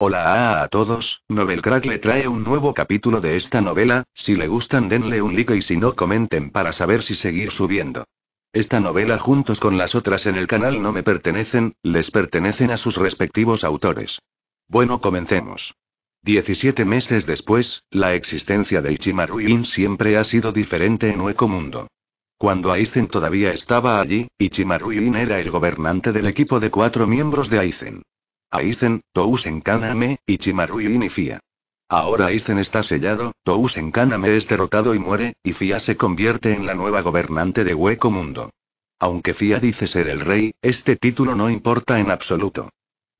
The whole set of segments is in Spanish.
Hola a, todos, Novelcrack le trae un nuevo capítulo de esta novela, si le gustan denle un like y si no comenten para saber si seguir subiendo. Esta novela juntos con las otras en el canal no me pertenecen, les pertenecen a sus respectivos autores. Bueno, comencemos. 17 meses después, la existencia de Ichimaru siempre ha sido diferente en Hueco Mundo. Cuando Aizen todavía estaba allí, Ichimaru In era el gobernante del equipo de cuatro miembros de Aizen. Aizen, Tousen Kaname, Ichimaru y Inifia. Ahora Aizen está sellado, Tousen Kaname es derrotado y muere, y Fia se convierte en la nueva gobernante de Hueco Mundo. Aunque Fia dice ser el rey, este título no importa en absoluto.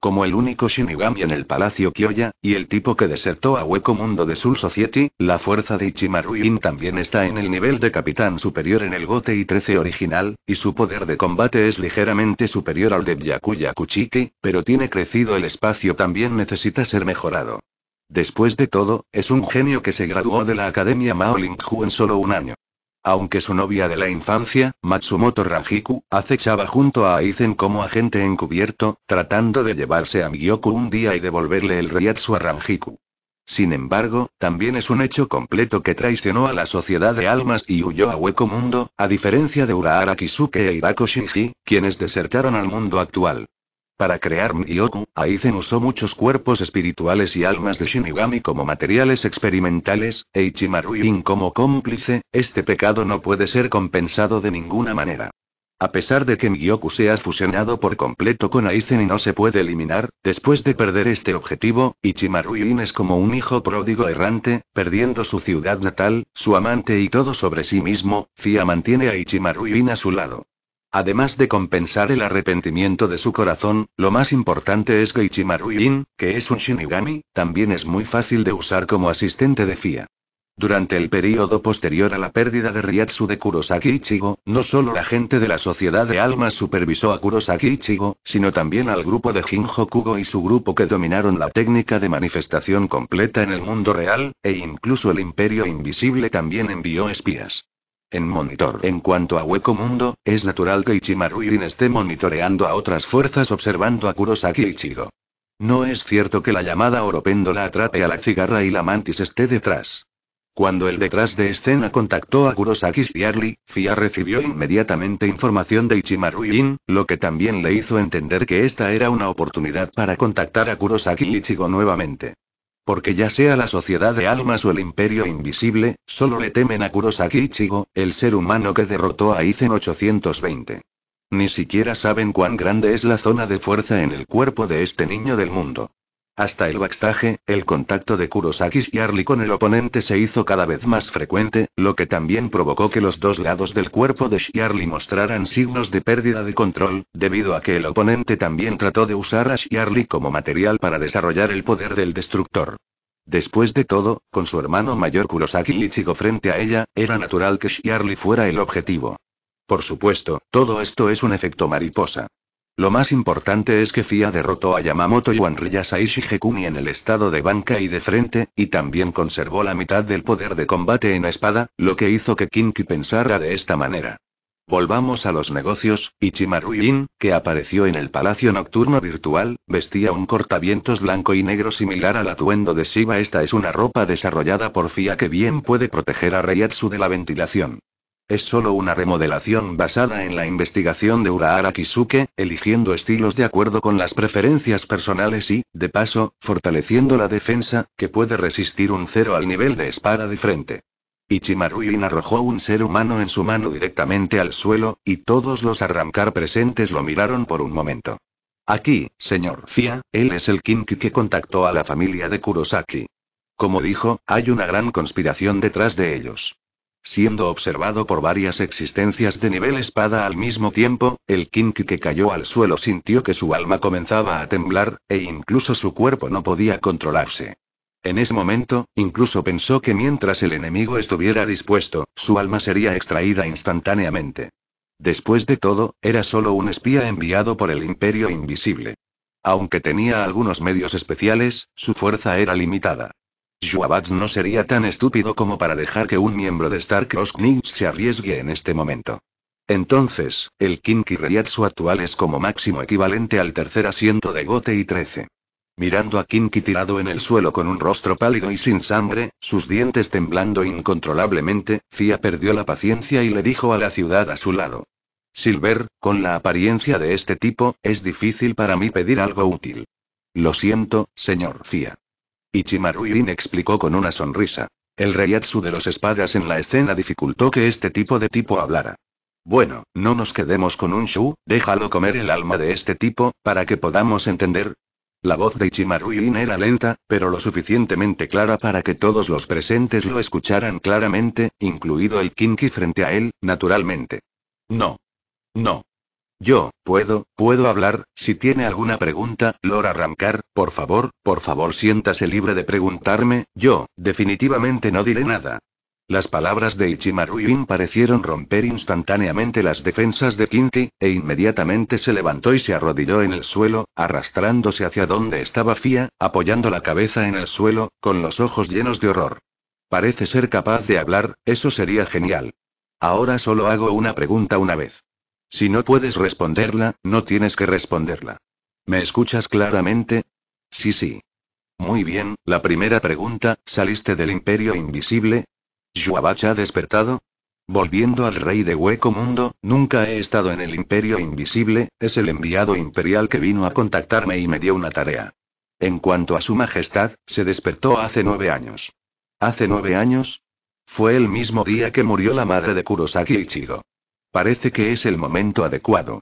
Como el único Shinigami en el Palacio Kyoya, y el tipo que desertó a Hueco Mundo de Soul Society, la fuerza de Ichimaru también está en el nivel de Capitán superior en el Gotei 13 original, y su poder de combate es ligeramente superior al de Byakuya Kuchiki, pero tiene crecido el espacio también necesita ser mejorado. Después de todo, es un genio que se graduó de la Academia Hu en solo un año. Aunque su novia de la infancia, Matsumoto Ranjiku, acechaba junto a Aizen como agente encubierto, tratando de llevarse a Miyoku un día y devolverle el Ryatsu a Ranjiku. Sin embargo, también es un hecho completo que traicionó a la sociedad de almas y huyó a Hueco Mundo, a diferencia de Urahara Kisuke e Hirako Shinji, quienes desertaron al mundo actual. Para crear Myoku, Aizen usó muchos cuerpos espirituales y almas de Shinigami como materiales experimentales, e Ichimaru como cómplice, este pecado no puede ser compensado de ninguna manera. A pesar de que Miyoku se ha fusionado por completo con Aizen y no se puede eliminar, después de perder este objetivo, Ichimaru es como un hijo pródigo errante, perdiendo su ciudad natal, su amante y todo sobre sí mismo, Fia mantiene a Ichimaru a su lado. Además de compensar el arrepentimiento de su corazón, lo más importante es que Ichimaru Yin, que es un Shinigami, también es muy fácil de usar como asistente de FIA. Durante el período posterior a la pérdida de Ryatsu de Kurosaki Ichigo, no solo la gente de la Sociedad de Almas supervisó a Kurosaki Ichigo, sino también al grupo de Jinjo Kugo y su grupo que dominaron la técnica de manifestación completa en el mundo real, e incluso el Imperio Invisible también envió espías. En monitor. En cuanto a Hueco Mundo, es natural que Ichimaru esté monitoreando a otras fuerzas observando a Kurosaki Ichigo. No es cierto que la llamada Oropéndola atrape a la cigarra y la mantis esté detrás. Cuando el detrás de escena contactó a Kurosaki Fiarly, Fia recibió inmediatamente información de Ichimaru lo que también le hizo entender que esta era una oportunidad para contactar a Kurosaki Ichigo nuevamente. Porque ya sea la sociedad de almas o el imperio invisible, solo le temen a Kurosaki Ichigo, el ser humano que derrotó a en 820. Ni siquiera saben cuán grande es la zona de fuerza en el cuerpo de este niño del mundo. Hasta el backstage, el contacto de Kurosaki y Arli con el oponente se hizo cada vez más frecuente, lo que también provocó que los dos lados del cuerpo de Shiarly mostraran signos de pérdida de control, debido a que el oponente también trató de usar a Shiarly como material para desarrollar el poder del destructor. Después de todo, con su hermano mayor Kurosaki y Ichigo frente a ella, era natural que Shiarly fuera el objetivo. Por supuesto, todo esto es un efecto mariposa. Lo más importante es que FIA derrotó a Yamamoto y Wanriyasa Ishigekuni en el estado de banca y de frente, y también conservó la mitad del poder de combate en espada, lo que hizo que Kinki pensara de esta manera. Volvamos a los negocios, Ichimaru que apareció en el palacio nocturno virtual, vestía un cortavientos blanco y negro similar al atuendo de Shiba. Esta es una ropa desarrollada por FIA que bien puede proteger a Reiatsu de la ventilación. Es solo una remodelación basada en la investigación de Urahara Kisuke, eligiendo estilos de acuerdo con las preferencias personales y, de paso, fortaleciendo la defensa, que puede resistir un cero al nivel de espada de frente. Ichimaru arrojó un ser humano en su mano directamente al suelo, y todos los arrancar presentes lo miraron por un momento. Aquí, señor Cia, él es el Kinki que contactó a la familia de Kurosaki. Como dijo, hay una gran conspiración detrás de ellos siendo observado por varias existencias de nivel espada al mismo tiempo, el Kinki que cayó al suelo sintió que su alma comenzaba a temblar, e incluso su cuerpo no podía controlarse. En ese momento, incluso pensó que mientras el enemigo estuviera dispuesto, su alma sería extraída instantáneamente. Después de todo, era solo un espía enviado por el Imperio Invisible. Aunque tenía algunos medios especiales, su fuerza era limitada. Schwabatz no sería tan estúpido como para dejar que un miembro de Starcross Knights se arriesgue en este momento. Entonces, el Kinky su actual es como máximo equivalente al tercer asiento de Gote y 13. Mirando a Kinky tirado en el suelo con un rostro pálido y sin sangre, sus dientes temblando incontrolablemente, Fia perdió la paciencia y le dijo a la ciudad a su lado. Silver, con la apariencia de este tipo, es difícil para mí pedir algo útil. Lo siento, señor Fia. Ichimaru explicó con una sonrisa. El reyatsu de los espadas en la escena dificultó que este tipo de tipo hablara. Bueno, no nos quedemos con un shu, déjalo comer el alma de este tipo, para que podamos entender. La voz de Ichimaru Irin era lenta, pero lo suficientemente clara para que todos los presentes lo escucharan claramente, incluido el Kinki frente a él, naturalmente. No. No. Yo, puedo, puedo hablar, si tiene alguna pregunta, Lora Arrancar, por favor, por favor siéntase libre de preguntarme, yo, definitivamente no diré nada. Las palabras de Ichimaru-in parecieron romper instantáneamente las defensas de Kinki, e inmediatamente se levantó y se arrodilló en el suelo, arrastrándose hacia donde estaba Fia, apoyando la cabeza en el suelo, con los ojos llenos de horror. Parece ser capaz de hablar, eso sería genial. Ahora solo hago una pregunta una vez. Si no puedes responderla, no tienes que responderla. ¿Me escuchas claramente? Sí, sí. Muy bien, la primera pregunta, ¿saliste del imperio invisible? ¿Yuabach ha despertado? Volviendo al rey de Hueco Mundo, nunca he estado en el imperio invisible, es el enviado imperial que vino a contactarme y me dio una tarea. En cuanto a su majestad, se despertó hace nueve años. ¿Hace nueve años? Fue el mismo día que murió la madre de Kurosaki Ichigo. Parece que es el momento adecuado.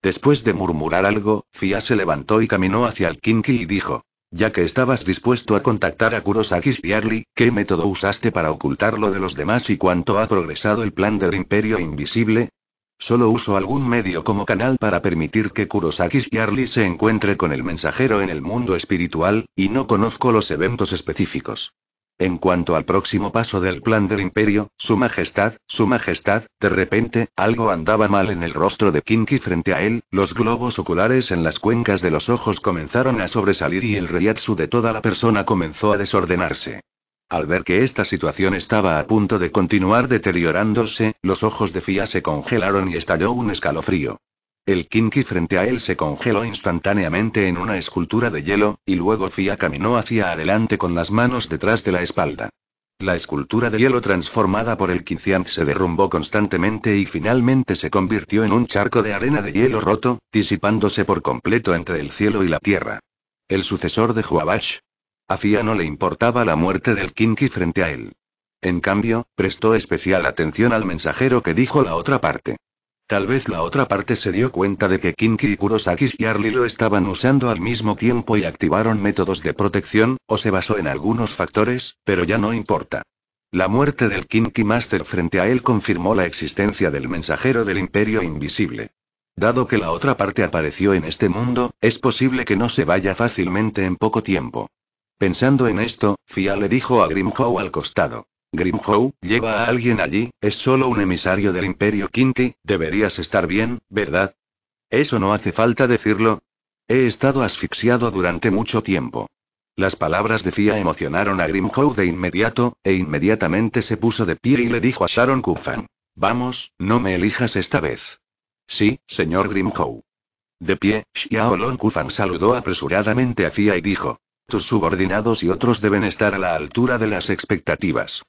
Después de murmurar algo, Fia se levantó y caminó hacia el Kinki y dijo. Ya que estabas dispuesto a contactar a Kurosaki Spearly, ¿qué método usaste para ocultarlo de los demás y cuánto ha progresado el plan del Imperio Invisible? Solo uso algún medio como canal para permitir que Kurosaki Spearly se encuentre con el mensajero en el mundo espiritual, y no conozco los eventos específicos. En cuanto al próximo paso del plan del imperio, Su Majestad, Su Majestad, de repente, algo andaba mal en el rostro de Kinky frente a él, los globos oculares en las cuencas de los ojos comenzaron a sobresalir y el reyatsu de toda la persona comenzó a desordenarse. Al ver que esta situación estaba a punto de continuar deteriorándose, los ojos de Fia se congelaron y estalló un escalofrío. El Kinki frente a él se congeló instantáneamente en una escultura de hielo, y luego Fia caminó hacia adelante con las manos detrás de la espalda. La escultura de hielo transformada por el Kincian se derrumbó constantemente y finalmente se convirtió en un charco de arena de hielo roto, disipándose por completo entre el cielo y la tierra. El sucesor de Huabash. A Fia no le importaba la muerte del Kinki frente a él. En cambio, prestó especial atención al mensajero que dijo la otra parte. Tal vez la otra parte se dio cuenta de que Kinky y Kurosaki y Arli lo estaban usando al mismo tiempo y activaron métodos de protección, o se basó en algunos factores, pero ya no importa. La muerte del Kinky Master frente a él confirmó la existencia del mensajero del Imperio Invisible. Dado que la otra parte apareció en este mundo, es posible que no se vaya fácilmente en poco tiempo. Pensando en esto, Fia le dijo a Grimhow al costado. Grimhow, lleva a alguien allí, es solo un emisario del Imperio Kinti, deberías estar bien, ¿verdad? Eso no hace falta decirlo. He estado asfixiado durante mucho tiempo. Las palabras de Fia emocionaron a Grimhow de inmediato, e inmediatamente se puso de pie y le dijo a Sharon Kufan. Vamos, no me elijas esta vez. Sí, señor Grimhow. De pie, Xiaolong Kufan saludó apresuradamente a Fia y dijo. Tus subordinados y otros deben estar a la altura de las expectativas.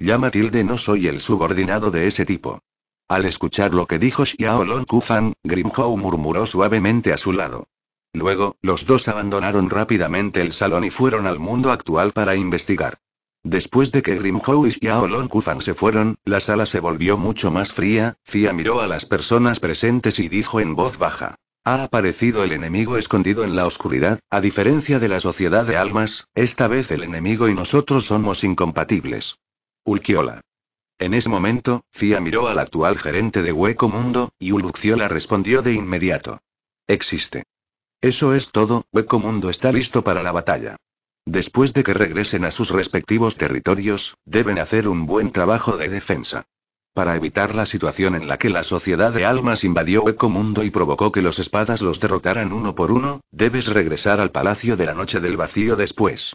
Ya Matilde no soy el subordinado de ese tipo. Al escuchar lo que dijo Xiao Kufan, Grimhow murmuró suavemente a su lado. Luego, los dos abandonaron rápidamente el salón y fueron al mundo actual para investigar. Después de que Grimhow y Xiao Kufan se fueron, la sala se volvió mucho más fría, Fia miró a las personas presentes y dijo en voz baja. Ha aparecido el enemigo escondido en la oscuridad, a diferencia de la sociedad de almas, esta vez el enemigo y nosotros somos incompatibles. Ulquiola. En ese momento, Cia miró al actual gerente de Hueco Mundo, y Ulquiola respondió de inmediato. Existe. Eso es todo, Hueco Mundo está listo para la batalla. Después de que regresen a sus respectivos territorios, deben hacer un buen trabajo de defensa. Para evitar la situación en la que la sociedad de almas invadió Hueco Mundo y provocó que los espadas los derrotaran uno por uno, debes regresar al Palacio de la Noche del Vacío después.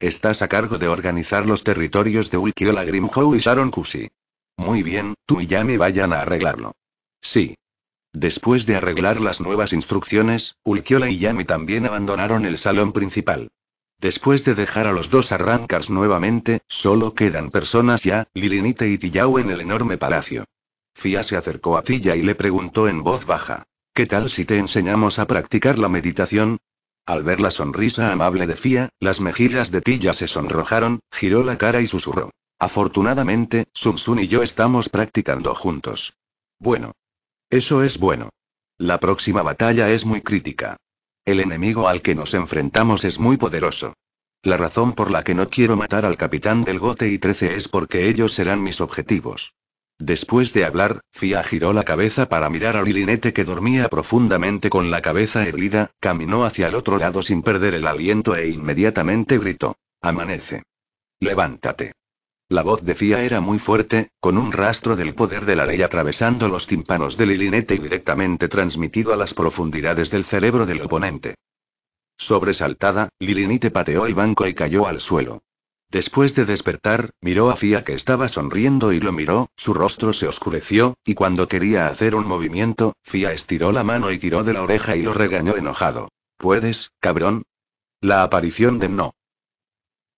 Estás a cargo de organizar los territorios de Ulkiola Grimhow y Sharon Cusi. Muy bien, tú y Yami vayan a arreglarlo. Sí. Después de arreglar las nuevas instrucciones, Ulkiola y Yami también abandonaron el salón principal. Después de dejar a los dos arrancars nuevamente, solo quedan personas ya, Lilinite y Tillau en el enorme palacio. Fia se acercó a Tilla y le preguntó en voz baja. ¿Qué tal si te enseñamos a practicar la meditación? Al ver la sonrisa amable de Fia, las mejillas de Tilla se sonrojaron, giró la cara y susurró. Afortunadamente, Sun y yo estamos practicando juntos. Bueno. Eso es bueno. La próxima batalla es muy crítica. El enemigo al que nos enfrentamos es muy poderoso. La razón por la que no quiero matar al capitán del Gote y 13 es porque ellos serán mis objetivos. Después de hablar, Fia giró la cabeza para mirar a Lilinete que dormía profundamente con la cabeza erguida, caminó hacia el otro lado sin perder el aliento e inmediatamente gritó. Amanece. Levántate. La voz de Fia era muy fuerte, con un rastro del poder de la ley atravesando los tímpanos de Lilinete y directamente transmitido a las profundidades del cerebro del oponente. Sobresaltada, Lilinete pateó el banco y cayó al suelo. Después de despertar, miró a Fia que estaba sonriendo y lo miró, su rostro se oscureció, y cuando quería hacer un movimiento, Fia estiró la mano y tiró de la oreja y lo regañó enojado. ¿Puedes, cabrón? La aparición de No.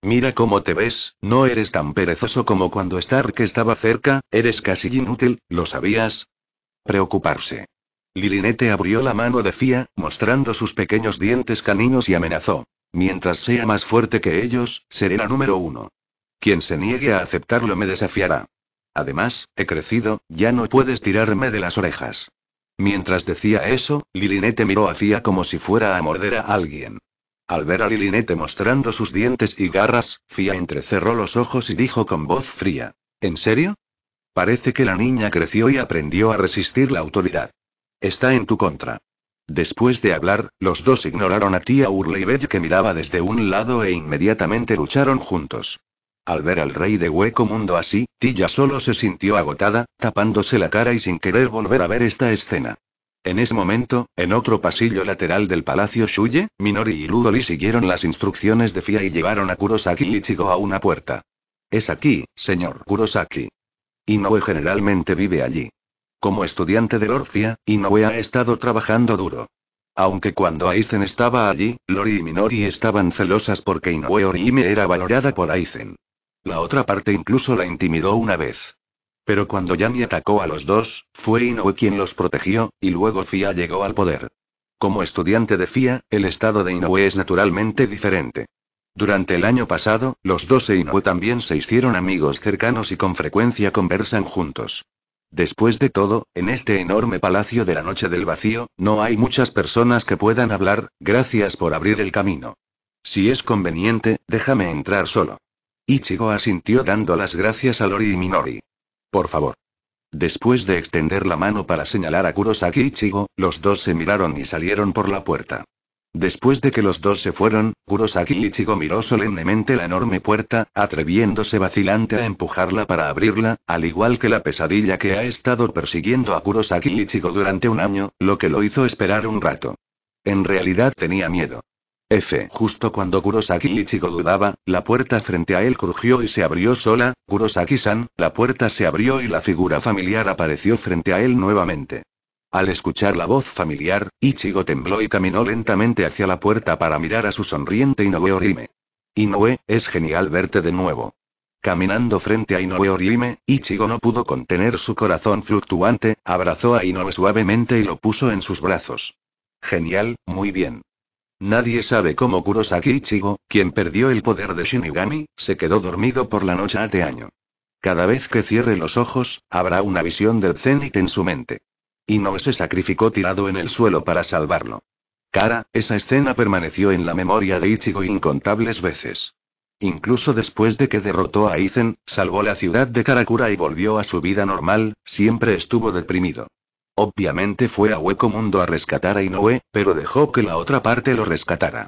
Mira cómo te ves, no eres tan perezoso como cuando Stark estaba cerca, eres casi inútil, ¿lo sabías? Preocuparse. Lilinete abrió la mano de Fia, mostrando sus pequeños dientes caninos y amenazó. Mientras sea más fuerte que ellos, seré la número uno. Quien se niegue a aceptarlo me desafiará. Además, he crecido, ya no puedes tirarme de las orejas. Mientras decía eso, Lilinete miró Fia como si fuera a morder a alguien. Al ver a Lilinete mostrando sus dientes y garras, Fia entrecerró los ojos y dijo con voz fría. ¿En serio? Parece que la niña creció y aprendió a resistir la autoridad. Está en tu contra. Después de hablar, los dos ignoraron a tía Hurleybell que miraba desde un lado e inmediatamente lucharon juntos. Al ver al rey de hueco mundo así, Tilla solo se sintió agotada, tapándose la cara y sin querer volver a ver esta escena. En ese momento, en otro pasillo lateral del palacio Shuye, Minori y Ludoli siguieron las instrucciones de Fia y llevaron a Kurosaki y Ichigo a una puerta. Es aquí, señor Kurosaki. Inoue generalmente vive allí. Como estudiante de Lorfia, Inoue ha estado trabajando duro. Aunque cuando Aizen estaba allí, Lori y Minori estaban celosas porque Inoue Orihime era valorada por Aizen. La otra parte incluso la intimidó una vez. Pero cuando Yami atacó a los dos, fue Inoue quien los protegió, y luego Fia llegó al poder. Como estudiante de FIA, el estado de Inoue es naturalmente diferente. Durante el año pasado, los dos e Inoue también se hicieron amigos cercanos y con frecuencia conversan juntos. Después de todo, en este enorme palacio de la noche del vacío, no hay muchas personas que puedan hablar, gracias por abrir el camino. Si es conveniente, déjame entrar solo. Ichigo asintió dando las gracias a Lori y Minori. Por favor. Después de extender la mano para señalar a Kurosaki Ichigo, los dos se miraron y salieron por la puerta. Después de que los dos se fueron, Kurosaki Ichigo miró solemnemente la enorme puerta, atreviéndose vacilante a empujarla para abrirla, al igual que la pesadilla que ha estado persiguiendo a Kurosaki Ichigo durante un año, lo que lo hizo esperar un rato. En realidad tenía miedo. F. Justo cuando Kurosaki Ichigo dudaba, la puerta frente a él crujió y se abrió sola, Kurosaki-san, la puerta se abrió y la figura familiar apareció frente a él nuevamente. Al escuchar la voz familiar, Ichigo tembló y caminó lentamente hacia la puerta para mirar a su sonriente Inoue Orime. Inoue, es genial verte de nuevo. Caminando frente a Inoue Orime, Ichigo no pudo contener su corazón fluctuante, abrazó a Inoue suavemente y lo puso en sus brazos. Genial, muy bien. Nadie sabe cómo Kurosaki Ichigo, quien perdió el poder de Shinigami, se quedó dormido por la noche ateaño. año. Cada vez que cierre los ojos, habrá una visión del Zenit en su mente. Y se sacrificó tirado en el suelo para salvarlo. Cara, esa escena permaneció en la memoria de Ichigo incontables veces. Incluso después de que derrotó a Aizen, salvó la ciudad de Karakura y volvió a su vida normal, siempre estuvo deprimido. Obviamente fue a Hueco Mundo a rescatar a Inoue, pero dejó que la otra parte lo rescatara.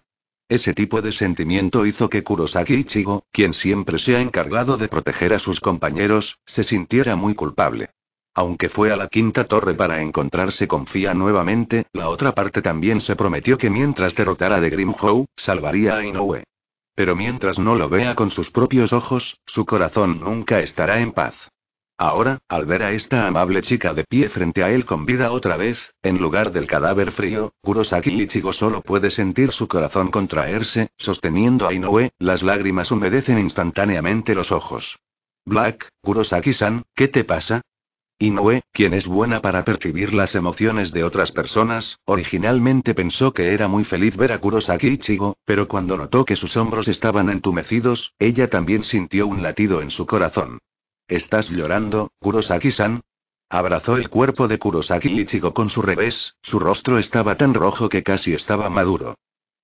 Ese tipo de sentimiento hizo que Kurosaki Ichigo, quien siempre se ha encargado de proteger a sus compañeros, se sintiera muy culpable. Aunque fue a la quinta torre para encontrarse con Fia nuevamente, la otra parte también se prometió que mientras derrotara de Grimhow, salvaría a Inoue. Pero mientras no lo vea con sus propios ojos, su corazón nunca estará en paz. Ahora, al ver a esta amable chica de pie frente a él con vida otra vez, en lugar del cadáver frío, Kurosaki Ichigo solo puede sentir su corazón contraerse, sosteniendo a Inoue, las lágrimas humedecen instantáneamente los ojos. Black, Kurosaki-san, ¿qué te pasa? Inoue, quien es buena para percibir las emociones de otras personas, originalmente pensó que era muy feliz ver a Kurosaki Ichigo, pero cuando notó que sus hombros estaban entumecidos, ella también sintió un latido en su corazón. ¿Estás llorando, Kurosaki-san? Abrazó el cuerpo de Kurosaki Ichigo con su revés, su rostro estaba tan rojo que casi estaba maduro.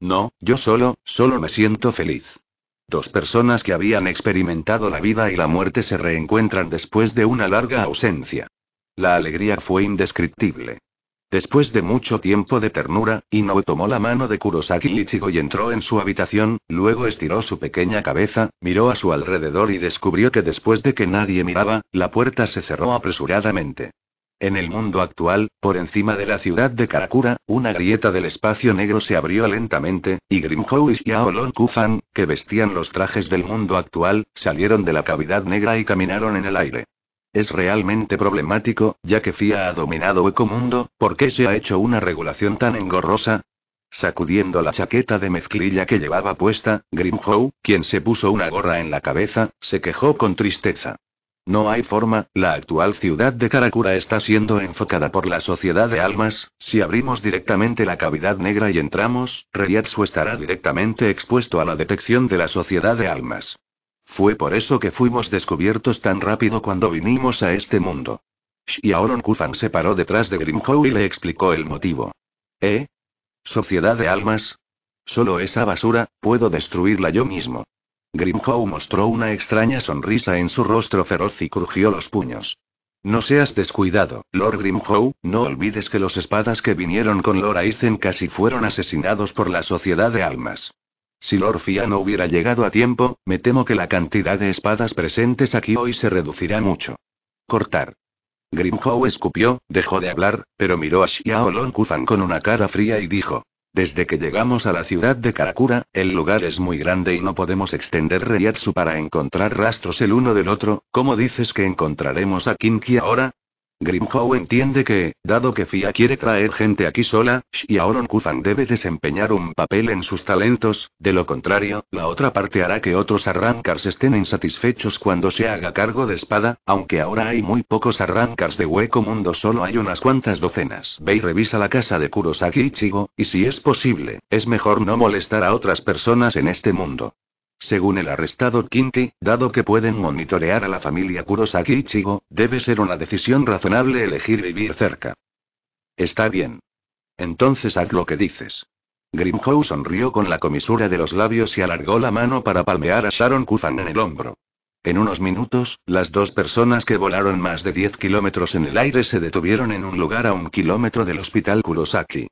No, yo solo, solo me siento feliz. Dos personas que habían experimentado la vida y la muerte se reencuentran después de una larga ausencia. La alegría fue indescriptible. Después de mucho tiempo de ternura, Inoue tomó la mano de Kurosaki Ichigo y entró en su habitación, luego estiró su pequeña cabeza, miró a su alrededor y descubrió que después de que nadie miraba, la puerta se cerró apresuradamente. En el mundo actual, por encima de la ciudad de Karakura, una grieta del espacio negro se abrió lentamente, y Grimhow y Aolon Kufan, que vestían los trajes del mundo actual, salieron de la cavidad negra y caminaron en el aire. Es realmente problemático, ya que FIA ha dominado Ecomundo, ¿por qué se ha hecho una regulación tan engorrosa? Sacudiendo la chaqueta de mezclilla que llevaba puesta, Grimhow, quien se puso una gorra en la cabeza, se quejó con tristeza. No hay forma, la actual ciudad de Karakura está siendo enfocada por la sociedad de almas, si abrimos directamente la cavidad negra y entramos, Reyatsu estará directamente expuesto a la detección de la sociedad de almas. Fue por eso que fuimos descubiertos tan rápido cuando vinimos a este mundo. Shiaoron Kufan se paró detrás de Grimhow y le explicó el motivo. ¿Eh? ¿Sociedad de almas? Solo esa basura, puedo destruirla yo mismo. Grimhow mostró una extraña sonrisa en su rostro feroz y crujió los puños. No seas descuidado, Lord Grimhow, no olvides que los espadas que vinieron con Lord Aizen casi fueron asesinados por la Sociedad de Almas. Si Lord Fia no hubiera llegado a tiempo, me temo que la cantidad de espadas presentes aquí hoy se reducirá mucho. Cortar. Grimhow escupió, dejó de hablar, pero miró a Xiao Long con una cara fría y dijo: desde que llegamos a la ciudad de Karakura, el lugar es muy grande y no podemos extender Reiatsu para encontrar rastros el uno del otro. ¿Cómo dices que encontraremos a Kinki ahora? Grimhow entiende que, dado que FIA quiere traer gente aquí sola, Shia Oron Kufan debe desempeñar un papel en sus talentos, de lo contrario, la otra parte hará que otros arrancars estén insatisfechos cuando se haga cargo de espada, aunque ahora hay muy pocos arrancars de hueco mundo, solo hay unas cuantas docenas. Ve revisa la casa de Kurosaki Ichigo, y si es posible, es mejor no molestar a otras personas en este mundo. Según el arrestado Kinky, dado que pueden monitorear a la familia Kurosaki Chigo, debe ser una decisión razonable elegir vivir cerca. Está bien. Entonces haz lo que dices. Grimhow sonrió con la comisura de los labios y alargó la mano para palmear a Sharon Kuzan en el hombro. En unos minutos, las dos personas que volaron más de 10 kilómetros en el aire se detuvieron en un lugar a un kilómetro del hospital Kurosaki.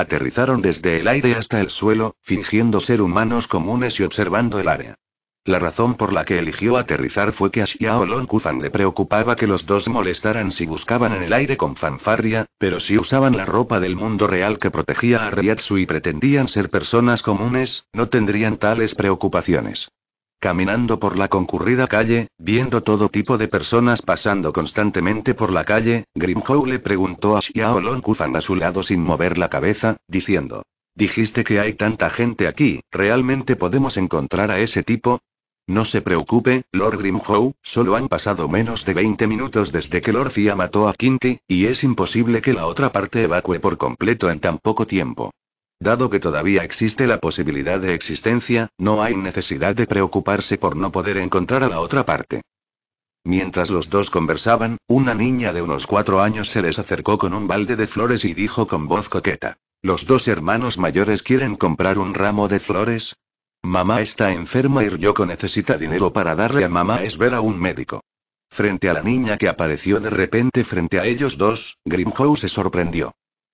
Aterrizaron desde el aire hasta el suelo, fingiendo ser humanos comunes y observando el área. La razón por la que eligió aterrizar fue que a Xiao le preocupaba que los dos molestaran si buscaban en el aire con fanfarria, pero si usaban la ropa del mundo real que protegía a Ryatsu y pretendían ser personas comunes, no tendrían tales preocupaciones. Caminando por la concurrida calle, viendo todo tipo de personas pasando constantemente por la calle, Grimhow le preguntó a Xiao Long Kufan a su lado sin mover la cabeza, diciendo: Dijiste que hay tanta gente aquí, ¿realmente podemos encontrar a ese tipo? No se preocupe, Lord Grimhow, solo han pasado menos de 20 minutos desde que Lord Fia mató a Kinti, y es imposible que la otra parte evacue por completo en tan poco tiempo. Dado que todavía existe la posibilidad de existencia, no hay necesidad de preocuparse por no poder encontrar a la otra parte. Mientras los dos conversaban, una niña de unos cuatro años se les acercó con un balde de flores y dijo con voz coqueta. Los dos hermanos mayores quieren comprar un ramo de flores. Mamá está enferma y Ryoko necesita dinero para darle a mamá es ver a un médico. Frente a la niña que apareció de repente frente a ellos dos, Grimhow se sorprendió.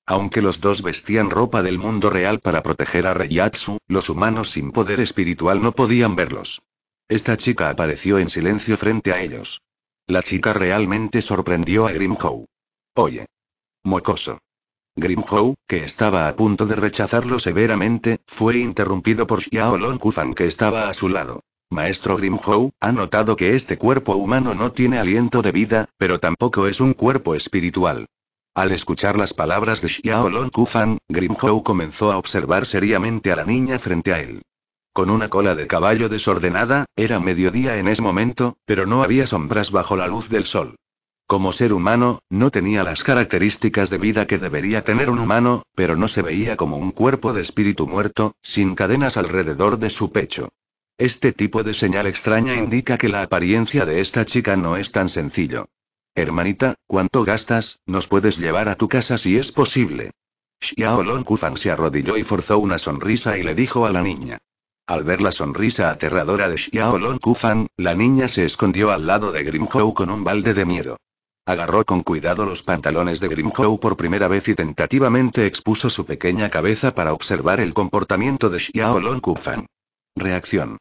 Aunque los dos vestían ropa del mundo real para proteger a Reyatsu, los humanos sin poder espiritual no podían verlos. Esta chica apareció en silencio frente a ellos. La chica realmente sorprendió a Grimhow. Oye. Mocoso. Grimhow, que estaba a punto de rechazarlo severamente, fue interrumpido por Xiao Long que estaba a su lado. Maestro Grimhow, ha notado que este cuerpo humano no tiene aliento de vida, pero tampoco es un cuerpo espiritual. Al escuchar las palabras de Xiao Long Kufan, Grimhou comenzó a observar seriamente a la niña frente a él. Con una cola de caballo desordenada, era mediodía en ese momento, pero no había sombras bajo la luz del sol. Como ser humano, no tenía las características de vida que debería tener un humano, pero no se veía como un cuerpo de espíritu muerto, sin cadenas alrededor de su pecho. Este tipo de señal extraña indica que la apariencia de esta chica no es tan sencillo. Hermanita, ¿cuánto gastas? ¿Nos puedes llevar a tu casa si es posible? Xiao Long Kufan se arrodilló y forzó una sonrisa y le dijo a la niña. Al ver la sonrisa aterradora de Xiao Long Kufan, la niña se escondió al lado de Grimhou con un balde de miedo. Agarró con cuidado los pantalones de Grimhou por primera vez y tentativamente expuso su pequeña cabeza para observar el comportamiento de Xiao Long Kufan. Reacción.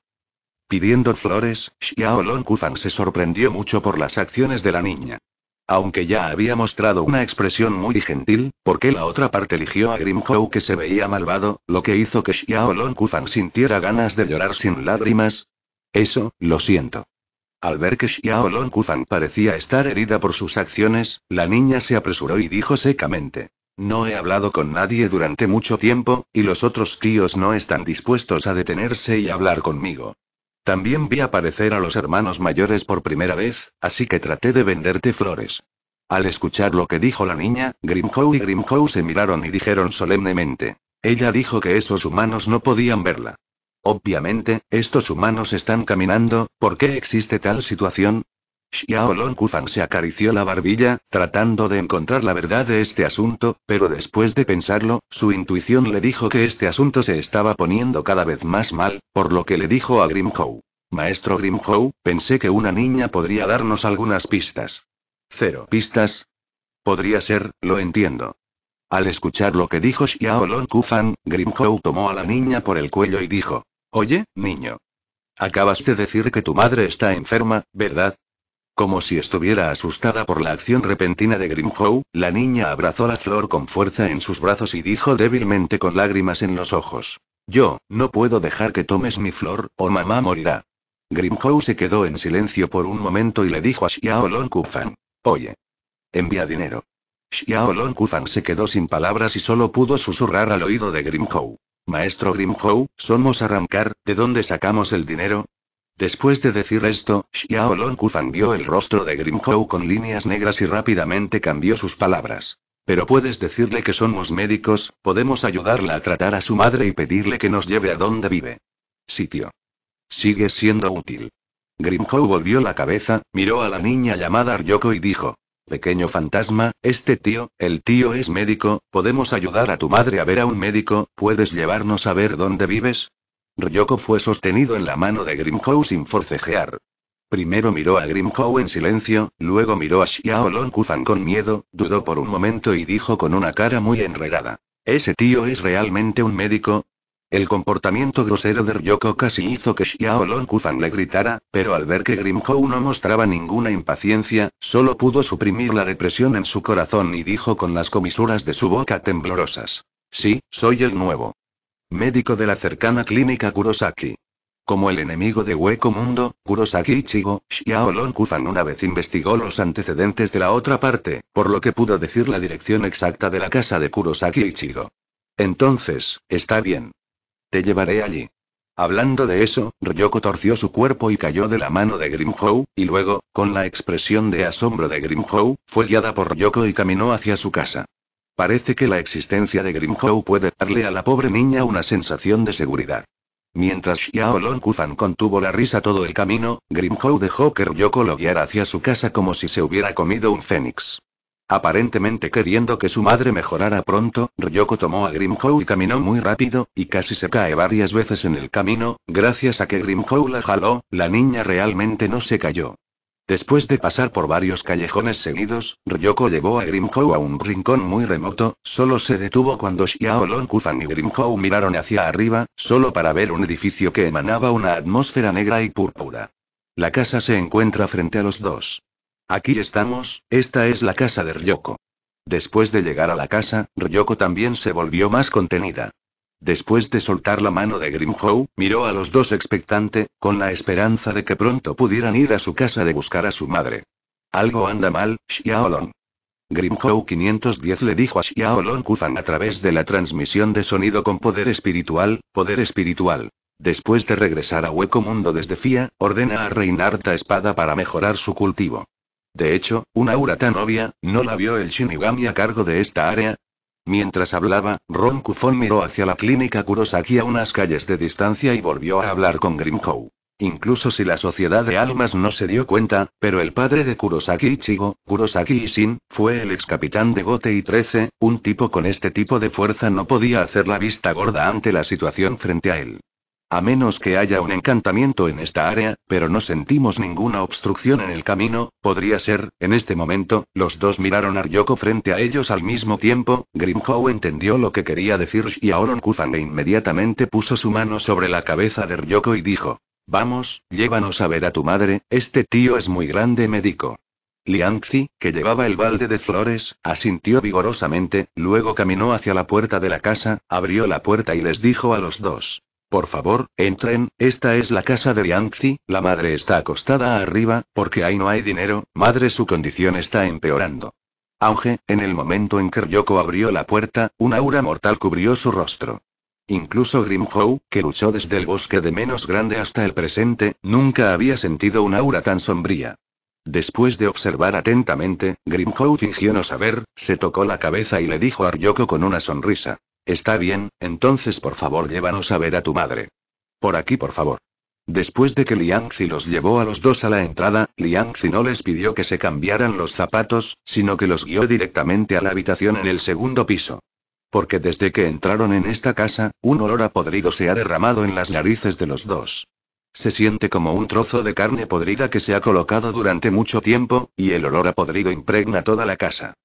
Pidiendo flores, Xiao Long se sorprendió mucho por las acciones de la niña. Aunque ya había mostrado una expresión muy gentil, porque la otra parte eligió a Grimhou que se veía malvado, lo que hizo que Xiao Long sintiera ganas de llorar sin lágrimas. Eso, lo siento. Al ver que Xiao Long parecía estar herida por sus acciones, la niña se apresuró y dijo secamente. No he hablado con nadie durante mucho tiempo, y los otros tíos no están dispuestos a detenerse y hablar conmigo. También vi aparecer a los hermanos mayores por primera vez, así que traté de venderte flores. Al escuchar lo que dijo la niña, Grimhow y Grimhow se miraron y dijeron solemnemente. Ella dijo que esos humanos no podían verla. Obviamente, estos humanos están caminando, ¿por qué existe tal situación? Xiaolong Kufan se acarició la barbilla, tratando de encontrar la verdad de este asunto, pero después de pensarlo, su intuición le dijo que este asunto se estaba poniendo cada vez más mal, por lo que le dijo a Grimhow. Maestro Grimhow, pensé que una niña podría darnos algunas pistas. Cero pistas. Podría ser, lo entiendo. Al escuchar lo que dijo Xiaolong Kufan, Grimhow tomó a la niña por el cuello y dijo: Oye, niño. Acabas de decir que tu madre está enferma, ¿verdad? Como si estuviera asustada por la acción repentina de Grimhow, la niña abrazó la flor con fuerza en sus brazos y dijo débilmente con lágrimas en los ojos. Yo, no puedo dejar que tomes mi flor, o mamá morirá. Grimhow se quedó en silencio por un momento y le dijo a Xiao Kufan. Oye. Envía dinero. Xiao Kufan se quedó sin palabras y solo pudo susurrar al oído de Grimhow. Maestro Grimhow, ¿somos arrancar? ¿De dónde sacamos el dinero? Después de decir esto, Xiao Long vio el rostro de Grimhow con líneas negras y rápidamente cambió sus palabras. Pero puedes decirle que somos médicos, podemos ayudarla a tratar a su madre y pedirle que nos lleve a donde vive. Sitio. Sigue siendo útil. Grimhow volvió la cabeza, miró a la niña llamada Ryoko y dijo: Pequeño fantasma, este tío, el tío es médico, podemos ayudar a tu madre a ver a un médico, ¿puedes llevarnos a ver dónde vives? Ryoko fue sostenido en la mano de Grimhow sin forcejear. Primero miró a Grimhow en silencio, luego miró a Xiao Kufan con miedo, dudó por un momento y dijo con una cara muy enredada. ¿Ese tío es realmente un médico? El comportamiento grosero de Ryoko casi hizo que Xiao Kufan le gritara, pero al ver que Grimhow no mostraba ninguna impaciencia, solo pudo suprimir la represión en su corazón y dijo con las comisuras de su boca temblorosas. Sí, soy el nuevo. Médico de la cercana clínica Kurosaki. Como el enemigo de Hueco Mundo, Kurosaki Ichigo, Xiaolong Kufan una vez investigó los antecedentes de la otra parte, por lo que pudo decir la dirección exacta de la casa de Kurosaki Ichigo. Entonces, está bien. Te llevaré allí. Hablando de eso, Ryoko torció su cuerpo y cayó de la mano de Grimhow, y luego, con la expresión de asombro de Grimhow, fue guiada por Ryoko y caminó hacia su casa. Parece que la existencia de Grimhow puede darle a la pobre niña una sensación de seguridad. Mientras Xiao Long contuvo la risa todo el camino, Grimhow dejó que Ryoko lo guiara hacia su casa como si se hubiera comido un fénix. Aparentemente queriendo que su madre mejorara pronto, Ryoko tomó a Grimhow y caminó muy rápido, y casi se cae varias veces en el camino, gracias a que Grimhow la jaló, la niña realmente no se cayó. Después de pasar por varios callejones seguidos, Ryoko llevó a Grimhow a un rincón muy remoto, solo se detuvo cuando Xiao Long y Grimhow miraron hacia arriba, solo para ver un edificio que emanaba una atmósfera negra y púrpura. La casa se encuentra frente a los dos. Aquí estamos, esta es la casa de Ryoko. Después de llegar a la casa, Ryoko también se volvió más contenida. Después de soltar la mano de Grimhow, miró a los dos expectante, con la esperanza de que pronto pudieran ir a su casa de buscar a su madre. Algo anda mal, Xiaolong. Grimhow 510 le dijo a Xiaolong Kuzan a través de la transmisión de sonido con poder espiritual, poder espiritual. Después de regresar a Hueco Mundo desde FIA, ordena a Reinarta Espada para mejorar su cultivo. De hecho, una aura tan obvia, no la vio el Shinigami a cargo de esta área, Mientras hablaba, Ron Cufón miró hacia la clínica Kurosaki a unas calles de distancia y volvió a hablar con Grimhow. Incluso si la sociedad de almas no se dio cuenta, pero el padre de Kurosaki Ichigo, Kurosaki Ishin, fue el ex capitán de Gotei 13, un tipo con este tipo de fuerza no podía hacer la vista gorda ante la situación frente a él. A menos que haya un encantamiento en esta área, pero no sentimos ninguna obstrucción en el camino, podría ser, en este momento, los dos miraron a Ryoko frente a ellos al mismo tiempo, Grimhow entendió lo que quería decir y Aoron Kufan e inmediatamente puso su mano sobre la cabeza de Ryoko y dijo, Vamos, llévanos a ver a tu madre, este tío es muy grande médico. Liangzi, que llevaba el balde de flores, asintió vigorosamente, luego caminó hacia la puerta de la casa, abrió la puerta y les dijo a los dos, por favor, entren, esta es la casa de Yangzi. la madre está acostada arriba, porque ahí no hay dinero, madre su condición está empeorando. Auge, en el momento en que Ryoko abrió la puerta, un aura mortal cubrió su rostro. Incluso Grimhou, que luchó desde el bosque de menos grande hasta el presente, nunca había sentido un aura tan sombría. Después de observar atentamente, Grimhow fingió no saber, se tocó la cabeza y le dijo a Ryoko con una sonrisa. Está bien, entonces por favor llévanos a ver a tu madre. Por aquí por favor. Después de que Liangzi los llevó a los dos a la entrada, Liangzi no les pidió que se cambiaran los zapatos, sino que los guió directamente a la habitación en el segundo piso. Porque desde que entraron en esta casa, un olor a podrido se ha derramado en las narices de los dos. Se siente como un trozo de carne podrida que se ha colocado durante mucho tiempo, y el olor a podrido impregna toda la casa.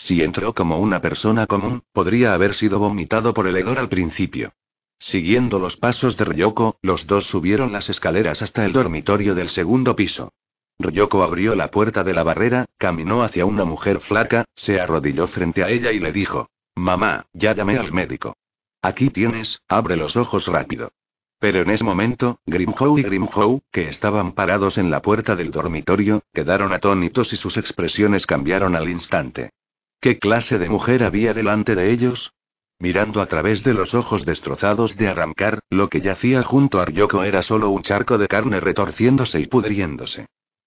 Si entró como una persona común, podría haber sido vomitado por el hedor al principio. Siguiendo los pasos de Ryoko, los dos subieron las escaleras hasta el dormitorio del segundo piso. Ryoko abrió la puerta de la barrera, caminó hacia una mujer flaca, se arrodilló frente a ella y le dijo, Mamá, ya llamé al médico. Aquí tienes, abre los ojos rápido. Pero en ese momento, Grimhow y Grimhow, que estaban parados en la puerta del dormitorio, quedaron atónitos y sus expresiones cambiaron al instante. ¿Qué clase de mujer había delante de ellos? Mirando a través de los ojos destrozados de arrancar, lo que yacía junto a Ryoko era solo un charco de carne retorciéndose y pudriéndose.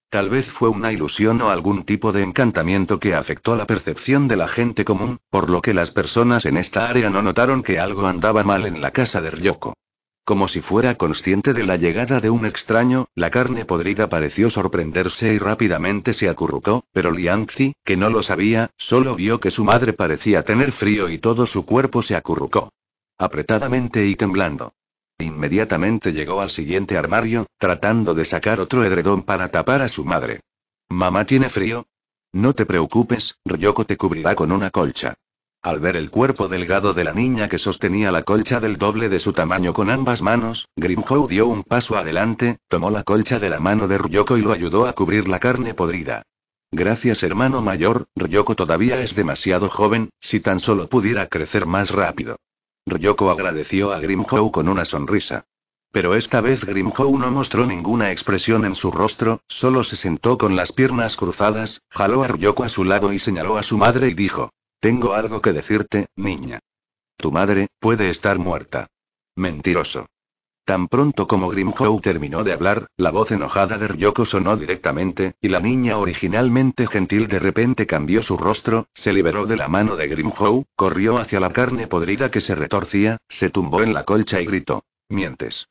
Tal vez fue una ilusión o algún tipo de encantamiento que afectó la percepción de la gente común, por lo que las personas en esta área no notaron que algo andaba mal en la casa de Ryoko. Como si fuera consciente de la llegada de un extraño, la carne podrida pareció sorprenderse y rápidamente se acurrucó, pero Liangzi, que no lo sabía, solo vio que su madre parecía tener frío y todo su cuerpo se acurrucó. Apretadamente y temblando. Inmediatamente llegó al siguiente armario, tratando de sacar otro edredón para tapar a su madre. ¿Mamá tiene frío? No te preocupes, Ryoko te cubrirá con una colcha. Al ver el cuerpo delgado de la niña que sostenía la colcha del doble de su tamaño con ambas manos, Grimhow dio un paso adelante, tomó la colcha de la mano de Ryoko y lo ayudó a cubrir la carne podrida. Gracias hermano mayor, Ryoko todavía es demasiado joven, si tan solo pudiera crecer más rápido. Ryoko agradeció a Grimhow con una sonrisa. Pero esta vez Grimhow no mostró ninguna expresión en su rostro, solo se sentó con las piernas cruzadas, jaló a Ryoko a su lado y señaló a su madre y dijo, tengo algo que decirte, niña. Tu madre, puede estar muerta. Mentiroso. Tan pronto como Grimhow terminó de hablar, la voz enojada de Ryoko sonó directamente, y la niña originalmente gentil de repente cambió su rostro, se liberó de la mano de Grimhow, corrió hacia la carne podrida que se retorcía, se tumbó en la colcha y gritó. Mientes.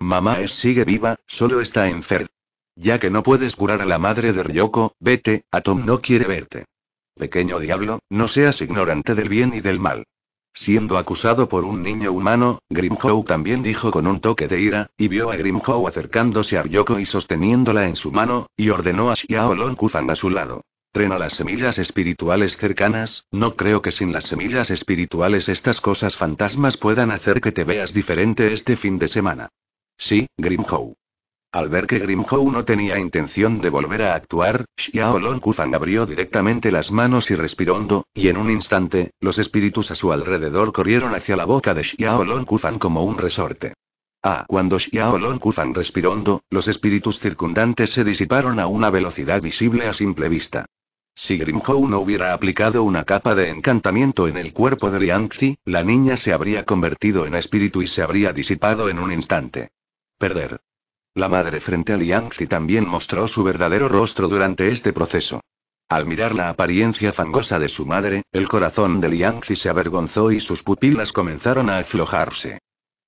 Mamá es sigue viva, solo está enferma. Ya que no puedes curar a la madre de Ryoko, vete, Atom no quiere verte. Pequeño diablo, no seas ignorante del bien y del mal. Siendo acusado por un niño humano, Grimhow también dijo con un toque de ira, y vio a Grimhow acercándose a Ryoko y sosteniéndola en su mano, y ordenó a Xiao Kufan a su lado. Trena las semillas espirituales cercanas, no creo que sin las semillas espirituales estas cosas fantasmas puedan hacer que te veas diferente este fin de semana. Sí, Grimhow. Al ver que grimhou no tenía intención de volver a actuar, Xiao Long abrió directamente las manos y respiró hondo, y en un instante, los espíritus a su alrededor corrieron hacia la boca de Xiao Long como un resorte. Ah, cuando Xiao Long respiró hondo, los espíritus circundantes se disiparon a una velocidad visible a simple vista. Si Grimhou no hubiera aplicado una capa de encantamiento en el cuerpo de Liangzi, la niña se habría convertido en espíritu y se habría disipado en un instante. Perder. La madre frente a Liangzi también mostró su verdadero rostro durante este proceso. Al mirar la apariencia fangosa de su madre, el corazón de Liangzi se avergonzó y sus pupilas comenzaron a aflojarse.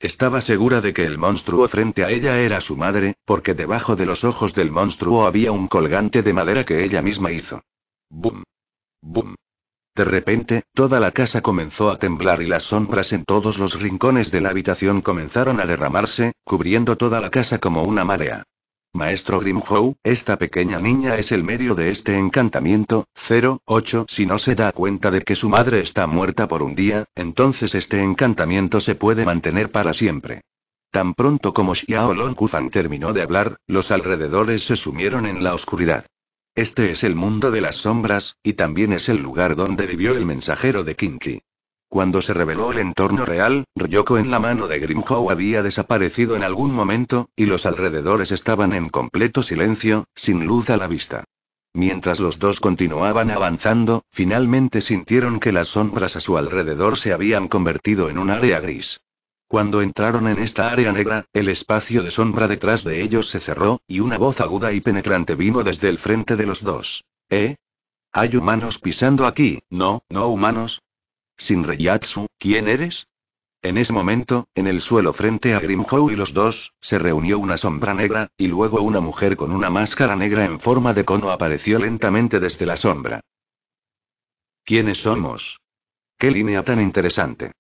Estaba segura de que el monstruo frente a ella era su madre, porque debajo de los ojos del monstruo había un colgante de madera que ella misma hizo. ¡Bum! ¡Bum! De repente, toda la casa comenzó a temblar y las sombras en todos los rincones de la habitación comenzaron a derramarse, cubriendo toda la casa como una marea. Maestro Grimhow, esta pequeña niña es el medio de este encantamiento, 08. Si no se da cuenta de que su madre está muerta por un día, entonces este encantamiento se puede mantener para siempre. Tan pronto como Xiao Long Kufan terminó de hablar, los alrededores se sumieron en la oscuridad. Este es el mundo de las sombras, y también es el lugar donde vivió el mensajero de Kinky. Cuando se reveló el entorno real, Ryoko en la mano de Grimhow había desaparecido en algún momento, y los alrededores estaban en completo silencio, sin luz a la vista. Mientras los dos continuaban avanzando, finalmente sintieron que las sombras a su alrededor se habían convertido en un área gris. Cuando entraron en esta área negra, el espacio de sombra detrás de ellos se cerró, y una voz aguda y penetrante vino desde el frente de los dos. ¿Eh? Hay humanos pisando aquí, no, no humanos. Sin Reyatsu, ¿quién eres? En ese momento, en el suelo frente a Grimhow y los dos, se reunió una sombra negra, y luego una mujer con una máscara negra en forma de cono apareció lentamente desde la sombra. ¿Quiénes somos? ¡Qué línea tan interesante!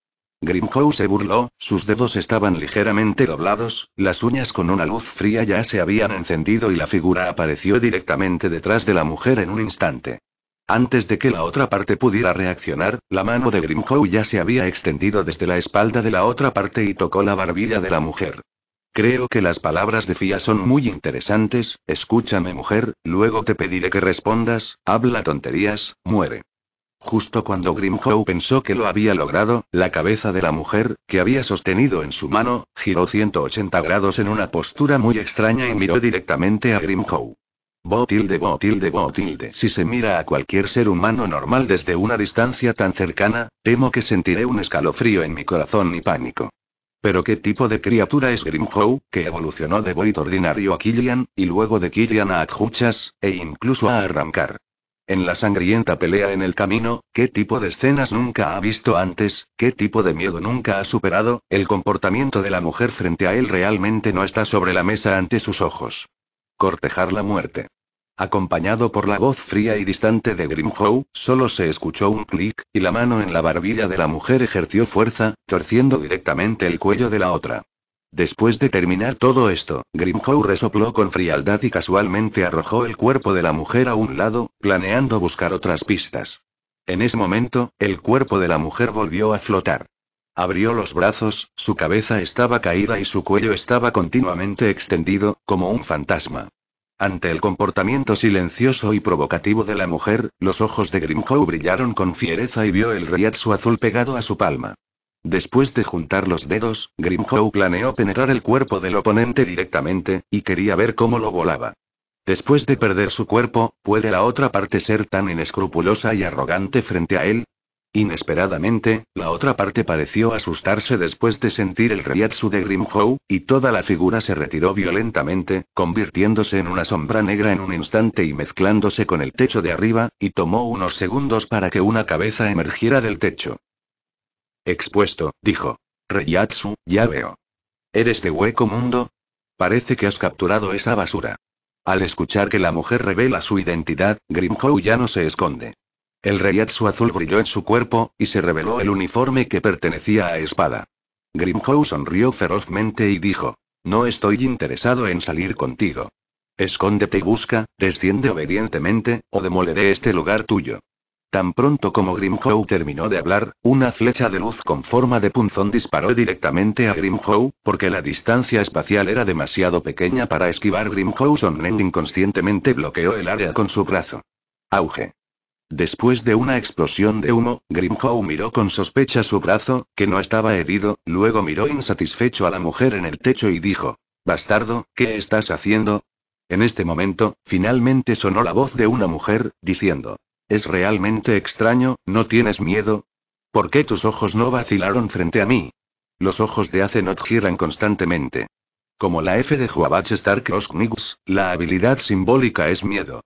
Grimhow se burló, sus dedos estaban ligeramente doblados, las uñas con una luz fría ya se habían encendido y la figura apareció directamente detrás de la mujer en un instante. Antes de que la otra parte pudiera reaccionar, la mano de Grimhow ya se había extendido desde la espalda de la otra parte y tocó la barbilla de la mujer. Creo que las palabras de Fia son muy interesantes, escúchame mujer, luego te pediré que respondas, habla tonterías, muere. Justo cuando Grimhow pensó que lo había logrado, la cabeza de la mujer, que había sostenido en su mano, giró 180 grados en una postura muy extraña y miró directamente a Grimhow. Botilde, botilde, botilde. Si se mira a cualquier ser humano normal desde una distancia tan cercana, temo que sentiré un escalofrío en mi corazón y pánico. Pero ¿qué tipo de criatura es Grimhow, que evolucionó de Void ordinario a Killian, y luego de Killian a Adjuchas, e incluso a Arrancar? En la sangrienta pelea en el camino, qué tipo de escenas nunca ha visto antes, qué tipo de miedo nunca ha superado, el comportamiento de la mujer frente a él realmente no está sobre la mesa ante sus ojos. Cortejar la muerte. Acompañado por la voz fría y distante de Grimhow, solo se escuchó un clic, y la mano en la barbilla de la mujer ejerció fuerza, torciendo directamente el cuello de la otra. Después de terminar todo esto, Grimhow resopló con frialdad y casualmente arrojó el cuerpo de la mujer a un lado, planeando buscar otras pistas. En ese momento, el cuerpo de la mujer volvió a flotar. Abrió los brazos, su cabeza estaba caída y su cuello estaba continuamente extendido, como un fantasma. Ante el comportamiento silencioso y provocativo de la mujer, los ojos de Grimhow brillaron con fiereza y vio el riatsu azul pegado a su palma. Después de juntar los dedos, Grimhow planeó penetrar el cuerpo del oponente directamente, y quería ver cómo lo volaba. Después de perder su cuerpo, ¿puede la otra parte ser tan inescrupulosa y arrogante frente a él? Inesperadamente, la otra parte pareció asustarse después de sentir el riatsu de Grimhow, y toda la figura se retiró violentamente, convirtiéndose en una sombra negra en un instante y mezclándose con el techo de arriba, y tomó unos segundos para que una cabeza emergiera del techo. Expuesto, dijo. reyatsu ya veo. ¿Eres de hueco mundo? Parece que has capturado esa basura. Al escuchar que la mujer revela su identidad, Grimhow ya no se esconde. El reyatsu azul brilló en su cuerpo, y se reveló el uniforme que pertenecía a Espada. Grimhow sonrió ferozmente y dijo, No estoy interesado en salir contigo. Escóndete y busca, desciende obedientemente, o demoleré este lugar tuyo. Tan pronto como Grimhow terminó de hablar, una flecha de luz con forma de punzón disparó directamente a Grimhow, porque la distancia espacial era demasiado pequeña para esquivar. Grimhow Sonnen inconscientemente bloqueó el área con su brazo. Auge. Después de una explosión de humo, Grimhow miró con sospecha su brazo, que no estaba herido, luego miró insatisfecho a la mujer en el techo y dijo, Bastardo, ¿qué estás haciendo? En este momento, finalmente sonó la voz de una mujer, diciendo, es realmente extraño, ¿no tienes miedo? ¿Por qué tus ojos no vacilaron frente a mí? Los ojos de Azenot giran constantemente. Como la F de Juabach Stark la habilidad simbólica es miedo.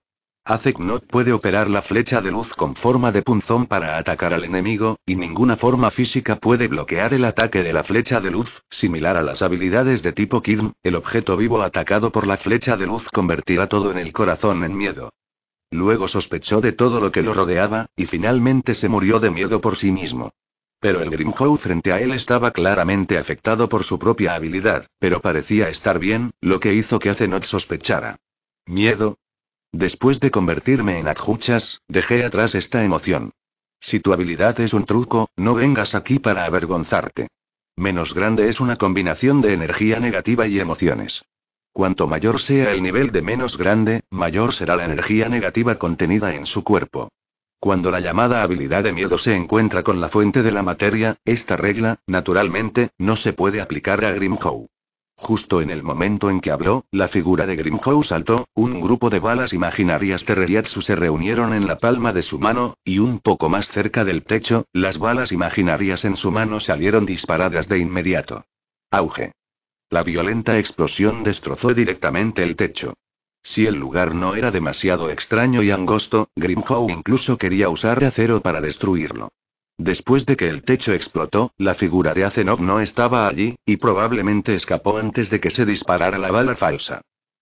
Knot puede operar la flecha de luz con forma de punzón para atacar al enemigo, y ninguna forma física puede bloquear el ataque de la flecha de luz, similar a las habilidades de tipo Kirn, el objeto vivo atacado por la flecha de luz convertirá todo en el corazón en miedo. Luego sospechó de todo lo que lo rodeaba, y finalmente se murió de miedo por sí mismo. Pero el Grimhow frente a él estaba claramente afectado por su propia habilidad, pero parecía estar bien, lo que hizo que Azenot sospechara. ¿Miedo? Después de convertirme en adjuchas, dejé atrás esta emoción. Si tu habilidad es un truco, no vengas aquí para avergonzarte. Menos grande es una combinación de energía negativa y emociones. Cuanto mayor sea el nivel de menos grande, mayor será la energía negativa contenida en su cuerpo. Cuando la llamada habilidad de miedo se encuentra con la fuente de la materia, esta regla, naturalmente, no se puede aplicar a Grimhow. Justo en el momento en que habló, la figura de Grimhow saltó, un grupo de balas imaginarias de se reunieron en la palma de su mano, y un poco más cerca del techo, las balas imaginarias en su mano salieron disparadas de inmediato. Auge. La violenta explosión destrozó directamente el techo. Si el lugar no era demasiado extraño y angosto, Grimhow incluso quería usar acero para destruirlo. Después de que el techo explotó, la figura de Azenov no estaba allí, y probablemente escapó antes de que se disparara la bala falsa.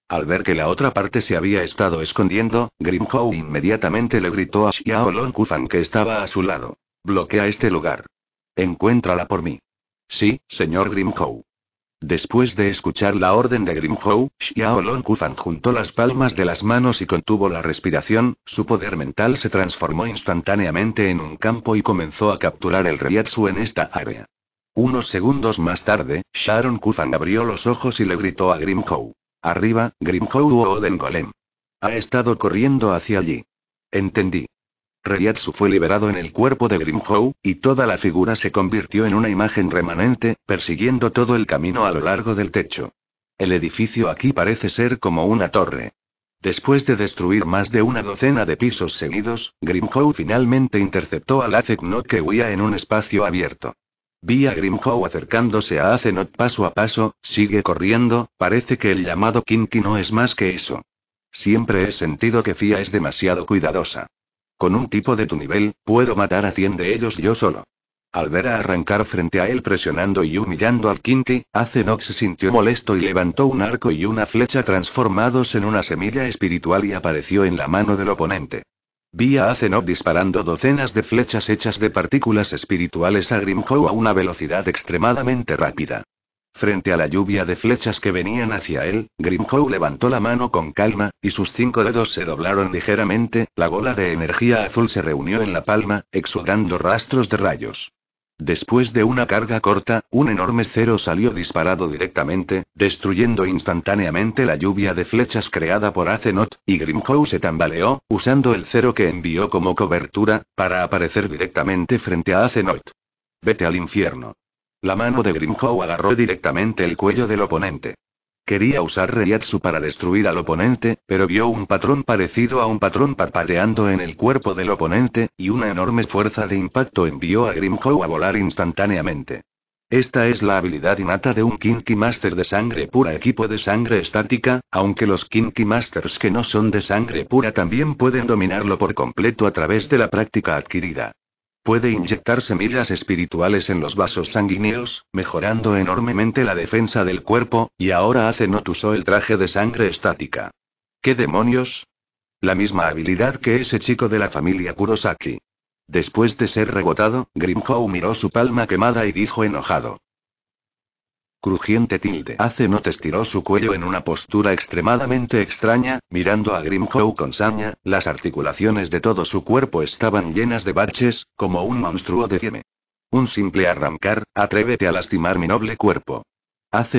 Al ver que la otra parte se había estado escondiendo, Grimhow inmediatamente le gritó a Xiao Kufan que estaba a su lado. Bloquea este lugar. Encuéntrala por mí. Sí, señor Grimhow. Después de escuchar la orden de Grimhow, Xiao Kufan juntó las palmas de las manos y contuvo la respiración, su poder mental se transformó instantáneamente en un campo y comenzó a capturar el Ryatsu en esta área. Unos segundos más tarde, Sharon Kufan abrió los ojos y le gritó a Grimhow. Arriba, Grimhow o Oden Golem. Ha estado corriendo hacia allí. Entendí. Reyatsu fue liberado en el cuerpo de Grimhow, y toda la figura se convirtió en una imagen remanente, persiguiendo todo el camino a lo largo del techo. El edificio aquí parece ser como una torre. Después de destruir más de una docena de pisos seguidos, Grimhow finalmente interceptó al Not que huía en un espacio abierto. Vi a Grimhow acercándose a Not paso a paso, sigue corriendo, parece que el llamado Kinki no es más que eso. Siempre he sentido que Fia es demasiado cuidadosa. Con un tipo de tu nivel, puedo matar a 100 de ellos yo solo. Al ver a arrancar frente a él presionando y humillando al Kinky, Azenov se sintió molesto y levantó un arco y una flecha transformados en una semilla espiritual y apareció en la mano del oponente. Vi a disparando docenas de flechas hechas de partículas espirituales a Grimhow a una velocidad extremadamente rápida. Frente a la lluvia de flechas que venían hacia él, Grimhow levantó la mano con calma, y sus cinco dedos se doblaron ligeramente, la bola de energía azul se reunió en la palma, exudando rastros de rayos. Después de una carga corta, un enorme cero salió disparado directamente, destruyendo instantáneamente la lluvia de flechas creada por Azenot, y Grimhow se tambaleó, usando el cero que envió como cobertura, para aparecer directamente frente a Azenot. Vete al infierno. La mano de Grimhow agarró directamente el cuello del oponente. Quería usar Reiatsu para destruir al oponente, pero vio un patrón parecido a un patrón parpadeando en el cuerpo del oponente, y una enorme fuerza de impacto envió a Grimhow a volar instantáneamente. Esta es la habilidad innata de un Kinky Master de sangre pura equipo de sangre estática, aunque los Kinky Masters que no son de sangre pura también pueden dominarlo por completo a través de la práctica adquirida. Puede inyectar semillas espirituales en los vasos sanguíneos, mejorando enormemente la defensa del cuerpo, y ahora hace Notuso el traje de sangre estática. ¿Qué demonios? La misma habilidad que ese chico de la familia Kurosaki. Después de ser rebotado, Grimhow miró su palma quemada y dijo enojado. Crujiente tilde. Hace no estiró su cuello en una postura extremadamente extraña, mirando a Grimhow con saña, las articulaciones de todo su cuerpo estaban llenas de baches, como un monstruo de yeme. Un simple arrancar, atrévete a lastimar mi noble cuerpo.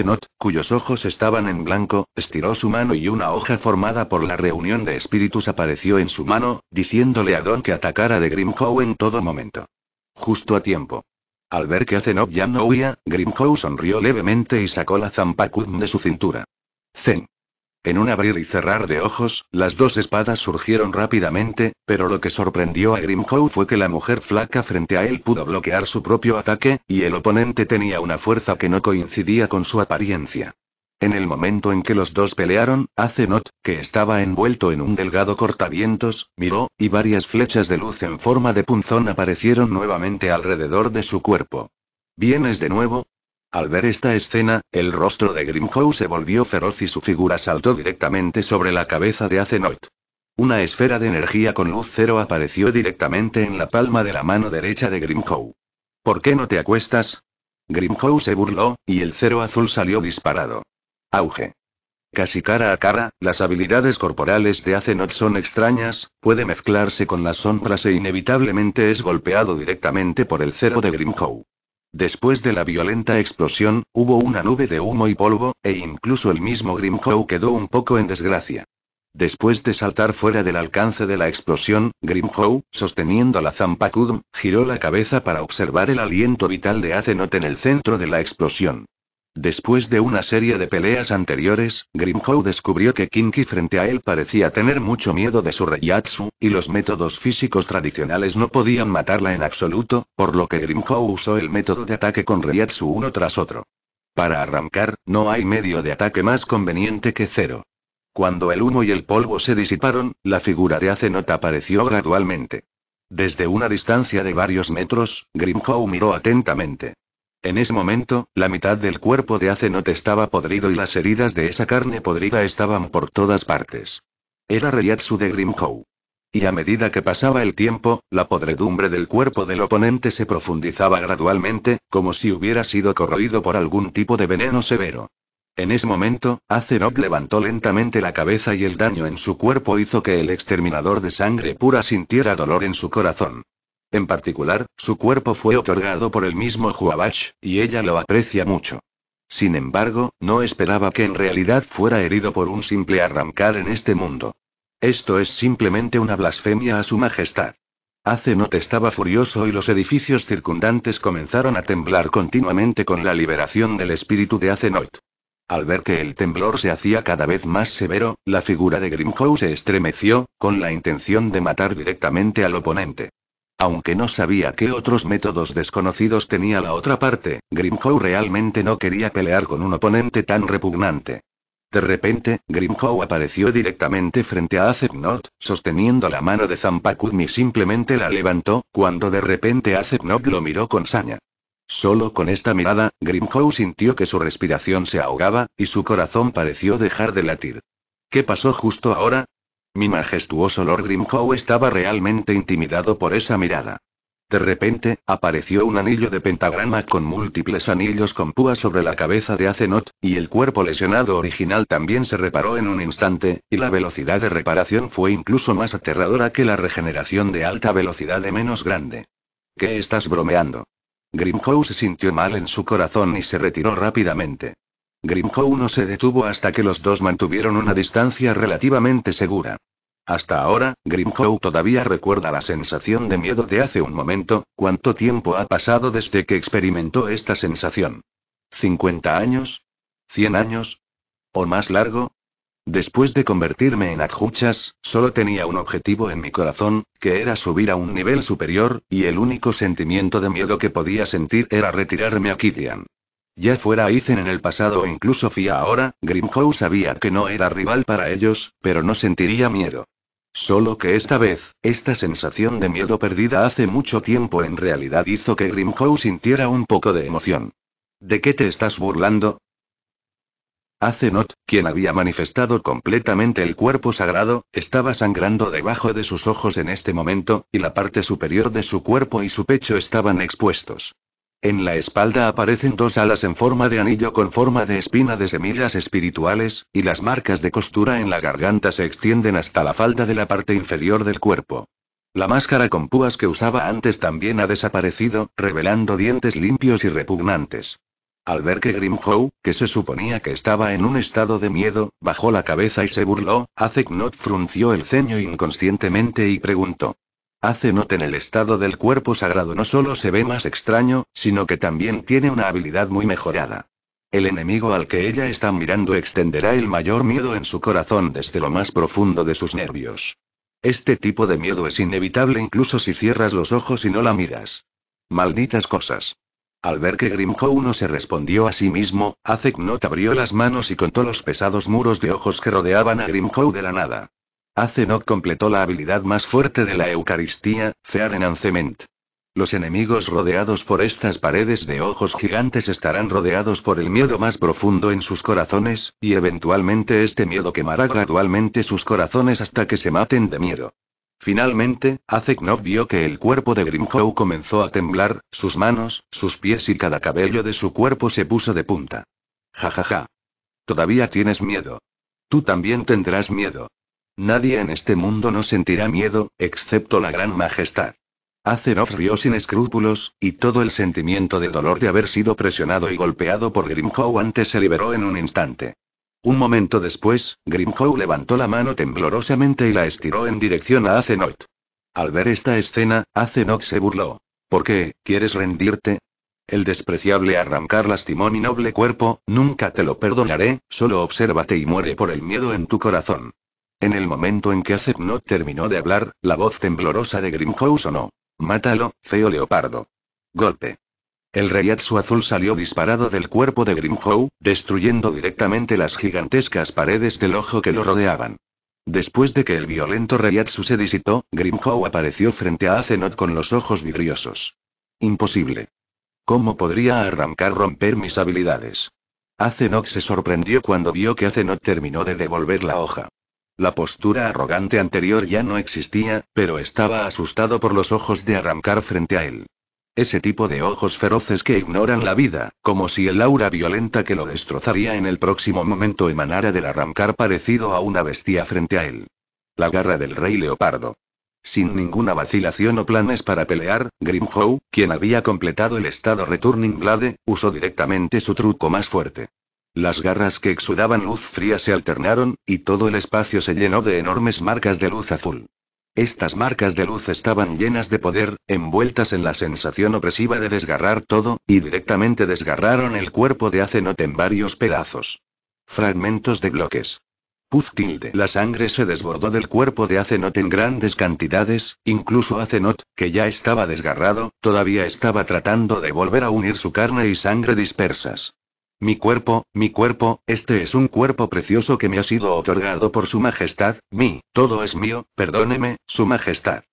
not, cuyos ojos estaban en blanco, estiró su mano y una hoja formada por la reunión de espíritus apareció en su mano, diciéndole a Don que atacara de Grimhow en todo momento. Justo a tiempo. Al ver que Zenok ya no huía, Grimhow sonrió levemente y sacó la Zampakud de su cintura. Zen. En un abrir y cerrar de ojos, las dos espadas surgieron rápidamente, pero lo que sorprendió a Grimhow fue que la mujer flaca frente a él pudo bloquear su propio ataque, y el oponente tenía una fuerza que no coincidía con su apariencia. En el momento en que los dos pelearon, Azenot, que estaba envuelto en un delgado cortavientos, miró, y varias flechas de luz en forma de punzón aparecieron nuevamente alrededor de su cuerpo. ¿Vienes de nuevo? Al ver esta escena, el rostro de Grimhow se volvió feroz y su figura saltó directamente sobre la cabeza de Azenot. Una esfera de energía con luz cero apareció directamente en la palma de la mano derecha de Grimhow. ¿Por qué no te acuestas? Grimhow se burló, y el cero azul salió disparado. Auge. Casi cara a cara, las habilidades corporales de Azenot son extrañas, puede mezclarse con las sombras e inevitablemente es golpeado directamente por el cero de Grimhow. Después de la violenta explosión, hubo una nube de humo y polvo, e incluso el mismo Grimhow quedó un poco en desgracia. Después de saltar fuera del alcance de la explosión, Grimhow, sosteniendo la zampa Kudm, giró la cabeza para observar el aliento vital de Azenot en el centro de la explosión. Después de una serie de peleas anteriores, Grimhow descubrió que Kinky frente a él parecía tener mucho miedo de su Reiatsu, y los métodos físicos tradicionales no podían matarla en absoluto, por lo que Grimhow usó el método de ataque con Reyatsu uno tras otro. Para arrancar, no hay medio de ataque más conveniente que cero. Cuando el humo y el polvo se disiparon, la figura de Azenot apareció gradualmente. Desde una distancia de varios metros, Grimhow miró atentamente. En ese momento, la mitad del cuerpo de Azenot estaba podrido y las heridas de esa carne podrida estaban por todas partes. Era Reyatsu de Grimhow. Y a medida que pasaba el tiempo, la podredumbre del cuerpo del oponente se profundizaba gradualmente, como si hubiera sido corroído por algún tipo de veneno severo. En ese momento, Azenot levantó lentamente la cabeza y el daño en su cuerpo hizo que el exterminador de sangre pura sintiera dolor en su corazón. En particular, su cuerpo fue otorgado por el mismo Juabach, y ella lo aprecia mucho. Sin embargo, no esperaba que en realidad fuera herido por un simple arrancar en este mundo. Esto es simplemente una blasfemia a su majestad. Azenot estaba furioso y los edificios circundantes comenzaron a temblar continuamente con la liberación del espíritu de Azenot. Al ver que el temblor se hacía cada vez más severo, la figura de Grimhow se estremeció, con la intención de matar directamente al oponente. Aunque no sabía qué otros métodos desconocidos tenía la otra parte, Grimhow realmente no quería pelear con un oponente tan repugnante. De repente, Grimhow apareció directamente frente a Azepnot, sosteniendo la mano de y simplemente la levantó, cuando de repente Azepnot lo miró con saña. Solo con esta mirada, Grimhow sintió que su respiración se ahogaba, y su corazón pareció dejar de latir. ¿Qué pasó justo ahora? Mi majestuoso Lord Grimhow estaba realmente intimidado por esa mirada. De repente, apareció un anillo de pentagrama con múltiples anillos con púas sobre la cabeza de Azenot, y el cuerpo lesionado original también se reparó en un instante, y la velocidad de reparación fue incluso más aterradora que la regeneración de alta velocidad de menos grande. ¿Qué estás bromeando? Grimhow se sintió mal en su corazón y se retiró rápidamente. Grimhow no se detuvo hasta que los dos mantuvieron una distancia relativamente segura. Hasta ahora, Grimhow todavía recuerda la sensación de miedo de hace un momento, ¿cuánto tiempo ha pasado desde que experimentó esta sensación? ¿50 años? ¿100 años? ¿O más largo? Después de convertirme en adjuchas, solo tenía un objetivo en mi corazón, que era subir a un nivel superior, y el único sentimiento de miedo que podía sentir era retirarme a Kitian. Ya fuera Aizen en el pasado o incluso Fia ahora, Grimhow sabía que no era rival para ellos, pero no sentiría miedo. Solo que esta vez, esta sensación de miedo perdida hace mucho tiempo en realidad hizo que Grimhow sintiera un poco de emoción. ¿De qué te estás burlando? not, quien había manifestado completamente el cuerpo sagrado, estaba sangrando debajo de sus ojos en este momento, y la parte superior de su cuerpo y su pecho estaban expuestos. En la espalda aparecen dos alas en forma de anillo con forma de espina de semillas espirituales, y las marcas de costura en la garganta se extienden hasta la falda de la parte inferior del cuerpo. La máscara con púas que usaba antes también ha desaparecido, revelando dientes limpios y repugnantes. Al ver que Grimhow, que se suponía que estaba en un estado de miedo, bajó la cabeza y se burló, Azeknot frunció el ceño inconscientemente y preguntó. Hace en el estado del cuerpo sagrado no solo se ve más extraño, sino que también tiene una habilidad muy mejorada. El enemigo al que ella está mirando extenderá el mayor miedo en su corazón desde lo más profundo de sus nervios. Este tipo de miedo es inevitable incluso si cierras los ojos y no la miras. Malditas cosas. Al ver que Grimhow no se respondió a sí mismo, Not abrió las manos y contó los pesados muros de ojos que rodeaban a Grimhow de la nada. Azenok completó la habilidad más fuerte de la Eucaristía, Fear Los enemigos rodeados por estas paredes de ojos gigantes estarán rodeados por el miedo más profundo en sus corazones, y eventualmente este miedo quemará gradualmente sus corazones hasta que se maten de miedo. Finalmente, Azeknov vio que el cuerpo de Grimhow comenzó a temblar, sus manos, sus pies y cada cabello de su cuerpo se puso de punta. Ja ja ja. Todavía tienes miedo. Tú también tendrás miedo. Nadie en este mundo no sentirá miedo, excepto la gran majestad. Azeroth rió sin escrúpulos, y todo el sentimiento de dolor de haber sido presionado y golpeado por Grimhow antes se liberó en un instante. Un momento después, Grimhow levantó la mano temblorosamente y la estiró en dirección a Azenoth. Al ver esta escena, Azenoth se burló. ¿Por qué? ¿Quieres rendirte? El despreciable arrancar lastimó mi noble cuerpo, nunca te lo perdonaré, solo obsérvate y muere por el miedo en tu corazón. En el momento en que Azenot terminó de hablar, la voz temblorosa de Grimhow sonó. Mátalo, feo leopardo. Golpe. El reyatsu azul salió disparado del cuerpo de Grimhow, destruyendo directamente las gigantescas paredes del ojo que lo rodeaban. Después de que el violento reyatsu se disitó, Grimhow apareció frente a Azenot con los ojos vidriosos. Imposible. ¿Cómo podría arrancar romper mis habilidades? Azenot se sorprendió cuando vio que Azenot terminó de devolver la hoja. La postura arrogante anterior ya no existía, pero estaba asustado por los ojos de arrancar frente a él. Ese tipo de ojos feroces que ignoran la vida, como si el aura violenta que lo destrozaría en el próximo momento emanara del arrancar parecido a una bestia frente a él. La garra del rey leopardo. Sin ninguna vacilación o planes para pelear, Grimhow, quien había completado el estado Returning Blade, usó directamente su truco más fuerte. Las garras que exudaban luz fría se alternaron, y todo el espacio se llenó de enormes marcas de luz azul. Estas marcas de luz estaban llenas de poder, envueltas en la sensación opresiva de desgarrar todo, y directamente desgarraron el cuerpo de Azenot en varios pedazos. Fragmentos de bloques. Puz La sangre se desbordó del cuerpo de Azenot en grandes cantidades, incluso Azenot, que ya estaba desgarrado, todavía estaba tratando de volver a unir su carne y sangre dispersas. Mi cuerpo, mi cuerpo, este es un cuerpo precioso que me ha sido otorgado por Su Majestad, mi, todo es mío, perdóneme, Su Majestad.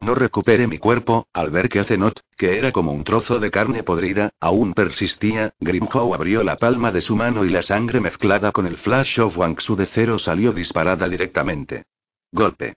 No recuperé mi cuerpo, al ver que Azenot, que era como un trozo de carne podrida, aún persistía, Grimhow abrió la palma de su mano y la sangre mezclada con el flash of su de cero salió disparada directamente. Golpe.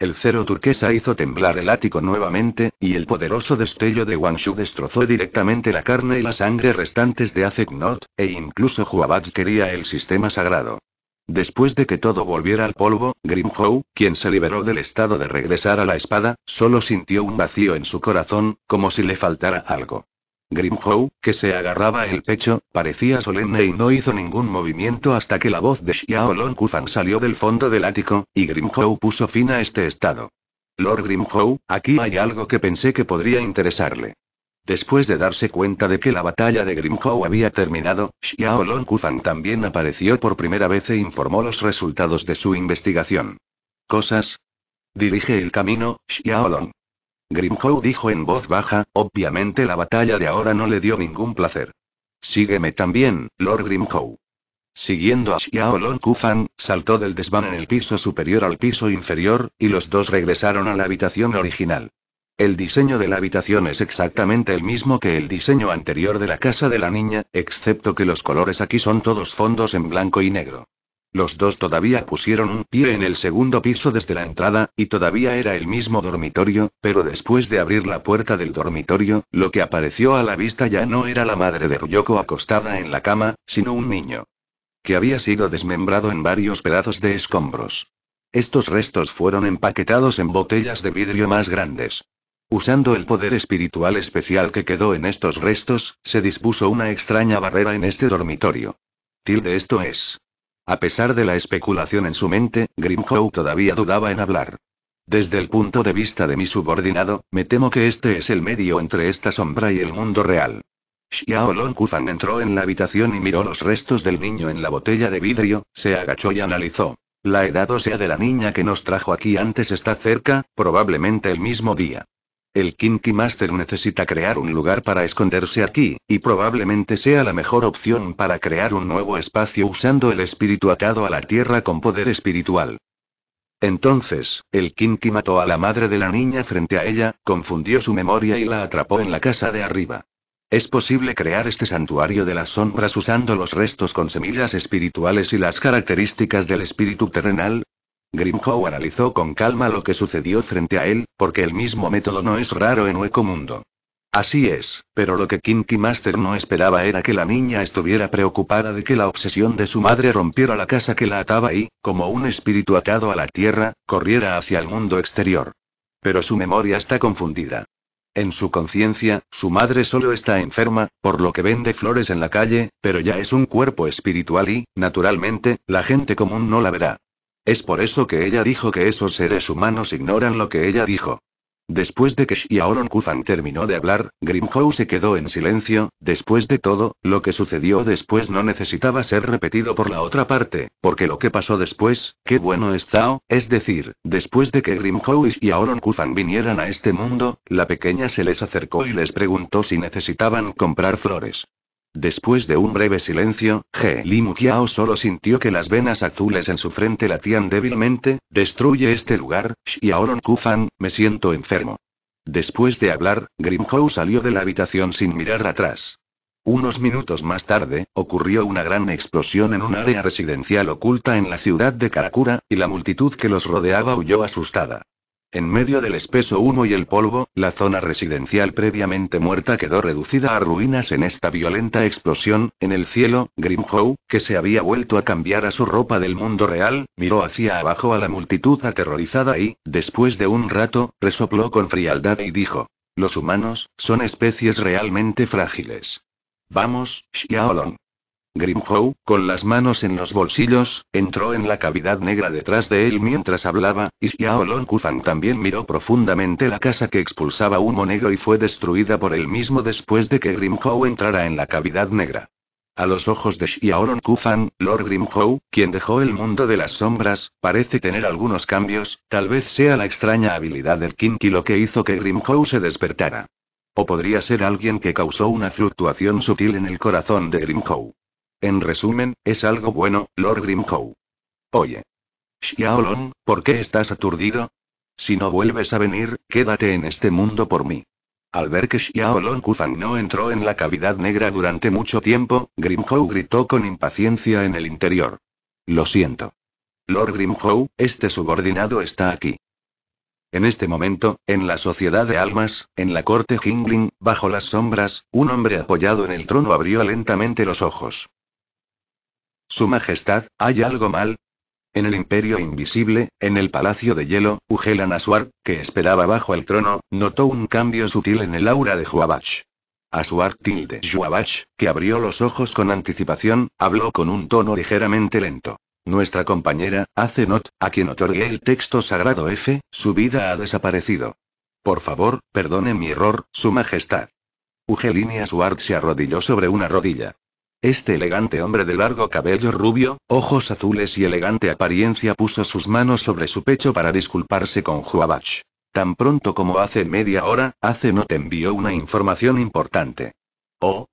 El cero turquesa hizo temblar el ático nuevamente, y el poderoso destello de Wanshu destrozó directamente la carne y la sangre restantes de Azeknot, e incluso Huabats quería el sistema sagrado. Después de que todo volviera al polvo, Grimhow, quien se liberó del estado de regresar a la espada, solo sintió un vacío en su corazón, como si le faltara algo. Grimhow, que se agarraba el pecho, parecía solemne y no hizo ningún movimiento hasta que la voz de Xiaolong Kufan salió del fondo del ático, y Grimhow puso fin a este estado. Lord Grimhow, aquí hay algo que pensé que podría interesarle. Después de darse cuenta de que la batalla de Grimhow había terminado, Xiaolong Kufan también apareció por primera vez e informó los resultados de su investigación. Cosas. Dirige el camino, Xiaolong. Grimhow dijo en voz baja, obviamente la batalla de ahora no le dio ningún placer. Sígueme también, Lord Grimhow. Siguiendo a Xiao Kufan, saltó del desván en el piso superior al piso inferior, y los dos regresaron a la habitación original. El diseño de la habitación es exactamente el mismo que el diseño anterior de la casa de la niña, excepto que los colores aquí son todos fondos en blanco y negro. Los dos todavía pusieron un pie en el segundo piso desde la entrada, y todavía era el mismo dormitorio, pero después de abrir la puerta del dormitorio, lo que apareció a la vista ya no era la madre de Ryoko acostada en la cama, sino un niño. Que había sido desmembrado en varios pedazos de escombros. Estos restos fueron empaquetados en botellas de vidrio más grandes. Usando el poder espiritual especial que quedó en estos restos, se dispuso una extraña barrera en este dormitorio. Tilde esto es. A pesar de la especulación en su mente, Grimhow todavía dudaba en hablar. Desde el punto de vista de mi subordinado, me temo que este es el medio entre esta sombra y el mundo real. Xiao Long Kufan entró en la habitación y miró los restos del niño en la botella de vidrio, se agachó y analizó. La edad o sea de la niña que nos trajo aquí antes está cerca, probablemente el mismo día. El Kinky Master necesita crear un lugar para esconderse aquí, y probablemente sea la mejor opción para crear un nuevo espacio usando el espíritu atado a la tierra con poder espiritual. Entonces, el Kinky mató a la madre de la niña frente a ella, confundió su memoria y la atrapó en la casa de arriba. Es posible crear este santuario de las sombras usando los restos con semillas espirituales y las características del espíritu terrenal, Grimhow analizó con calma lo que sucedió frente a él, porque el mismo método no es raro en Hueco Mundo. Así es, pero lo que Kinky Master no esperaba era que la niña estuviera preocupada de que la obsesión de su madre rompiera la casa que la ataba y, como un espíritu atado a la tierra, corriera hacia el mundo exterior. Pero su memoria está confundida. En su conciencia, su madre solo está enferma, por lo que vende flores en la calle, pero ya es un cuerpo espiritual y, naturalmente, la gente común no la verá. Es por eso que ella dijo que esos seres humanos ignoran lo que ella dijo. Después de que y Kufan terminó de hablar, Grimhow se quedó en silencio, después de todo, lo que sucedió después no necesitaba ser repetido por la otra parte, porque lo que pasó después, qué bueno es es decir, después de que Grimhow y Shiaoron Kufan vinieran a este mundo, la pequeña se les acercó y les preguntó si necesitaban comprar flores. Después de un breve silencio, He Limu Kiao solo sintió que las venas azules en su frente latían débilmente, destruye este lugar, Xiaolong Kufan, me siento enfermo. Después de hablar, Grimhow salió de la habitación sin mirar atrás. Unos minutos más tarde, ocurrió una gran explosión en un área residencial oculta en la ciudad de Karakura, y la multitud que los rodeaba huyó asustada. En medio del espeso humo y el polvo, la zona residencial previamente muerta quedó reducida a ruinas en esta violenta explosión. En el cielo, Grimhow, que se había vuelto a cambiar a su ropa del mundo real, miró hacia abajo a la multitud aterrorizada y, después de un rato, resopló con frialdad y dijo: Los humanos son especies realmente frágiles. Vamos, Xiaolong. Grimhow, con las manos en los bolsillos, entró en la cavidad negra detrás de él mientras hablaba, y Xiao Kufan también miró profundamente la casa que expulsaba humo negro y fue destruida por él mismo después de que Grimhow entrara en la cavidad negra. A los ojos de Xiao Kufan, Lord Grimhow, quien dejó el mundo de las sombras, parece tener algunos cambios, tal vez sea la extraña habilidad del Kinky lo que hizo que Grimhow se despertara. O podría ser alguien que causó una fluctuación sutil en el corazón de Grimhow. En resumen, es algo bueno, Lord Grimhow. Oye. Xiaolong, ¿por qué estás aturdido? Si no vuelves a venir, quédate en este mundo por mí. Al ver que Xiaolong Kufang no entró en la cavidad negra durante mucho tiempo, Grimhow gritó con impaciencia en el interior. Lo siento. Lord Grimhow, este subordinado está aquí. En este momento, en la sociedad de almas, en la corte Jingling, bajo las sombras, un hombre apoyado en el trono abrió lentamente los ojos. Su Majestad, ¿hay algo mal? En el Imperio Invisible, en el Palacio de Hielo, Ugelan suar que esperaba bajo el trono, notó un cambio sutil en el aura de Juabach. Asuar tilde Juabach, que abrió los ojos con anticipación, habló con un tono ligeramente lento. Nuestra compañera, Azenot, a quien otorgué el texto sagrado F, su vida ha desaparecido. Por favor, perdone mi error, Su Majestad. Ugelini Asuart se arrodilló sobre una rodilla. Este elegante hombre de largo cabello rubio, ojos azules y elegante apariencia puso sus manos sobre su pecho para disculparse con Juabach. Tan pronto como hace media hora, hace no te envió una información importante. Oh.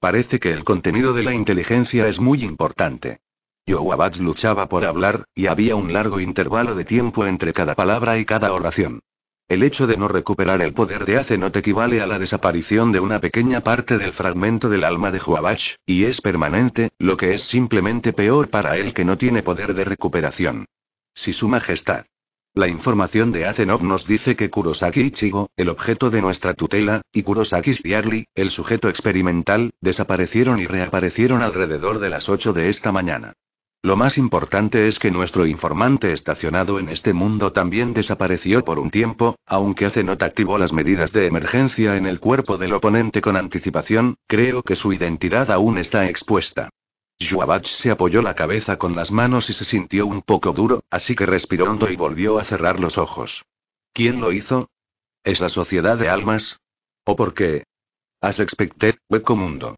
Parece que el contenido de la inteligencia es muy importante. Yoabats luchaba por hablar, y había un largo intervalo de tiempo entre cada palabra y cada oración. El hecho de no recuperar el poder de Azenot equivale a la desaparición de una pequeña parte del fragmento del alma de Huabach, y es permanente, lo que es simplemente peor para el que no tiene poder de recuperación. Si su majestad. La información de Azenov nos dice que Kurosaki Ichigo, el objeto de nuestra tutela, y Kurosaki Shiarly, el sujeto experimental, desaparecieron y reaparecieron alrededor de las 8 de esta mañana. Lo más importante es que nuestro informante estacionado en este mundo también desapareció por un tiempo, aunque hace nota activó las medidas de emergencia en el cuerpo del oponente con anticipación, creo que su identidad aún está expuesta. Joabach se apoyó la cabeza con las manos y se sintió un poco duro, así que respiró hondo y volvió a cerrar los ojos. ¿Quién lo hizo? ¿Es la sociedad de almas? ¿O por qué? As expected, hueco mundo.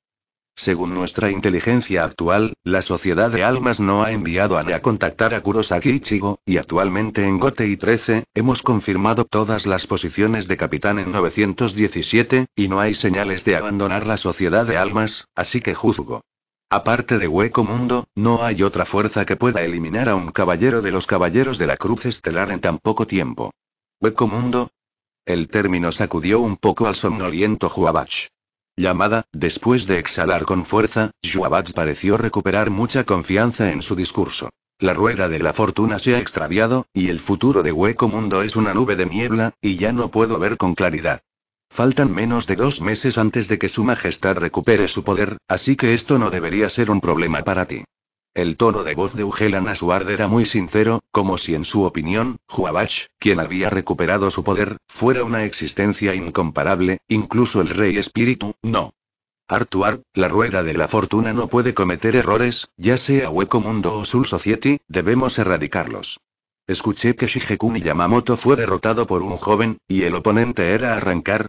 Según nuestra inteligencia actual, la Sociedad de Almas no ha enviado a Ne a contactar a Kurosaki Ichigo, y actualmente en Gotei 13, hemos confirmado todas las posiciones de capitán en 917, y no hay señales de abandonar la Sociedad de Almas, así que juzgo. Aparte de Hueco Mundo, no hay otra fuerza que pueda eliminar a un caballero de los caballeros de la Cruz Estelar en tan poco tiempo. Hueco Mundo. El término sacudió un poco al somnoliento Juabach llamada, después de exhalar con fuerza, Zhuabats pareció recuperar mucha confianza en su discurso. La rueda de la fortuna se ha extraviado, y el futuro de Hueco Mundo es una nube de niebla, y ya no puedo ver con claridad. Faltan menos de dos meses antes de que Su Majestad recupere su poder, así que esto no debería ser un problema para ti. El tono de voz de Ugelan Asuard era muy sincero, como si en su opinión, Huabach, quien había recuperado su poder, fuera una existencia incomparable, incluso el rey espíritu, no. Artuar, la rueda de la fortuna no puede cometer errores, ya sea Hueco Mundo o Soul Society, debemos erradicarlos. Escuché que Shigekuni Yamamoto fue derrotado por un joven, y el oponente era arrancar,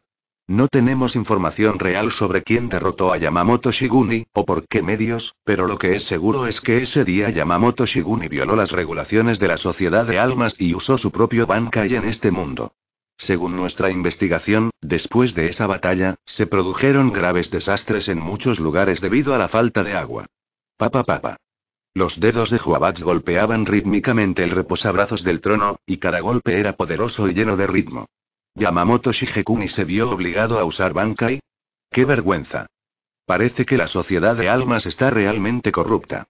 no tenemos información real sobre quién derrotó a Yamamoto Shiguni, o por qué medios, pero lo que es seguro es que ese día Yamamoto Shiguni violó las regulaciones de la Sociedad de Almas y usó su propio Bankai en este mundo. Según nuestra investigación, después de esa batalla, se produjeron graves desastres en muchos lugares debido a la falta de agua. Papa papa. Los dedos de Huabats golpeaban rítmicamente el reposabrazos del trono, y cada golpe era poderoso y lleno de ritmo. Yamamoto Shigekuni se vio obligado a usar Bankai. ¡Qué vergüenza! Parece que la sociedad de almas está realmente corrupta.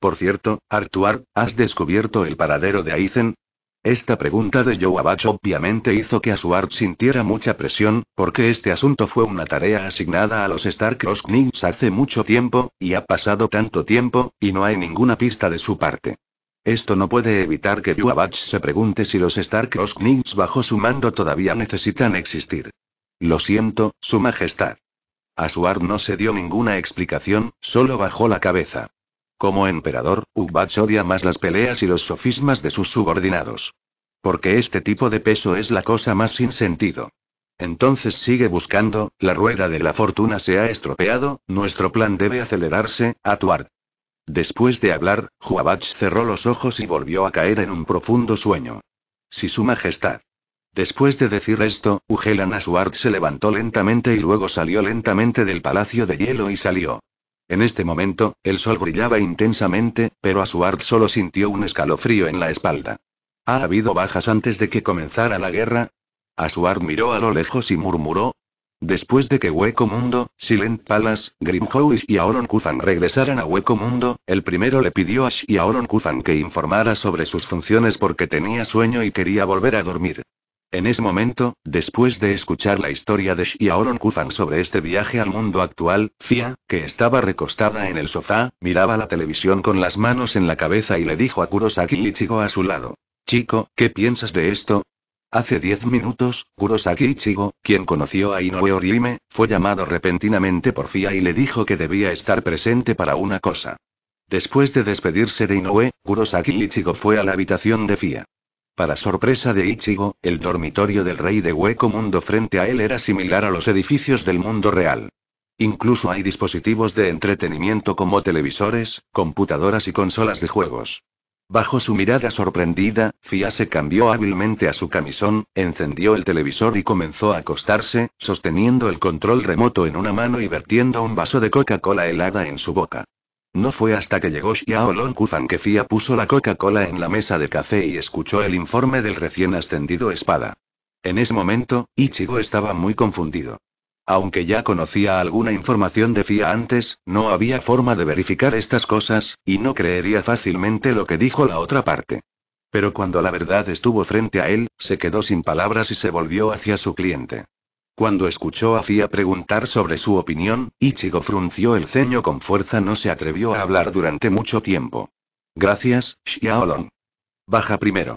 Por cierto, Artuar, ¿has descubierto el paradero de Aizen? Esta pregunta de Yoabach obviamente hizo que Asuart sintiera mucha presión, porque este asunto fue una tarea asignada a los Starcross Knights hace mucho tiempo, y ha pasado tanto tiempo, y no hay ninguna pista de su parte. Esto no puede evitar que Yuabach se pregunte si los Stark Knights bajo su mando todavía necesitan existir. Lo siento, Su Majestad. Asuar no se dio ninguna explicación, solo bajó la cabeza. Como emperador, Ubach odia más las peleas y los sofismas de sus subordinados. Porque este tipo de peso es la cosa más sin sentido. Entonces sigue buscando, la rueda de la fortuna se ha estropeado, nuestro plan debe acelerarse, Atuar. Después de hablar, Juabach cerró los ojos y volvió a caer en un profundo sueño. Si su majestad. Después de decir esto, Ugelan Asuart se levantó lentamente y luego salió lentamente del palacio de hielo y salió. En este momento, el sol brillaba intensamente, pero Asuart solo sintió un escalofrío en la espalda. ¿Ha habido bajas antes de que comenzara la guerra? Asuard miró a lo lejos y murmuró, Después de que Hueco Mundo, Silent Palace, Grimhouse y Aoron Kuzan regresaran a Hueco Mundo, el primero le pidió a Sh y Aoron Kuzan que informara sobre sus funciones porque tenía sueño y quería volver a dormir. En ese momento, después de escuchar la historia de y Kufan Kuzan sobre este viaje al mundo actual, Fia, que estaba recostada en el sofá, miraba la televisión con las manos en la cabeza y le dijo a Kurosaki Ichigo a su lado. Chico, ¿qué piensas de esto? Hace diez minutos, Kurosaki Ichigo, quien conoció a Inoue Orihime, fue llamado repentinamente por FIA y le dijo que debía estar presente para una cosa. Después de despedirse de Inoue, Kurosaki Ichigo fue a la habitación de FIA. Para sorpresa de Ichigo, el dormitorio del rey de Hueco Mundo frente a él era similar a los edificios del mundo real. Incluso hay dispositivos de entretenimiento como televisores, computadoras y consolas de juegos. Bajo su mirada sorprendida, Fia se cambió hábilmente a su camisón, encendió el televisor y comenzó a acostarse, sosteniendo el control remoto en una mano y vertiendo un vaso de Coca-Cola helada en su boca. No fue hasta que llegó Xiao Long Kuzan que Fia puso la Coca-Cola en la mesa de café y escuchó el informe del recién ascendido espada. En ese momento, Ichigo estaba muy confundido. Aunque ya conocía alguna información de FIA antes, no había forma de verificar estas cosas, y no creería fácilmente lo que dijo la otra parte. Pero cuando la verdad estuvo frente a él, se quedó sin palabras y se volvió hacia su cliente. Cuando escuchó a FIA preguntar sobre su opinión, Ichigo frunció el ceño con fuerza, no se atrevió a hablar durante mucho tiempo. Gracias, Xiaolong. Baja primero.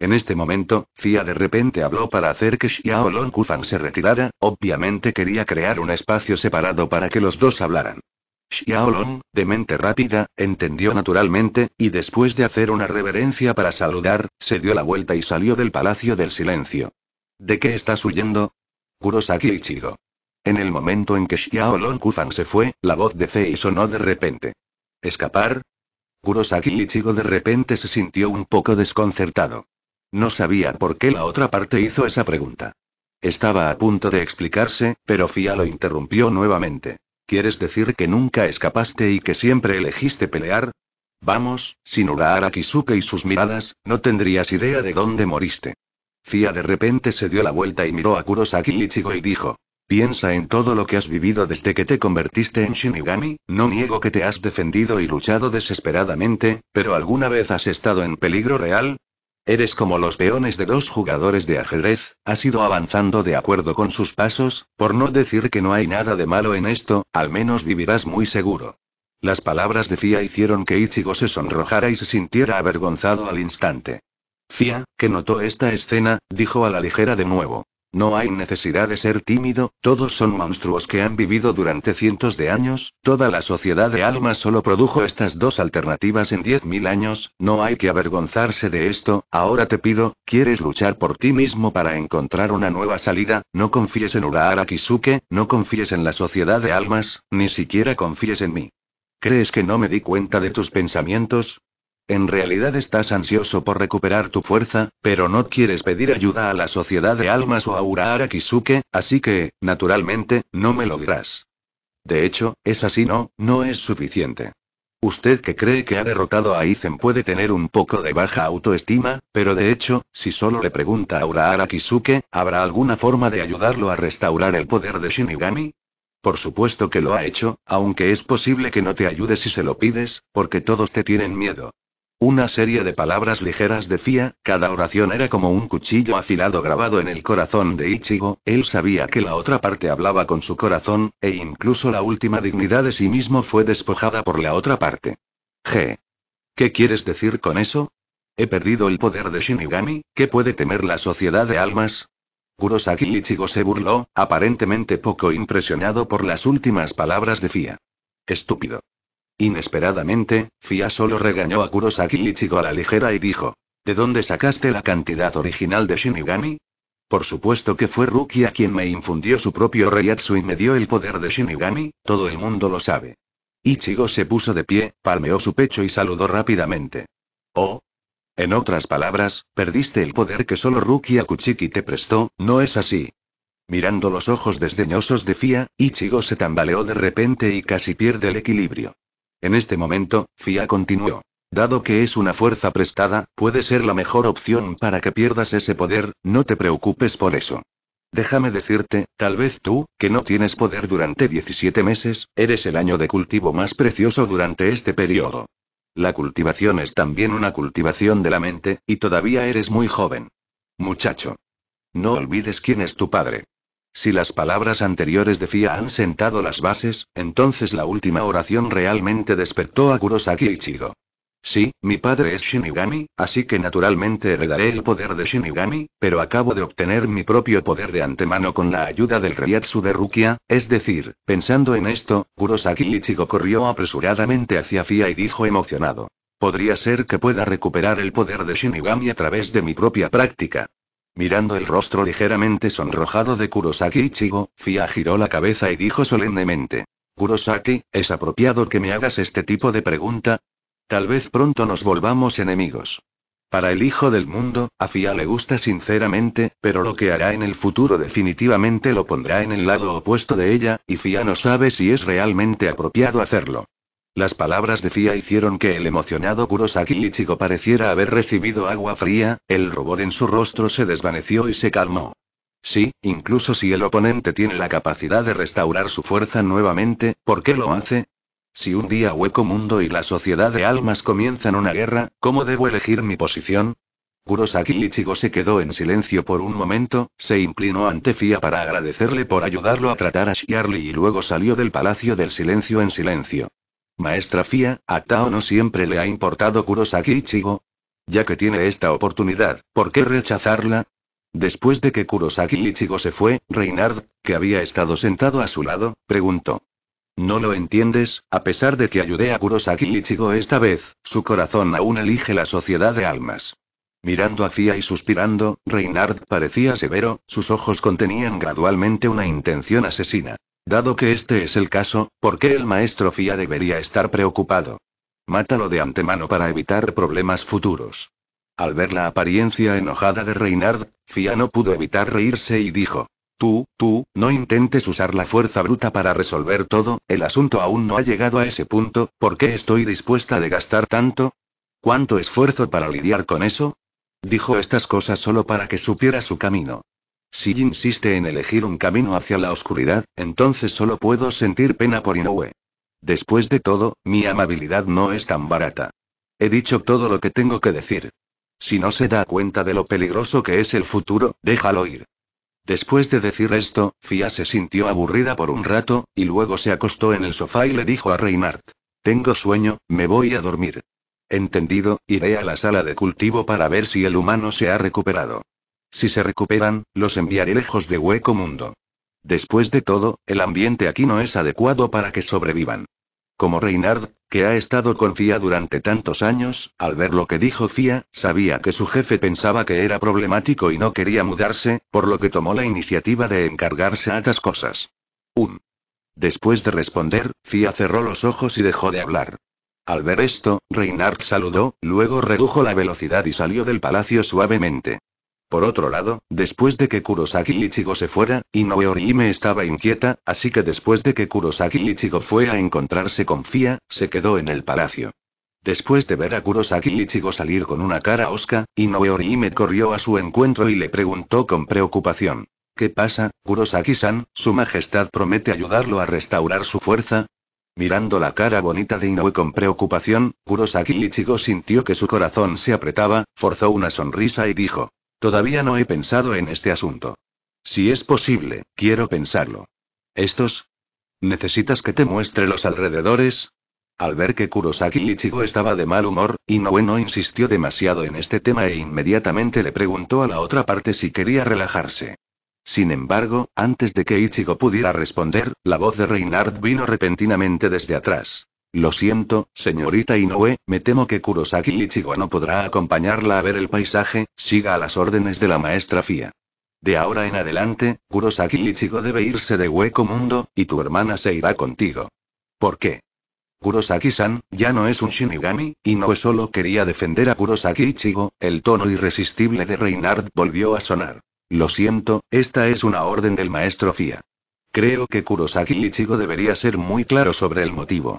En este momento, Zia de repente habló para hacer que Xiao Kufan se retirara, obviamente quería crear un espacio separado para que los dos hablaran. Xiaolong, Long, de mente rápida, entendió naturalmente, y después de hacer una reverencia para saludar, se dio la vuelta y salió del Palacio del Silencio. ¿De qué estás huyendo? Kurosaki Ichigo. En el momento en que Xiao Long Kufan se fue, la voz de Fei sonó de repente. ¿Escapar? Kurosaki Ichigo de repente se sintió un poco desconcertado. No sabía por qué la otra parte hizo esa pregunta. Estaba a punto de explicarse, pero Fia lo interrumpió nuevamente. ¿Quieres decir que nunca escapaste y que siempre elegiste pelear? Vamos, sin a Kisuke y sus miradas, no tendrías idea de dónde moriste. Fia de repente se dio la vuelta y miró a Kurosaki Ichigo y dijo: Piensa en todo lo que has vivido desde que te convertiste en Shinigami, no niego que te has defendido y luchado desesperadamente, pero ¿alguna vez has estado en peligro real? Eres como los peones de dos jugadores de ajedrez, has ido avanzando de acuerdo con sus pasos, por no decir que no hay nada de malo en esto, al menos vivirás muy seguro. Las palabras de Fia hicieron que Ichigo se sonrojara y se sintiera avergonzado al instante. Fia, que notó esta escena, dijo a la ligera de nuevo. No hay necesidad de ser tímido, todos son monstruos que han vivido durante cientos de años, toda la sociedad de almas solo produjo estas dos alternativas en diez mil años, no hay que avergonzarse de esto, ahora te pido, ¿quieres luchar por ti mismo para encontrar una nueva salida? No confíes en Urahara Kisuke, no confíes en la sociedad de almas, ni siquiera confíes en mí. ¿Crees que no me di cuenta de tus pensamientos? En realidad estás ansioso por recuperar tu fuerza, pero no quieres pedir ayuda a la sociedad de almas o a Urahara Kisuke, así que, naturalmente, no me lo dirás. De hecho, es así no, no es suficiente. Usted que cree que ha derrotado a Aizen puede tener un poco de baja autoestima, pero de hecho, si solo le pregunta a Urahara Kisuke, ¿habrá alguna forma de ayudarlo a restaurar el poder de Shinigami? Por supuesto que lo ha hecho, aunque es posible que no te ayude si se lo pides, porque todos te tienen miedo. Una serie de palabras ligeras decía, cada oración era como un cuchillo afilado grabado en el corazón de Ichigo, él sabía que la otra parte hablaba con su corazón, e incluso la última dignidad de sí mismo fue despojada por la otra parte. G. ¿Qué quieres decir con eso? ¿He perdido el poder de Shinigami? ¿Qué puede temer la sociedad de almas? Kurosaki Ichigo se burló, aparentemente poco impresionado por las últimas palabras de Fia. Estúpido. Inesperadamente, Fia solo regañó a Kurosaki Ichigo a la ligera y dijo: ¿De dónde sacaste la cantidad original de Shinigami? Por supuesto que fue Rukia quien me infundió su propio Reiatsu y me dio el poder de Shinigami, todo el mundo lo sabe. Ichigo se puso de pie, palmeó su pecho y saludó rápidamente. Oh. En otras palabras, perdiste el poder que solo Rukia Kuchiki te prestó, ¿no es así? Mirando los ojos desdeñosos de Fia, Ichigo se tambaleó de repente y casi pierde el equilibrio. En este momento, Fia continuó. Dado que es una fuerza prestada, puede ser la mejor opción para que pierdas ese poder, no te preocupes por eso. Déjame decirte, tal vez tú, que no tienes poder durante 17 meses, eres el año de cultivo más precioso durante este periodo. La cultivación es también una cultivación de la mente, y todavía eres muy joven. Muchacho. No olvides quién es tu padre. Si las palabras anteriores de Fia han sentado las bases, entonces la última oración realmente despertó a Kurosaki Ichigo. Sí, mi padre es Shinigami, así que naturalmente heredaré el poder de Shinigami, pero acabo de obtener mi propio poder de antemano con la ayuda del Ryatsu de Rukia, es decir, pensando en esto, Kurosaki Ichigo corrió apresuradamente hacia Fia y dijo emocionado. Podría ser que pueda recuperar el poder de Shinigami a través de mi propia práctica. Mirando el rostro ligeramente sonrojado de Kurosaki Ichigo, Fia giró la cabeza y dijo solemnemente. Kurosaki, ¿es apropiado que me hagas este tipo de pregunta? Tal vez pronto nos volvamos enemigos. Para el hijo del mundo, a Fia le gusta sinceramente, pero lo que hará en el futuro definitivamente lo pondrá en el lado opuesto de ella, y Fia no sabe si es realmente apropiado hacerlo. Las palabras de Fia hicieron que el emocionado Kurosaki Ichigo pareciera haber recibido agua fría, el rubor en su rostro se desvaneció y se calmó. Sí, incluso si el oponente tiene la capacidad de restaurar su fuerza nuevamente, ¿por qué lo hace? Si un día Hueco Mundo y la Sociedad de Almas comienzan una guerra, ¿cómo debo elegir mi posición? Kurosaki Ichigo se quedó en silencio por un momento, se inclinó ante Fia para agradecerle por ayudarlo a tratar a Shirley y luego salió del Palacio del Silencio en silencio. Maestra Fia, a Tao no siempre le ha importado Kurosaki Ichigo. Ya que tiene esta oportunidad, ¿por qué rechazarla? Después de que Kurosaki Ichigo se fue, Reynard, que había estado sentado a su lado, preguntó. No lo entiendes, a pesar de que ayudé a Kurosaki Ichigo esta vez, su corazón aún elige la sociedad de almas. Mirando a Fia y suspirando, Reynard parecía severo, sus ojos contenían gradualmente una intención asesina. Dado que este es el caso, ¿por qué el maestro FIA debería estar preocupado? Mátalo de antemano para evitar problemas futuros. Al ver la apariencia enojada de Reynard, Fia no pudo evitar reírse y dijo. Tú, tú, no intentes usar la fuerza bruta para resolver todo, el asunto aún no ha llegado a ese punto, ¿por qué estoy dispuesta de gastar tanto? ¿Cuánto esfuerzo para lidiar con eso? Dijo estas cosas solo para que supiera su camino. Si insiste en elegir un camino hacia la oscuridad, entonces solo puedo sentir pena por Inoue. Después de todo, mi amabilidad no es tan barata. He dicho todo lo que tengo que decir. Si no se da cuenta de lo peligroso que es el futuro, déjalo ir. Después de decir esto, Fia se sintió aburrida por un rato, y luego se acostó en el sofá y le dijo a Reinhardt. Tengo sueño, me voy a dormir. Entendido, iré a la sala de cultivo para ver si el humano se ha recuperado. Si se recuperan, los enviaré lejos de Hueco Mundo. Después de todo, el ambiente aquí no es adecuado para que sobrevivan. Como Reynard, que ha estado con Fia durante tantos años, al ver lo que dijo Fia, sabía que su jefe pensaba que era problemático y no quería mudarse, por lo que tomó la iniciativa de encargarse a estas cosas. Un. Después de responder, Fia cerró los ojos y dejó de hablar. Al ver esto, Reynard saludó, luego redujo la velocidad y salió del palacio suavemente. Por otro lado, después de que Kurosaki Ichigo se fuera, Inoue Orihime estaba inquieta, así que después de que Kurosaki Ichigo fue a encontrarse con Fia, se quedó en el palacio. Después de ver a Kurosaki Ichigo salir con una cara osca, Inoue Orihime corrió a su encuentro y le preguntó con preocupación. ¿Qué pasa, Kurosaki-san? Su Majestad promete ayudarlo a restaurar su fuerza, Mirando la cara bonita de Inoue con preocupación, Kurosaki Ichigo sintió que su corazón se apretaba, forzó una sonrisa y dijo. Todavía no he pensado en este asunto. Si es posible, quiero pensarlo. ¿Estos? ¿Necesitas que te muestre los alrededores? Al ver que Kurosaki Ichigo estaba de mal humor, Inoue no insistió demasiado en este tema e inmediatamente le preguntó a la otra parte si quería relajarse. Sin embargo, antes de que Ichigo pudiera responder, la voz de Reinhardt vino repentinamente desde atrás. Lo siento, señorita Inoue, me temo que Kurosaki Ichigo no podrá acompañarla a ver el paisaje, siga a las órdenes de la maestra Fia. De ahora en adelante, Kurosaki Ichigo debe irse de Hueco Mundo, y tu hermana se irá contigo. ¿Por qué? Kurosaki-san, ya no es un Shinigami, y no solo quería defender a Kurosaki Ichigo, el tono irresistible de Reinhard volvió a sonar. Lo siento, esta es una orden del maestro Fia. Creo que Kurosaki Ichigo debería ser muy claro sobre el motivo.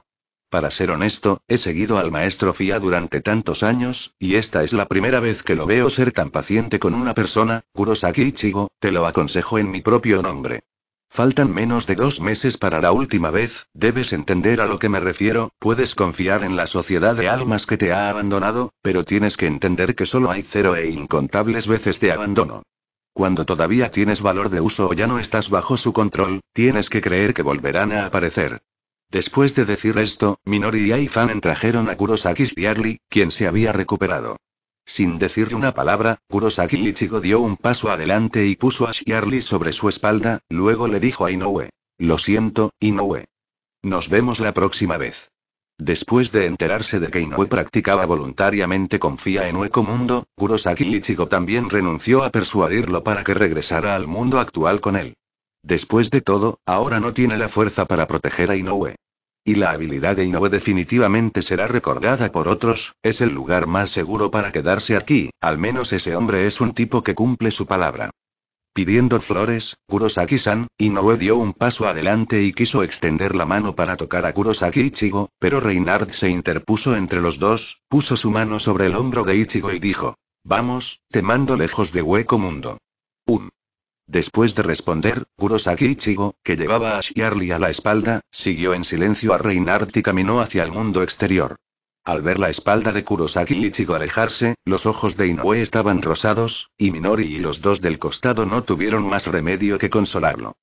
Para ser honesto, he seguido al maestro FIA durante tantos años, y esta es la primera vez que lo veo ser tan paciente con una persona, Kurosaki Ichigo, te lo aconsejo en mi propio nombre. Faltan menos de dos meses para la última vez, debes entender a lo que me refiero, puedes confiar en la sociedad de almas que te ha abandonado, pero tienes que entender que solo hay cero e incontables veces de abandono. Cuando todavía tienes valor de uso o ya no estás bajo su control, tienes que creer que volverán a aparecer. Después de decir esto, Minori y Aifan trajeron a Kurosaki Shiarli, quien se había recuperado. Sin decirle una palabra, Kurosaki Ichigo dio un paso adelante y puso a Shiarli sobre su espalda, luego le dijo a Inoue. Lo siento, Inoue. Nos vemos la próxima vez. Después de enterarse de que Inoue practicaba voluntariamente confía en Hueco Mundo, Kurosaki Ichigo también renunció a persuadirlo para que regresara al mundo actual con él. Después de todo, ahora no tiene la fuerza para proteger a Inoue y la habilidad de Inoue definitivamente será recordada por otros, es el lugar más seguro para quedarse aquí, al menos ese hombre es un tipo que cumple su palabra. Pidiendo flores, Kurosaki-san, Inoue dio un paso adelante y quiso extender la mano para tocar a Kurosaki Ichigo, pero Reinhard se interpuso entre los dos, puso su mano sobre el hombro de Ichigo y dijo, Vamos, te mando lejos de Hueco Mundo. Un Después de responder, Kurosaki Ichigo, que llevaba a Shiarli a la espalda, siguió en silencio a Reinhardt y caminó hacia el mundo exterior. Al ver la espalda de Kurosaki Ichigo alejarse, los ojos de Inoue estaban rosados, y Minori y los dos del costado no tuvieron más remedio que consolarlo.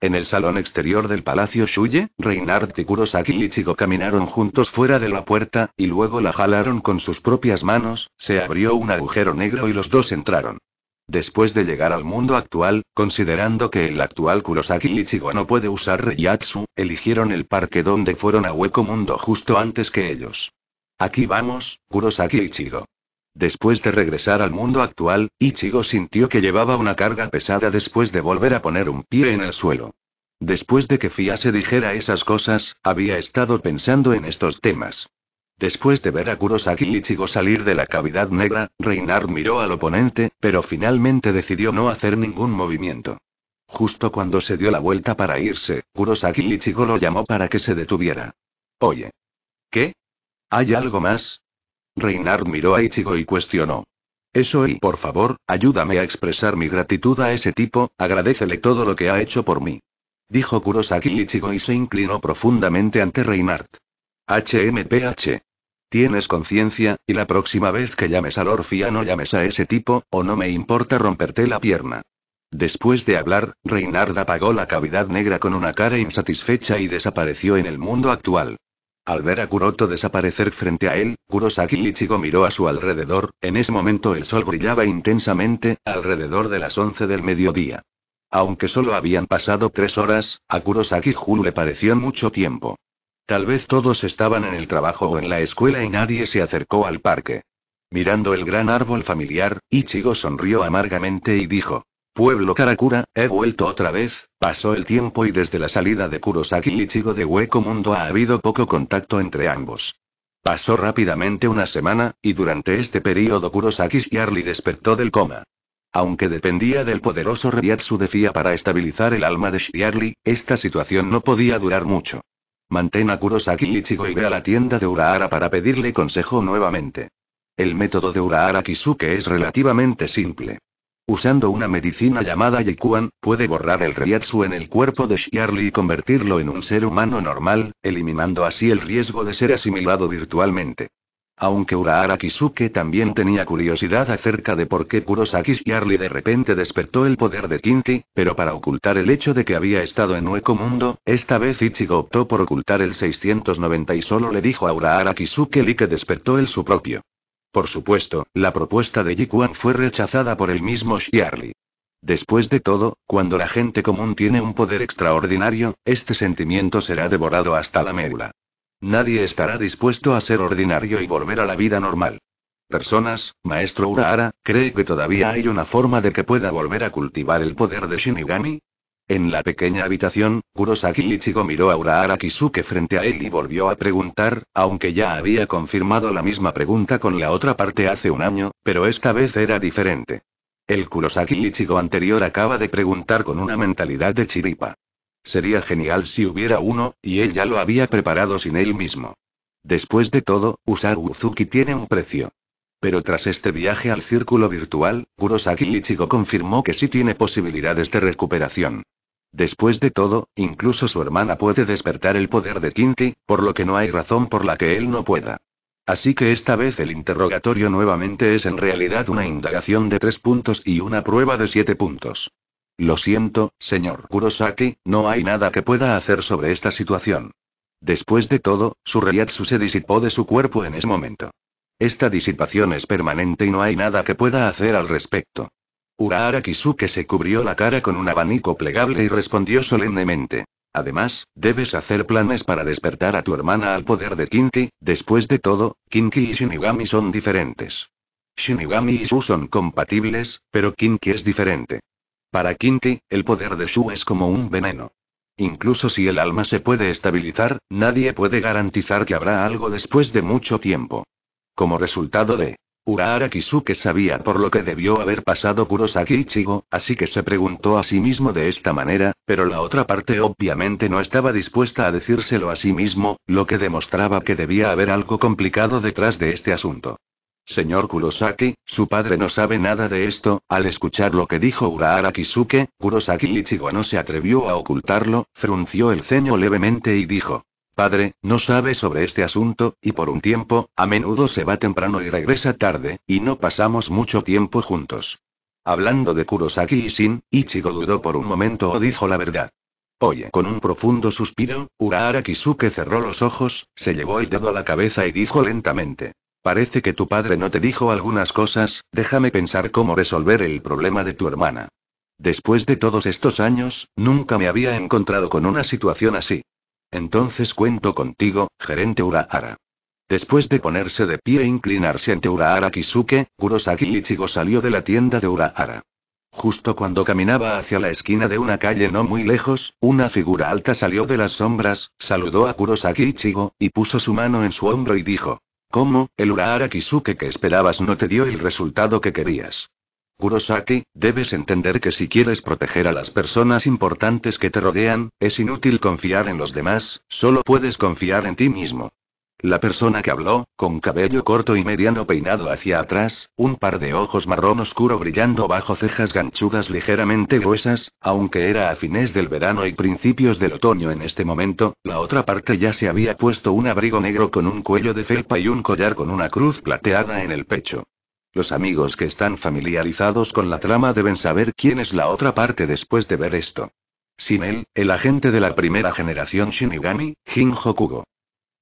En el salón exterior del Palacio Shuye, Reinhardt y Kurosaki Ichigo caminaron juntos fuera de la puerta, y luego la jalaron con sus propias manos, se abrió un agujero negro y los dos entraron. Después de llegar al mundo actual, considerando que el actual Kurosaki Ichigo no puede usar Reiatsu, eligieron el parque donde fueron a Hueco Mundo justo antes que ellos. Aquí vamos, Kurosaki Ichigo. Después de regresar al mundo actual, Ichigo sintió que llevaba una carga pesada después de volver a poner un pie en el suelo. Después de que Fia se dijera esas cosas, había estado pensando en estos temas. Después de ver a Kurosaki Ichigo salir de la cavidad negra, Reinhard miró al oponente, pero finalmente decidió no hacer ningún movimiento. Justo cuando se dio la vuelta para irse, Kurosaki Ichigo lo llamó para que se detuviera. Oye. ¿Qué? ¿Hay algo más? Reinhard miró a Ichigo y cuestionó. Eso y por favor, ayúdame a expresar mi gratitud a ese tipo, agradecele todo lo que ha hecho por mí. Dijo Kurosaki Ichigo y se inclinó profundamente ante Reinhardt. HMPH. Tienes conciencia, y la próxima vez que llames a Lorfia, no llames a ese tipo, o no me importa romperte la pierna. Después de hablar, Reinarda apagó la cavidad negra con una cara insatisfecha y desapareció en el mundo actual. Al ver a Kuroto desaparecer frente a él, Kurosaki Ichigo miró a su alrededor, en ese momento el sol brillaba intensamente, alrededor de las 11 del mediodía. Aunque solo habían pasado tres horas, a Kurosaki Jun le pareció mucho tiempo. Tal vez todos estaban en el trabajo o en la escuela y nadie se acercó al parque. Mirando el gran árbol familiar, Ichigo sonrió amargamente y dijo, Pueblo Karakura, he vuelto otra vez, pasó el tiempo y desde la salida de Kurosaki y Ichigo de Hueco Mundo ha habido poco contacto entre ambos. Pasó rápidamente una semana, y durante este periodo Kurosaki Shiarly despertó del coma. Aunque dependía del poderoso Ryatsu de Fia para estabilizar el alma de Shiarli, esta situación no podía durar mucho. Mantén a Kurosaki Ichigo y ve a la tienda de Urahara para pedirle consejo nuevamente. El método de Urahara Kisuke es relativamente simple. Usando una medicina llamada Yekuan, puede borrar el Ryatsu en el cuerpo de Shirley y convertirlo en un ser humano normal, eliminando así el riesgo de ser asimilado virtualmente. Aunque Urahara Kisuke también tenía curiosidad acerca de por qué Kurosaki Shiarli de repente despertó el poder de Kinki, pero para ocultar el hecho de que había estado en Hueco Mundo, esta vez Ichigo optó por ocultar el 690 y solo le dijo a Urahara Kisuke Lee que despertó el su propio. Por supuesto, la propuesta de Jikuan fue rechazada por el mismo Shiarli. Después de todo, cuando la gente común tiene un poder extraordinario, este sentimiento será devorado hasta la médula. Nadie estará dispuesto a ser ordinario y volver a la vida normal. Personas, maestro Urahara, ¿cree que todavía hay una forma de que pueda volver a cultivar el poder de Shinigami? En la pequeña habitación, Kurosaki Ichigo miró a Urahara Kisuke frente a él y volvió a preguntar, aunque ya había confirmado la misma pregunta con la otra parte hace un año, pero esta vez era diferente. El Kurosaki Ichigo anterior acaba de preguntar con una mentalidad de chiripa. Sería genial si hubiera uno, y él ya lo había preparado sin él mismo. Después de todo, usar Uzuki tiene un precio. Pero tras este viaje al círculo virtual, Kurosaki Ichigo confirmó que sí tiene posibilidades de recuperación. Después de todo, incluso su hermana puede despertar el poder de Kinki, por lo que no hay razón por la que él no pueda. Así que esta vez el interrogatorio nuevamente es en realidad una indagación de tres puntos y una prueba de siete puntos. Lo siento, señor Kurosaki, no hay nada que pueda hacer sobre esta situación. Después de todo, su reiatsu se disipó de su cuerpo en ese momento. Esta disipación es permanente y no hay nada que pueda hacer al respecto. Urahara Kisuke se cubrió la cara con un abanico plegable y respondió solemnemente. Además, debes hacer planes para despertar a tu hermana al poder de Kinki, después de todo, Kinki y Shinigami son diferentes. Shinigami y Su son compatibles, pero Kinki es diferente. Para Kinky, el poder de Shu es como un veneno. Incluso si el alma se puede estabilizar, nadie puede garantizar que habrá algo después de mucho tiempo. Como resultado de Urahara Kisuke sabía por lo que debió haber pasado Kurosaki Ichigo, así que se preguntó a sí mismo de esta manera, pero la otra parte obviamente no estaba dispuesta a decírselo a sí mismo, lo que demostraba que debía haber algo complicado detrás de este asunto. Señor Kurosaki, su padre no sabe nada de esto. Al escuchar lo que dijo Urahara Kisuke, Kurosaki Ichigo no se atrevió a ocultarlo, frunció el ceño levemente y dijo: Padre, no sabe sobre este asunto, y por un tiempo, a menudo se va temprano y regresa tarde, y no pasamos mucho tiempo juntos. Hablando de Kurosaki y Sin, Ichigo dudó por un momento o dijo la verdad. Oye, con un profundo suspiro, Urahara Kisuke cerró los ojos, se llevó el dedo a la cabeza y dijo lentamente: Parece que tu padre no te dijo algunas cosas, déjame pensar cómo resolver el problema de tu hermana. Después de todos estos años, nunca me había encontrado con una situación así. Entonces cuento contigo, gerente Urahara. Después de ponerse de pie e inclinarse ante Urahara Kisuke, Kurosaki Ichigo salió de la tienda de Urahara. Justo cuando caminaba hacia la esquina de una calle no muy lejos, una figura alta salió de las sombras, saludó a Kurosaki Ichigo, y puso su mano en su hombro y dijo, ¿Cómo, el Urahara Kisuke que esperabas no te dio el resultado que querías? Kurosaki, debes entender que si quieres proteger a las personas importantes que te rodean, es inútil confiar en los demás, solo puedes confiar en ti mismo. La persona que habló, con cabello corto y mediano peinado hacia atrás, un par de ojos marrón oscuro brillando bajo cejas ganchudas ligeramente gruesas, aunque era a fines del verano y principios del otoño en este momento, la otra parte ya se había puesto un abrigo negro con un cuello de felpa y un collar con una cruz plateada en el pecho. Los amigos que están familiarizados con la trama deben saber quién es la otra parte después de ver esto. Sin él, el agente de la primera generación Shinigami, Jin Hokugo.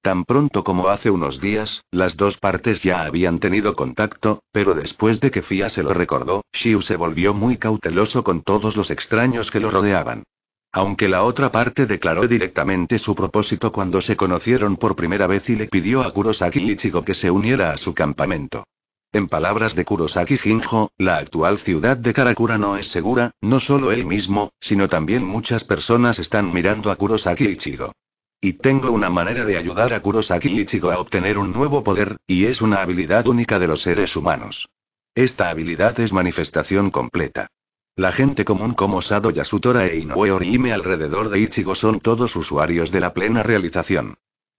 Tan pronto como hace unos días, las dos partes ya habían tenido contacto, pero después de que Fia se lo recordó, Shiu se volvió muy cauteloso con todos los extraños que lo rodeaban. Aunque la otra parte declaró directamente su propósito cuando se conocieron por primera vez y le pidió a Kurosaki Ichigo que se uniera a su campamento. En palabras de Kurosaki Jinjo, la actual ciudad de Karakura no es segura, no solo él mismo, sino también muchas personas están mirando a Kurosaki Ichigo. Y tengo una manera de ayudar a Kurosaki Ichigo a obtener un nuevo poder, y es una habilidad única de los seres humanos. Esta habilidad es manifestación completa. La gente común como Sado Yasutora e Inoue Orihime alrededor de Ichigo son todos usuarios de la plena realización.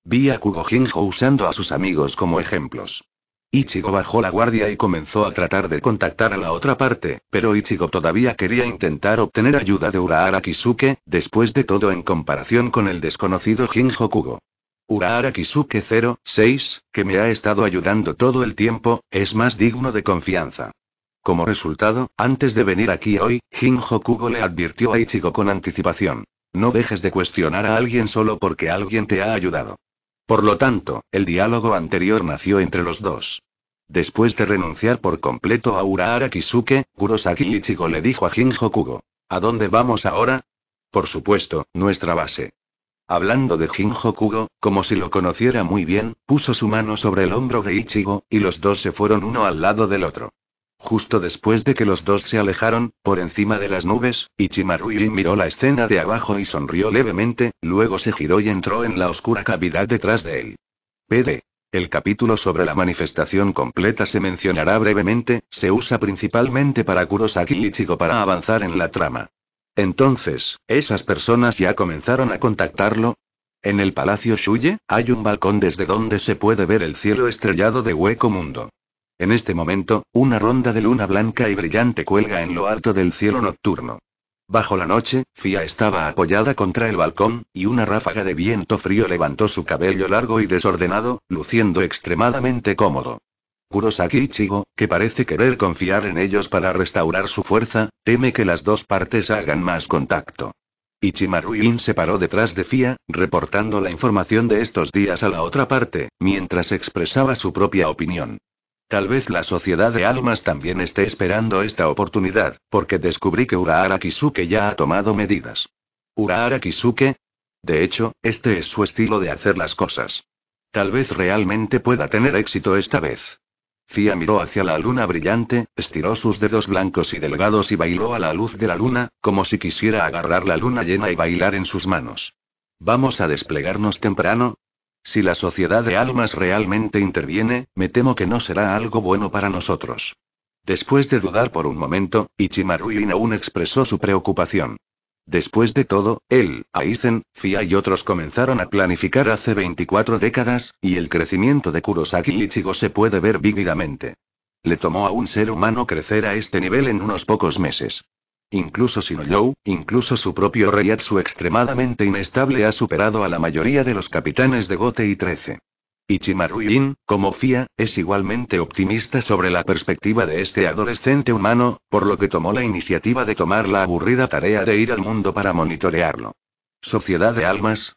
Vi a Kugohinjo usando a sus amigos como ejemplos. Ichigo bajó la guardia y comenzó a tratar de contactar a la otra parte, pero Ichigo todavía quería intentar obtener ayuda de Urahara Kisuke, después de todo en comparación con el desconocido Jinjo Kugo. Urahara Kisuke 06, que me ha estado ayudando todo el tiempo, es más digno de confianza. Como resultado, antes de venir aquí hoy, Jinjo Kugo le advirtió a Ichigo con anticipación. No dejes de cuestionar a alguien solo porque alguien te ha ayudado. Por lo tanto, el diálogo anterior nació entre los dos. Después de renunciar por completo a Urahara Kisuke, Kurosaki Ichigo le dijo a Jinjo Kugo. ¿A dónde vamos ahora? Por supuesto, nuestra base. Hablando de Jinjo Kugo, como si lo conociera muy bien, puso su mano sobre el hombro de Ichigo, y los dos se fueron uno al lado del otro. Justo después de que los dos se alejaron, por encima de las nubes, ichimaru miró la escena de abajo y sonrió levemente, luego se giró y entró en la oscura cavidad detrás de él. PD. El capítulo sobre la manifestación completa se mencionará brevemente, se usa principalmente para Kurosaki y Ichigo para avanzar en la trama. Entonces, ¿esas personas ya comenzaron a contactarlo? En el Palacio Shuye, hay un balcón desde donde se puede ver el cielo estrellado de Hueco Mundo. En este momento, una ronda de luna blanca y brillante cuelga en lo alto del cielo nocturno. Bajo la noche, Fia estaba apoyada contra el balcón, y una ráfaga de viento frío levantó su cabello largo y desordenado, luciendo extremadamente cómodo. Kurosaki Ichigo, que parece querer confiar en ellos para restaurar su fuerza, teme que las dos partes hagan más contacto. Ichimaru se paró detrás de Fia, reportando la información de estos días a la otra parte, mientras expresaba su propia opinión. Tal vez la Sociedad de Almas también esté esperando esta oportunidad, porque descubrí que Urahara Kisuke ya ha tomado medidas. Urahara Kisuke? De hecho, este es su estilo de hacer las cosas. Tal vez realmente pueda tener éxito esta vez. Cia miró hacia la luna brillante, estiró sus dedos blancos y delgados y bailó a la luz de la luna, como si quisiera agarrar la luna llena y bailar en sus manos. Vamos a desplegarnos temprano, si la sociedad de almas realmente interviene, me temo que no será algo bueno para nosotros. Después de dudar por un momento, Ichimaru y aún expresó su preocupación. Después de todo, él, Aizen, Fia y otros comenzaron a planificar hace 24 décadas, y el crecimiento de Kurosaki Ichigo se puede ver vívidamente. Le tomó a un ser humano crecer a este nivel en unos pocos meses. Incluso yo incluso su propio atsu extremadamente inestable ha superado a la mayoría de los capitanes de Gote y 13. Ichimaru como FIA, es igualmente optimista sobre la perspectiva de este adolescente humano, por lo que tomó la iniciativa de tomar la aburrida tarea de ir al mundo para monitorearlo. Sociedad de Almas,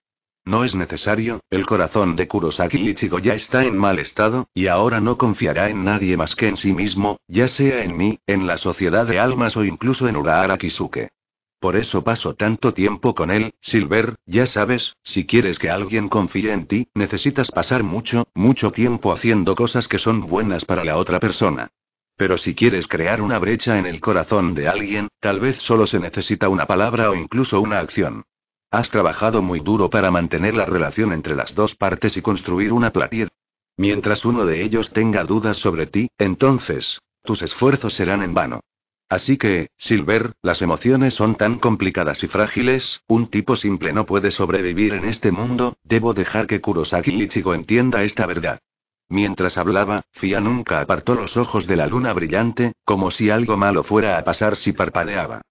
no es necesario, el corazón de Kurosaki Ichigo ya está en mal estado, y ahora no confiará en nadie más que en sí mismo, ya sea en mí, en la sociedad de almas o incluso en Urahara Kisuke. Por eso paso tanto tiempo con él, Silver, ya sabes, si quieres que alguien confíe en ti, necesitas pasar mucho, mucho tiempo haciendo cosas que son buenas para la otra persona. Pero si quieres crear una brecha en el corazón de alguien, tal vez solo se necesita una palabra o incluso una acción. Has trabajado muy duro para mantener la relación entre las dos partes y construir una platir. Mientras uno de ellos tenga dudas sobre ti, entonces, tus esfuerzos serán en vano. Así que, Silver, las emociones son tan complicadas y frágiles, un tipo simple no puede sobrevivir en este mundo, debo dejar que Kurosaki Ichigo entienda esta verdad. Mientras hablaba, Fia nunca apartó los ojos de la luna brillante, como si algo malo fuera a pasar si parpadeaba.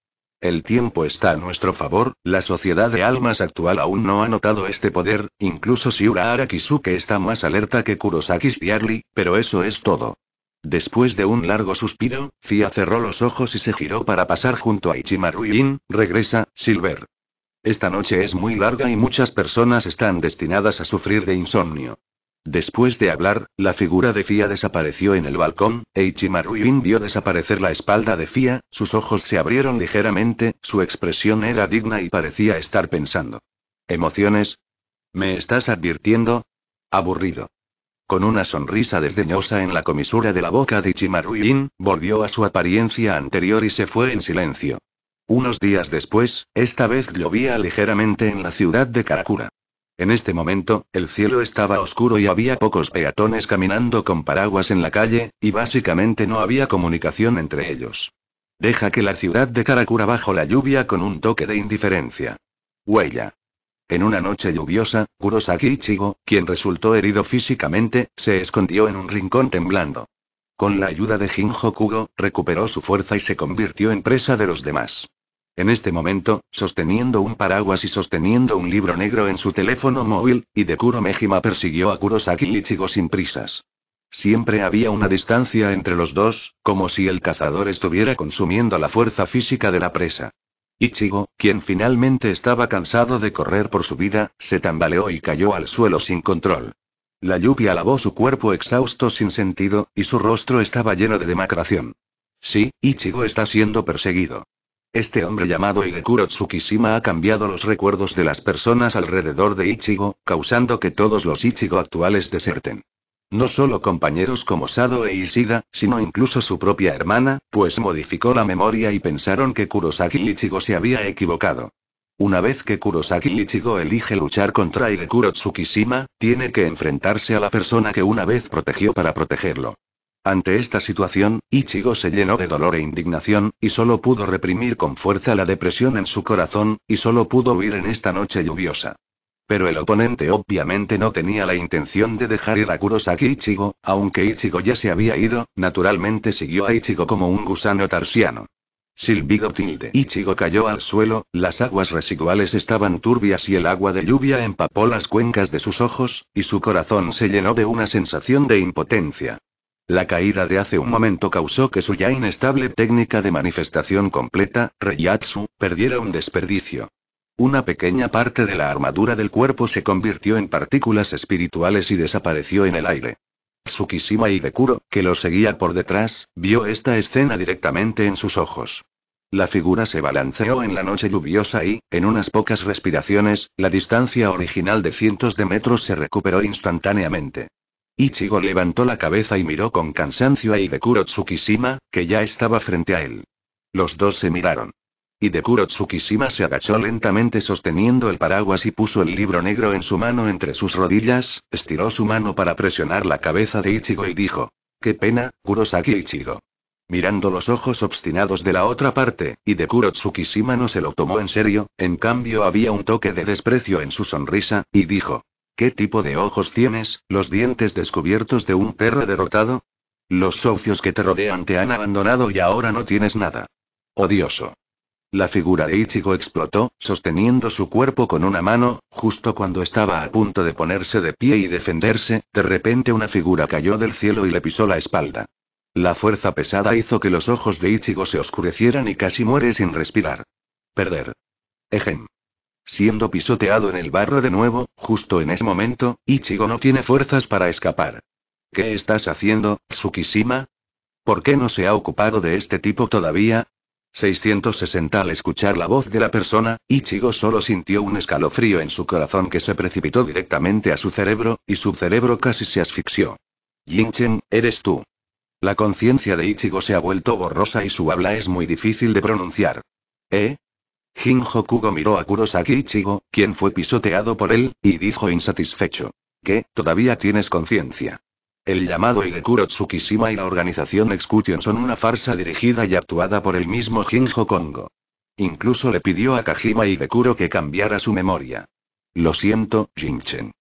El tiempo está a nuestro favor, la sociedad de almas actual aún no ha notado este poder, incluso si Urahara Kisuke está más alerta que Kurosaki Shiarli, pero eso es todo. Después de un largo suspiro, Zia cerró los ojos y se giró para pasar junto a Ichimaru y In, regresa, Silver. Esta noche es muy larga y muchas personas están destinadas a sufrir de insomnio. Después de hablar, la figura de Fia desapareció en el balcón, e Ichimaruin vio desaparecer la espalda de Fia, sus ojos se abrieron ligeramente, su expresión era digna y parecía estar pensando. ¿Emociones? ¿Me estás advirtiendo? Aburrido. Con una sonrisa desdeñosa en la comisura de la boca de Ichimaruin, volvió a su apariencia anterior y se fue en silencio. Unos días después, esta vez llovía ligeramente en la ciudad de Karakura. En este momento, el cielo estaba oscuro y había pocos peatones caminando con paraguas en la calle, y básicamente no había comunicación entre ellos. Deja que la ciudad de Karakura bajo la lluvia con un toque de indiferencia. Huella. En una noche lluviosa, Kurosaki Ichigo, quien resultó herido físicamente, se escondió en un rincón temblando. Con la ayuda de Jinjo Kugo, recuperó su fuerza y se convirtió en presa de los demás. En este momento, sosteniendo un paraguas y sosteniendo un libro negro en su teléfono móvil, y de Mejima persiguió a Kurosaki Ichigo sin prisas. Siempre había una distancia entre los dos, como si el cazador estuviera consumiendo la fuerza física de la presa. Ichigo, quien finalmente estaba cansado de correr por su vida, se tambaleó y cayó al suelo sin control. La lluvia lavó su cuerpo exhausto sin sentido, y su rostro estaba lleno de demacración. Sí, Ichigo está siendo perseguido. Este hombre llamado Igekuro Tsukishima ha cambiado los recuerdos de las personas alrededor de Ichigo, causando que todos los Ichigo actuales deserten. No solo compañeros como Sado e Isida, sino incluso su propia hermana, pues modificó la memoria y pensaron que Kurosaki Ichigo se había equivocado. Una vez que Kurosaki Ichigo elige luchar contra Igekuro Tsukishima, tiene que enfrentarse a la persona que una vez protegió para protegerlo. Ante esta situación, Ichigo se llenó de dolor e indignación, y solo pudo reprimir con fuerza la depresión en su corazón, y solo pudo huir en esta noche lluviosa. Pero el oponente obviamente no tenía la intención de dejar ir a Kurosaki Ichigo, aunque Ichigo ya se había ido, naturalmente siguió a Ichigo como un gusano tarsiano. Silbido tilde. Ichigo cayó al suelo, las aguas residuales estaban turbias y el agua de lluvia empapó las cuencas de sus ojos, y su corazón se llenó de una sensación de impotencia. La caída de hace un momento causó que su ya inestable técnica de manifestación completa, reyatsu, perdiera un desperdicio. Una pequeña parte de la armadura del cuerpo se convirtió en partículas espirituales y desapareció en el aire. Tsukishima Dekuro, que lo seguía por detrás, vio esta escena directamente en sus ojos. La figura se balanceó en la noche lluviosa y, en unas pocas respiraciones, la distancia original de cientos de metros se recuperó instantáneamente. Ichigo levantó la cabeza y miró con cansancio a Hidekuro Tsukishima, que ya estaba frente a él. Los dos se miraron. Hidekuro Tsukishima se agachó lentamente sosteniendo el paraguas y puso el libro negro en su mano entre sus rodillas, estiró su mano para presionar la cabeza de Ichigo y dijo. Qué pena, Kurosaki Ichigo. Mirando los ojos obstinados de la otra parte, Hidekuro Tsukishima no se lo tomó en serio, en cambio había un toque de desprecio en su sonrisa, y dijo. ¿Qué tipo de ojos tienes, los dientes descubiertos de un perro derrotado? Los socios que te rodean te han abandonado y ahora no tienes nada. Odioso. La figura de Ichigo explotó, sosteniendo su cuerpo con una mano, justo cuando estaba a punto de ponerse de pie y defenderse, de repente una figura cayó del cielo y le pisó la espalda. La fuerza pesada hizo que los ojos de Ichigo se oscurecieran y casi muere sin respirar. Perder. Ejem. Siendo pisoteado en el barro de nuevo, justo en ese momento, Ichigo no tiene fuerzas para escapar. ¿Qué estás haciendo, Tsukishima? ¿Por qué no se ha ocupado de este tipo todavía? 660 Al escuchar la voz de la persona, Ichigo solo sintió un escalofrío en su corazón que se precipitó directamente a su cerebro, y su cerebro casi se asfixió. Jinchen, eres tú. La conciencia de Ichigo se ha vuelto borrosa y su habla es muy difícil de pronunciar. ¿Eh? Jinjo Kugo miró a Kurosaki Ichigo, quien fue pisoteado por él, y dijo insatisfecho. ¿Qué, todavía tienes conciencia? El llamado y Tsukishima y la organización Excution son una farsa dirigida y actuada por el mismo Jinjo Kongo. Incluso le pidió a Kajima y que cambiara su memoria. Lo siento, Jinchen.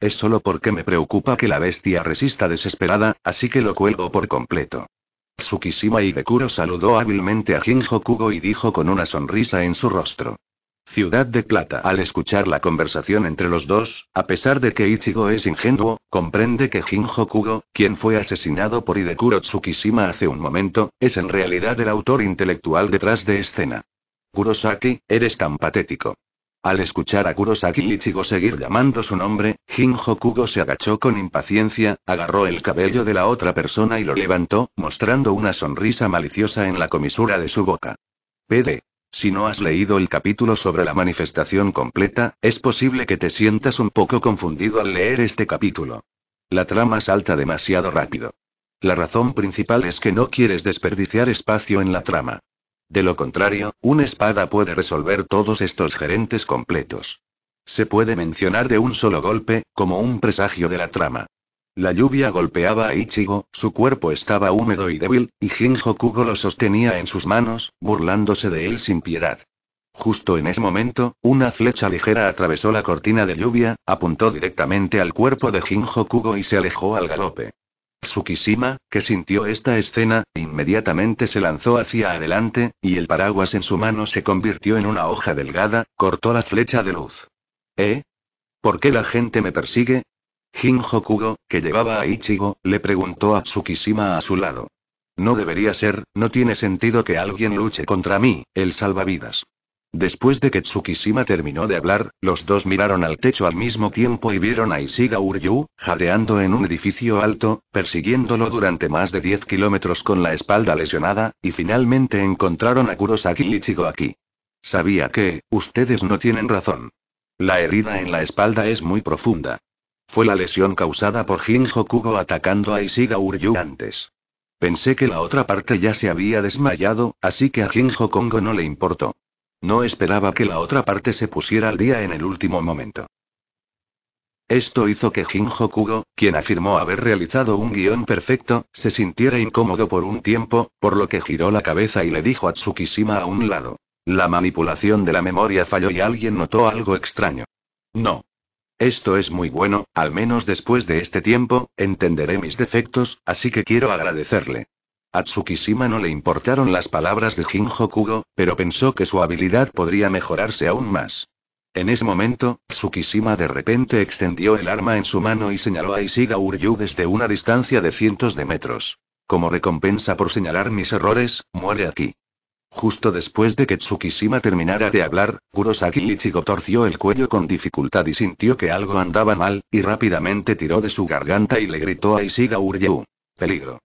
Es solo porque me preocupa que la bestia resista desesperada, así que lo cuelgo por completo. Tsukishima Hidekuro saludó hábilmente a Jinjo Kugo y dijo con una sonrisa en su rostro. Ciudad de Plata. Al escuchar la conversación entre los dos, a pesar de que Ichigo es ingenuo, comprende que Jinjo Kugo, quien fue asesinado por Hidekuro Tsukishima hace un momento, es en realidad el autor intelectual detrás de escena. Kurosaki, eres tan patético. Al escuchar a Kurosaki Ichigo seguir llamando su nombre, Jin Kugo se agachó con impaciencia, agarró el cabello de la otra persona y lo levantó, mostrando una sonrisa maliciosa en la comisura de su boca. PD. Si no has leído el capítulo sobre la manifestación completa, es posible que te sientas un poco confundido al leer este capítulo. La trama salta demasiado rápido. La razón principal es que no quieres desperdiciar espacio en la trama. De lo contrario, una espada puede resolver todos estos gerentes completos. Se puede mencionar de un solo golpe, como un presagio de la trama. La lluvia golpeaba a Ichigo, su cuerpo estaba húmedo y débil, y Jin Kugo lo sostenía en sus manos, burlándose de él sin piedad. Justo en ese momento, una flecha ligera atravesó la cortina de lluvia, apuntó directamente al cuerpo de Jin Kugo y se alejó al galope. Tsukishima, que sintió esta escena, inmediatamente se lanzó hacia adelante, y el paraguas en su mano se convirtió en una hoja delgada, cortó la flecha de luz. ¿Eh? ¿Por qué la gente me persigue? Jin Hokugo, que llevaba a Ichigo, le preguntó a Tsukishima a su lado. No debería ser, no tiene sentido que alguien luche contra mí, el salvavidas. Después de que Tsukishima terminó de hablar, los dos miraron al techo al mismo tiempo y vieron a Isiga Uryu, jadeando en un edificio alto, persiguiéndolo durante más de 10 kilómetros con la espalda lesionada, y finalmente encontraron a Kurosaki y Ichigo aquí. Sabía que, ustedes no tienen razón. La herida en la espalda es muy profunda. Fue la lesión causada por Jinjo Kugo atacando a Isiga Uryu antes. Pensé que la otra parte ya se había desmayado, así que a Jinjo Kongo no le importó. No esperaba que la otra parte se pusiera al día en el último momento. Esto hizo que Jin Hokugo, quien afirmó haber realizado un guión perfecto, se sintiera incómodo por un tiempo, por lo que giró la cabeza y le dijo a Tsukishima a un lado. La manipulación de la memoria falló y alguien notó algo extraño. No. Esto es muy bueno, al menos después de este tiempo, entenderé mis defectos, así que quiero agradecerle. A Tsukishima no le importaron las palabras de Jin Hokugo, pero pensó que su habilidad podría mejorarse aún más. En ese momento, Tsukishima de repente extendió el arma en su mano y señaló a isiga Uryu desde una distancia de cientos de metros. Como recompensa por señalar mis errores, muere aquí. Justo después de que Tsukishima terminara de hablar, Kurosaki Ichigo torció el cuello con dificultad y sintió que algo andaba mal, y rápidamente tiró de su garganta y le gritó a isiga Uryu. Peligro.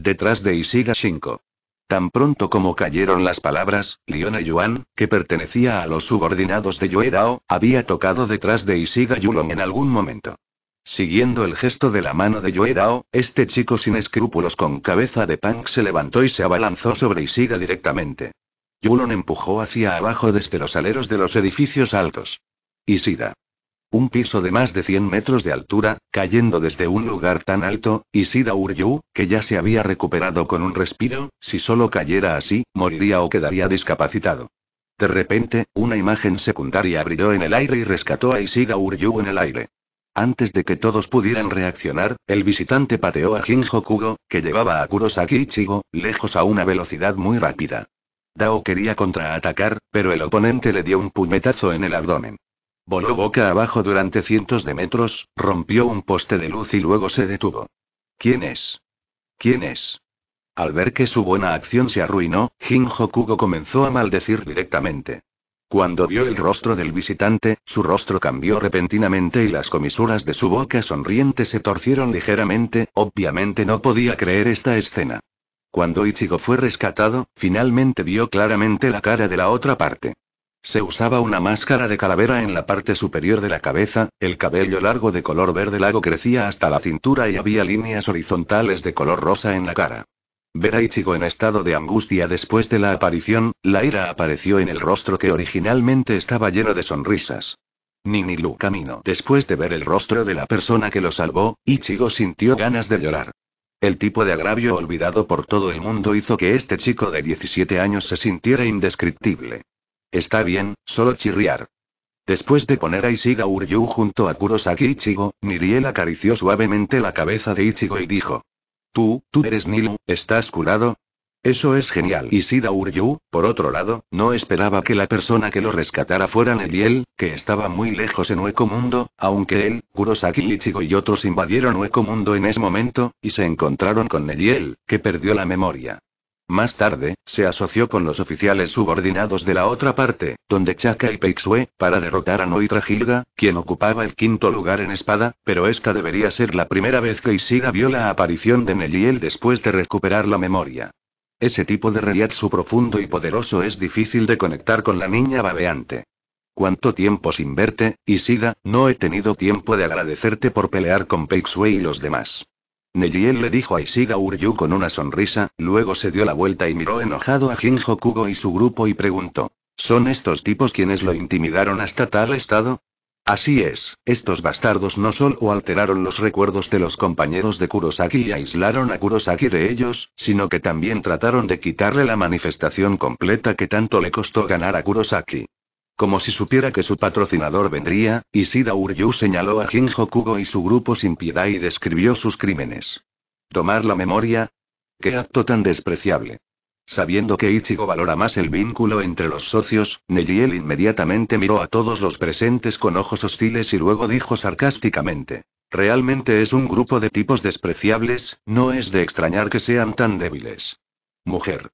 Detrás de Isiga Shinko. Tan pronto como cayeron las palabras, Liona Yuan, que pertenecía a los subordinados de Dao, había tocado detrás de Isiga Yulong en algún momento. Siguiendo el gesto de la mano de Dao, este chico sin escrúpulos con cabeza de punk se levantó y se abalanzó sobre Isiga directamente. Yulon empujó hacia abajo desde los aleros de los edificios altos. Isida. Un piso de más de 100 metros de altura, cayendo desde un lugar tan alto, y Sida Uryu, que ya se había recuperado con un respiro, si solo cayera así, moriría o quedaría discapacitado. De repente, una imagen secundaria brilló en el aire y rescató a Isida Uryu en el aire. Antes de que todos pudieran reaccionar, el visitante pateó a jin Kugo, que llevaba a Kurosaki Ichigo, lejos a una velocidad muy rápida. Dao quería contraatacar, pero el oponente le dio un puñetazo en el abdomen. Voló boca abajo durante cientos de metros, rompió un poste de luz y luego se detuvo. ¿Quién es? ¿Quién es? Al ver que su buena acción se arruinó, Jin Hokugo comenzó a maldecir directamente. Cuando vio el rostro del visitante, su rostro cambió repentinamente y las comisuras de su boca sonriente se torcieron ligeramente, obviamente no podía creer esta escena. Cuando Ichigo fue rescatado, finalmente vio claramente la cara de la otra parte. Se usaba una máscara de calavera en la parte superior de la cabeza, el cabello largo de color verde lago crecía hasta la cintura y había líneas horizontales de color rosa en la cara. Ver a Ichigo en estado de angustia después de la aparición, la ira apareció en el rostro que originalmente estaba lleno de sonrisas. Lu camino. Después de ver el rostro de la persona que lo salvó, Ichigo sintió ganas de llorar. El tipo de agravio olvidado por todo el mundo hizo que este chico de 17 años se sintiera indescriptible. Está bien, solo chirriar. Después de poner a Isida Uryu junto a Kurosaki Ichigo, Niriel acarició suavemente la cabeza de Ichigo y dijo. Tú, tú eres Nilu, ¿estás curado? Eso es genial. Isida Uryu, por otro lado, no esperaba que la persona que lo rescatara fuera Neliel, que estaba muy lejos en Hueco Mundo, aunque él, Kurosaki Ichigo y otros invadieron Hueco Mundo en ese momento, y se encontraron con Neliel, que perdió la memoria. Más tarde, se asoció con los oficiales subordinados de la otra parte, donde Chaka y Peixue, para derrotar a Noitra Gilga, quien ocupaba el quinto lugar en espada, pero esta debería ser la primera vez que Isida vio la aparición de Neliel después de recuperar la memoria. Ese tipo de su profundo y poderoso es difícil de conectar con la niña babeante. ¿Cuánto tiempo sin verte, Isida? No he tenido tiempo de agradecerte por pelear con Peixue y los demás. Nejiel le dijo a Isiga Uryu con una sonrisa, luego se dio la vuelta y miró enojado a Jin y su grupo y preguntó. ¿Son estos tipos quienes lo intimidaron hasta tal estado? Así es, estos bastardos no solo alteraron los recuerdos de los compañeros de Kurosaki y aislaron a Kurosaki de ellos, sino que también trataron de quitarle la manifestación completa que tanto le costó ganar a Kurosaki. Como si supiera que su patrocinador vendría, Isida Uryu señaló a Jin Hokugo y su grupo sin piedad y describió sus crímenes. Tomar la memoria. Qué acto tan despreciable. Sabiendo que Ichigo valora más el vínculo entre los socios, Nejiel inmediatamente miró a todos los presentes con ojos hostiles y luego dijo sarcásticamente. Realmente es un grupo de tipos despreciables, no es de extrañar que sean tan débiles. Mujer.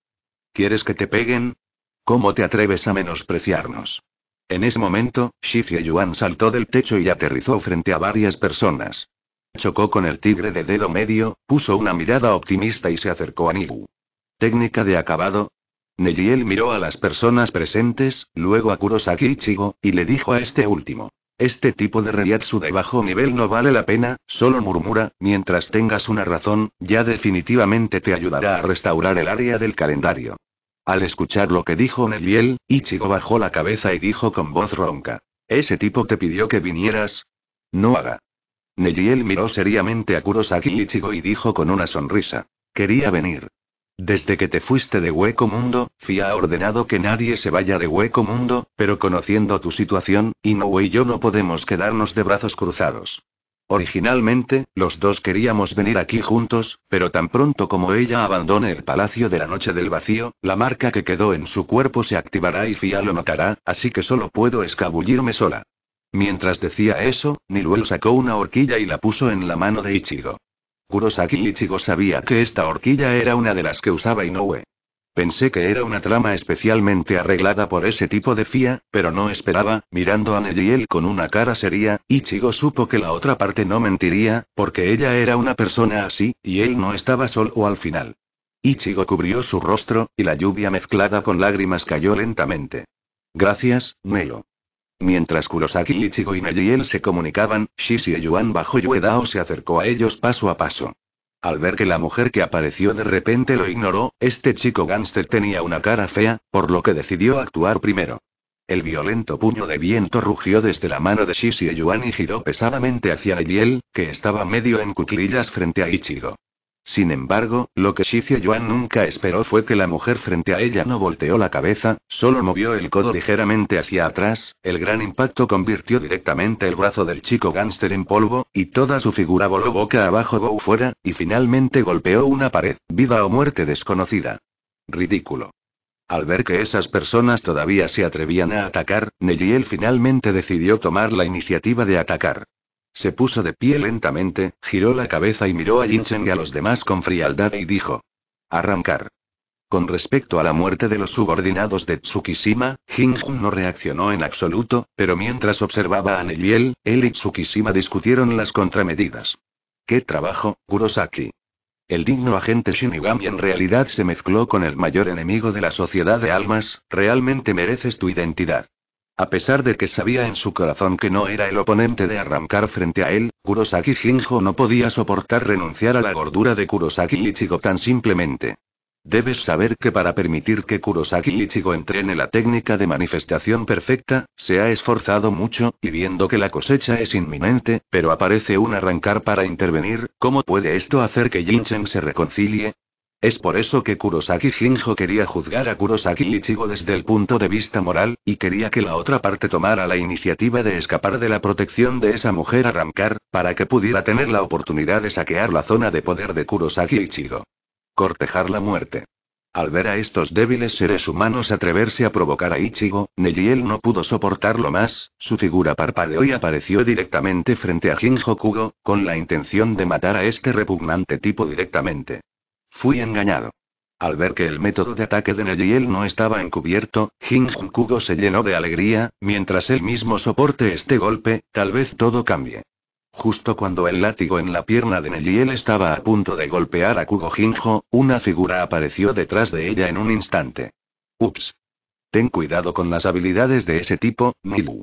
¿Quieres que te peguen? ¿Cómo te atreves a menospreciarnos? En ese momento, Shifie Yuan saltó del techo y aterrizó frente a varias personas. Chocó con el tigre de dedo medio, puso una mirada optimista y se acercó a Nibu. ¿Técnica de acabado? Nejiel miró a las personas presentes, luego a Kurosaki Ichigo, y le dijo a este último. Este tipo de reyatsu de bajo nivel no vale la pena, solo murmura, mientras tengas una razón, ya definitivamente te ayudará a restaurar el área del calendario. Al escuchar lo que dijo Neliel, Ichigo bajó la cabeza y dijo con voz ronca. ¿Ese tipo te pidió que vinieras? No haga. Neliel miró seriamente a Kurosaki Ichigo y dijo con una sonrisa. Quería venir. Desde que te fuiste de Hueco Mundo, Fia ha ordenado que nadie se vaya de Hueco Mundo, pero conociendo tu situación, Inoue y yo no podemos quedarnos de brazos cruzados. Originalmente, los dos queríamos venir aquí juntos, pero tan pronto como ella abandone el Palacio de la Noche del Vacío, la marca que quedó en su cuerpo se activará y Fia lo notará, así que solo puedo escabullirme sola. Mientras decía eso, Niluel sacó una horquilla y la puso en la mano de Ichigo. Kurosaki Ichigo sabía que esta horquilla era una de las que usaba Inoue. Pensé que era una trama especialmente arreglada por ese tipo de fía, pero no esperaba, mirando a Nejiel con una cara seria, Ichigo supo que la otra parte no mentiría, porque ella era una persona así, y él no estaba solo al final. Ichigo cubrió su rostro, y la lluvia mezclada con lágrimas cayó lentamente. Gracias, Nelo. Mientras Kurosaki, Ichigo y Nejiel se comunicaban, Shishi Yuan bajo Yuedao se acercó a ellos paso a paso. Al ver que la mujer que apareció de repente lo ignoró, este chico gánster tenía una cara fea, por lo que decidió actuar primero. El violento puño de viento rugió desde la mano de Shishi Yuan y giró pesadamente hacia Eliel, que estaba medio en cuclillas frente a Ichigo. Sin embargo, lo que Shizio Yuan nunca esperó fue que la mujer frente a ella no volteó la cabeza, solo movió el codo ligeramente hacia atrás, el gran impacto convirtió directamente el brazo del chico gánster en polvo, y toda su figura voló boca abajo go fuera, y finalmente golpeó una pared, vida o muerte desconocida. Ridículo. Al ver que esas personas todavía se atrevían a atacar, Neyiel finalmente decidió tomar la iniciativa de atacar. Se puso de pie lentamente, giró la cabeza y miró a Yinchen y a los demás con frialdad y dijo. Arrancar. Con respecto a la muerte de los subordinados de Tsukishima, Jinjun no reaccionó en absoluto, pero mientras observaba a Neliel, él y Tsukishima discutieron las contramedidas. ¡Qué trabajo, Kurosaki! El digno agente Shinigami en realidad se mezcló con el mayor enemigo de la sociedad de almas, realmente mereces tu identidad. A pesar de que sabía en su corazón que no era el oponente de arrancar frente a él, Kurosaki Jinjo no podía soportar renunciar a la gordura de Kurosaki Ichigo tan simplemente. Debes saber que para permitir que Kurosaki Ichigo entrene la técnica de manifestación perfecta, se ha esforzado mucho, y viendo que la cosecha es inminente, pero aparece un arrancar para intervenir, ¿cómo puede esto hacer que Jinchen se reconcilie? Es por eso que Kurosaki Jinjo quería juzgar a Kurosaki Ichigo desde el punto de vista moral, y quería que la otra parte tomara la iniciativa de escapar de la protección de esa mujer arrancar, para que pudiera tener la oportunidad de saquear la zona de poder de Kurosaki Ichigo. Cortejar la muerte. Al ver a estos débiles seres humanos atreverse a provocar a Ichigo, Nejiel no pudo soportarlo más, su figura parpadeó y apareció directamente frente a Jinjo Kugo, con la intención de matar a este repugnante tipo directamente. Fui engañado. Al ver que el método de ataque de Nejiel no estaba encubierto, Jing Kugo se llenó de alegría, mientras él mismo soporte este golpe, tal vez todo cambie. Justo cuando el látigo en la pierna de Nejiel estaba a punto de golpear a Kugo Jinjo, una figura apareció detrás de ella en un instante. Ups. Ten cuidado con las habilidades de ese tipo, Milu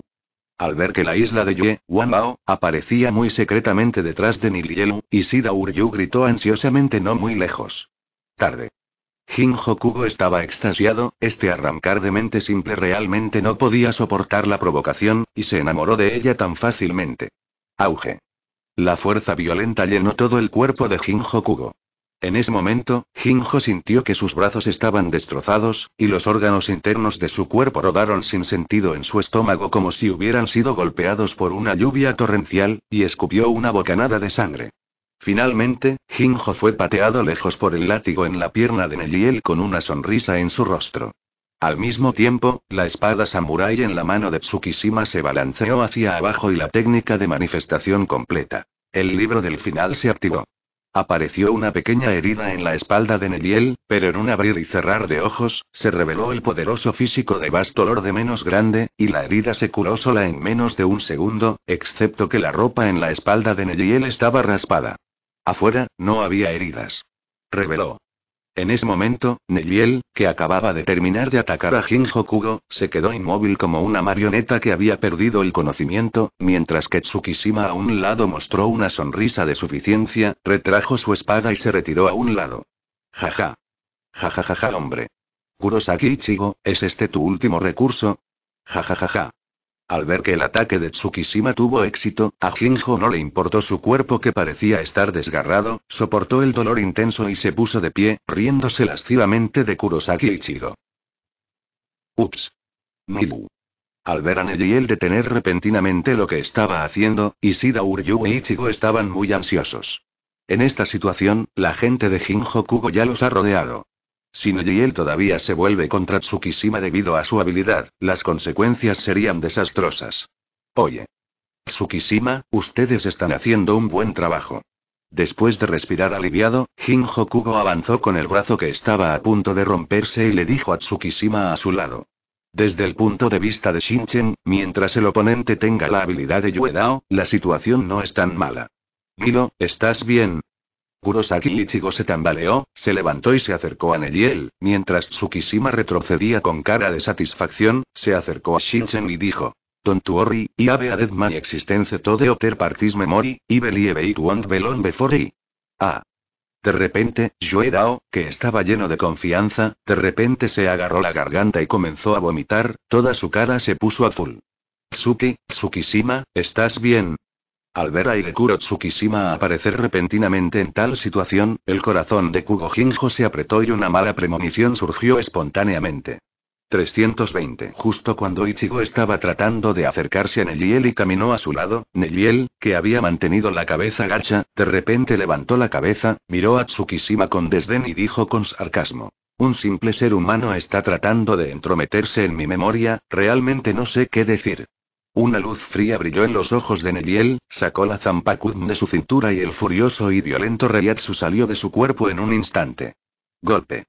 al ver que la isla de Yue, Wanbao, aparecía muy secretamente detrás de Nilielu, y Sida Uryu gritó ansiosamente no muy lejos. Tarde. Jin Hokugo estaba extasiado, este arrancar de mente simple realmente no podía soportar la provocación, y se enamoró de ella tan fácilmente. Auge. La fuerza violenta llenó todo el cuerpo de Jin Hokugo. En ese momento, Jinjo sintió que sus brazos estaban destrozados, y los órganos internos de su cuerpo rodaron sin sentido en su estómago como si hubieran sido golpeados por una lluvia torrencial, y escupió una bocanada de sangre. Finalmente, Jinjo fue pateado lejos por el látigo en la pierna de Neliel con una sonrisa en su rostro. Al mismo tiempo, la espada samurai en la mano de Tsukishima se balanceó hacia abajo y la técnica de manifestación completa. El libro del final se activó. Apareció una pequeña herida en la espalda de Neyel, pero en un abrir y cerrar de ojos, se reveló el poderoso físico de Bastolor de menos grande, y la herida se curó sola en menos de un segundo, excepto que la ropa en la espalda de Neyel estaba raspada. Afuera, no había heridas. Reveló. En ese momento, Neyiel, que acababa de terminar de atacar a Jin Hokugo, se quedó inmóvil como una marioneta que había perdido el conocimiento, mientras que Tsukishima a un lado mostró una sonrisa de suficiencia, retrajo su espada y se retiró a un lado. Jaja. Jajajaja, hombre. Kurosaki Ichigo, ¿es este tu último recurso? Jajajaja. Al ver que el ataque de Tsukishima tuvo éxito, a Jinjo no le importó su cuerpo que parecía estar desgarrado, soportó el dolor intenso y se puso de pie, riéndose lascivamente de Kurosaki Ichigo. Ups. Milu. Al ver a el detener repentinamente lo que estaba haciendo, Isida Uryu y e Ichigo estaban muy ansiosos. En esta situación, la gente de Jinjo Kugo ya los ha rodeado. Si él todavía se vuelve contra Tsukishima debido a su habilidad, las consecuencias serían desastrosas. Oye. Tsukishima, ustedes están haciendo un buen trabajo. Después de respirar aliviado, Jin Hokugo avanzó con el brazo que estaba a punto de romperse y le dijo a Tsukishima a su lado. Desde el punto de vista de Shinchen, mientras el oponente tenga la habilidad de Yuedao, la situación no es tan mala. Milo, ¿estás bien? Kurosaki Ichigo se tambaleó, se levantó y se acercó a Neyel, mientras Tsukishima retrocedía con cara de satisfacción, se acercó a Shinchen y dijo. Don Tuori, y ave a my existence to the other parties memory, y believe it won't be before I... Ah. De repente, Yuedao, que estaba lleno de confianza, de repente se agarró la garganta y comenzó a vomitar, toda su cara se puso azul. Tsuki, Tsukishima, ¿estás bien? Al ver a Irekuro Tsukishima aparecer repentinamente en tal situación, el corazón de Kugo se apretó y una mala premonición surgió espontáneamente. 320. Justo cuando Ichigo estaba tratando de acercarse a Neliel y caminó a su lado, Nelliel, que había mantenido la cabeza gacha, de repente levantó la cabeza, miró a Tsukishima con desdén y dijo con sarcasmo. Un simple ser humano está tratando de entrometerse en mi memoria, realmente no sé qué decir. Una luz fría brilló en los ojos de Neliel. sacó la zampacud de su cintura y el furioso y violento reyatsu salió de su cuerpo en un instante. Golpe.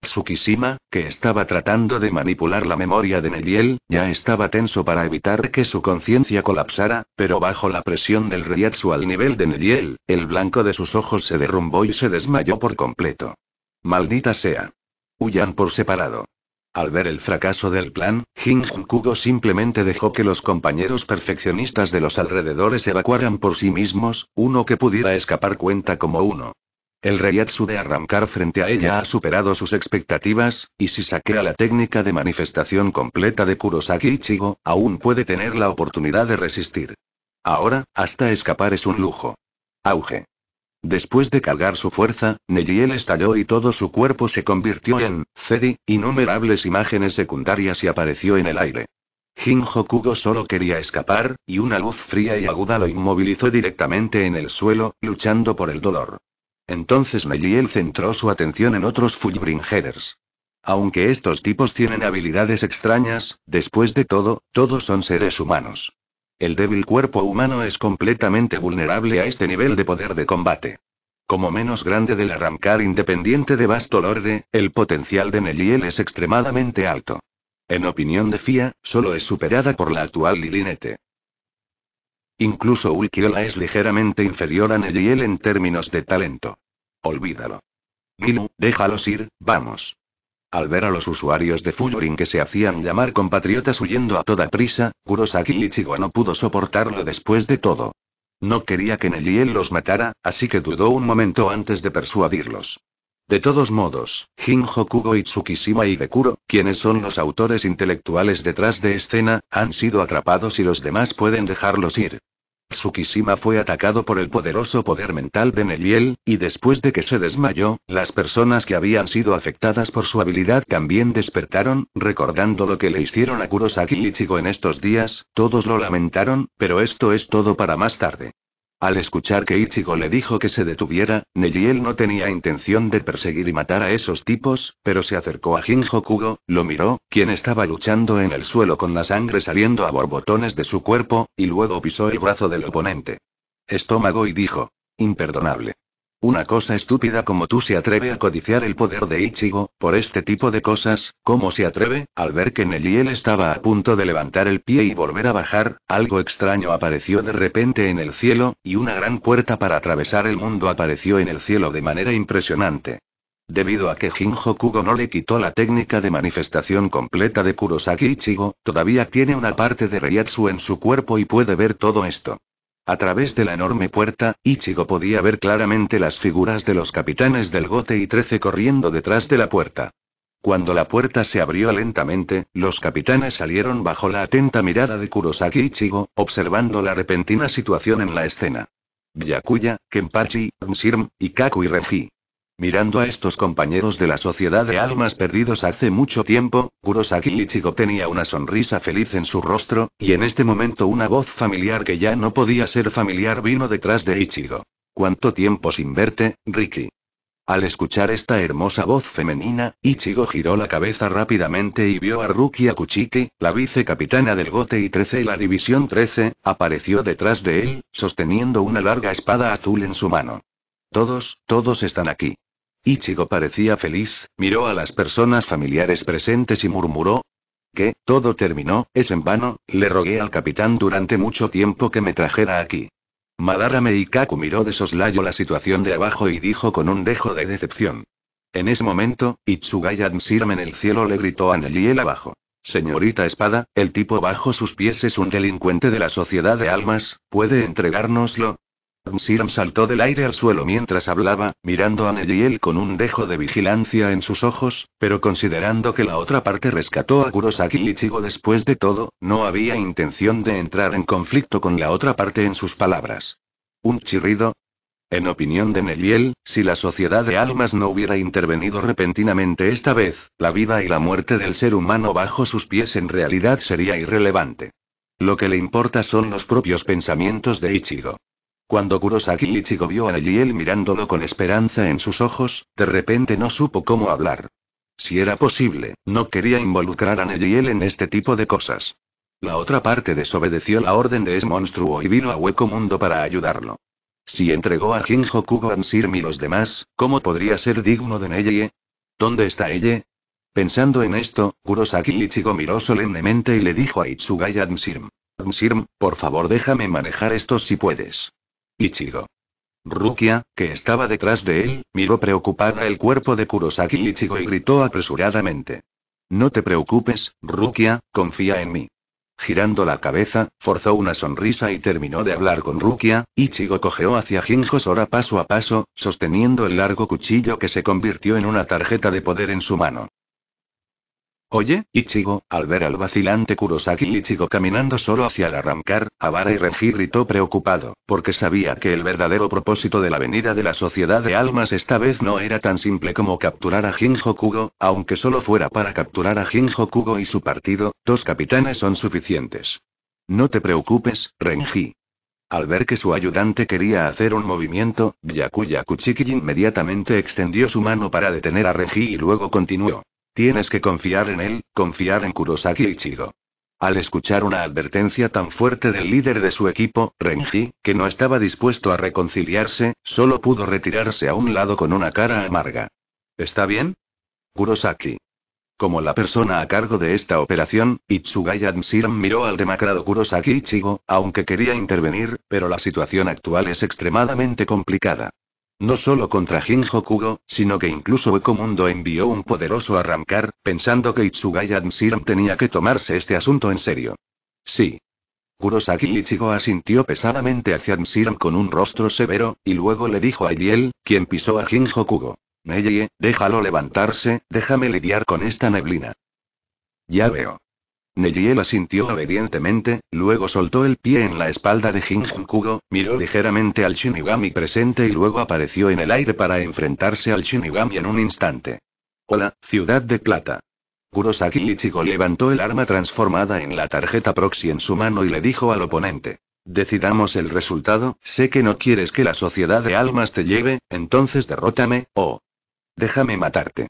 Tsukishima, que estaba tratando de manipular la memoria de Neliel, ya estaba tenso para evitar que su conciencia colapsara, pero bajo la presión del reyatsu al nivel de Neliel, el blanco de sus ojos se derrumbó y se desmayó por completo. Maldita sea. Huyan por separado. Al ver el fracaso del plan, Jin Kugo simplemente dejó que los compañeros perfeccionistas de los alrededores evacuaran por sí mismos, uno que pudiera escapar cuenta como uno. El reyatsu de arrancar frente a ella ha superado sus expectativas, y si saquea la técnica de manifestación completa de Kurosaki Ichigo, aún puede tener la oportunidad de resistir. Ahora, hasta escapar es un lujo. Auge. Después de cargar su fuerza, Nejiel estalló y todo su cuerpo se convirtió en Cedi, innumerables imágenes secundarias y apareció en el aire. Jin Hokugo solo quería escapar, y una luz fría y aguda lo inmovilizó directamente en el suelo, luchando por el dolor. Entonces Nejiel centró su atención en otros Fullbringers. Aunque estos tipos tienen habilidades extrañas, después de todo, todos son seres humanos. El débil cuerpo humano es completamente vulnerable a este nivel de poder de combate. Como menos grande del arrancar independiente de Vasto Lorde, el potencial de Neliel es extremadamente alto. En opinión de FIA, solo es superada por la actual Lilinete. Incluso Ulquiola es ligeramente inferior a Neliel en términos de talento. Olvídalo. Milu, déjalos ir, vamos. Al ver a los usuarios de Fullbring que se hacían llamar compatriotas huyendo a toda prisa, Kurosaki Ichigo no pudo soportarlo después de todo. No quería que Nejiel los matara, así que dudó un momento antes de persuadirlos. De todos modos, Jinjo Kugo y Tsukishima y Dekuro, quienes son los autores intelectuales detrás de escena, han sido atrapados y los demás pueden dejarlos ir. Tsukishima fue atacado por el poderoso poder mental de Neliel, y después de que se desmayó, las personas que habían sido afectadas por su habilidad también despertaron, recordando lo que le hicieron a Kurosaki Ichigo en estos días, todos lo lamentaron, pero esto es todo para más tarde. Al escuchar que Ichigo le dijo que se detuviera, Nejiel no tenía intención de perseguir y matar a esos tipos, pero se acercó a Jinjo Kugo, lo miró, quien estaba luchando en el suelo con la sangre saliendo a borbotones de su cuerpo, y luego pisó el brazo del oponente. Estómago y dijo. Imperdonable. Una cosa estúpida como tú se atreve a codiciar el poder de Ichigo, por este tipo de cosas, ¿cómo se atreve? Al ver que Neliel estaba a punto de levantar el pie y volver a bajar, algo extraño apareció de repente en el cielo, y una gran puerta para atravesar el mundo apareció en el cielo de manera impresionante. Debido a que Jinjo Kugo no le quitó la técnica de manifestación completa de Kurosaki Ichigo, todavía tiene una parte de Reiatsu en su cuerpo y puede ver todo esto. A través de la enorme puerta, Ichigo podía ver claramente las figuras de los capitanes del Gote y Trece corriendo detrás de la puerta. Cuando la puerta se abrió lentamente, los capitanes salieron bajo la atenta mirada de Kurosaki Ichigo, observando la repentina situación en la escena. Byakuya, Kenpachi, y Ikaku y Renji. Mirando a estos compañeros de la Sociedad de Almas Perdidos hace mucho tiempo, Kurosaki Ichigo tenía una sonrisa feliz en su rostro, y en este momento una voz familiar que ya no podía ser familiar vino detrás de Ichigo. ¿Cuánto tiempo sin verte, Ricky? Al escuchar esta hermosa voz femenina, Ichigo giró la cabeza rápidamente y vio a Ruki Akuchiki, la vicecapitana del Gote y 13 y la División 13, apareció detrás de él, sosteniendo una larga espada azul en su mano. Todos, todos están aquí. Ichigo parecía feliz, miró a las personas familiares presentes y murmuró. Que, todo terminó, es en vano, le rogué al capitán durante mucho tiempo que me trajera aquí. Madara Meikaku miró de soslayo la situación de abajo y dijo con un dejo de decepción. En ese momento, Itsugaya Ansirame en el cielo le gritó a el abajo. Señorita Espada, el tipo bajo sus pies es un delincuente de la sociedad de almas, ¿puede entregárnoslo? Siram saltó del aire al suelo mientras hablaba, mirando a Neliel con un dejo de vigilancia en sus ojos, pero considerando que la otra parte rescató a Kurosaki y Ichigo después de todo, no había intención de entrar en conflicto con la otra parte en sus palabras. Un chirrido, en opinión de Neliel, si la sociedad de almas no hubiera intervenido repentinamente esta vez, la vida y la muerte del ser humano bajo sus pies en realidad sería irrelevante. Lo que le importa son los propios pensamientos de Ichigo. Cuando Kurosaki Ichigo vio a Nejiel mirándolo con esperanza en sus ojos, de repente no supo cómo hablar. Si era posible, no quería involucrar a Nejiel en este tipo de cosas. La otra parte desobedeció la orden de ese monstruo y vino a Hueco Mundo para ayudarlo. Si entregó a Jinjo Kugo Ansirm y los demás, ¿cómo podría ser digno de Nejiel? ¿Dónde está ella? Pensando en esto, Kurosaki Ichigo miró solemnemente y le dijo a a Ansirm. Ansirm, por favor déjame manejar esto si puedes. Ichigo. Rukia, que estaba detrás de él, miró preocupada el cuerpo de Kurosaki Ichigo y gritó apresuradamente. No te preocupes, Rukia, confía en mí. Girando la cabeza, forzó una sonrisa y terminó de hablar con Rukia, Ichigo cojeó hacia Jinjo Sora paso a paso, sosteniendo el largo cuchillo que se convirtió en una tarjeta de poder en su mano. Oye, Ichigo, al ver al vacilante Kurosaki Ichigo caminando solo hacia el arrancar, Abara y Renji gritó preocupado, porque sabía que el verdadero propósito de la venida de la Sociedad de Almas esta vez no era tan simple como capturar a Jinjo Kugo, aunque solo fuera para capturar a Jinjo Kugo y su partido, dos capitanes son suficientes. No te preocupes, Renji. Al ver que su ayudante quería hacer un movimiento, Yakuya Kuchiki inmediatamente extendió su mano para detener a Renji y luego continuó. Tienes que confiar en él, confiar en Kurosaki Ichigo. Al escuchar una advertencia tan fuerte del líder de su equipo, Renji, que no estaba dispuesto a reconciliarse, solo pudo retirarse a un lado con una cara amarga. ¿Está bien? Kurosaki. Como la persona a cargo de esta operación, Itsugayan Siram miró al demacrado Kurosaki Ichigo, aunque quería intervenir, pero la situación actual es extremadamente complicada. No solo contra Jin sino que incluso Ekomundo envió un poderoso arrancar, pensando que Itsugaya Nsiram tenía que tomarse este asunto en serio. Sí. Kurosaki Ichigo asintió pesadamente hacia Nsiram con un rostro severo, y luego le dijo a Yiel, quien pisó a jinjo Me Neye, déjalo levantarse, déjame lidiar con esta neblina. Ya veo la sintió obedientemente, luego soltó el pie en la espalda de Jinjun miró ligeramente al Shinigami presente y luego apareció en el aire para enfrentarse al Shinigami en un instante. Hola, Ciudad de Plata. Kurosaki Ichigo levantó el arma transformada en la tarjeta proxy en su mano y le dijo al oponente. Decidamos el resultado, sé que no quieres que la sociedad de almas te lleve, entonces derrótame, o... Oh. Déjame matarte.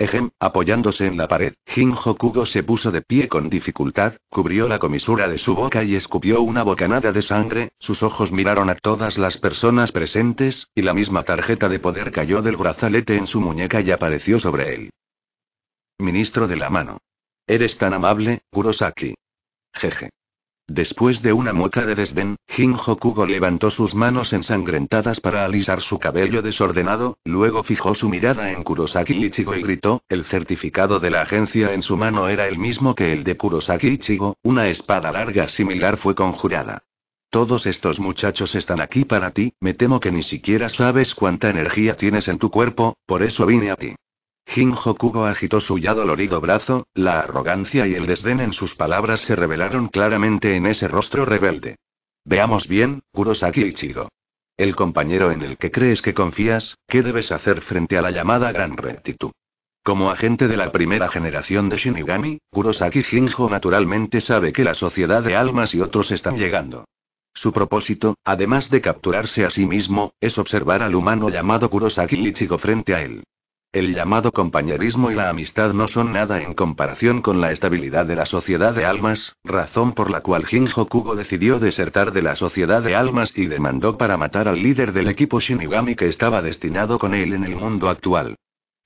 Ejem, apoyándose en la pared, Jin Hokugo se puso de pie con dificultad, cubrió la comisura de su boca y escupió una bocanada de sangre, sus ojos miraron a todas las personas presentes, y la misma tarjeta de poder cayó del brazalete en su muñeca y apareció sobre él. Ministro de la mano. Eres tan amable, Kurosaki. Jeje. Después de una mueca de desdén, Jin Hokugo levantó sus manos ensangrentadas para alisar su cabello desordenado, luego fijó su mirada en Kurosaki Ichigo y gritó, el certificado de la agencia en su mano era el mismo que el de Kurosaki Ichigo, una espada larga similar fue conjurada. Todos estos muchachos están aquí para ti, me temo que ni siquiera sabes cuánta energía tienes en tu cuerpo, por eso vine a ti. Jinjo Kugo agitó su ya dolorido brazo, la arrogancia y el desdén en sus palabras se revelaron claramente en ese rostro rebelde. Veamos bien, Kurosaki Ichigo. El compañero en el que crees que confías, ¿qué debes hacer frente a la llamada gran rectitud? Como agente de la primera generación de Shinigami, Kurosaki Jinjo naturalmente sabe que la sociedad de almas y otros están llegando. Su propósito, además de capturarse a sí mismo, es observar al humano llamado Kurosaki Ichigo frente a él. El llamado compañerismo y la amistad no son nada en comparación con la estabilidad de la Sociedad de Almas, razón por la cual Jinjo Kugo decidió desertar de la Sociedad de Almas y demandó para matar al líder del equipo Shinigami que estaba destinado con él en el mundo actual.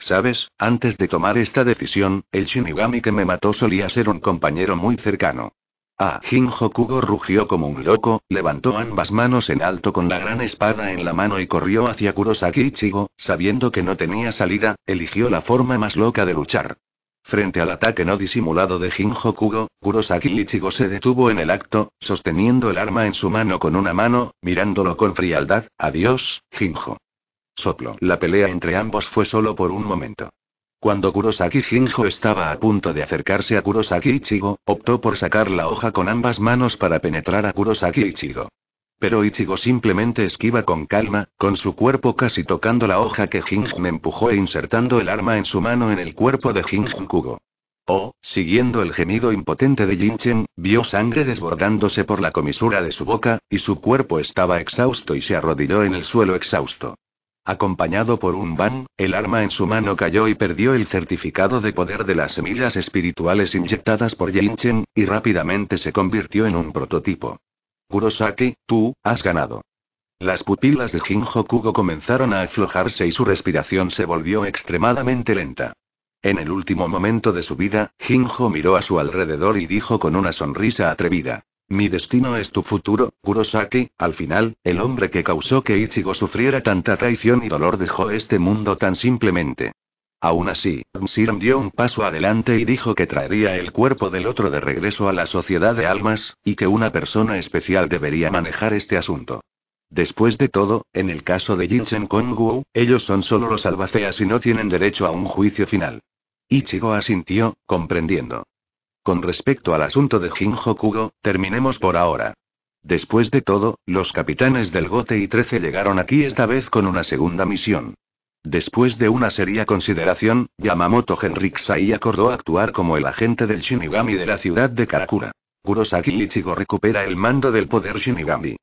Sabes, antes de tomar esta decisión, el Shinigami que me mató solía ser un compañero muy cercano. Ah, jinjo rugió como un loco, levantó ambas manos en alto con la gran espada en la mano y corrió hacia Kurosaki Ichigo, sabiendo que no tenía salida, eligió la forma más loca de luchar. Frente al ataque no disimulado de Jin Kurosaki Ichigo se detuvo en el acto, sosteniendo el arma en su mano con una mano, mirándolo con frialdad, adiós, Jinjo. Soplo. La pelea entre ambos fue solo por un momento. Cuando Kurosaki Jinjo estaba a punto de acercarse a Kurosaki Ichigo, optó por sacar la hoja con ambas manos para penetrar a Kurosaki Ichigo. Pero Ichigo simplemente esquiva con calma, con su cuerpo casi tocando la hoja que Jinjo empujó e insertando el arma en su mano en el cuerpo de Jinjo Kugo. Oh, siguiendo el gemido impotente de Jinchen, vio sangre desbordándose por la comisura de su boca, y su cuerpo estaba exhausto y se arrodilló en el suelo exhausto. Acompañado por un ban, el arma en su mano cayó y perdió el certificado de poder de las semillas espirituales inyectadas por Jinchen, y rápidamente se convirtió en un prototipo. Kurosaki, tú, has ganado. Las pupilas de Jinjo Kugo comenzaron a aflojarse y su respiración se volvió extremadamente lenta. En el último momento de su vida, Jinjo miró a su alrededor y dijo con una sonrisa atrevida. Mi destino es tu futuro, Kurosaki. Al final, el hombre que causó que Ichigo sufriera tanta traición y dolor dejó este mundo tan simplemente. Aún así, Siram dio un paso adelante y dijo que traería el cuerpo del otro de regreso a la sociedad de almas, y que una persona especial debería manejar este asunto. Después de todo, en el caso de Jinchen Kongwu, ellos son solo los albaceas y no tienen derecho a un juicio final. Ichigo asintió, comprendiendo. Con respecto al asunto de Jinjokugo, terminemos por ahora. Después de todo, los capitanes del Gote y 13 llegaron aquí esta vez con una segunda misión. Después de una seria consideración, Yamamoto Henriksai acordó actuar como el agente del Shinigami de la ciudad de Karakura. Kurosaki Ichigo recupera el mando del poder Shinigami.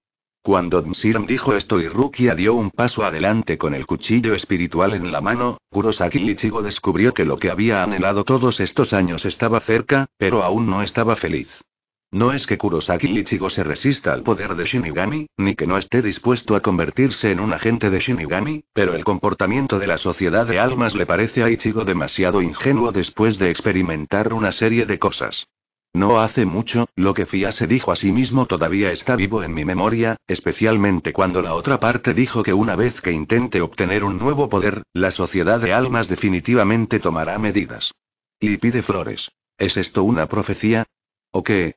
Cuando Dsirm dijo esto y Rukia dio un paso adelante con el cuchillo espiritual en la mano, Kurosaki Ichigo descubrió que lo que había anhelado todos estos años estaba cerca, pero aún no estaba feliz. No es que Kurosaki Ichigo se resista al poder de Shinigami, ni que no esté dispuesto a convertirse en un agente de Shinigami, pero el comportamiento de la sociedad de almas le parece a Ichigo demasiado ingenuo después de experimentar una serie de cosas. No hace mucho, lo que Fia se dijo a sí mismo todavía está vivo en mi memoria, especialmente cuando la otra parte dijo que una vez que intente obtener un nuevo poder, la sociedad de almas definitivamente tomará medidas. Y pide flores. ¿Es esto una profecía? ¿O qué?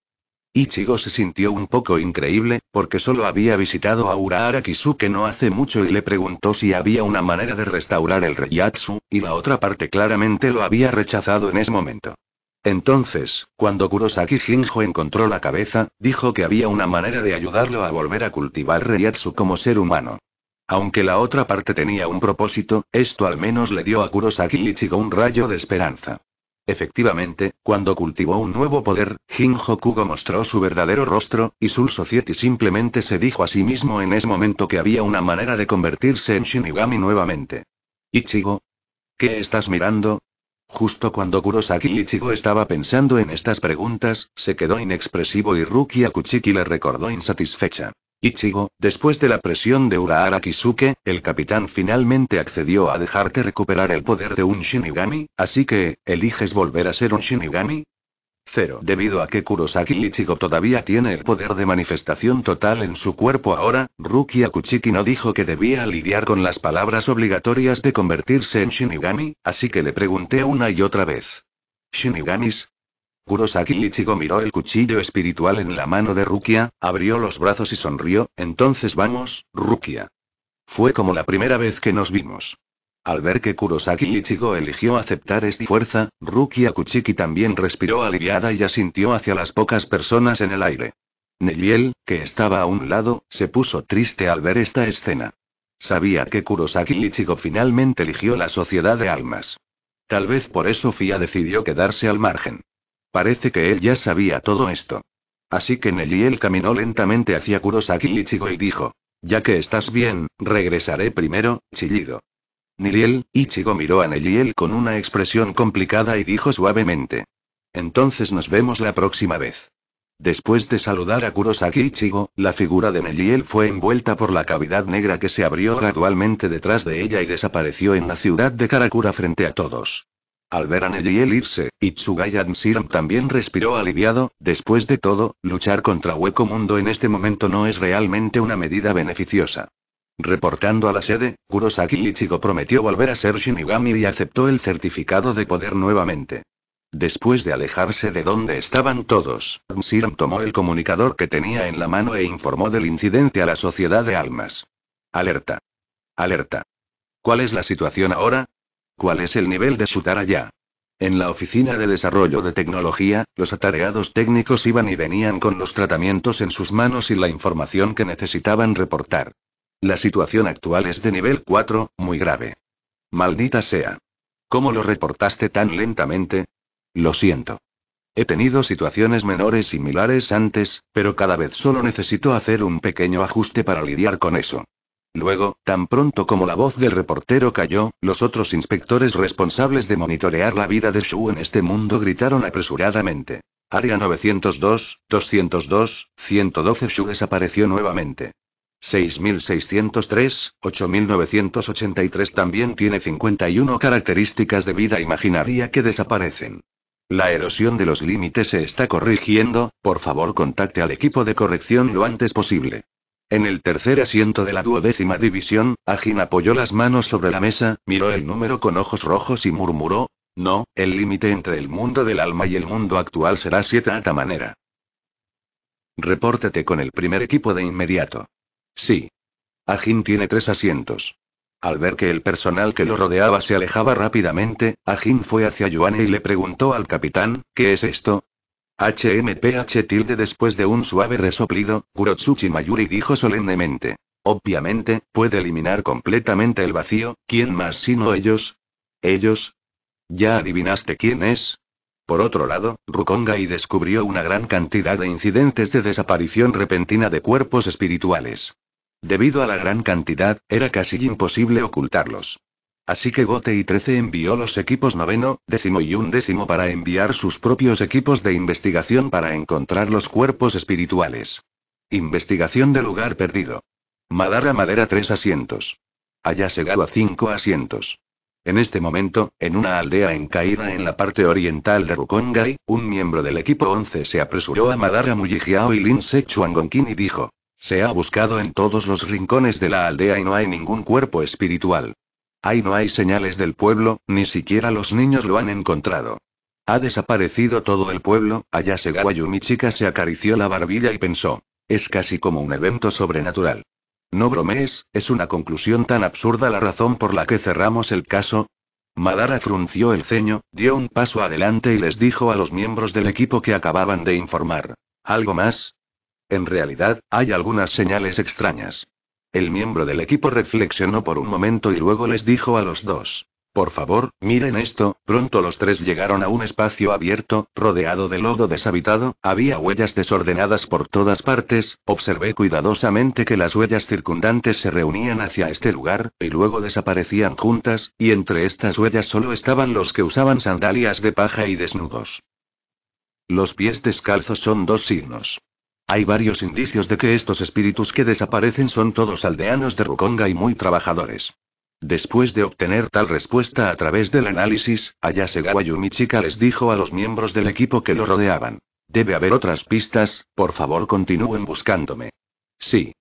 Ichigo se sintió un poco increíble, porque solo había visitado a Arakisu que no hace mucho y le preguntó si había una manera de restaurar el yatsu y la otra parte claramente lo había rechazado en ese momento. Entonces, cuando Kurosaki Jinjo encontró la cabeza, dijo que había una manera de ayudarlo a volver a cultivar Reiatsu como ser humano. Aunque la otra parte tenía un propósito, esto al menos le dio a Kurosaki Ichigo un rayo de esperanza. Efectivamente, cuando cultivó un nuevo poder, Jinjo Kugo mostró su verdadero rostro, y sul Society simplemente se dijo a sí mismo en ese momento que había una manera de convertirse en Shinigami nuevamente. Ichigo. ¿Qué estás mirando? Justo cuando Kurosaki Ichigo estaba pensando en estas preguntas, se quedó inexpresivo y Rukia Kuchiki le recordó insatisfecha. Ichigo, después de la presión de Urahara Kisuke, el capitán finalmente accedió a dejarte recuperar el poder de un Shinigami, así que, ¿eliges volver a ser un Shinigami? Cero. Debido a que Kurosaki Ichigo todavía tiene el poder de manifestación total en su cuerpo ahora, Rukia Kuchiki no dijo que debía lidiar con las palabras obligatorias de convertirse en Shinigami, así que le pregunté una y otra vez. ¿Shinigamis? Kurosaki Ichigo miró el cuchillo espiritual en la mano de Rukia, abrió los brazos y sonrió, entonces vamos, Rukia. Fue como la primera vez que nos vimos. Al ver que Kurosaki Ichigo eligió aceptar esta fuerza, Rukia Kuchiki también respiró aliviada y asintió hacia las pocas personas en el aire. Neliel, que estaba a un lado, se puso triste al ver esta escena. Sabía que Kurosaki Ichigo finalmente eligió la sociedad de almas. Tal vez por eso Fia decidió quedarse al margen. Parece que él ya sabía todo esto. Así que Neliel caminó lentamente hacia Kurosaki Ichigo y dijo: Ya que estás bien, regresaré primero, chillido. Niriel, Ichigo miró a Neliel con una expresión complicada y dijo suavemente. Entonces nos vemos la próxima vez. Después de saludar a Kurosaki Ichigo, la figura de Neliel fue envuelta por la cavidad negra que se abrió gradualmente detrás de ella y desapareció en la ciudad de Karakura frente a todos. Al ver a Neliel irse, y Siram también respiró aliviado, después de todo, luchar contra Hueco Mundo en este momento no es realmente una medida beneficiosa. Reportando a la sede, Kurosaki Ichigo prometió volver a ser Shinigami y aceptó el certificado de poder nuevamente. Después de alejarse de donde estaban todos, Nsiram tomó el comunicador que tenía en la mano e informó del incidente a la Sociedad de Almas. Alerta. Alerta. ¿Cuál es la situación ahora? ¿Cuál es el nivel de Sutara allá En la Oficina de Desarrollo de Tecnología, los atareados técnicos iban y venían con los tratamientos en sus manos y la información que necesitaban reportar. La situación actual es de nivel 4, muy grave. Maldita sea. ¿Cómo lo reportaste tan lentamente? Lo siento. He tenido situaciones menores similares antes, pero cada vez solo necesito hacer un pequeño ajuste para lidiar con eso. Luego, tan pronto como la voz del reportero cayó, los otros inspectores responsables de monitorear la vida de Shu en este mundo gritaron apresuradamente. Área 902, 202, 112 Shu desapareció nuevamente. 6603, 8983 también tiene 51 características de vida imaginaria que desaparecen. La erosión de los límites se está corrigiendo, por favor contacte al equipo de corrección lo antes posible. En el tercer asiento de la duodécima división, Agin apoyó las manos sobre la mesa, miró el número con ojos rojos y murmuró, no, el límite entre el mundo del alma y el mundo actual será siete a esta manera. Repórtate con el primer equipo de inmediato. Sí. Ajin tiene tres asientos. Al ver que el personal que lo rodeaba se alejaba rápidamente, Ajin fue hacia Yuane y le preguntó al capitán, ¿qué es esto? HMPH tilde después de un suave resoplido, Kurotsuchi Mayuri dijo solemnemente. Obviamente, puede eliminar completamente el vacío, ¿quién más sino ellos? ¿Ellos? ¿Ya adivinaste quién es? Por otro lado, Rukongai descubrió una gran cantidad de incidentes de desaparición repentina de cuerpos espirituales. Debido a la gran cantidad, era casi imposible ocultarlos. Así que Gote y 13 envió los equipos noveno, décimo y undécimo para enviar sus propios equipos de investigación para encontrar los cuerpos espirituales. Investigación de lugar perdido. Madara Madera 3 asientos. Ayasegawa 5 asientos. En este momento, en una aldea encaída en la parte oriental de Rukongai, un miembro del equipo 11 se apresuró a Madara Mujigiao y Linse Chuangonkin y dijo: se ha buscado en todos los rincones de la aldea y no hay ningún cuerpo espiritual. Ahí no hay señales del pueblo, ni siquiera los niños lo han encontrado. Ha desaparecido todo el pueblo, allá Mi chica se acarició la barbilla y pensó. Es casi como un evento sobrenatural. No bromees, es una conclusión tan absurda la razón por la que cerramos el caso. Madara frunció el ceño, dio un paso adelante y les dijo a los miembros del equipo que acababan de informar. ¿Algo más? En realidad, hay algunas señales extrañas. El miembro del equipo reflexionó por un momento y luego les dijo a los dos. Por favor, miren esto. Pronto los tres llegaron a un espacio abierto, rodeado de lodo deshabitado, había huellas desordenadas por todas partes, observé cuidadosamente que las huellas circundantes se reunían hacia este lugar, y luego desaparecían juntas, y entre estas huellas solo estaban los que usaban sandalias de paja y desnudos. Los pies descalzos son dos signos. Hay varios indicios de que estos espíritus que desaparecen son todos aldeanos de Rukonga y muy trabajadores. Después de obtener tal respuesta a través del análisis, Ayasegawa Yumichika les dijo a los miembros del equipo que lo rodeaban. Debe haber otras pistas, por favor continúen buscándome. Sí.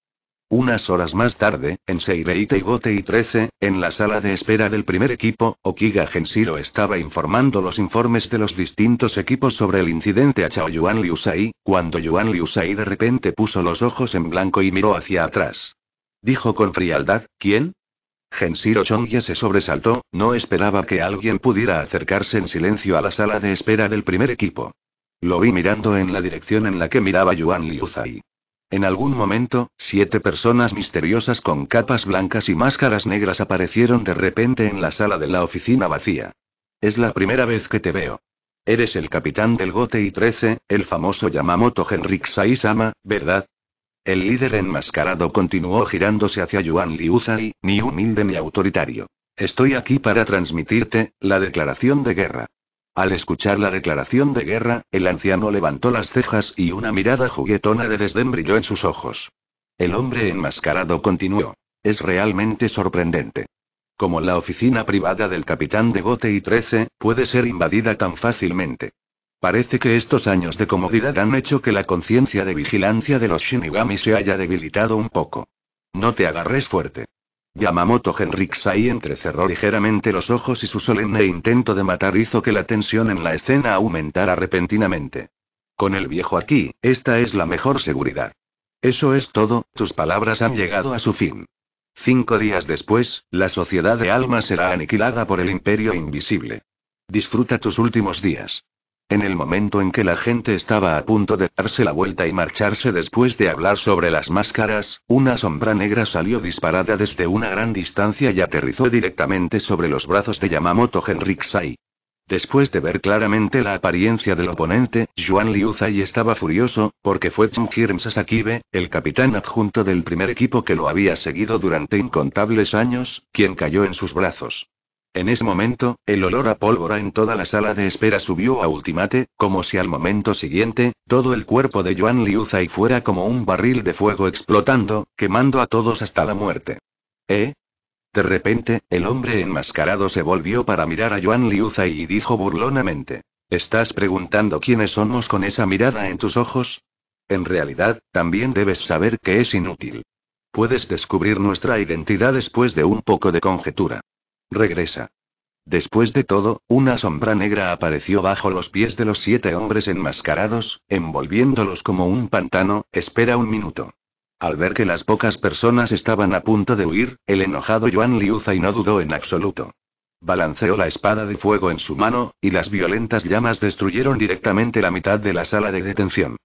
Unas horas más tarde, en Seireitei y 13, en la sala de espera del primer equipo, Okiga Genshiro estaba informando los informes de los distintos equipos sobre el incidente a Chao Yuan Liusai, cuando Yuan Liusai de repente puso los ojos en blanco y miró hacia atrás. Dijo con frialdad, ¿quién? Genshiro Chongye se sobresaltó, no esperaba que alguien pudiera acercarse en silencio a la sala de espera del primer equipo. Lo vi mirando en la dirección en la que miraba Yuan Liusai. En algún momento, siete personas misteriosas con capas blancas y máscaras negras aparecieron de repente en la sala de la oficina vacía. Es la primera vez que te veo. Eres el capitán del Gote y 13, el famoso Yamamoto Henrik Saisama, ¿verdad? El líder enmascarado continuó girándose hacia Yuan Liuzai, ni humilde ni autoritario. Estoy aquí para transmitirte, la declaración de guerra. Al escuchar la declaración de guerra, el anciano levantó las cejas y una mirada juguetona de desdén brilló en sus ojos. El hombre enmascarado continuó. Es realmente sorprendente. Como la oficina privada del capitán de Gote y 13, puede ser invadida tan fácilmente. Parece que estos años de comodidad han hecho que la conciencia de vigilancia de los Shinigami se haya debilitado un poco. No te agarres fuerte. Yamamoto Henriksai entrecerró ligeramente los ojos y su solemne intento de matar hizo que la tensión en la escena aumentara repentinamente. Con el viejo aquí, esta es la mejor seguridad. Eso es todo, tus palabras han llegado a su fin. Cinco días después, la sociedad de almas será aniquilada por el imperio invisible. Disfruta tus últimos días. En el momento en que la gente estaba a punto de darse la vuelta y marcharse después de hablar sobre las máscaras, una sombra negra salió disparada desde una gran distancia y aterrizó directamente sobre los brazos de Yamamoto Sai. Después de ver claramente la apariencia del oponente, Juan Liuzai estaba furioso, porque fue Chunjirm Sasakibe, el capitán adjunto del primer equipo que lo había seguido durante incontables años, quien cayó en sus brazos. En ese momento, el olor a pólvora en toda la sala de espera subió a ultimate, como si al momento siguiente, todo el cuerpo de Joan Liuzai fuera como un barril de fuego explotando, quemando a todos hasta la muerte. ¿Eh? De repente, el hombre enmascarado se volvió para mirar a Joan Liuzai y dijo burlonamente. ¿Estás preguntando quiénes somos con esa mirada en tus ojos? En realidad, también debes saber que es inútil. Puedes descubrir nuestra identidad después de un poco de conjetura. Regresa. Después de todo, una sombra negra apareció bajo los pies de los siete hombres enmascarados, envolviéndolos como un pantano, espera un minuto. Al ver que las pocas personas estaban a punto de huir, el enojado Yuan Liuzai no dudó en absoluto. Balanceó la espada de fuego en su mano, y las violentas llamas destruyeron directamente la mitad de la sala de detención.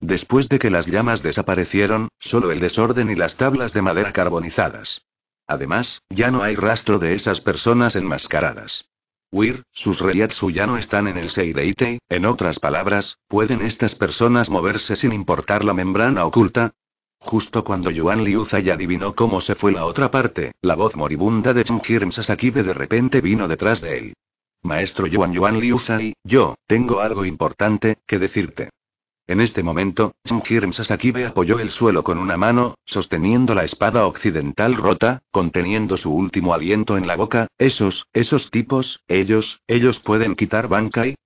Después de que las llamas desaparecieron, solo el desorden y las tablas de madera carbonizadas Además, ya no hay rastro de esas personas enmascaradas. Weir, sus reyatsu ya no están en el Seireitei, en otras palabras, ¿pueden estas personas moverse sin importar la membrana oculta? Justo cuando Yuan Liuzai adivinó cómo se fue la otra parte, la voz moribunda de Jim Sasakibe de repente vino detrás de él. Maestro Yuan Yuan Liuzai, yo, tengo algo importante que decirte. En este momento, Jim Sasakibe apoyó el suelo con una mano, sosteniendo la espada occidental rota, conteniendo su último aliento en la boca. Esos, esos tipos, ellos, ellos pueden quitar Bankai.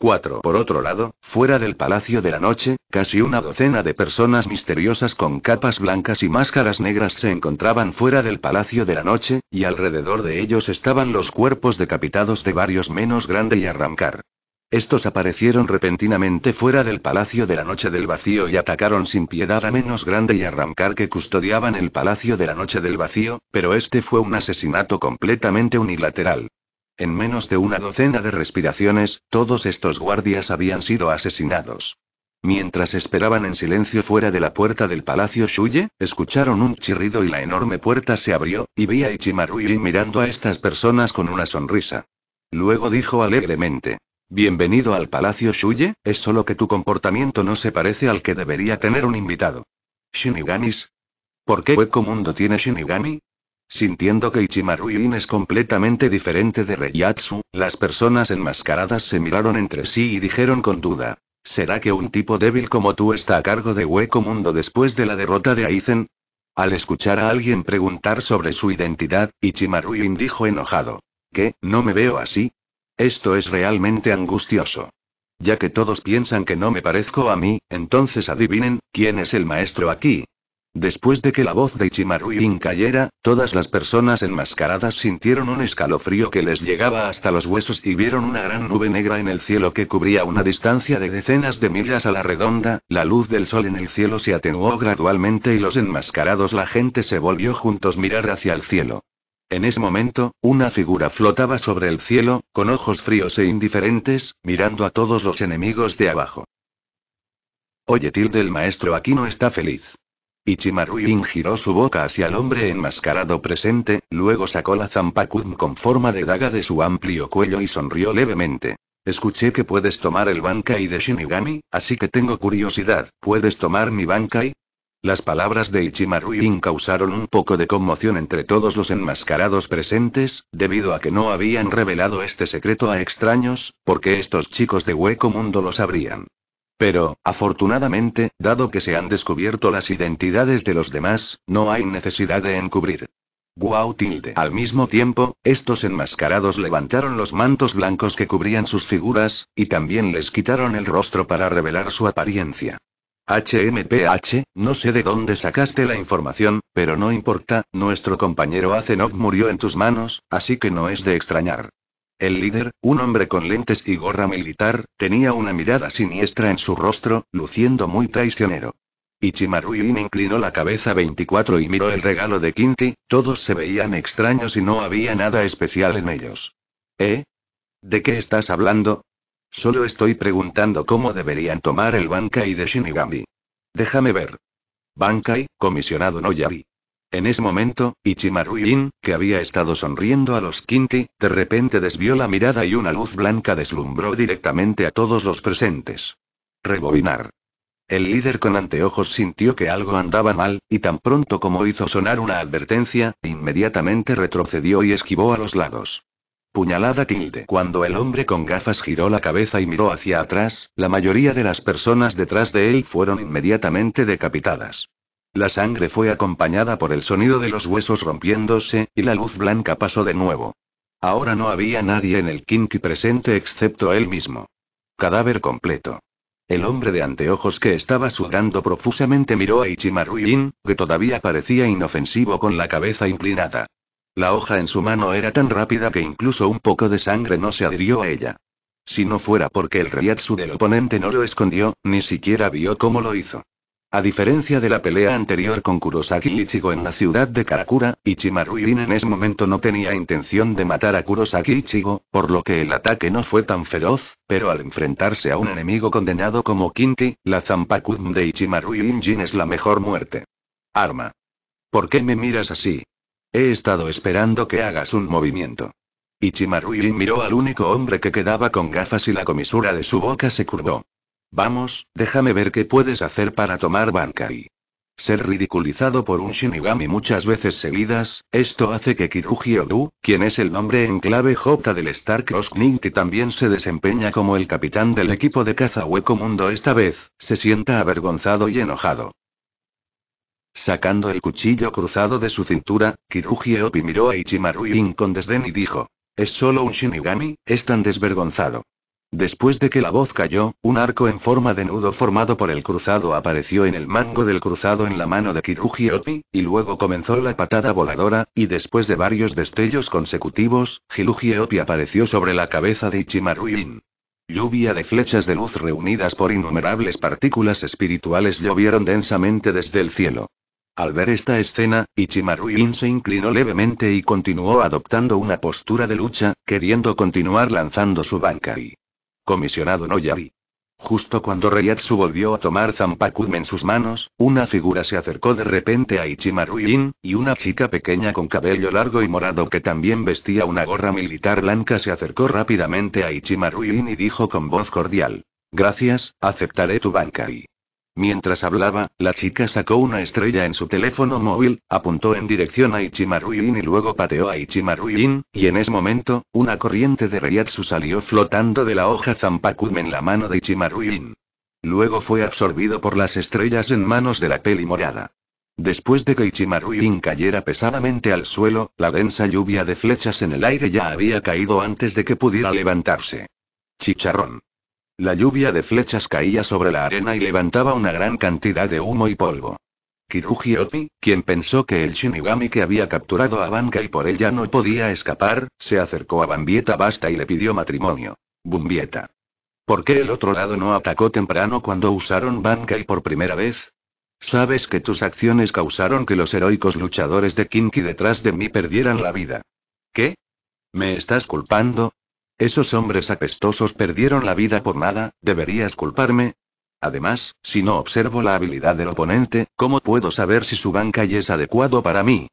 4. Por otro lado, fuera del Palacio de la Noche, casi una docena de personas misteriosas con capas blancas y máscaras negras se encontraban fuera del Palacio de la Noche, y alrededor de ellos estaban los cuerpos decapitados de varios menos grande y arrancar. Estos aparecieron repentinamente fuera del Palacio de la Noche del Vacío y atacaron sin piedad a menos grande y arrancar que custodiaban el Palacio de la Noche del Vacío, pero este fue un asesinato completamente unilateral. En menos de una docena de respiraciones, todos estos guardias habían sido asesinados. Mientras esperaban en silencio fuera de la puerta del Palacio Shuye, escucharon un chirrido y la enorme puerta se abrió, y vi a y mirando a estas personas con una sonrisa. Luego dijo alegremente. Bienvenido al Palacio Shuye, es solo que tu comportamiento no se parece al que debería tener un invitado. Shinigamis. ¿Por qué Hueco Mundo tiene Shinigami? Sintiendo que Ichimaru es completamente diferente de Reiyatsu, las personas enmascaradas se miraron entre sí y dijeron con duda. ¿Será que un tipo débil como tú está a cargo de Hueco Mundo después de la derrota de Aizen? Al escuchar a alguien preguntar sobre su identidad, Ichimaru dijo enojado. ¿Qué, no me veo así? Esto es realmente angustioso. Ya que todos piensan que no me parezco a mí, entonces adivinen, ¿quién es el maestro aquí? Después de que la voz de Ichimaru cayera, todas las personas enmascaradas sintieron un escalofrío que les llegaba hasta los huesos y vieron una gran nube negra en el cielo que cubría una distancia de decenas de millas a la redonda, la luz del sol en el cielo se atenuó gradualmente y los enmascarados la gente se volvió juntos mirar hacia el cielo. En ese momento, una figura flotaba sobre el cielo, con ojos fríos e indiferentes, mirando a todos los enemigos de abajo. Oye, tilde, el maestro aquí no está feliz. ichimaru giró su boca hacia el hombre enmascarado presente, luego sacó la zampacum con forma de daga de su amplio cuello y sonrió levemente. Escuché que puedes tomar el Bankai de Shinigami, así que tengo curiosidad, ¿puedes tomar mi Bankai? Las palabras de Ichimaru y causaron un poco de conmoción entre todos los enmascarados presentes, debido a que no habían revelado este secreto a extraños, porque estos chicos de hueco mundo lo sabrían. Pero, afortunadamente, dado que se han descubierto las identidades de los demás, no hay necesidad de encubrir. Guau tilde. Al mismo tiempo, estos enmascarados levantaron los mantos blancos que cubrían sus figuras, y también les quitaron el rostro para revelar su apariencia. HMPH, no sé de dónde sacaste la información, pero no importa, nuestro compañero Azenov murió en tus manos, así que no es de extrañar. El líder, un hombre con lentes y gorra militar, tenía una mirada siniestra en su rostro, luciendo muy traicionero. Ichimaru me inclinó la cabeza 24 y miró el regalo de Kinti, todos se veían extraños y no había nada especial en ellos. ¿Eh? ¿De qué estás hablando? Solo estoy preguntando cómo deberían tomar el Bankai de Shinigami. Déjame ver. Bankai, comisionado no En ese momento, Ichimaru Yin, que había estado sonriendo a los Kinki, de repente desvió la mirada y una luz blanca deslumbró directamente a todos los presentes. Rebobinar. El líder con anteojos sintió que algo andaba mal, y tan pronto como hizo sonar una advertencia, inmediatamente retrocedió y esquivó a los lados. Puñalada tilde. Cuando el hombre con gafas giró la cabeza y miró hacia atrás, la mayoría de las personas detrás de él fueron inmediatamente decapitadas. La sangre fue acompañada por el sonido de los huesos rompiéndose, y la luz blanca pasó de nuevo. Ahora no había nadie en el Kinky presente excepto él mismo. Cadáver completo. El hombre de anteojos que estaba sudando profusamente miró a Ichimaru que todavía parecía inofensivo con la cabeza inclinada. La hoja en su mano era tan rápida que incluso un poco de sangre no se adhirió a ella. Si no fuera porque el Ryatsu del oponente no lo escondió, ni siquiera vio cómo lo hizo. A diferencia de la pelea anterior con Kurosaki Ichigo en la ciudad de Karakura, Ichimaru Rin en ese momento no tenía intención de matar a Kurosaki Ichigo, por lo que el ataque no fue tan feroz, pero al enfrentarse a un enemigo condenado como Kinki, la Zampakudm de Ichimaru Rinjin es la mejor muerte. Arma. ¿Por qué me miras así? He estado esperando que hagas un movimiento. Ichimaruin miró al único hombre que quedaba con gafas y la comisura de su boca se curvó. Vamos, déjame ver qué puedes hacer para tomar y... Ser ridiculizado por un Shinigami muchas veces seguidas, esto hace que Kiruji quien es el nombre en clave J del Star Cross que también se desempeña como el capitán del equipo de caza hueco mundo esta vez, se sienta avergonzado y enojado. Sacando el cuchillo cruzado de su cintura, Kiruji Opi miró a Ichimaru con desdén y dijo. Es solo un Shinigami, es tan desvergonzado. Después de que la voz cayó, un arco en forma de nudo formado por el cruzado apareció en el mango del cruzado en la mano de Kiruji Opi, y luego comenzó la patada voladora, y después de varios destellos consecutivos, Kiruji Opi apareció sobre la cabeza de Ichimaru Lluvia de flechas de luz reunidas por innumerables partículas espirituales llovieron densamente desde el cielo. Al ver esta escena, Ichimaru In se inclinó levemente y continuó adoptando una postura de lucha, queriendo continuar lanzando su y Comisionado Noyari. Justo cuando Reyatsu volvió a tomar Zampakudme en sus manos, una figura se acercó de repente a Ichimaru y una chica pequeña con cabello largo y morado que también vestía una gorra militar blanca se acercó rápidamente a Ichimaru y dijo con voz cordial. Gracias, aceptaré tu banca y Mientras hablaba, la chica sacó una estrella en su teléfono móvil, apuntó en dirección a ichimaru y luego pateó a ichimaru y en ese momento, una corriente de reyatsu salió flotando de la hoja Zampakum en la mano de ichimaru Luego fue absorbido por las estrellas en manos de la peli morada. Después de que ichimaru cayera pesadamente al suelo, la densa lluvia de flechas en el aire ya había caído antes de que pudiera levantarse. Chicharrón. La lluvia de flechas caía sobre la arena y levantaba una gran cantidad de humo y polvo. Kiruji quien pensó que el Shinigami que había capturado a Banca y por ella no podía escapar, se acercó a Bambieta Basta y le pidió matrimonio. Bumbieta. ¿Por qué el otro lado no atacó temprano cuando usaron Bankai por primera vez? Sabes que tus acciones causaron que los heroicos luchadores de Kinki detrás de mí perdieran la vida. ¿Qué? ¿Me estás culpando? Esos hombres apestosos perdieron la vida por nada, deberías culparme. Además, si no observo la habilidad del oponente, ¿cómo puedo saber si su banca es adecuado para mí?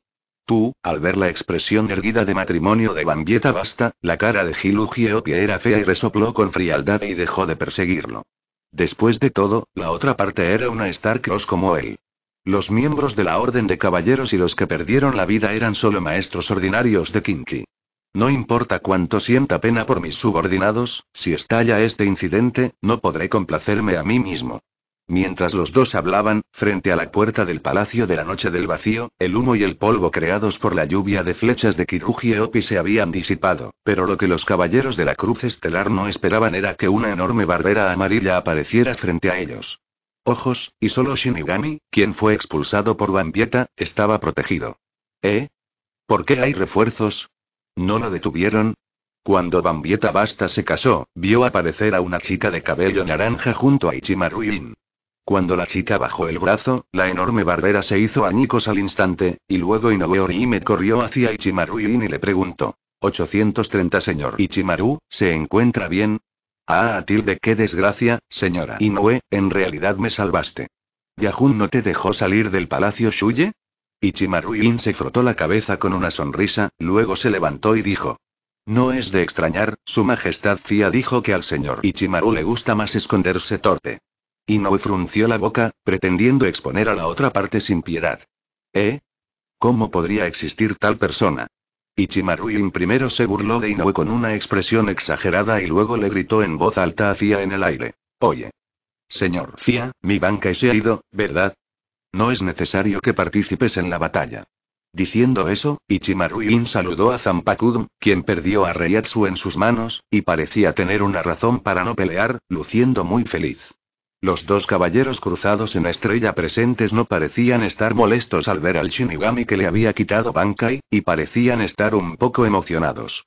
Tú, al ver la expresión erguida de matrimonio de Bambieta Basta, la cara de Pie era fea y resopló con frialdad y dejó de perseguirlo. Después de todo, la otra parte era una Starcross como él. Los miembros de la Orden de Caballeros y los que perdieron la vida eran solo maestros ordinarios de Kinki. No importa cuánto sienta pena por mis subordinados, si estalla este incidente, no podré complacerme a mí mismo. Mientras los dos hablaban, frente a la puerta del Palacio de la Noche del Vacío, el humo y el polvo creados por la lluvia de flechas de Kiruji Opi se habían disipado, pero lo que los caballeros de la Cruz Estelar no esperaban era que una enorme barrera amarilla apareciera frente a ellos. Ojos, y solo Shinigami, quien fue expulsado por Bambieta, estaba protegido. ¿Eh? ¿Por qué hay refuerzos? No lo detuvieron. Cuando Bambieta Basta se casó, vio aparecer a una chica de cabello naranja junto a Ichimaru Ichimaruin. Cuando la chica bajó el brazo, la enorme barbera se hizo añicos al instante, y luego Inoue Orihime corrió hacia Ichimaruin y le preguntó. 830 señor Ichimaru, ¿se encuentra bien? Ah, de qué desgracia, señora Inoue, en realidad me salvaste. ¿Yajun no te dejó salir del palacio Shuye? ichimaru se frotó la cabeza con una sonrisa, luego se levantó y dijo. No es de extrañar, su majestad Cia dijo que al señor Ichimaru le gusta más esconderse torpe. Inoue frunció la boca, pretendiendo exponer a la otra parte sin piedad. ¿Eh? ¿Cómo podría existir tal persona? Ichimaru-in primero se burló de Inoue con una expresión exagerada y luego le gritó en voz alta a Cia en el aire. Oye. Señor Cia, mi banca se ha ido, ¿verdad? No es necesario que participes en la batalla. Diciendo eso, Ichimaru saludó a Zampakud, quien perdió a Reiatsu en sus manos, y parecía tener una razón para no pelear, luciendo muy feliz. Los dos caballeros cruzados en estrella presentes no parecían estar molestos al ver al Shinigami que le había quitado Bankai, y parecían estar un poco emocionados.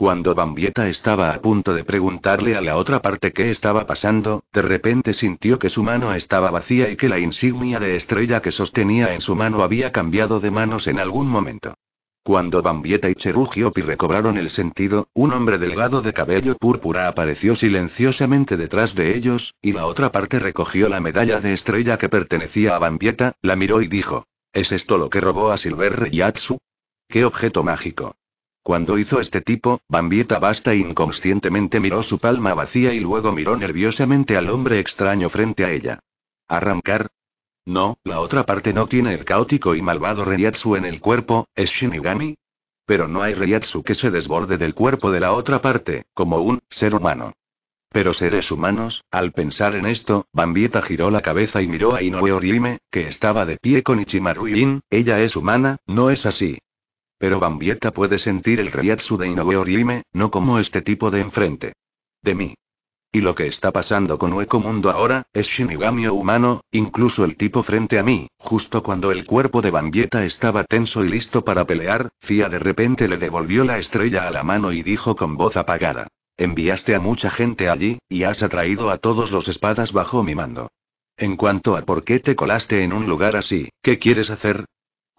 Cuando Bambieta estaba a punto de preguntarle a la otra parte qué estaba pasando, de repente sintió que su mano estaba vacía y que la insignia de estrella que sostenía en su mano había cambiado de manos en algún momento. Cuando Bambieta y Cherugiopi recobraron el sentido, un hombre delgado de cabello púrpura apareció silenciosamente detrás de ellos, y la otra parte recogió la medalla de estrella que pertenecía a Bambieta, la miró y dijo: ¿Es esto lo que robó a Silver Yatsu? ¡Qué objeto mágico! Cuando hizo este tipo, Bambieta Basta inconscientemente miró su palma vacía y luego miró nerviosamente al hombre extraño frente a ella. ¿Arrancar? No, la otra parte no tiene el caótico y malvado Ryatsu en el cuerpo, ¿es Shinigami? Pero no hay reyatsu que se desborde del cuerpo de la otra parte, como un ser humano. Pero seres humanos, al pensar en esto, Bambieta giró la cabeza y miró a Inoue Orihime, que estaba de pie con Ichimaru In. ella es humana, no es así, pero Bambieta puede sentir el Ryatsu de Inoue Orihime, no como este tipo de enfrente. De mí. Y lo que está pasando con Hueco Mundo ahora, es Shinigami o humano, incluso el tipo frente a mí, justo cuando el cuerpo de Bambieta estaba tenso y listo para pelear, Fia de repente le devolvió la estrella a la mano y dijo con voz apagada. Enviaste a mucha gente allí, y has atraído a todos los espadas bajo mi mando. En cuanto a por qué te colaste en un lugar así, ¿qué quieres hacer?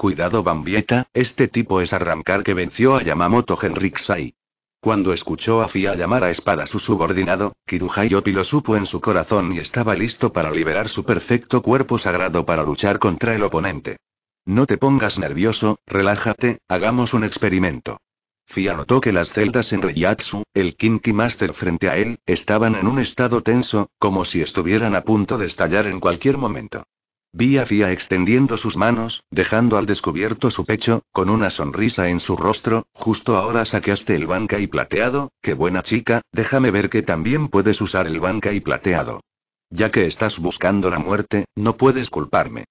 Cuidado Bambieta, este tipo es arrancar que venció a Yamamoto Henriksai. Cuando escuchó a Fia llamar a espada a su subordinado, Yopi lo supo en su corazón y estaba listo para liberar su perfecto cuerpo sagrado para luchar contra el oponente. No te pongas nervioso, relájate, hagamos un experimento. Fia notó que las celdas en Ryatsu, el Kinky Master frente a él, estaban en un estado tenso, como si estuvieran a punto de estallar en cualquier momento. Vi Fia extendiendo sus manos, dejando al descubierto su pecho, con una sonrisa en su rostro, justo ahora saqueaste el banca y plateado, qué buena chica, déjame ver que también puedes usar el banca y plateado. Ya que estás buscando la muerte, no puedes culparme.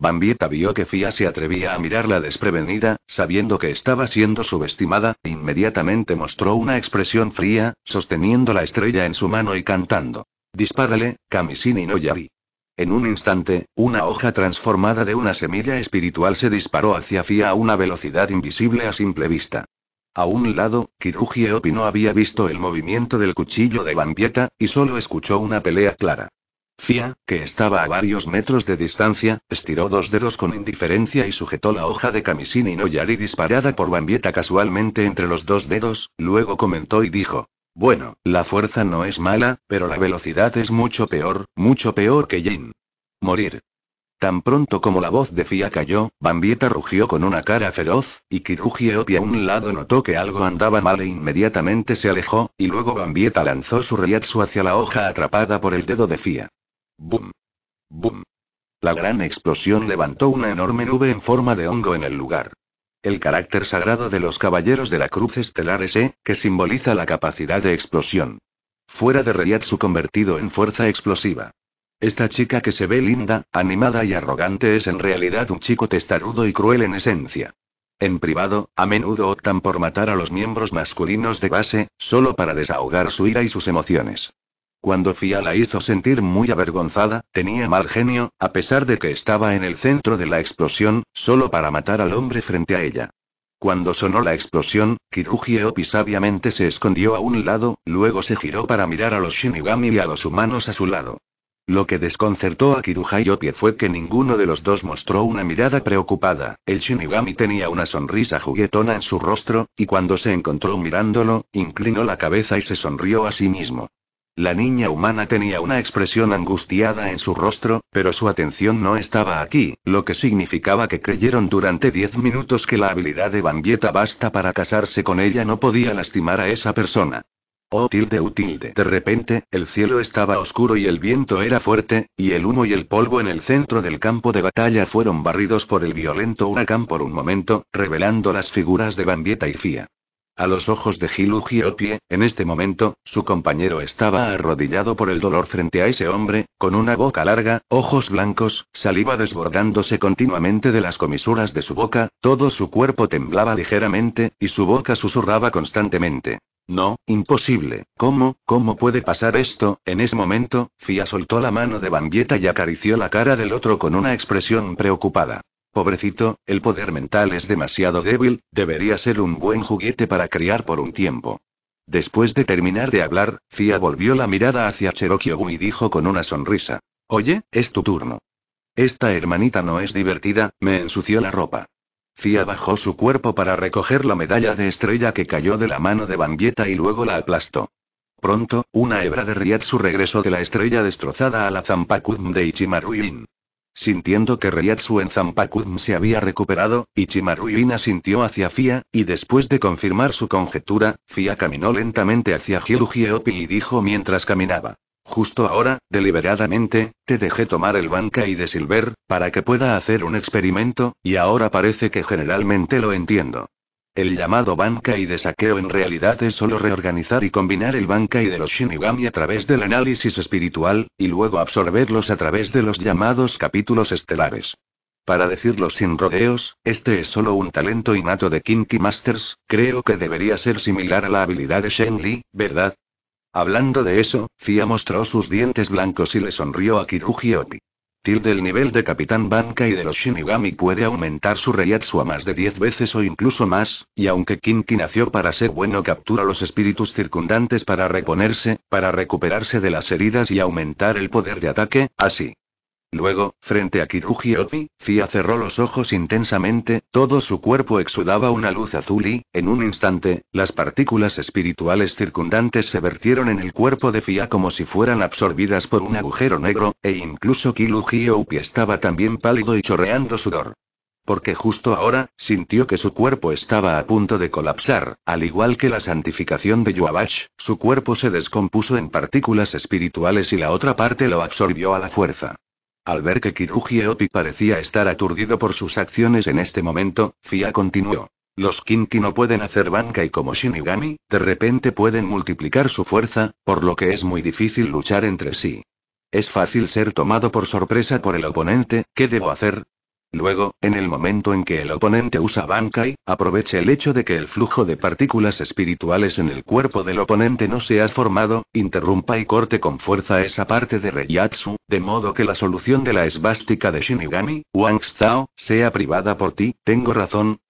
Bambieta vio que Fia se atrevía a mirarla desprevenida, sabiendo que estaba siendo subestimada, e inmediatamente mostró una expresión fría, sosteniendo la estrella en su mano y cantando. Dispárale, Kamisini no Yari. En un instante, una hoja transformada de una semilla espiritual se disparó hacia Fia a una velocidad invisible a simple vista. A un lado, Opi no había visto el movimiento del cuchillo de Bambieta, y solo escuchó una pelea clara. Fia, que estaba a varios metros de distancia, estiró dos dedos con indiferencia y sujetó la hoja de camisín y no disparada por Bambieta casualmente entre los dos dedos, luego comentó y dijo, bueno, la fuerza no es mala, pero la velocidad es mucho peor, mucho peor que Jin. Morir. Tan pronto como la voz de Fia cayó, Bambieta rugió con una cara feroz, y Kirujiopi a un lado notó que algo andaba mal e inmediatamente se alejó, y luego Bambieta lanzó su riatsu hacia la hoja atrapada por el dedo de Fia. ¡Bum! ¡Bum! La gran explosión levantó una enorme nube en forma de hongo en el lugar. El carácter sagrado de los caballeros de la Cruz Estelar SE que simboliza la capacidad de explosión. Fuera de su convertido en fuerza explosiva. Esta chica que se ve linda, animada y arrogante es en realidad un chico testarudo y cruel en esencia. En privado, a menudo optan por matar a los miembros masculinos de base, solo para desahogar su ira y sus emociones. Cuando Fia la hizo sentir muy avergonzada, tenía mal genio, a pesar de que estaba en el centro de la explosión, solo para matar al hombre frente a ella. Cuando sonó la explosión, Kiruji sabiamente se escondió a un lado, luego se giró para mirar a los Shinigami y a los humanos a su lado. Lo que desconcertó a Kiruja y Opie fue que ninguno de los dos mostró una mirada preocupada. El Shinigami tenía una sonrisa juguetona en su rostro, y cuando se encontró mirándolo, inclinó la cabeza y se sonrió a sí mismo. La niña humana tenía una expresión angustiada en su rostro, pero su atención no estaba aquí, lo que significaba que creyeron durante diez minutos que la habilidad de Bambieta basta para casarse con ella no podía lastimar a esa persona. Oh tilde oh, tilde. De repente, el cielo estaba oscuro y el viento era fuerte, y el humo y el polvo en el centro del campo de batalla fueron barridos por el violento huracán por un momento, revelando las figuras de Bambieta y Fia. A los ojos de Pie, en este momento, su compañero estaba arrodillado por el dolor frente a ese hombre, con una boca larga, ojos blancos, saliva desbordándose continuamente de las comisuras de su boca, todo su cuerpo temblaba ligeramente, y su boca susurraba constantemente. No, imposible. ¿Cómo, cómo puede pasar esto? En ese momento, Fia soltó la mano de Bambieta y acarició la cara del otro con una expresión preocupada. Pobrecito, el poder mental es demasiado débil, debería ser un buen juguete para criar por un tiempo. Después de terminar de hablar, Cia volvió la mirada hacia Cherokee y dijo con una sonrisa. Oye, es tu turno. Esta hermanita no es divertida, me ensució la ropa. Cia bajó su cuerpo para recoger la medalla de estrella que cayó de la mano de Bambieta y luego la aplastó. Pronto, una hebra de Riatsu regresó de la estrella destrozada a la Zampacudm de Ichimaruin. Sintiendo que Ryatsu en Zampakudm se había recuperado, Ichimaru Vina sintió hacia Fia, y después de confirmar su conjetura, Fia caminó lentamente hacia Hyuji y dijo mientras caminaba. Justo ahora, deliberadamente, te dejé tomar el banca y de silver, para que pueda hacer un experimento, y ahora parece que generalmente lo entiendo. El llamado banca y de saqueo en realidad es solo reorganizar y combinar el banca y de los Shinigami a través del análisis espiritual, y luego absorberlos a través de los llamados capítulos estelares. Para decirlo sin rodeos, este es solo un talento innato de Kinky Masters, creo que debería ser similar a la habilidad de Shen Li, ¿verdad? Hablando de eso, Zia mostró sus dientes blancos y le sonrió a Kiruji del nivel de Capitán Banca y de los Shinigami puede aumentar su Reiatsu a más de 10 veces o incluso más, y aunque Kinki nació para ser bueno captura los espíritus circundantes para reponerse, para recuperarse de las heridas y aumentar el poder de ataque, así. Luego, frente a Kiruji Fia cerró los ojos intensamente, todo su cuerpo exudaba una luz azul y, en un instante, las partículas espirituales circundantes se vertieron en el cuerpo de Fia como si fueran absorbidas por un agujero negro, e incluso Kiruji estaba también pálido y chorreando sudor. Porque justo ahora, sintió que su cuerpo estaba a punto de colapsar, al igual que la santificación de Yuabash, su cuerpo se descompuso en partículas espirituales y la otra parte lo absorbió a la fuerza. Al ver que Kiruji Oti parecía estar aturdido por sus acciones en este momento, Fia continuó. Los Kinki no pueden hacer banca y como Shinigami, de repente pueden multiplicar su fuerza, por lo que es muy difícil luchar entre sí. Es fácil ser tomado por sorpresa por el oponente, ¿qué debo hacer? Luego, en el momento en que el oponente usa Bankai, aprovecha el hecho de que el flujo de partículas espirituales en el cuerpo del oponente no se ha formado, interrumpa y corte con fuerza esa parte de Reiatsu, de modo que la solución de la esvástica de Shinigami, Wang Zhao, sea privada por ti, tengo razón.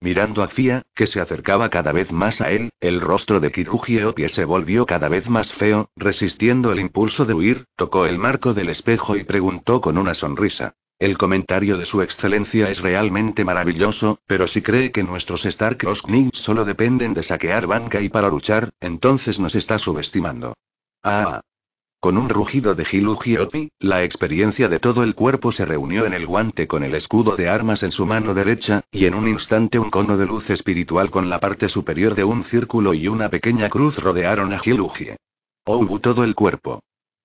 Mirando a Fia, que se acercaba cada vez más a él, el rostro de Kiruji Opie se volvió cada vez más feo, resistiendo el impulso de huir, tocó el marco del espejo y preguntó con una sonrisa. El comentario de su excelencia es realmente maravilloso, pero si cree que nuestros Star-Cross-Knicks solo dependen de saquear banca y para luchar, entonces nos está subestimando. Ah. Con un rugido de Hilugiopi, la experiencia de todo el cuerpo se reunió en el guante con el escudo de armas en su mano derecha, y en un instante un cono de luz espiritual con la parte superior de un círculo y una pequeña cruz rodearon a o Oh, todo el cuerpo.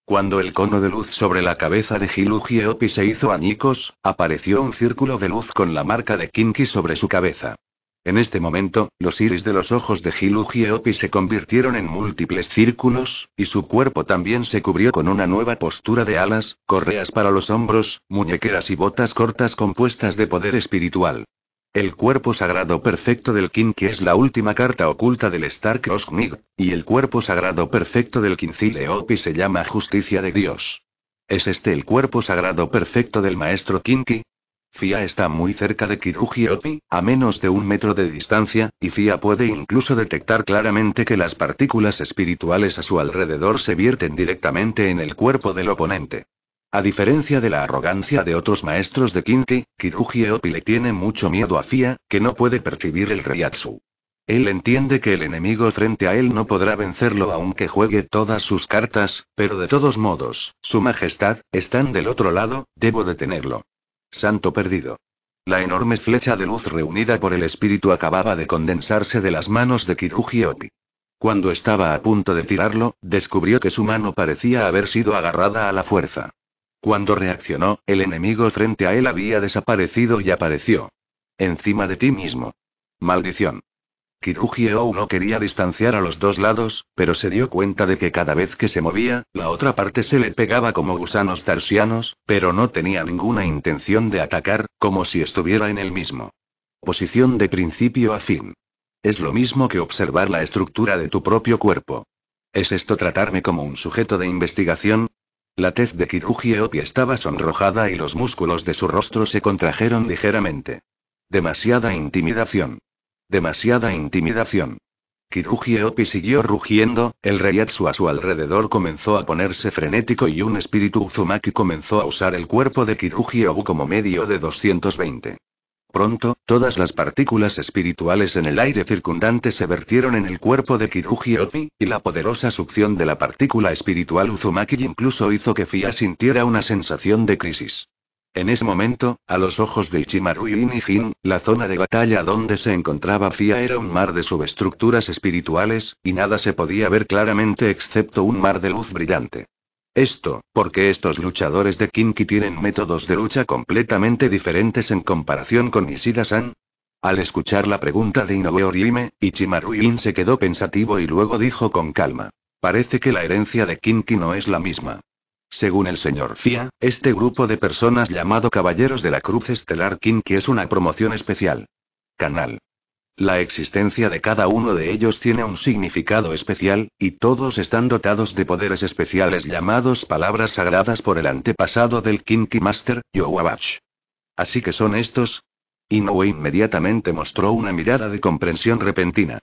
Cuando el cono de luz sobre la cabeza de Hiluji se hizo añicos, apareció un círculo de luz con la marca de Kinki sobre su cabeza. En este momento, los iris de los ojos de Hiluji se convirtieron en múltiples círculos, y su cuerpo también se cubrió con una nueva postura de alas, correas para los hombros, muñequeras y botas cortas compuestas de poder espiritual. El cuerpo sagrado perfecto del Kinki es la última carta oculta del Star Cross y el cuerpo sagrado perfecto del Kinsile-Opi se llama Justicia de Dios. ¿Es este el cuerpo sagrado perfecto del maestro Kinki? Fia está muy cerca de Kiruji-Opi, a menos de un metro de distancia, y Fia puede incluso detectar claramente que las partículas espirituales a su alrededor se vierten directamente en el cuerpo del oponente. A diferencia de la arrogancia de otros maestros de Kinki, Kiruji le tiene mucho miedo a Fia, que no puede percibir el ryatsu. Él entiende que el enemigo frente a él no podrá vencerlo aunque juegue todas sus cartas, pero de todos modos, su majestad, están del otro lado, debo detenerlo. Santo perdido. La enorme flecha de luz reunida por el espíritu acababa de condensarse de las manos de Kiruji Cuando estaba a punto de tirarlo, descubrió que su mano parecía haber sido agarrada a la fuerza. Cuando reaccionó, el enemigo frente a él había desaparecido y apareció. Encima de ti mismo. Maldición. Kirugio no quería distanciar a los dos lados, pero se dio cuenta de que cada vez que se movía, la otra parte se le pegaba como gusanos tarsianos, pero no tenía ninguna intención de atacar, como si estuviera en el mismo. Posición de principio a fin. Es lo mismo que observar la estructura de tu propio cuerpo. ¿Es esto tratarme como un sujeto de investigación? La tez de Kiruji Opi estaba sonrojada y los músculos de su rostro se contrajeron ligeramente. Demasiada intimidación. Demasiada intimidación. Kiruji Opi siguió rugiendo, el reyatsu a su alrededor comenzó a ponerse frenético y un espíritu Uzumaki comenzó a usar el cuerpo de Kiruji como medio de 220 pronto, todas las partículas espirituales en el aire circundante se vertieron en el cuerpo de Kiruji Opi, y la poderosa succión de la partícula espiritual Uzumaki incluso hizo que Fia sintiera una sensación de crisis. En ese momento, a los ojos de Ichimaru y Inijin, la zona de batalla donde se encontraba Fia era un mar de subestructuras espirituales, y nada se podía ver claramente excepto un mar de luz brillante. Esto, porque estos luchadores de Kinki tienen métodos de lucha completamente diferentes en comparación con isida san Al escuchar la pregunta de Inoue Orihime, ichimaru se quedó pensativo y luego dijo con calma. Parece que la herencia de Kinki no es la misma. Según el señor Fia, este grupo de personas llamado Caballeros de la Cruz Estelar Kinki es una promoción especial. Canal. La existencia de cada uno de ellos tiene un significado especial, y todos están dotados de poderes especiales llamados palabras sagradas por el antepasado del Kinki Master, Yowabash. Así que son estos. Inoue inmediatamente mostró una mirada de comprensión repentina.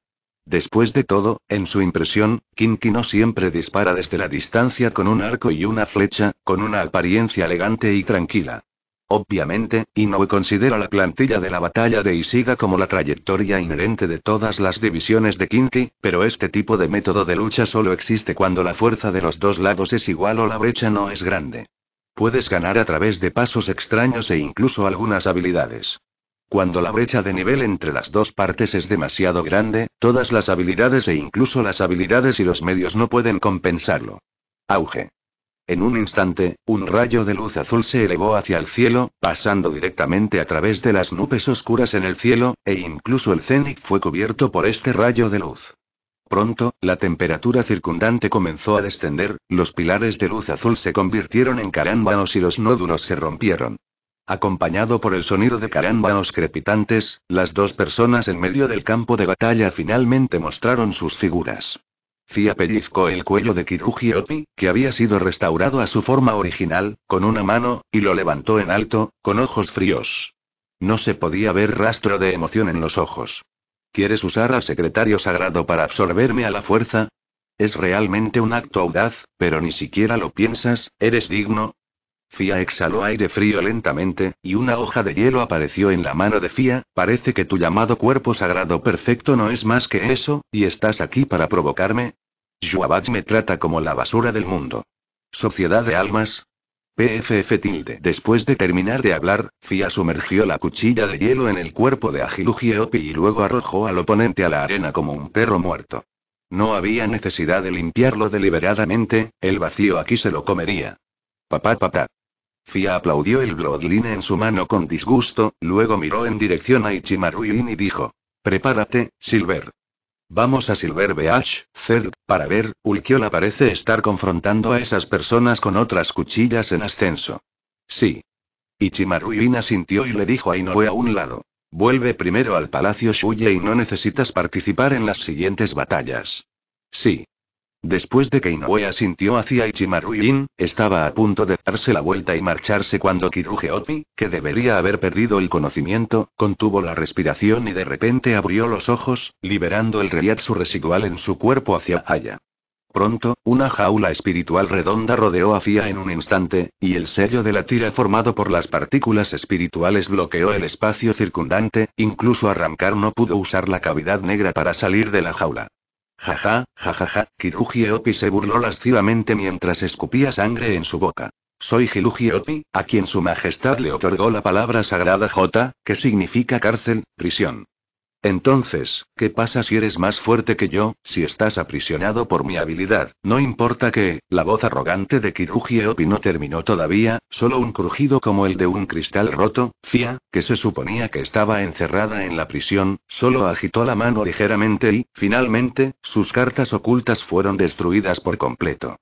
Después de todo, en su impresión, Kinki no siempre dispara desde la distancia con un arco y una flecha, con una apariencia elegante y tranquila. Obviamente, Inoue considera la plantilla de la batalla de Isida como la trayectoria inherente de todas las divisiones de Kinki, pero este tipo de método de lucha solo existe cuando la fuerza de los dos lados es igual o la brecha no es grande. Puedes ganar a través de pasos extraños e incluso algunas habilidades. Cuando la brecha de nivel entre las dos partes es demasiado grande, todas las habilidades e incluso las habilidades y los medios no pueden compensarlo. Auge. En un instante, un rayo de luz azul se elevó hacia el cielo, pasando directamente a través de las nubes oscuras en el cielo, e incluso el cenit fue cubierto por este rayo de luz. Pronto, la temperatura circundante comenzó a descender, los pilares de luz azul se convirtieron en carámbanos y los nódulos se rompieron. Acompañado por el sonido de carámbanos crepitantes, las dos personas en medio del campo de batalla finalmente mostraron sus figuras. Cia pellizcó el cuello de Kiruji que había sido restaurado a su forma original, con una mano, y lo levantó en alto, con ojos fríos. No se podía ver rastro de emoción en los ojos. ¿Quieres usar al secretario sagrado para absorberme a la fuerza? Es realmente un acto audaz, pero ni siquiera lo piensas, eres digno, Fia exhaló aire frío lentamente, y una hoja de hielo apareció en la mano de Fia, parece que tu llamado cuerpo sagrado perfecto no es más que eso, y estás aquí para provocarme. Joabach me trata como la basura del mundo. Sociedad de almas. PFF tilde. Después de terminar de hablar, Fia sumergió la cuchilla de hielo en el cuerpo de Agilugieopi y luego arrojó al oponente a la arena como un perro muerto. No había necesidad de limpiarlo deliberadamente, el vacío aquí se lo comería. Papá papá. Fia aplaudió el Bloodline en su mano con disgusto, luego miró en dirección a Ichimaru y dijo: Prepárate, Silver. Vamos a Silver Beach, Zed, para ver, Ulkiola parece estar confrontando a esas personas con otras cuchillas en ascenso. Sí. Ichimaru asintió y le dijo a Inoue a un lado. Vuelve primero al Palacio Shuye y no necesitas participar en las siguientes batallas. Sí. Después de que Inoue asintió hacia Ichimaru estaba a punto de darse la vuelta y marcharse cuando Kiruge que debería haber perdido el conocimiento, contuvo la respiración y de repente abrió los ojos, liberando el reyatsu residual en su cuerpo hacia Aya. Pronto, una jaula espiritual redonda rodeó a Fia en un instante, y el sello de la tira formado por las partículas espirituales bloqueó el espacio circundante, incluso arrancar no pudo usar la cavidad negra para salir de la jaula. Jaja, jajaja, Kiruji Opi se burló lascivamente mientras escupía sangre en su boca. Soy Kiruji Opi, a quien su majestad le otorgó la palabra sagrada J, que significa cárcel, prisión. Entonces, ¿qué pasa si eres más fuerte que yo, si estás aprisionado por mi habilidad? No importa que, la voz arrogante de Kirugie Opi no terminó todavía, solo un crujido como el de un cristal roto, Fia, que se suponía que estaba encerrada en la prisión, solo agitó la mano ligeramente y, finalmente, sus cartas ocultas fueron destruidas por completo.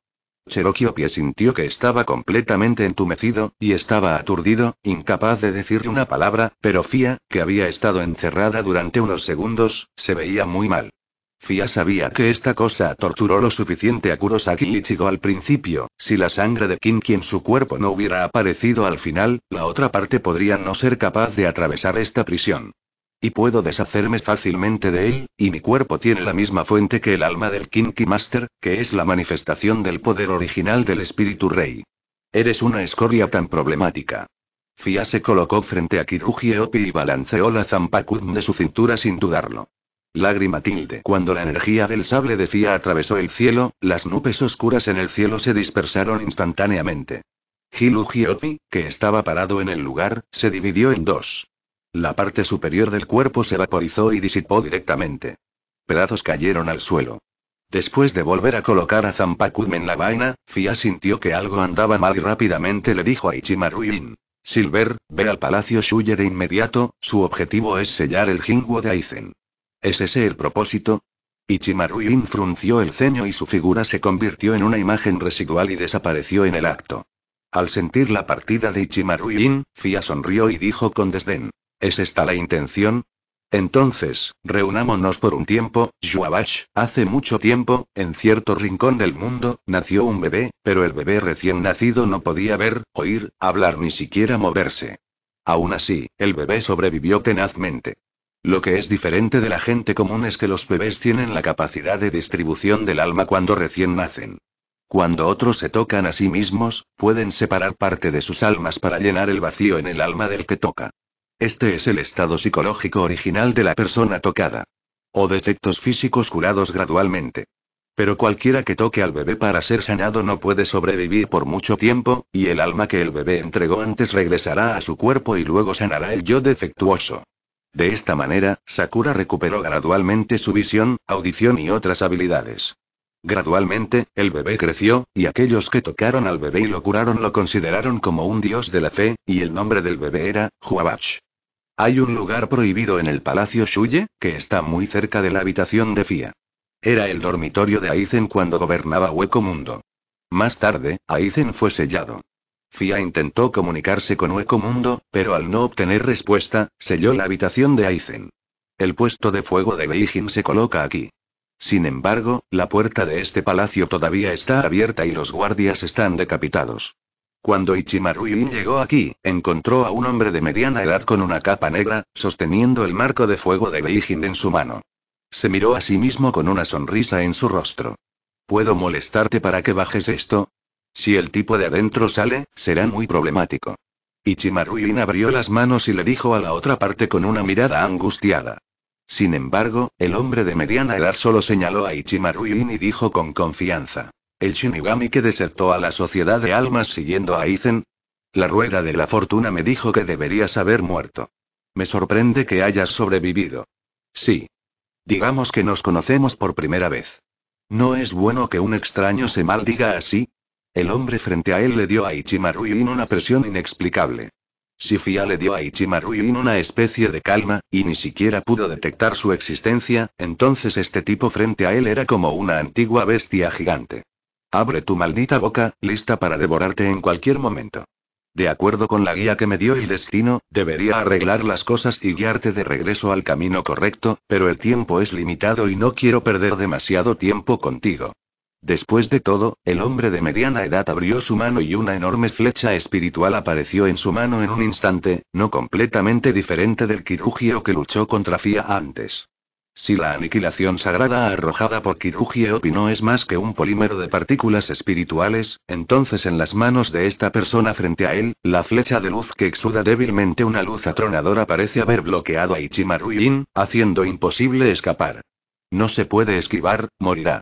Cherokee pie sintió que estaba completamente entumecido, y estaba aturdido, incapaz de decirle una palabra, pero Fia, que había estado encerrada durante unos segundos, se veía muy mal. Fia sabía que esta cosa torturó lo suficiente a Kurosaki Ichigo al principio, si la sangre de Kinki en su cuerpo no hubiera aparecido al final, la otra parte podría no ser capaz de atravesar esta prisión. Y puedo deshacerme fácilmente de él, y mi cuerpo tiene la misma fuente que el alma del Kinky Master, que es la manifestación del poder original del espíritu rey. Eres una escoria tan problemática. Fia se colocó frente a Kiruji Opi y balanceó la zampacud de su cintura sin dudarlo. Lágrima tilde. Cuando la energía del sable de Fia atravesó el cielo, las nubes oscuras en el cielo se dispersaron instantáneamente. Hilu que estaba parado en el lugar, se dividió en dos. La parte superior del cuerpo se vaporizó y disipó directamente. Pedazos cayeron al suelo. Después de volver a colocar a Zampacudme en la vaina, Fia sintió que algo andaba mal y rápidamente le dijo a Ichimaruin. Silver, ve al Palacio Shuye de inmediato, su objetivo es sellar el Jinguo de Aizen. ¿Es ese el propósito? Ichimaruin frunció el ceño y su figura se convirtió en una imagen residual y desapareció en el acto. Al sentir la partida de Ichimaruin, Fia sonrió y dijo con desdén. ¿Es esta la intención? Entonces, reunámonos por un tiempo, Yuabash. Hace mucho tiempo, en cierto rincón del mundo, nació un bebé, pero el bebé recién nacido no podía ver, oír, hablar ni siquiera moverse. Aún así, el bebé sobrevivió tenazmente. Lo que es diferente de la gente común es que los bebés tienen la capacidad de distribución del alma cuando recién nacen. Cuando otros se tocan a sí mismos, pueden separar parte de sus almas para llenar el vacío en el alma del que toca. Este es el estado psicológico original de la persona tocada. O defectos físicos curados gradualmente. Pero cualquiera que toque al bebé para ser sanado no puede sobrevivir por mucho tiempo, y el alma que el bebé entregó antes regresará a su cuerpo y luego sanará el yo defectuoso. De esta manera, Sakura recuperó gradualmente su visión, audición y otras habilidades. Gradualmente, el bebé creció, y aquellos que tocaron al bebé y lo curaron lo consideraron como un dios de la fe, y el nombre del bebé era, Juabach. Hay un lugar prohibido en el Palacio Shuye, que está muy cerca de la habitación de Fia. Era el dormitorio de Aizen cuando gobernaba Hueco Mundo. Más tarde, Aizen fue sellado. Fia intentó comunicarse con Hueco Mundo, pero al no obtener respuesta, selló la habitación de Aizen. El puesto de fuego de Beijing se coloca aquí. Sin embargo, la puerta de este palacio todavía está abierta y los guardias están decapitados. Cuando Ichimaru llegó aquí, encontró a un hombre de mediana edad con una capa negra, sosteniendo el marco de fuego de Beijing en su mano. Se miró a sí mismo con una sonrisa en su rostro. ¿Puedo molestarte para que bajes esto? Si el tipo de adentro sale, será muy problemático. Ichimaru abrió las manos y le dijo a la otra parte con una mirada angustiada. Sin embargo, el hombre de mediana edad solo señaló a Ichimaru y dijo con confianza. El Shinigami que desertó a la Sociedad de Almas siguiendo a Izen. La rueda de la fortuna me dijo que deberías haber muerto. Me sorprende que hayas sobrevivido. Sí. Digamos que nos conocemos por primera vez. ¿No es bueno que un extraño se maldiga así? El hombre frente a él le dio a Ichimaru una presión inexplicable. Sifia le dio a Ichimaruin una especie de calma, y ni siquiera pudo detectar su existencia, entonces este tipo frente a él era como una antigua bestia gigante. Abre tu maldita boca, lista para devorarte en cualquier momento. De acuerdo con la guía que me dio el destino, debería arreglar las cosas y guiarte de regreso al camino correcto, pero el tiempo es limitado y no quiero perder demasiado tiempo contigo. Después de todo, el hombre de mediana edad abrió su mano y una enorme flecha espiritual apareció en su mano en un instante, no completamente diferente del Kirugio que luchó contra Fia antes. Si la aniquilación sagrada arrojada por Kirugio no es más que un polímero de partículas espirituales, entonces en las manos de esta persona frente a él, la flecha de luz que exuda débilmente una luz atronadora parece haber bloqueado a Ichimaru Yin, haciendo imposible escapar. No se puede esquivar, morirá.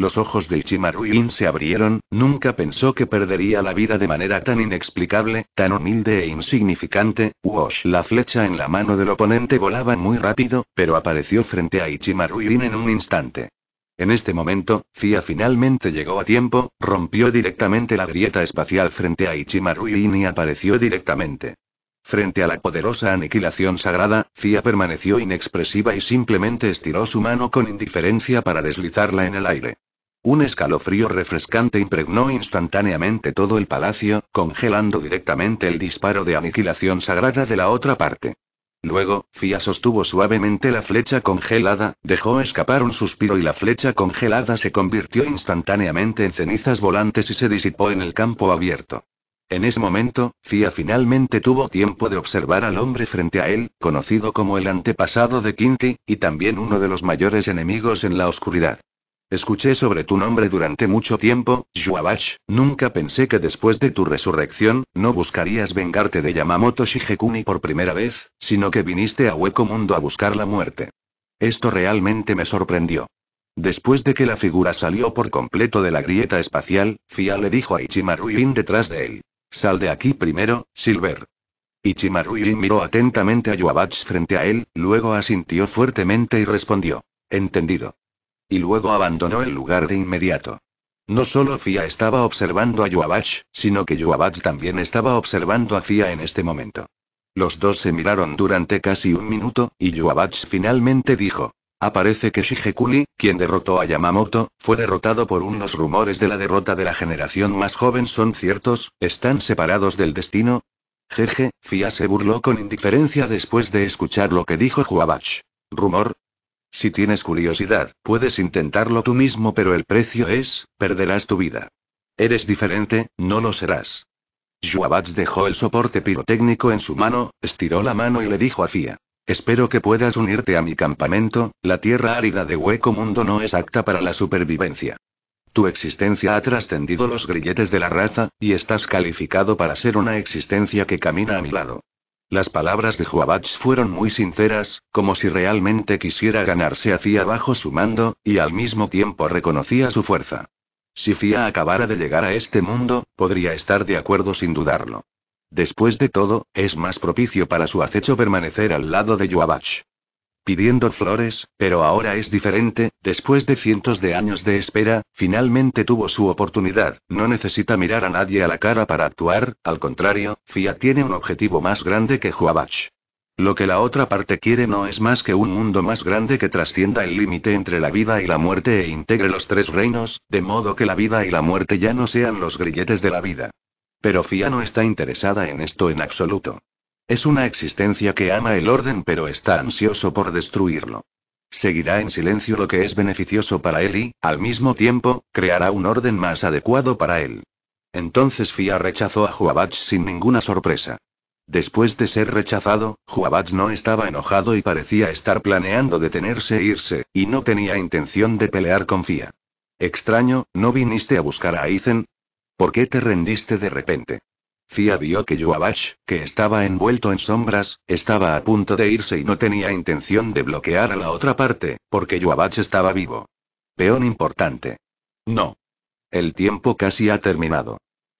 Los ojos de Ichimaru se abrieron, nunca pensó que perdería la vida de manera tan inexplicable, tan humilde e insignificante. Wash la flecha en la mano del oponente volaba muy rápido, pero apareció frente a Ichimaru en un instante. En este momento, Cia finalmente llegó a tiempo, rompió directamente la grieta espacial frente a Ichimaru y apareció directamente. Frente a la poderosa aniquilación sagrada, Cia permaneció inexpresiva y simplemente estiró su mano con indiferencia para deslizarla en el aire. Un escalofrío refrescante impregnó instantáneamente todo el palacio, congelando directamente el disparo de aniquilación sagrada de la otra parte. Luego, Fia sostuvo suavemente la flecha congelada, dejó escapar un suspiro y la flecha congelada se convirtió instantáneamente en cenizas volantes y se disipó en el campo abierto. En ese momento, Fia finalmente tuvo tiempo de observar al hombre frente a él, conocido como el antepasado de Quinty, y también uno de los mayores enemigos en la oscuridad. Escuché sobre tu nombre durante mucho tiempo, Yuabach, nunca pensé que después de tu resurrección, no buscarías vengarte de Yamamoto Shigekuni por primera vez, sino que viniste a Hueco Mundo a buscar la muerte. Esto realmente me sorprendió. Después de que la figura salió por completo de la grieta espacial, Fia le dijo a Ichimaru detrás de él. Sal de aquí primero, Silver. Ichimaru miró atentamente a Yuabach frente a él, luego asintió fuertemente y respondió. Entendido y luego abandonó el lugar de inmediato. No solo Fia estaba observando a Yuabach, sino que Yuabach también estaba observando a Fia en este momento. Los dos se miraron durante casi un minuto, y Yuabach finalmente dijo. Aparece que Shigekuni, quien derrotó a Yamamoto, fue derrotado por unos rumores de la derrota de la generación más joven son ciertos, están separados del destino. Jeje, Fia se burló con indiferencia después de escuchar lo que dijo Yuabach. ¿Rumor? Si tienes curiosidad, puedes intentarlo tú mismo, pero el precio es, perderás tu vida. Eres diferente, no lo serás. Joabats dejó el soporte pirotécnico en su mano, estiró la mano y le dijo a Fia. Espero que puedas unirte a mi campamento, la tierra árida de Hueco Mundo no es apta para la supervivencia. Tu existencia ha trascendido los grilletes de la raza, y estás calificado para ser una existencia que camina a mi lado. Las palabras de Juabach fueron muy sinceras, como si realmente quisiera ganarse hacia bajo su mando, y al mismo tiempo reconocía su fuerza. Si Fia acabara de llegar a este mundo, podría estar de acuerdo sin dudarlo. Después de todo, es más propicio para su acecho permanecer al lado de Juabach pidiendo flores, pero ahora es diferente, después de cientos de años de espera, finalmente tuvo su oportunidad, no necesita mirar a nadie a la cara para actuar, al contrario, Fia tiene un objetivo más grande que Juabach. Lo que la otra parte quiere no es más que un mundo más grande que trascienda el límite entre la vida y la muerte e integre los tres reinos, de modo que la vida y la muerte ya no sean los grilletes de la vida. Pero Fia no está interesada en esto en absoluto. Es una existencia que ama el orden pero está ansioso por destruirlo. Seguirá en silencio lo que es beneficioso para él y, al mismo tiempo, creará un orden más adecuado para él. Entonces Fia rechazó a Huabach sin ninguna sorpresa. Después de ser rechazado, Huabach no estaba enojado y parecía estar planeando detenerse e irse, y no tenía intención de pelear con Fia. Extraño, ¿no viniste a buscar a Aizen? ¿Por qué te rendiste de repente? Fia vio que Yuabash, que estaba envuelto en sombras, estaba a punto de irse y no tenía intención de bloquear a la otra parte, porque Yuabash estaba vivo. Peón importante. No. El tiempo casi ha terminado.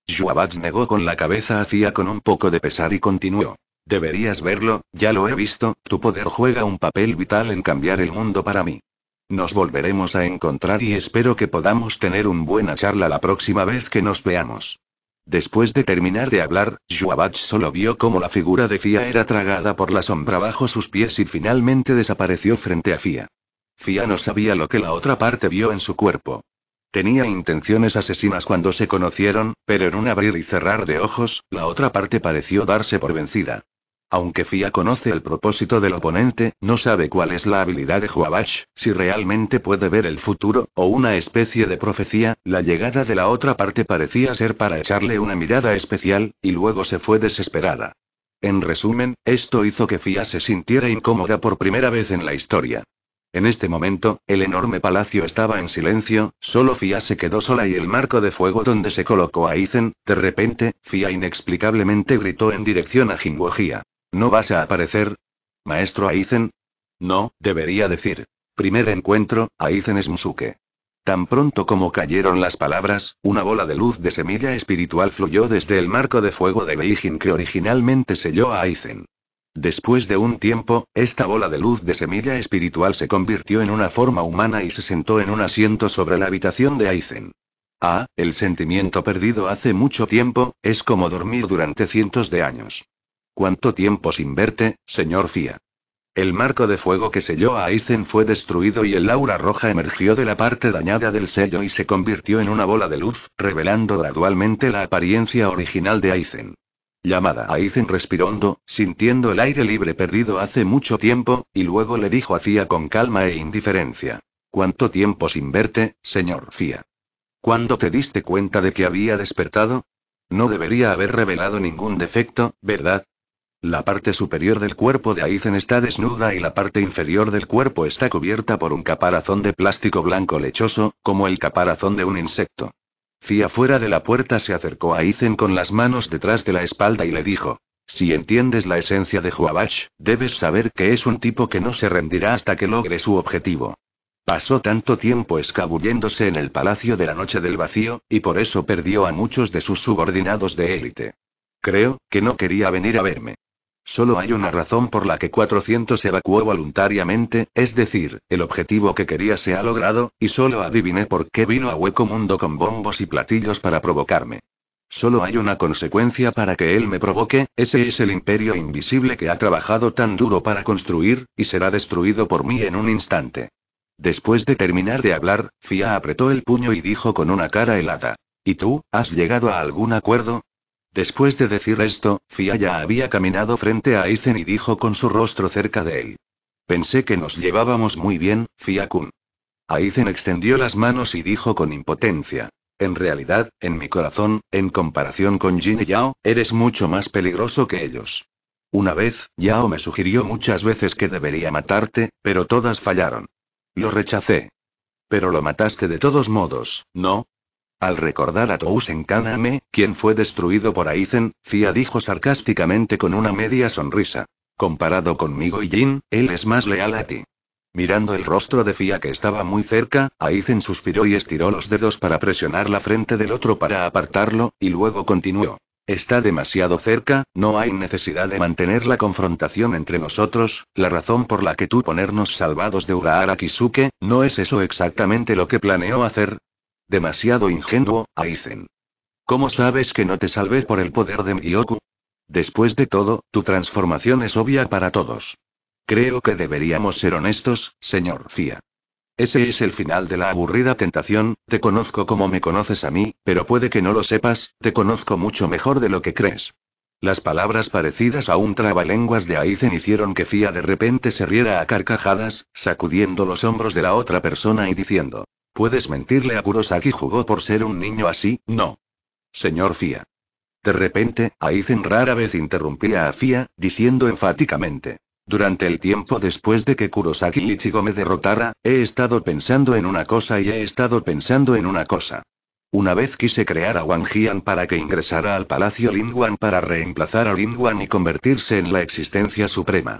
Yuabash negó con la cabeza hacia con un poco de pesar y continuó. Deberías verlo, ya lo he visto, tu poder juega un papel vital en cambiar el mundo para mí. Nos volveremos a encontrar y espero que podamos tener una buena charla la próxima vez que nos veamos. Después de terminar de hablar, Joabach solo vio cómo la figura de Fia era tragada por la sombra bajo sus pies y finalmente desapareció frente a Fia. Fia no sabía lo que la otra parte vio en su cuerpo. Tenía intenciones asesinas cuando se conocieron, pero en un abrir y cerrar de ojos, la otra parte pareció darse por vencida. Aunque Fia conoce el propósito del oponente, no sabe cuál es la habilidad de Juabash, si realmente puede ver el futuro, o una especie de profecía, la llegada de la otra parte parecía ser para echarle una mirada especial, y luego se fue desesperada. En resumen, esto hizo que Fia se sintiera incómoda por primera vez en la historia. En este momento, el enorme palacio estaba en silencio, solo Fia se quedó sola y el marco de fuego donde se colocó a Izen, de repente, Fia inexplicablemente gritó en dirección a Jingwojia. ¿No vas a aparecer? Maestro Aizen. No, debería decir. Primer encuentro, Aizen es Musuke. Tan pronto como cayeron las palabras, una bola de luz de semilla espiritual fluyó desde el marco de fuego de Beijing que originalmente selló a Aizen. Después de un tiempo, esta bola de luz de semilla espiritual se convirtió en una forma humana y se sentó en un asiento sobre la habitación de Aizen. Ah, el sentimiento perdido hace mucho tiempo, es como dormir durante cientos de años. ¿Cuánto tiempo sin verte, señor Fia? El marco de fuego que selló a Aizen fue destruido y el aura roja emergió de la parte dañada del sello y se convirtió en una bola de luz, revelando gradualmente la apariencia original de Aizen. Llamada Aizen respiró hondo, sintiendo el aire libre perdido hace mucho tiempo, y luego le dijo a Fia con calma e indiferencia. ¿Cuánto tiempo sin verte, señor Fia? ¿Cuándo te diste cuenta de que había despertado? No debería haber revelado ningún defecto, ¿verdad? La parte superior del cuerpo de Aizen está desnuda y la parte inferior del cuerpo está cubierta por un caparazón de plástico blanco lechoso, como el caparazón de un insecto. Fia fuera de la puerta se acercó a Aizen con las manos detrás de la espalda y le dijo, si entiendes la esencia de Huabach, debes saber que es un tipo que no se rendirá hasta que logre su objetivo. Pasó tanto tiempo escabulléndose en el Palacio de la Noche del Vacío, y por eso perdió a muchos de sus subordinados de élite. Creo, que no quería venir a verme. Solo hay una razón por la que 400 evacuó voluntariamente, es decir, el objetivo que quería se ha logrado, y solo adiviné por qué vino a Hueco Mundo con bombos y platillos para provocarme. Solo hay una consecuencia para que él me provoque, ese es el imperio invisible que ha trabajado tan duro para construir, y será destruido por mí en un instante. Después de terminar de hablar, Fia apretó el puño y dijo con una cara helada. ¿Y tú, has llegado a algún acuerdo? Después de decir esto, Fia ya había caminado frente a Aizen y dijo con su rostro cerca de él. Pensé que nos llevábamos muy bien, Fia-kun. Aizen extendió las manos y dijo con impotencia. En realidad, en mi corazón, en comparación con Jin y Yao, eres mucho más peligroso que ellos. Una vez, Yao me sugirió muchas veces que debería matarte, pero todas fallaron. Lo rechacé. Pero lo mataste de todos modos, ¿no? Al recordar a Tousen Kaname, quien fue destruido por Aizen, Fia dijo sarcásticamente con una media sonrisa. Comparado conmigo y Jin, él es más leal a ti. Mirando el rostro de Fia que estaba muy cerca, Aizen suspiró y estiró los dedos para presionar la frente del otro para apartarlo, y luego continuó. Está demasiado cerca, no hay necesidad de mantener la confrontación entre nosotros, la razón por la que tú ponernos salvados de Urahara Kisuke, no es eso exactamente lo que planeó hacer, Demasiado ingenuo, Aizen. ¿Cómo sabes que no te salvé por el poder de Miyoku? Después de todo, tu transformación es obvia para todos. Creo que deberíamos ser honestos, señor Fia. Ese es el final de la aburrida tentación, te conozco como me conoces a mí, pero puede que no lo sepas, te conozco mucho mejor de lo que crees. Las palabras parecidas a un trabalenguas de Aizen hicieron que Fia de repente se riera a carcajadas, sacudiendo los hombros de la otra persona y diciendo, Puedes mentirle a Kurosaki jugó por ser un niño así, no. Señor Fia. De repente, Aizen rara vez interrumpía a Fia, diciendo enfáticamente. Durante el tiempo después de que Kurosaki Ichigo me derrotara, he estado pensando en una cosa y he estado pensando en una cosa. Una vez quise crear a Wang Jian para que ingresara al Palacio Linguan para reemplazar a Wan y convertirse en la existencia suprema.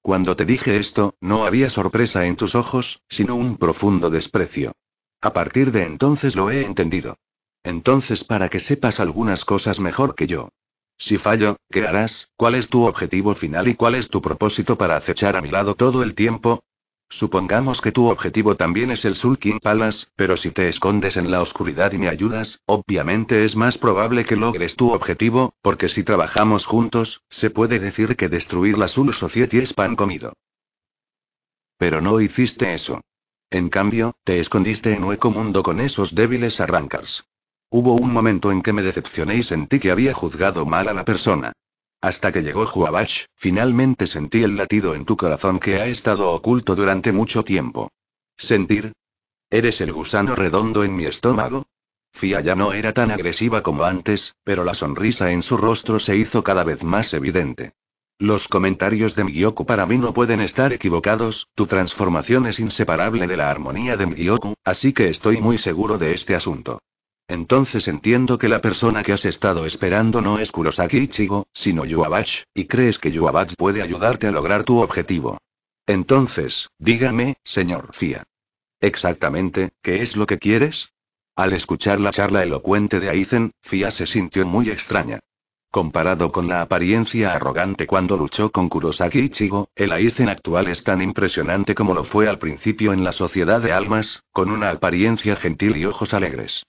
Cuando te dije esto, no había sorpresa en tus ojos, sino un profundo desprecio. A partir de entonces lo he entendido. Entonces, para que sepas algunas cosas mejor que yo. Si fallo, ¿qué harás? ¿Cuál es tu objetivo final y cuál es tu propósito para acechar a mi lado todo el tiempo? Supongamos que tu objetivo también es el Sulking Palace, pero si te escondes en la oscuridad y me ayudas, obviamente es más probable que logres tu objetivo, porque si trabajamos juntos, se puede decir que destruir la Sul Society es pan comido. Pero no hiciste eso. En cambio, te escondiste en hueco mundo con esos débiles arrancars. Hubo un momento en que me decepcioné y sentí que había juzgado mal a la persona. Hasta que llegó Juabash, finalmente sentí el latido en tu corazón que ha estado oculto durante mucho tiempo. ¿Sentir? ¿Eres el gusano redondo en mi estómago? Fia ya no era tan agresiva como antes, pero la sonrisa en su rostro se hizo cada vez más evidente. Los comentarios de Miyoku para mí no pueden estar equivocados, tu transformación es inseparable de la armonía de Miyoku, así que estoy muy seguro de este asunto. Entonces entiendo que la persona que has estado esperando no es Kurosaki Ichigo, sino Yuabash, y crees que Yuabash puede ayudarte a lograr tu objetivo. Entonces, dígame, señor Fia. Exactamente, ¿qué es lo que quieres? Al escuchar la charla elocuente de Aizen, Fia se sintió muy extraña. Comparado con la apariencia arrogante cuando luchó con Kurosaki Ichigo, el Aizen actual es tan impresionante como lo fue al principio en la Sociedad de Almas, con una apariencia gentil y ojos alegres.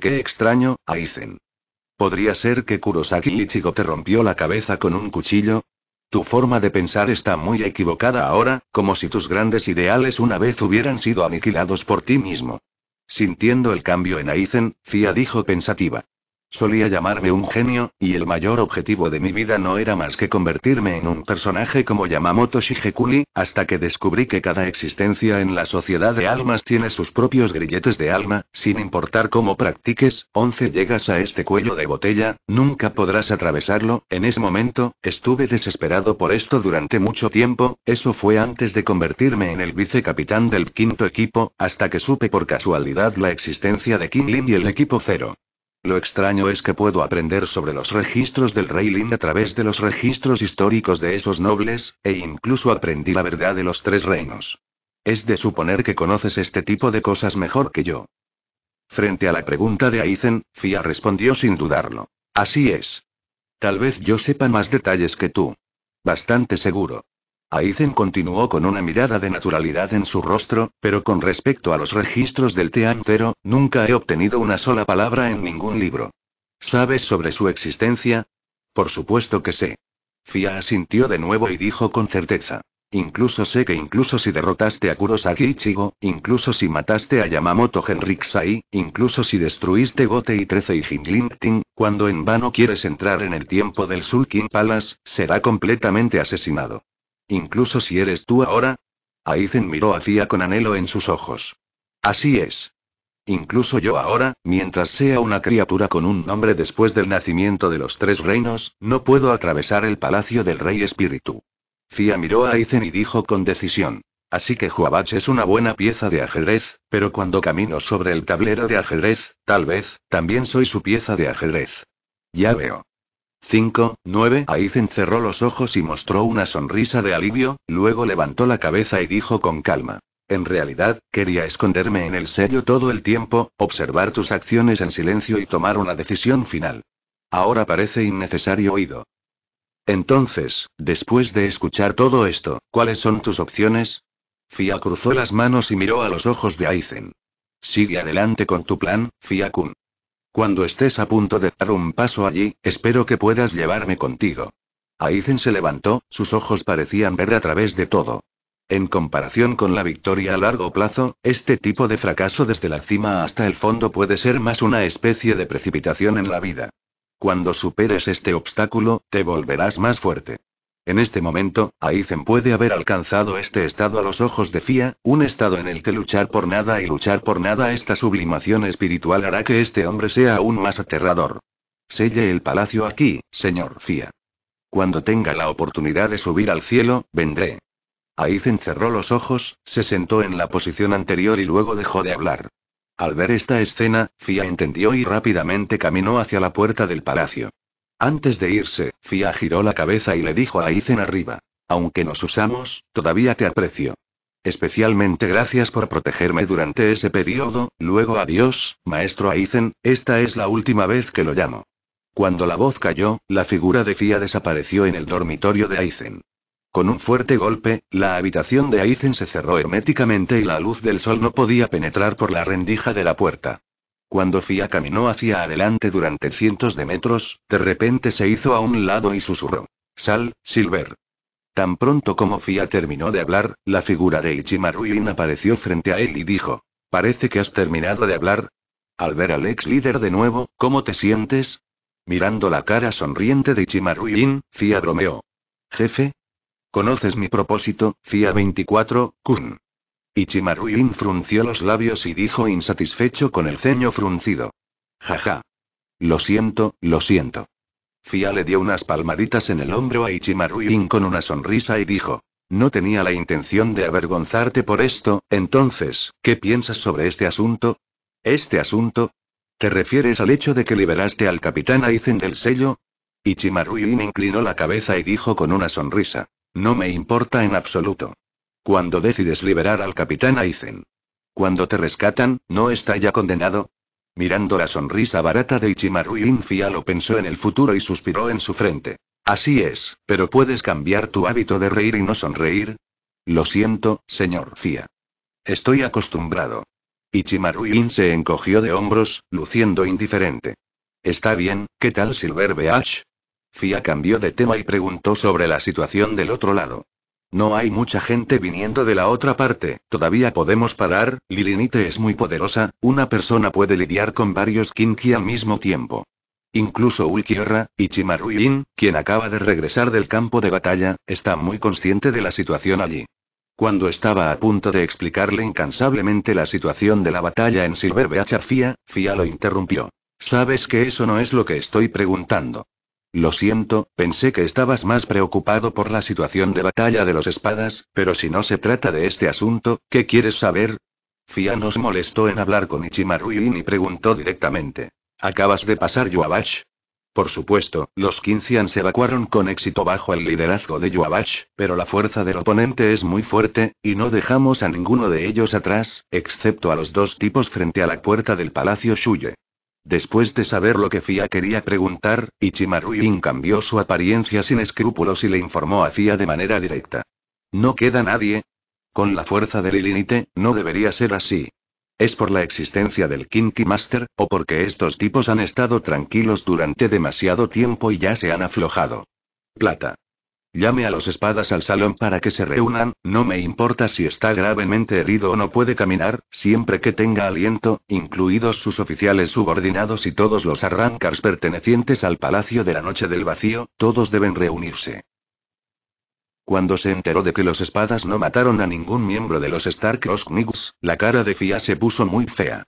Qué extraño, Aizen. ¿Podría ser que Kurosaki Ichigo te rompió la cabeza con un cuchillo? Tu forma de pensar está muy equivocada ahora, como si tus grandes ideales una vez hubieran sido aniquilados por ti mismo. Sintiendo el cambio en Aizen, Cia dijo pensativa. Solía llamarme un genio, y el mayor objetivo de mi vida no era más que convertirme en un personaje como Yamamoto Shigekuni, hasta que descubrí que cada existencia en la sociedad de almas tiene sus propios grilletes de alma, sin importar cómo practiques, once llegas a este cuello de botella, nunca podrás atravesarlo, en ese momento, estuve desesperado por esto durante mucho tiempo, eso fue antes de convertirme en el vicecapitán del quinto equipo, hasta que supe por casualidad la existencia de Kimlin Lin y el equipo cero. Lo extraño es que puedo aprender sobre los registros del rey Lin a través de los registros históricos de esos nobles, e incluso aprendí la verdad de los tres reinos. Es de suponer que conoces este tipo de cosas mejor que yo. Frente a la pregunta de Aizen, Fia respondió sin dudarlo. Así es. Tal vez yo sepa más detalles que tú. Bastante seguro. Aizen continuó con una mirada de naturalidad en su rostro, pero con respecto a los registros del Teantero, nunca he obtenido una sola palabra en ningún libro. ¿Sabes sobre su existencia? Por supuesto que sé. Fia asintió de nuevo y dijo con certeza. Incluso sé que incluso si derrotaste a Kurosaki Ichigo, incluso si mataste a Yamamoto Henriksai, incluso si destruiste Gote y Trece y Ting, cuando en vano quieres entrar en el tiempo del Sulkin Palace, será completamente asesinado. Incluso si eres tú ahora. Aizen miró a hacia con anhelo en sus ojos. Así es. Incluso yo ahora, mientras sea una criatura con un nombre después del nacimiento de los tres reinos, no puedo atravesar el palacio del rey espíritu. Fia miró a Aizen y dijo con decisión. Así que Juabach es una buena pieza de ajedrez, pero cuando camino sobre el tablero de ajedrez, tal vez, también soy su pieza de ajedrez. Ya veo. 5, 9. Aizen cerró los ojos y mostró una sonrisa de alivio, luego levantó la cabeza y dijo con calma. En realidad, quería esconderme en el sello todo el tiempo, observar tus acciones en silencio y tomar una decisión final. Ahora parece innecesario oído. Entonces, después de escuchar todo esto, ¿cuáles son tus opciones? Fia cruzó las manos y miró a los ojos de Aizen. Sigue adelante con tu plan, Fia-kun. Cuando estés a punto de dar un paso allí, espero que puedas llevarme contigo. Aizen se levantó, sus ojos parecían ver a través de todo. En comparación con la victoria a largo plazo, este tipo de fracaso desde la cima hasta el fondo puede ser más una especie de precipitación en la vida. Cuando superes este obstáculo, te volverás más fuerte. En este momento, Aizen puede haber alcanzado este estado a los ojos de Fia, un estado en el que luchar por nada y luchar por nada esta sublimación espiritual hará que este hombre sea aún más aterrador. Selle el palacio aquí, señor Fia. Cuando tenga la oportunidad de subir al cielo, vendré. Aizen cerró los ojos, se sentó en la posición anterior y luego dejó de hablar. Al ver esta escena, Fia entendió y rápidamente caminó hacia la puerta del palacio. Antes de irse, Fia giró la cabeza y le dijo a Aizen arriba. Aunque nos usamos, todavía te aprecio. Especialmente gracias por protegerme durante ese periodo, luego adiós, maestro Aizen, esta es la última vez que lo llamo. Cuando la voz cayó, la figura de Fia desapareció en el dormitorio de Aizen. Con un fuerte golpe, la habitación de Aizen se cerró herméticamente y la luz del sol no podía penetrar por la rendija de la puerta. Cuando Fia caminó hacia adelante durante cientos de metros, de repente se hizo a un lado y susurró. Sal, Silver. Tan pronto como Fia terminó de hablar, la figura de Ichimaru apareció frente a él y dijo. Parece que has terminado de hablar. Al ver al ex líder de nuevo, ¿cómo te sientes? Mirando la cara sonriente de Ichimaru Fia bromeó. Jefe. ¿Conoces mi propósito, Fia 24, Kun? Ichimaruin frunció los labios y dijo insatisfecho con el ceño fruncido. Jaja. Lo siento, lo siento. Fia le dio unas palmaditas en el hombro a Ichimaruin con una sonrisa y dijo. No tenía la intención de avergonzarte por esto, entonces, ¿qué piensas sobre este asunto? ¿Este asunto? ¿Te refieres al hecho de que liberaste al capitán Aizen del sello? Ichimaruin inclinó la cabeza y dijo con una sonrisa. No me importa en absoluto. Cuando decides liberar al capitán Aizen. Cuando te rescatan, ¿no está ya condenado? Mirando la sonrisa barata de Ichimaru Infia lo pensó en el futuro y suspiró en su frente. Así es, pero puedes cambiar tu hábito de reír y no sonreír. Lo siento, señor Fia. Estoy acostumbrado. Ichimaru In se encogió de hombros, luciendo indiferente. Está bien, ¿qué tal Silver Beach? Fia cambió de tema y preguntó sobre la situación del otro lado. No hay mucha gente viniendo de la otra parte, todavía podemos parar, Lilinite es muy poderosa, una persona puede lidiar con varios Kinki al mismo tiempo. Incluso Ulquiorra, y Chimaruin, quien acaba de regresar del campo de batalla, está muy consciente de la situación allí. Cuando estaba a punto de explicarle incansablemente la situación de la batalla en Silver a Fia, Fia lo interrumpió. Sabes que eso no es lo que estoy preguntando. Lo siento, pensé que estabas más preocupado por la situación de batalla de los espadas, pero si no se trata de este asunto, ¿qué quieres saber? Fia nos molestó en hablar con Ichimaru y preguntó directamente. ¿Acabas de pasar Yuabash? Por supuesto, los Quincian se evacuaron con éxito bajo el liderazgo de Yuabash, pero la fuerza del oponente es muy fuerte, y no dejamos a ninguno de ellos atrás, excepto a los dos tipos frente a la puerta del Palacio Shuye. Después de saber lo que Fia quería preguntar, ichimaru cambió su apariencia sin escrúpulos y le informó a Fia de manera directa. No queda nadie. Con la fuerza del Ilinite, no debería ser así. ¿Es por la existencia del Kinky Master, o porque estos tipos han estado tranquilos durante demasiado tiempo y ya se han aflojado? Plata. Llame a los espadas al salón para que se reúnan, no me importa si está gravemente herido o no puede caminar, siempre que tenga aliento, incluidos sus oficiales subordinados y todos los arrancars pertenecientes al Palacio de la Noche del Vacío, todos deben reunirse. Cuando se enteró de que los espadas no mataron a ningún miembro de los Stark Knights, la cara de Fia se puso muy fea.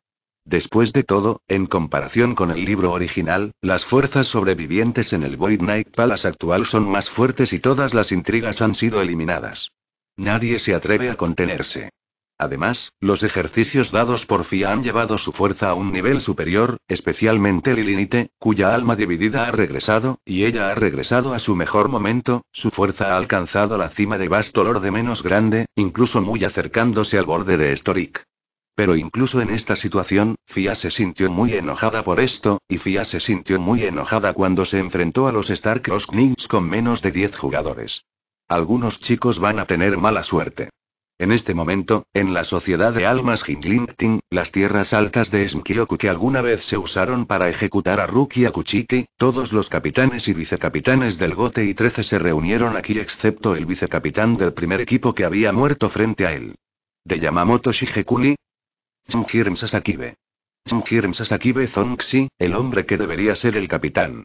Después de todo, en comparación con el libro original, las fuerzas sobrevivientes en el Void Knight Palace actual son más fuertes y todas las intrigas han sido eliminadas. Nadie se atreve a contenerse. Además, los ejercicios dados por Fia han llevado su fuerza a un nivel superior, especialmente Lilinite, cuya alma dividida ha regresado, y ella ha regresado a su mejor momento, su fuerza ha alcanzado la cima de Bastolor de menos grande, incluso muy acercándose al borde de Storik. Pero incluso en esta situación, Fia se sintió muy enojada por esto, y Fia se sintió muy enojada cuando se enfrentó a los Starcross Knicks con menos de 10 jugadores. Algunos chicos van a tener mala suerte. En este momento, en la sociedad de almas Ting, las tierras altas de Smkyoku que alguna vez se usaron para ejecutar a Ruki Kuchiki, todos los capitanes y vicecapitanes del Gote y 13 se reunieron aquí excepto el vicecapitán del primer equipo que había muerto frente a él. De Yamamoto Shigekuni, Chungirm Sasakibe. Chungirm Sasakibe Zongxi, el hombre que debería ser el capitán.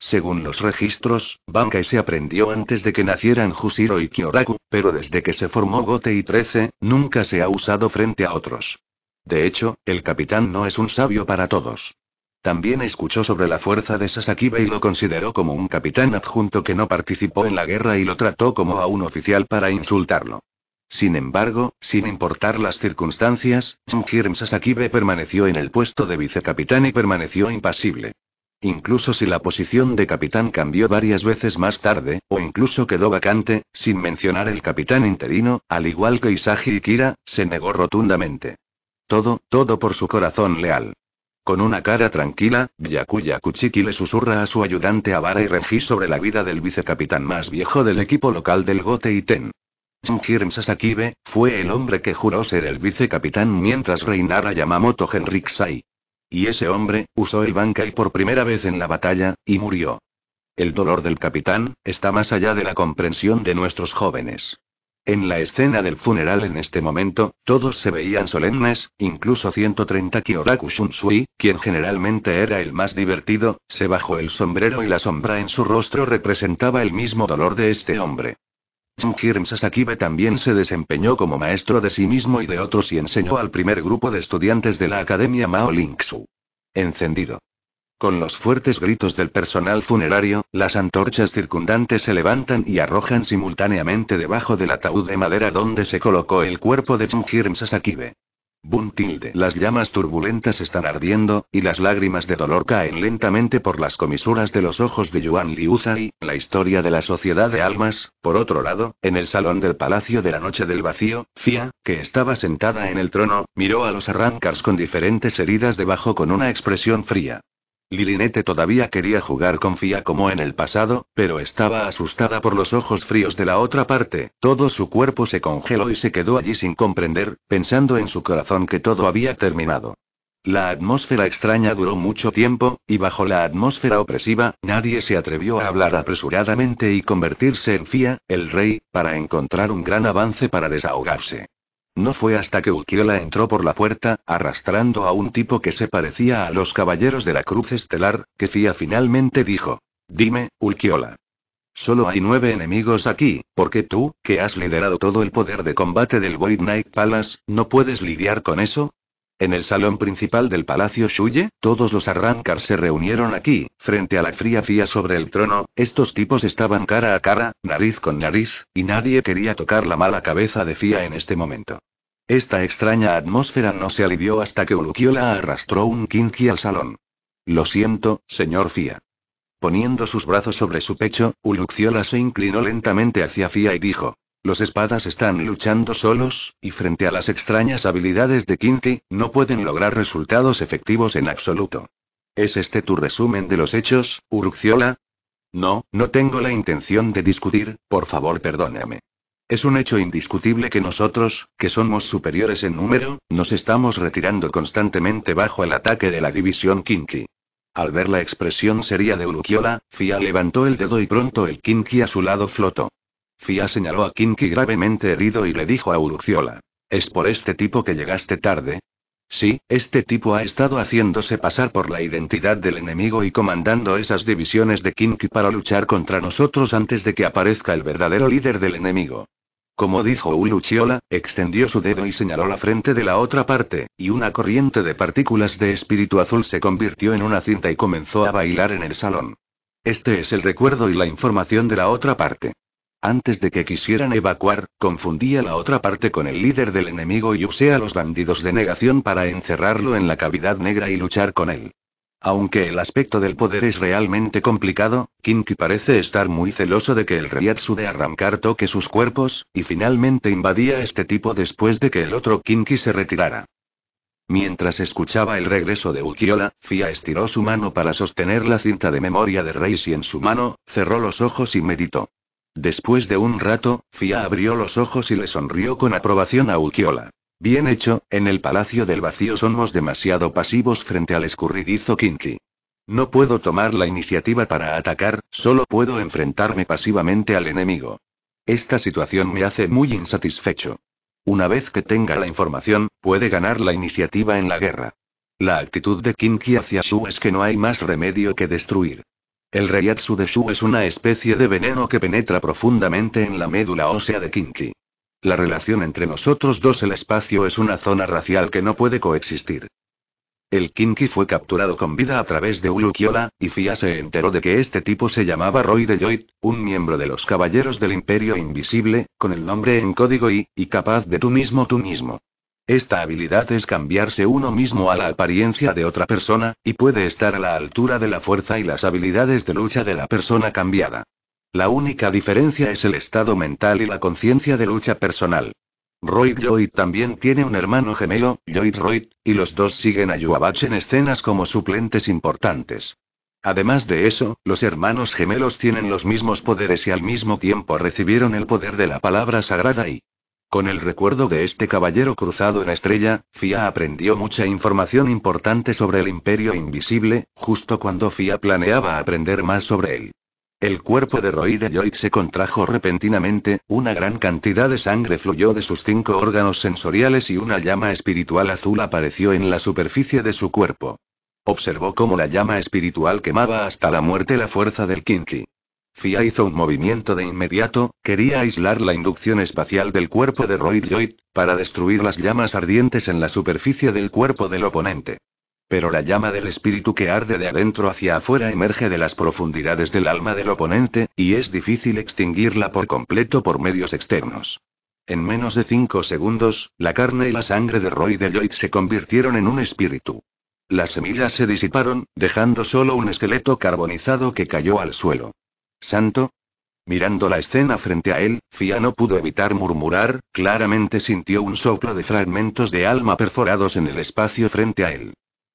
Según los registros, Bankai se aprendió antes de que nacieran Jusiro y Kyoraku, pero desde que se formó Gotei 13, nunca se ha usado frente a otros. De hecho, el capitán no es un sabio para todos. También escuchó sobre la fuerza de Sasakibe y lo consideró como un capitán adjunto que no participó en la guerra y lo trató como a un oficial para insultarlo. Sin embargo, sin importar las circunstancias, Jim Sasakibe permaneció en el puesto de vicecapitán y permaneció impasible. Incluso si la posición de capitán cambió varias veces más tarde, o incluso quedó vacante, sin mencionar el capitán interino, al igual que Isagi Kira, se negó rotundamente. Todo, todo por su corazón leal. Con una cara tranquila, Yakuya Kuchiki le susurra a su ayudante Avara y Renji sobre la vida del vicecapitán más viejo del equipo local del Ten. Shinjir Sasakibe, fue el hombre que juró ser el vicecapitán mientras reinara Yamamoto Sai. Y ese hombre, usó el Bankai por primera vez en la batalla, y murió. El dolor del capitán, está más allá de la comprensión de nuestros jóvenes. En la escena del funeral en este momento, todos se veían solemnes, incluso 130 Kyoraku Shunsui, quien generalmente era el más divertido, se bajó el sombrero y la sombra en su rostro representaba el mismo dolor de este hombre. James Sasakibe también se desempeñó como maestro de sí mismo y de otros y enseñó al primer grupo de estudiantes de la Academia Mao Lingxu. Encendido. Con los fuertes gritos del personal funerario, las antorchas circundantes se levantan y arrojan simultáneamente debajo del ataúd de madera donde se colocó el cuerpo de Sasakibe. Buntilde. Las llamas turbulentas están ardiendo, y las lágrimas de dolor caen lentamente por las comisuras de los ojos de Yuan Liuza y, la historia de la sociedad de almas, por otro lado, en el salón del Palacio de la Noche del Vacío, zia que estaba sentada en el trono, miró a los arrancars con diferentes heridas debajo con una expresión fría. Lilinete todavía quería jugar con Fia como en el pasado, pero estaba asustada por los ojos fríos de la otra parte, todo su cuerpo se congeló y se quedó allí sin comprender, pensando en su corazón que todo había terminado. La atmósfera extraña duró mucho tiempo, y bajo la atmósfera opresiva, nadie se atrevió a hablar apresuradamente y convertirse en Fia, el rey, para encontrar un gran avance para desahogarse. No fue hasta que Ulkiola entró por la puerta, arrastrando a un tipo que se parecía a los caballeros de la Cruz Estelar, que Fia finalmente dijo. Dime, Ulkiola: Solo hay nueve enemigos aquí, porque tú, que has liderado todo el poder de combate del Void Knight Palace, no puedes lidiar con eso? En el salón principal del Palacio Shuye, todos los arrancar se reunieron aquí, frente a la fría Fia sobre el trono, estos tipos estaban cara a cara, nariz con nariz, y nadie quería tocar la mala cabeza de Fia en este momento. Esta extraña atmósfera no se alivió hasta que Ulukiola arrastró un Kinki al salón. Lo siento, señor Fia. Poniendo sus brazos sobre su pecho, Ulukiola se inclinó lentamente hacia Fia y dijo, los espadas están luchando solos, y frente a las extrañas habilidades de Kinky, no pueden lograr resultados efectivos en absoluto. ¿Es este tu resumen de los hechos, Uruxiola? No, no tengo la intención de discutir, por favor perdóname. Es un hecho indiscutible que nosotros, que somos superiores en número, nos estamos retirando constantemente bajo el ataque de la división Kinky. Al ver la expresión seria de Uruxiola. Fia levantó el dedo y pronto el Kinki a su lado flotó. Fia señaló a Kinky gravemente herido y le dijo a Uluciola: ¿Es por este tipo que llegaste tarde? Sí, este tipo ha estado haciéndose pasar por la identidad del enemigo y comandando esas divisiones de Kinky para luchar contra nosotros antes de que aparezca el verdadero líder del enemigo. Como dijo Uluchiola, extendió su dedo y señaló la frente de la otra parte, y una corriente de partículas de espíritu azul se convirtió en una cinta y comenzó a bailar en el salón. Este es el recuerdo y la información de la otra parte. Antes de que quisieran evacuar, confundía la otra parte con el líder del enemigo y usé a los bandidos de negación para encerrarlo en la cavidad negra y luchar con él. Aunque el aspecto del poder es realmente complicado, Kinky parece estar muy celoso de que el Ryatsu de arrancar toque sus cuerpos, y finalmente invadía este tipo después de que el otro Kinky se retirara. Mientras escuchaba el regreso de Ukiola, Fia estiró su mano para sostener la cinta de memoria de y en su mano, cerró los ojos y meditó. Después de un rato, Fia abrió los ojos y le sonrió con aprobación a Ukiola. Bien hecho, en el Palacio del Vacío somos demasiado pasivos frente al escurridizo Kinki. No puedo tomar la iniciativa para atacar, solo puedo enfrentarme pasivamente al enemigo. Esta situación me hace muy insatisfecho. Una vez que tenga la información, puede ganar la iniciativa en la guerra. La actitud de Kinki hacia Shu es que no hay más remedio que destruir. El Reiatsu de Shu es una especie de veneno que penetra profundamente en la médula ósea de Kinki. La relación entre nosotros dos, el espacio, es una zona racial que no puede coexistir. El Kinki fue capturado con vida a través de Ulukiola, y Fia se enteró de que este tipo se llamaba Roy de Lloyd, un miembro de los Caballeros del Imperio Invisible, con el nombre en código I, y capaz de tú mismo tú mismo. Esta habilidad es cambiarse uno mismo a la apariencia de otra persona, y puede estar a la altura de la fuerza y las habilidades de lucha de la persona cambiada. La única diferencia es el estado mental y la conciencia de lucha personal. Roy Lloyd también tiene un hermano gemelo, Lloyd Royd, y los dos siguen a Yuabach en escenas como suplentes importantes. Además de eso, los hermanos gemelos tienen los mismos poderes y al mismo tiempo recibieron el poder de la palabra sagrada y con el recuerdo de este caballero cruzado en estrella, Fia aprendió mucha información importante sobre el imperio invisible, justo cuando Fia planeaba aprender más sobre él. El cuerpo de de Lloyd se contrajo repentinamente, una gran cantidad de sangre fluyó de sus cinco órganos sensoriales y una llama espiritual azul apareció en la superficie de su cuerpo. Observó cómo la llama espiritual quemaba hasta la muerte la fuerza del Kinky. Fia hizo un movimiento de inmediato, quería aislar la inducción espacial del cuerpo de Roy Lloyd, para destruir las llamas ardientes en la superficie del cuerpo del oponente. Pero la llama del espíritu que arde de adentro hacia afuera emerge de las profundidades del alma del oponente, y es difícil extinguirla por completo por medios externos. En menos de cinco segundos, la carne y la sangre de Roy Lloyd se convirtieron en un espíritu. Las semillas se disiparon, dejando solo un esqueleto carbonizado que cayó al suelo. ¿Santo? Mirando la escena frente a él, Fia no pudo evitar murmurar, claramente sintió un soplo de fragmentos de alma perforados en el espacio frente a él.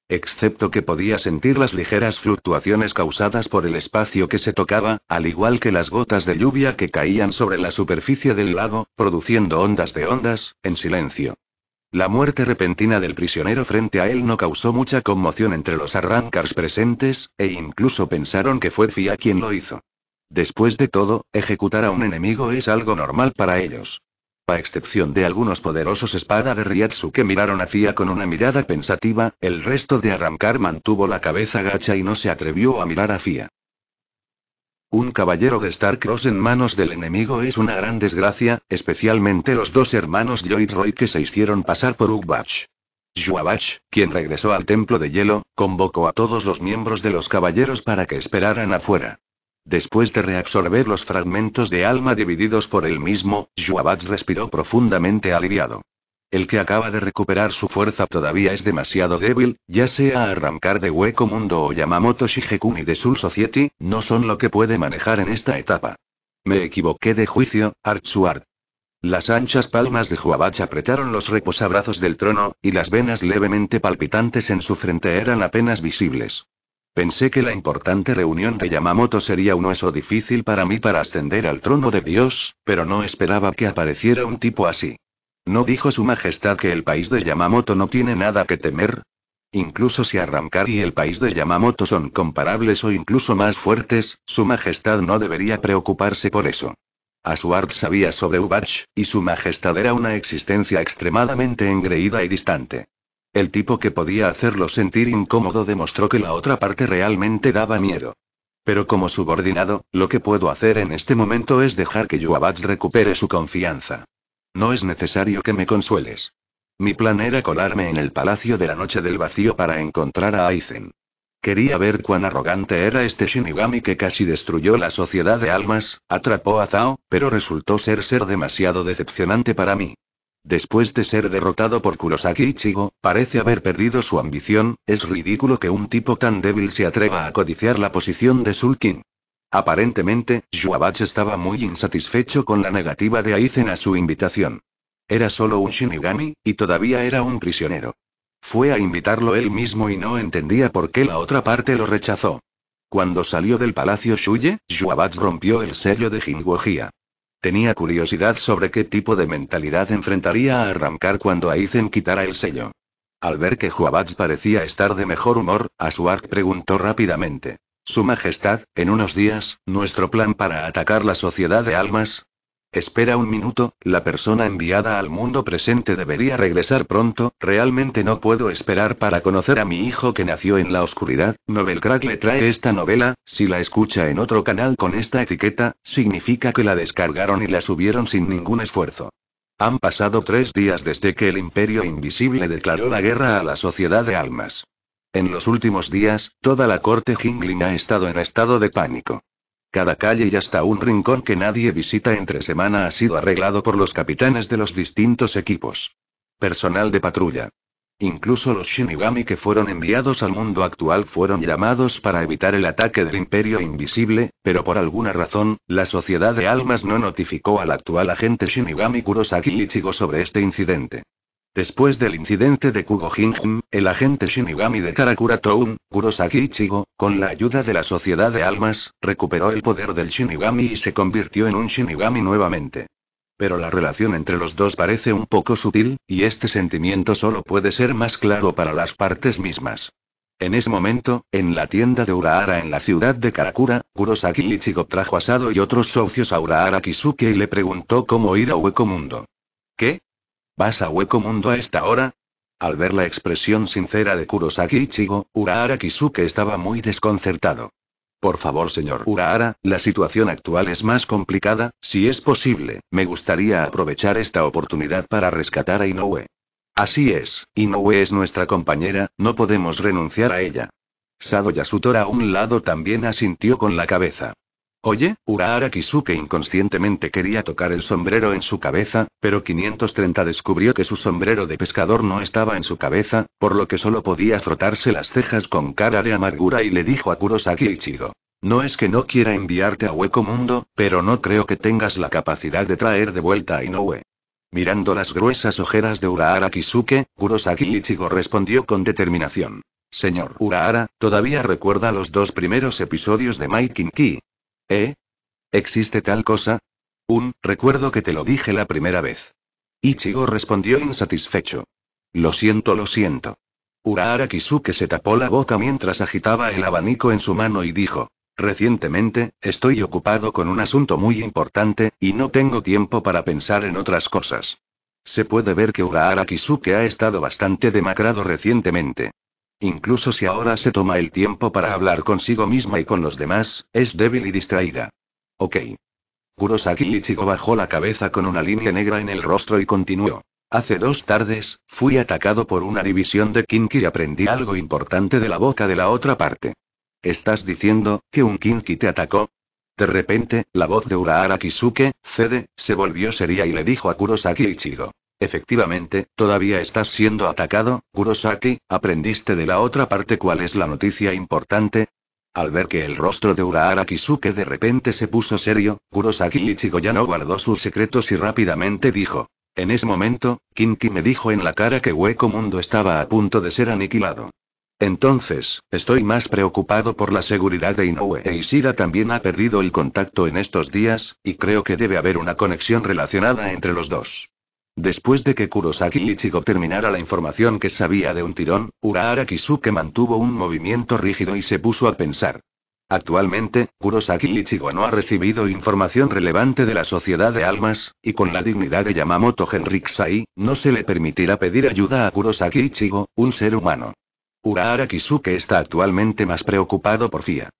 Excepto que podía sentir las ligeras fluctuaciones causadas por el espacio que se tocaba, al igual que las gotas de lluvia que caían sobre la superficie del lago, produciendo ondas de ondas, en silencio. La muerte repentina del prisionero frente a él no causó mucha conmoción entre los arrancars presentes, e incluso pensaron que fue Fia quien lo hizo. Después de todo, ejecutar a un enemigo es algo normal para ellos. A excepción de algunos poderosos espada de Ryatsu que miraron a Fia con una mirada pensativa, el resto de arrancar mantuvo la cabeza gacha y no se atrevió a mirar a Fia. Un caballero de Starcross en manos del enemigo es una gran desgracia, especialmente los dos hermanos Joy Roy que se hicieron pasar por Ugbach. Yuabach, quien regresó al Templo de Hielo, convocó a todos los miembros de los caballeros para que esperaran afuera. Después de reabsorber los fragmentos de alma divididos por él mismo, Joabats respiró profundamente aliviado. El que acaba de recuperar su fuerza todavía es demasiado débil, ya sea arrancar de Hueco Mundo o Yamamoto Shigekuni de Soul Society, no son lo que puede manejar en esta etapa. Me equivoqué de juicio, Artsuart. Las anchas palmas de Juabach apretaron los reposabrazos del trono, y las venas levemente palpitantes en su frente eran apenas visibles. Pensé que la importante reunión de Yamamoto sería un hueso difícil para mí para ascender al trono de Dios, pero no esperaba que apareciera un tipo así. ¿No dijo su majestad que el país de Yamamoto no tiene nada que temer? Incluso si Arrancar y el país de Yamamoto son comparables o incluso más fuertes, su majestad no debería preocuparse por eso. Asuard sabía sobre Ubach, y su majestad era una existencia extremadamente engreída y distante. El tipo que podía hacerlo sentir incómodo demostró que la otra parte realmente daba miedo. Pero como subordinado, lo que puedo hacer en este momento es dejar que Yuabats recupere su confianza. No es necesario que me consueles. Mi plan era colarme en el Palacio de la Noche del Vacío para encontrar a Aizen. Quería ver cuán arrogante era este Shinigami que casi destruyó la sociedad de almas, atrapó a Zao, pero resultó ser ser demasiado decepcionante para mí. Después de ser derrotado por Kurosaki Ichigo, parece haber perdido su ambición, es ridículo que un tipo tan débil se atreva a codiciar la posición de Sulkin. Aparentemente, Shuabachi estaba muy insatisfecho con la negativa de Aizen a su invitación. Era solo un Shinigami, y todavía era un prisionero. Fue a invitarlo él mismo y no entendía por qué la otra parte lo rechazó. Cuando salió del palacio Shuye, Zhuabach rompió el sello de Jinguojia. Tenía curiosidad sobre qué tipo de mentalidad enfrentaría a arrancar cuando Aizen quitara el sello. Al ver que Juabats parecía estar de mejor humor, Asuart preguntó rápidamente. Su Majestad, en unos días, nuestro plan para atacar la Sociedad de Almas, Espera un minuto, la persona enviada al mundo presente debería regresar pronto, realmente no puedo esperar para conocer a mi hijo que nació en la oscuridad. Novelcrack le trae esta novela, si la escucha en otro canal con esta etiqueta, significa que la descargaron y la subieron sin ningún esfuerzo. Han pasado tres días desde que el Imperio Invisible declaró la guerra a la Sociedad de Almas. En los últimos días, toda la corte Jingling ha estado en estado de pánico. Cada calle y hasta un rincón que nadie visita entre semana ha sido arreglado por los capitanes de los distintos equipos. Personal de patrulla. Incluso los Shinigami que fueron enviados al mundo actual fueron llamados para evitar el ataque del Imperio Invisible, pero por alguna razón, la Sociedad de Almas no notificó al actual agente Shinigami Kurosaki Ichigo sobre este incidente. Después del incidente de Kugo el agente Shinigami de Karakura-town, Kurosaki Ichigo, con la ayuda de la Sociedad de Almas, recuperó el poder del Shinigami y se convirtió en un Shinigami nuevamente. Pero la relación entre los dos parece un poco sutil, y este sentimiento solo puede ser más claro para las partes mismas. En ese momento, en la tienda de Urahara en la ciudad de Karakura, Kurosaki Ichigo trajo asado y otros socios a Urahara Kisuke y le preguntó cómo ir a Hueco Mundo. ¿Qué? ¿Vas a Hueco Mundo a esta hora? Al ver la expresión sincera de Kurosaki Ichigo, Urahara Kisuke estaba muy desconcertado. Por favor, señor Urahara, la situación actual es más complicada, si es posible, me gustaría aprovechar esta oportunidad para rescatar a Inoue. Así es, Inoue es nuestra compañera, no podemos renunciar a ella. Sado Yasutora a un lado también asintió con la cabeza. Oye, Urahara Kisuke inconscientemente quería tocar el sombrero en su cabeza, pero 530 descubrió que su sombrero de pescador no estaba en su cabeza, por lo que solo podía frotarse las cejas con cara de amargura y le dijo a Kurosaki Ichigo. No es que no quiera enviarte a Hueco Mundo, pero no creo que tengas la capacidad de traer de vuelta a Inoue. Mirando las gruesas ojeras de Urahara Kisuke, Kurosaki Ichigo respondió con determinación. Señor Urahara, todavía recuerda los dos primeros episodios de Maikin Ki, ¿Eh? ¿Existe tal cosa? Un, recuerdo que te lo dije la primera vez. Ichigo respondió insatisfecho. Lo siento, lo siento. Urahara Kisuke se tapó la boca mientras agitaba el abanico en su mano y dijo. Recientemente, estoy ocupado con un asunto muy importante, y no tengo tiempo para pensar en otras cosas. Se puede ver que Urahara Kisuke ha estado bastante demacrado recientemente. Incluso si ahora se toma el tiempo para hablar consigo misma y con los demás, es débil y distraída. Ok. Kurosaki Ichigo bajó la cabeza con una línea negra en el rostro y continuó. Hace dos tardes, fui atacado por una división de Kinki y aprendí algo importante de la boca de la otra parte. ¿Estás diciendo que un Kinki te atacó? De repente, la voz de Urahara Kisuke, cede, se volvió seria y le dijo a Kurosaki Ichigo. Efectivamente, todavía estás siendo atacado, Kurosaki, aprendiste de la otra parte cuál es la noticia importante. Al ver que el rostro de Urahara Kisuke de repente se puso serio, Kurosaki Ichigo ya no guardó sus secretos y rápidamente dijo. En ese momento, Kinki me dijo en la cara que Hueco Mundo estaba a punto de ser aniquilado. Entonces, estoy más preocupado por la seguridad de Inoue e Ishida también ha perdido el contacto en estos días, y creo que debe haber una conexión relacionada entre los dos. Después de que Kurosaki Ichigo terminara la información que sabía de un tirón, Urahara Kisuke mantuvo un movimiento rígido y se puso a pensar. Actualmente, Kurosaki Ichigo no ha recibido información relevante de la Sociedad de Almas, y con la dignidad de Yamamoto Genriksai, no se le permitirá pedir ayuda a Kurosaki Ichigo, un ser humano. Urahara Kisuke está actualmente más preocupado por Fia.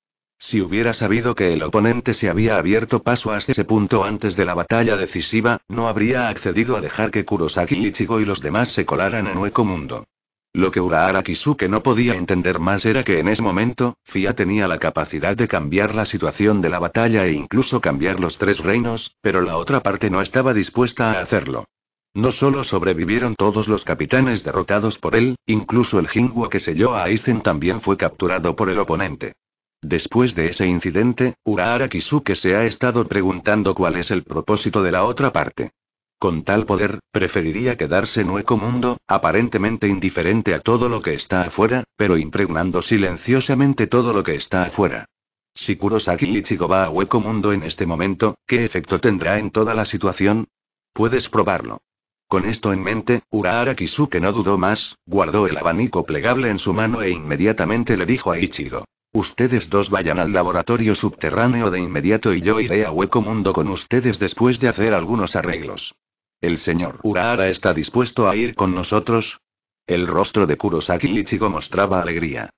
Si hubiera sabido que el oponente se había abierto paso a ese punto antes de la batalla decisiva, no habría accedido a dejar que Kurosaki Ichigo y los demás se colaran en Hueco Mundo. Lo que Urahara Kisuke no podía entender más era que en ese momento, Fia tenía la capacidad de cambiar la situación de la batalla e incluso cambiar los tres reinos, pero la otra parte no estaba dispuesta a hacerlo. No solo sobrevivieron todos los capitanes derrotados por él, incluso el Jingua que selló a Aizen también fue capturado por el oponente. Después de ese incidente, Urahara Kisuke se ha estado preguntando cuál es el propósito de la otra parte. Con tal poder, preferiría quedarse en mundo, aparentemente indiferente a todo lo que está afuera, pero impregnando silenciosamente todo lo que está afuera. Si Kurosaki Ichigo va a hueco mundo en este momento, ¿qué efecto tendrá en toda la situación? Puedes probarlo. Con esto en mente, Urahara Kisuke no dudó más, guardó el abanico plegable en su mano e inmediatamente le dijo a Ichigo. Ustedes dos vayan al laboratorio subterráneo de inmediato y yo iré a Hueco Mundo con ustedes después de hacer algunos arreglos. ¿El señor Urahara está dispuesto a ir con nosotros? El rostro de Kurosaki Ichigo mostraba alegría.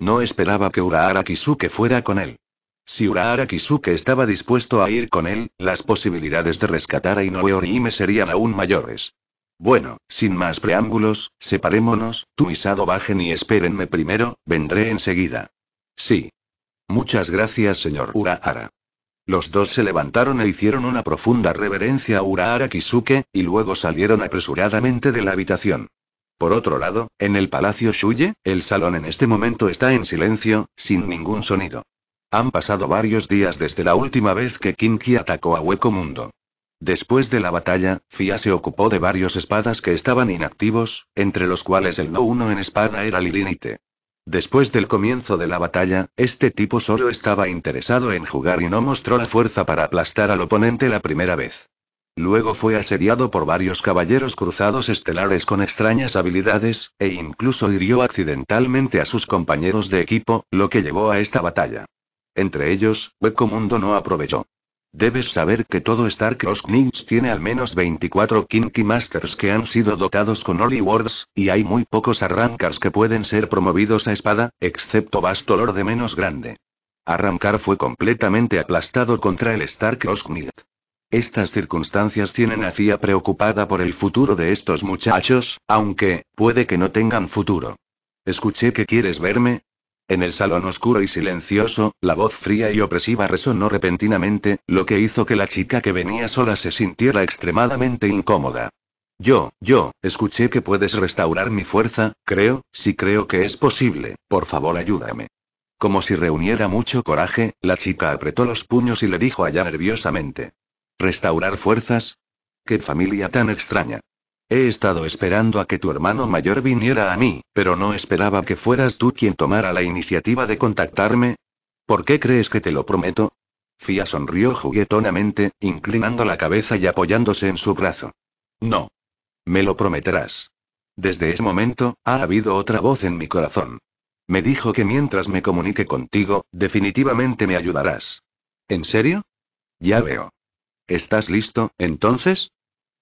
No esperaba que Urahara Kisuke fuera con él. Si Urahara Kisuke estaba dispuesto a ir con él, las posibilidades de rescatar a Inoue Orihime serían aún mayores. Bueno, sin más preámbulos, separémonos, tú y Sado bajen y espérenme primero, vendré enseguida. Sí. Muchas gracias, señor Urahara. Los dos se levantaron e hicieron una profunda reverencia a Urahara Kisuke, y luego salieron apresuradamente de la habitación. Por otro lado, en el Palacio Shuye, el salón en este momento está en silencio, sin ningún sonido. Han pasado varios días desde la última vez que Kinki atacó a Hueco Mundo. Después de la batalla, Fia se ocupó de varios espadas que estaban inactivos, entre los cuales el no uno en espada era Lilinite. Después del comienzo de la batalla, este tipo solo estaba interesado en jugar y no mostró la fuerza para aplastar al oponente la primera vez. Luego fue asediado por varios caballeros cruzados estelares con extrañas habilidades, e incluso hirió accidentalmente a sus compañeros de equipo, lo que llevó a esta batalla. Entre ellos, Mundo no aprovechó. Debes saber que todo Stark Knights tiene al menos 24 Kinky Masters que han sido dotados con Holy Words, y hay muy pocos arrancars que pueden ser promovidos a espada, excepto Bastolor de menos grande. Arrancar fue completamente aplastado contra el Stark Ninja. Estas circunstancias tienen a Cia preocupada por el futuro de estos muchachos, aunque, puede que no tengan futuro. Escuché que quieres verme, en el salón oscuro y silencioso, la voz fría y opresiva resonó repentinamente, lo que hizo que la chica que venía sola se sintiera extremadamente incómoda. Yo, yo, escuché que puedes restaurar mi fuerza, creo, si creo que es posible, por favor ayúdame. Como si reuniera mucho coraje, la chica apretó los puños y le dijo allá nerviosamente. ¿Restaurar fuerzas? ¡Qué familia tan extraña! He estado esperando a que tu hermano mayor viniera a mí, pero no esperaba que fueras tú quien tomara la iniciativa de contactarme. ¿Por qué crees que te lo prometo? Fia sonrió juguetonamente, inclinando la cabeza y apoyándose en su brazo. No. Me lo prometerás. Desde ese momento, ha habido otra voz en mi corazón. Me dijo que mientras me comunique contigo, definitivamente me ayudarás. ¿En serio? Ya veo. ¿Estás listo, entonces?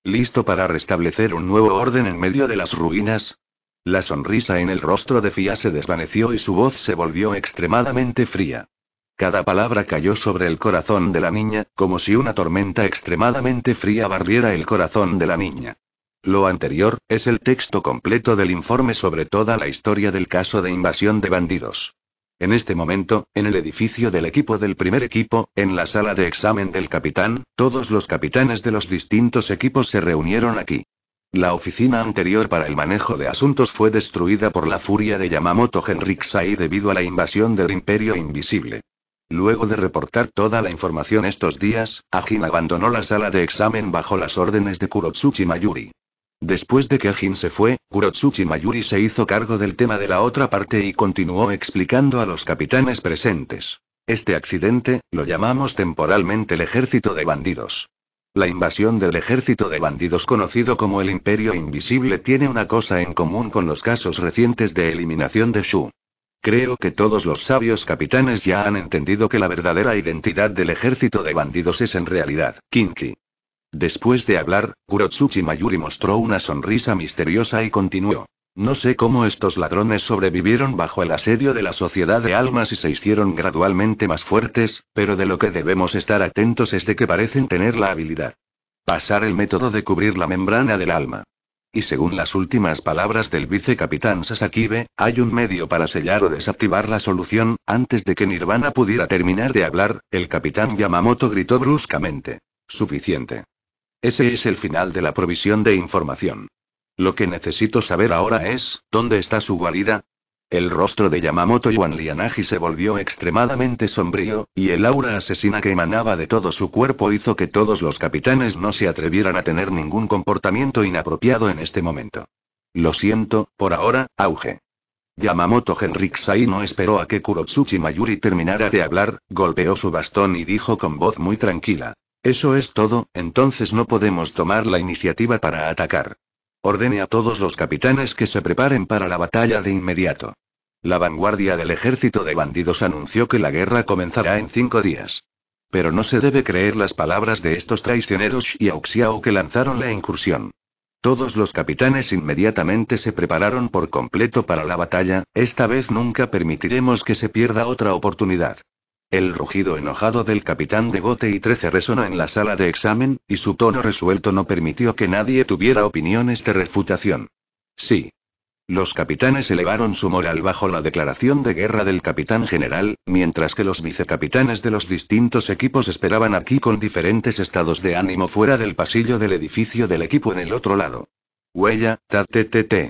¿Listo para restablecer un nuevo orden en medio de las ruinas? La sonrisa en el rostro de Fia se desvaneció y su voz se volvió extremadamente fría. Cada palabra cayó sobre el corazón de la niña, como si una tormenta extremadamente fría barriera el corazón de la niña. Lo anterior, es el texto completo del informe sobre toda la historia del caso de invasión de bandidos. En este momento, en el edificio del equipo del primer equipo, en la sala de examen del capitán, todos los capitanes de los distintos equipos se reunieron aquí. La oficina anterior para el manejo de asuntos fue destruida por la furia de Yamamoto Henriksai debido a la invasión del Imperio Invisible. Luego de reportar toda la información estos días, Ajin abandonó la sala de examen bajo las órdenes de Kurotsuchi Mayuri. Después de que Ajin se fue, Kurotsuchi Mayuri se hizo cargo del tema de la otra parte y continuó explicando a los capitanes presentes. Este accidente, lo llamamos temporalmente el ejército de bandidos. La invasión del ejército de bandidos conocido como el Imperio Invisible tiene una cosa en común con los casos recientes de eliminación de Shu. Creo que todos los sabios capitanes ya han entendido que la verdadera identidad del ejército de bandidos es en realidad, Kinki. Después de hablar, Kurotsuchi Mayuri mostró una sonrisa misteriosa y continuó. No sé cómo estos ladrones sobrevivieron bajo el asedio de la sociedad de almas y se hicieron gradualmente más fuertes, pero de lo que debemos estar atentos es de que parecen tener la habilidad. Pasar el método de cubrir la membrana del alma. Y según las últimas palabras del vicecapitán Sasakibe, hay un medio para sellar o desactivar la solución, antes de que Nirvana pudiera terminar de hablar, el capitán Yamamoto gritó bruscamente. Suficiente. Ese es el final de la provisión de información. Lo que necesito saber ahora es, ¿dónde está su guarida? El rostro de Yamamoto Wanlianagi se volvió extremadamente sombrío, y el aura asesina que emanaba de todo su cuerpo hizo que todos los capitanes no se atrevieran a tener ningún comportamiento inapropiado en este momento. Lo siento, por ahora, auge. Yamamoto Henriksai no esperó a que Kurotsuchi Mayuri terminara de hablar, golpeó su bastón y dijo con voz muy tranquila, eso es todo, entonces no podemos tomar la iniciativa para atacar. Ordene a todos los capitanes que se preparen para la batalla de inmediato. La vanguardia del ejército de bandidos anunció que la guerra comenzará en cinco días. Pero no se debe creer las palabras de estos traicioneros y Auxiao que lanzaron la incursión. Todos los capitanes inmediatamente se prepararon por completo para la batalla, esta vez nunca permitiremos que se pierda otra oportunidad. El rugido enojado del capitán de Gote y Trece resonó en la sala de examen, y su tono resuelto no permitió que nadie tuviera opiniones de refutación. Sí. Los capitanes elevaron su moral bajo la declaración de guerra del capitán general, mientras que los vicecapitanes de los distintos equipos esperaban aquí con diferentes estados de ánimo fuera del pasillo del edificio del equipo en el otro lado. Huella, ta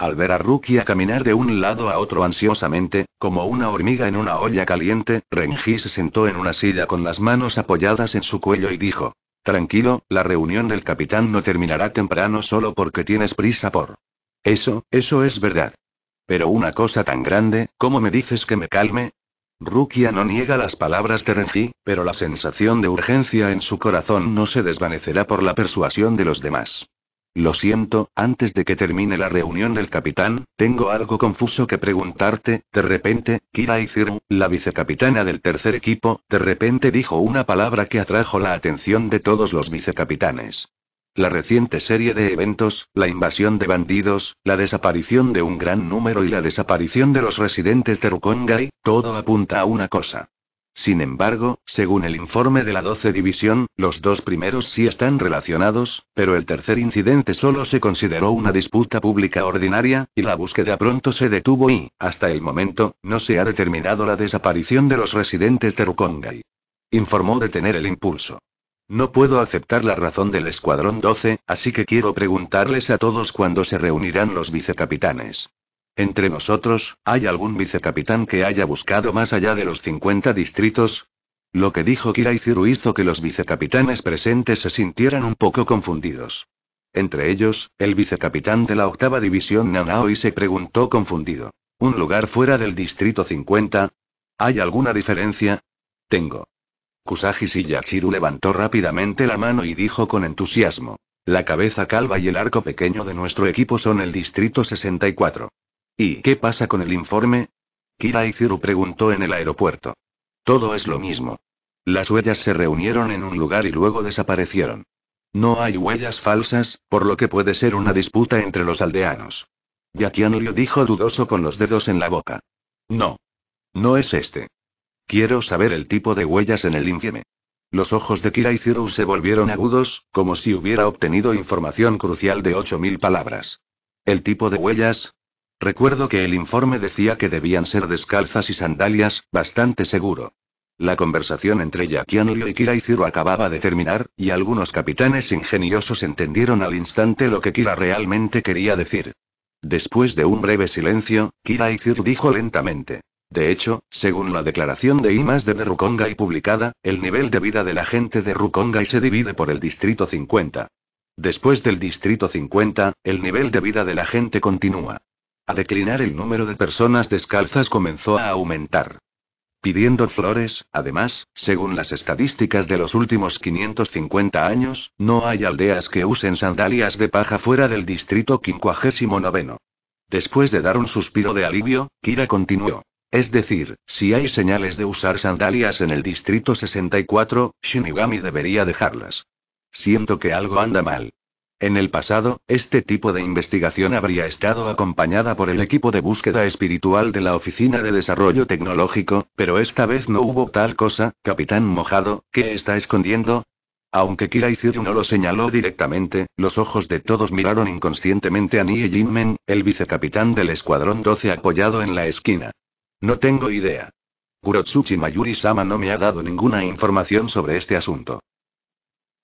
Al ver a Rukia caminar de un lado a otro ansiosamente, como una hormiga en una olla caliente, Renji se sentó en una silla con las manos apoyadas en su cuello y dijo. Tranquilo, la reunión del capitán no terminará temprano solo porque tienes prisa por... Eso, eso es verdad. Pero una cosa tan grande, ¿cómo me dices que me calme? Rukia no niega las palabras de Renji, pero la sensación de urgencia en su corazón no se desvanecerá por la persuasión de los demás. Lo siento, antes de que termine la reunión del capitán, tengo algo confuso que preguntarte. De repente, Kira Ziru, la vicecapitana del tercer equipo, de repente dijo una palabra que atrajo la atención de todos los vicecapitanes. La reciente serie de eventos, la invasión de bandidos, la desaparición de un gran número y la desaparición de los residentes de Rukongai, todo apunta a una cosa. Sin embargo, según el informe de la 12 División, los dos primeros sí están relacionados, pero el tercer incidente solo se consideró una disputa pública ordinaria, y la búsqueda pronto se detuvo y, hasta el momento, no se ha determinado la desaparición de los residentes de Rukongai. Informó de tener el impulso. No puedo aceptar la razón del Escuadrón 12, así que quiero preguntarles a todos cuándo se reunirán los vicecapitanes. Entre nosotros, ¿hay algún vicecapitán que haya buscado más allá de los 50 distritos? Lo que dijo Kiraiziru hizo que los vicecapitanes presentes se sintieran un poco confundidos. Entre ellos, el vicecapitán de la octava división y se preguntó confundido. ¿Un lugar fuera del distrito 50? ¿Hay alguna diferencia? Tengo. Kusagi y levantó rápidamente la mano y dijo con entusiasmo. La cabeza calva y el arco pequeño de nuestro equipo son el distrito 64. ¿Y qué pasa con el informe? Kirai preguntó en el aeropuerto. Todo es lo mismo. Las huellas se reunieron en un lugar y luego desaparecieron. No hay huellas falsas, por lo que puede ser una disputa entre los aldeanos. Yakianlio dijo dudoso con los dedos en la boca. No. No es este. Quiero saber el tipo de huellas en el infieme. Los ojos de Kirai se volvieron agudos, como si hubiera obtenido información crucial de 8.000 palabras. El tipo de huellas, Recuerdo que el informe decía que debían ser descalzas y sandalias, bastante seguro. La conversación entre Yaquianlio y Kira y acababa de terminar, y algunos capitanes ingeniosos entendieron al instante lo que Kira realmente quería decir. Después de un breve silencio, Kira dijo lentamente. De hecho, según la declaración de IMAS de y publicada, el nivel de vida de la gente de Rukongai se divide por el distrito 50. Después del distrito 50, el nivel de vida de la gente continúa. A declinar el número de personas descalzas comenzó a aumentar. Pidiendo flores, además, según las estadísticas de los últimos 550 años, no hay aldeas que usen sandalias de paja fuera del distrito 59. Después de dar un suspiro de alivio, Kira continuó. Es decir, si hay señales de usar sandalias en el distrito 64, Shinigami debería dejarlas. Siento que algo anda mal. En el pasado, este tipo de investigación habría estado acompañada por el equipo de búsqueda espiritual de la Oficina de Desarrollo Tecnológico, pero esta vez no hubo tal cosa, Capitán Mojado, ¿qué está escondiendo? Aunque Kira no lo señaló directamente, los ojos de todos miraron inconscientemente a Nie Jinmen, el vicecapitán del Escuadrón 12 apoyado en la esquina. No tengo idea. Kurotsuchi Mayuri-sama no me ha dado ninguna información sobre este asunto.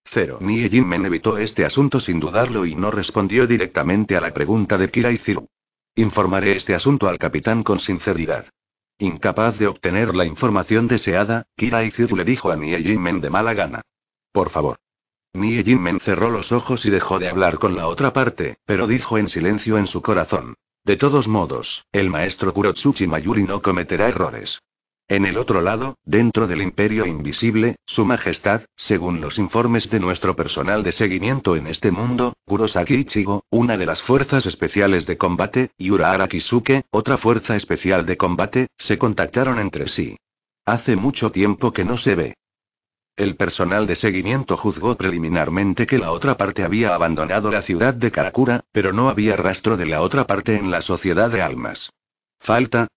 Cero. Nie Jinmen evitó este asunto sin dudarlo y no respondió directamente a la pregunta de Kira y Informaré este asunto al capitán con sinceridad. Incapaz de obtener la información deseada, Kira le dijo a Nie Jinmen de mala gana. Por favor. Nie Jinmen cerró los ojos y dejó de hablar con la otra parte, pero dijo en silencio en su corazón. De todos modos, el maestro Kurotsuchi Mayuri no cometerá errores. En el otro lado, dentro del imperio invisible, Su Majestad, según los informes de nuestro personal de seguimiento en este mundo, Kurosaki Ichigo, una de las fuerzas especiales de combate, y Urahara Kisuke, otra fuerza especial de combate, se contactaron entre sí. Hace mucho tiempo que no se ve. El personal de seguimiento juzgó preliminarmente que la otra parte había abandonado la ciudad de Karakura, pero no había rastro de la otra parte en la sociedad de almas. Falta,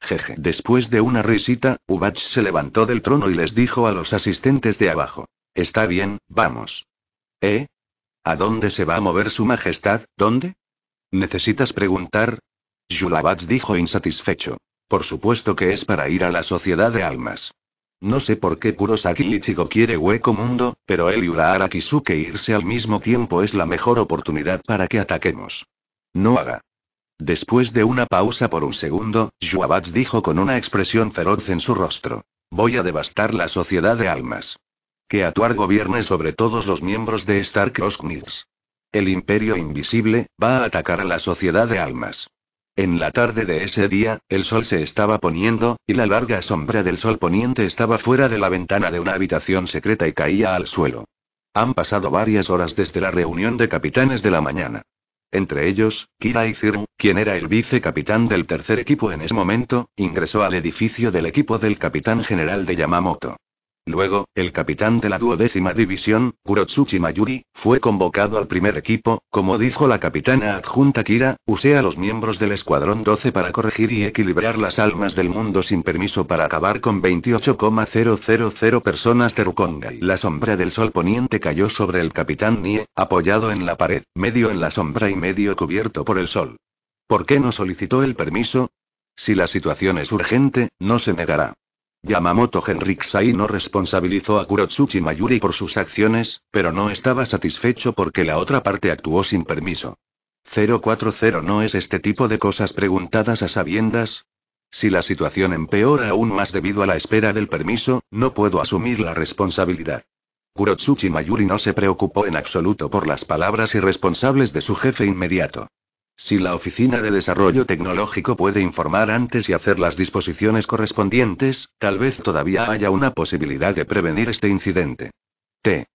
Jeje. Después de una risita, Ubach se levantó del trono y les dijo a los asistentes de abajo. Está bien, vamos. ¿Eh? ¿A dónde se va a mover su majestad? ¿Dónde? ¿Necesitas preguntar? Yulabach dijo insatisfecho. Por supuesto que es para ir a la sociedad de almas. No sé por qué Kurosaki Ichigo quiere Hueco Mundo, pero él y Urahara Kisuke irse al mismo tiempo es la mejor oportunidad para que ataquemos. No haga. Después de una pausa por un segundo, Joabats dijo con una expresión feroz en su rostro. Voy a devastar la sociedad de almas. Que Atuar gobierne sobre todos los miembros de Stark Osknitz. El imperio invisible, va a atacar a la sociedad de almas. En la tarde de ese día, el sol se estaba poniendo, y la larga sombra del sol poniente estaba fuera de la ventana de una habitación secreta y caía al suelo. Han pasado varias horas desde la reunión de capitanes de la mañana. Entre ellos, Kira Ziru, quien era el vicecapitán del tercer equipo en ese momento, ingresó al edificio del equipo del capitán general de Yamamoto. Luego, el capitán de la duodécima división, Kurotsuchi Mayuri, fue convocado al primer equipo, como dijo la capitana adjunta Kira, usé a los miembros del escuadrón 12 para corregir y equilibrar las almas del mundo sin permiso para acabar con 28,000 personas de y La sombra del sol poniente cayó sobre el capitán Nie, apoyado en la pared, medio en la sombra y medio cubierto por el sol. ¿Por qué no solicitó el permiso? Si la situación es urgente, no se negará. Yamamoto Henriksai no responsabilizó a Kurotsuchi Mayuri por sus acciones, pero no estaba satisfecho porque la otra parte actuó sin permiso. 040 no es este tipo de cosas preguntadas a sabiendas. Si la situación empeora aún más debido a la espera del permiso, no puedo asumir la responsabilidad. Kurotsuchi Mayuri no se preocupó en absoluto por las palabras irresponsables de su jefe inmediato. Si la Oficina de Desarrollo Tecnológico puede informar antes y hacer las disposiciones correspondientes, tal vez todavía haya una posibilidad de prevenir este incidente. T.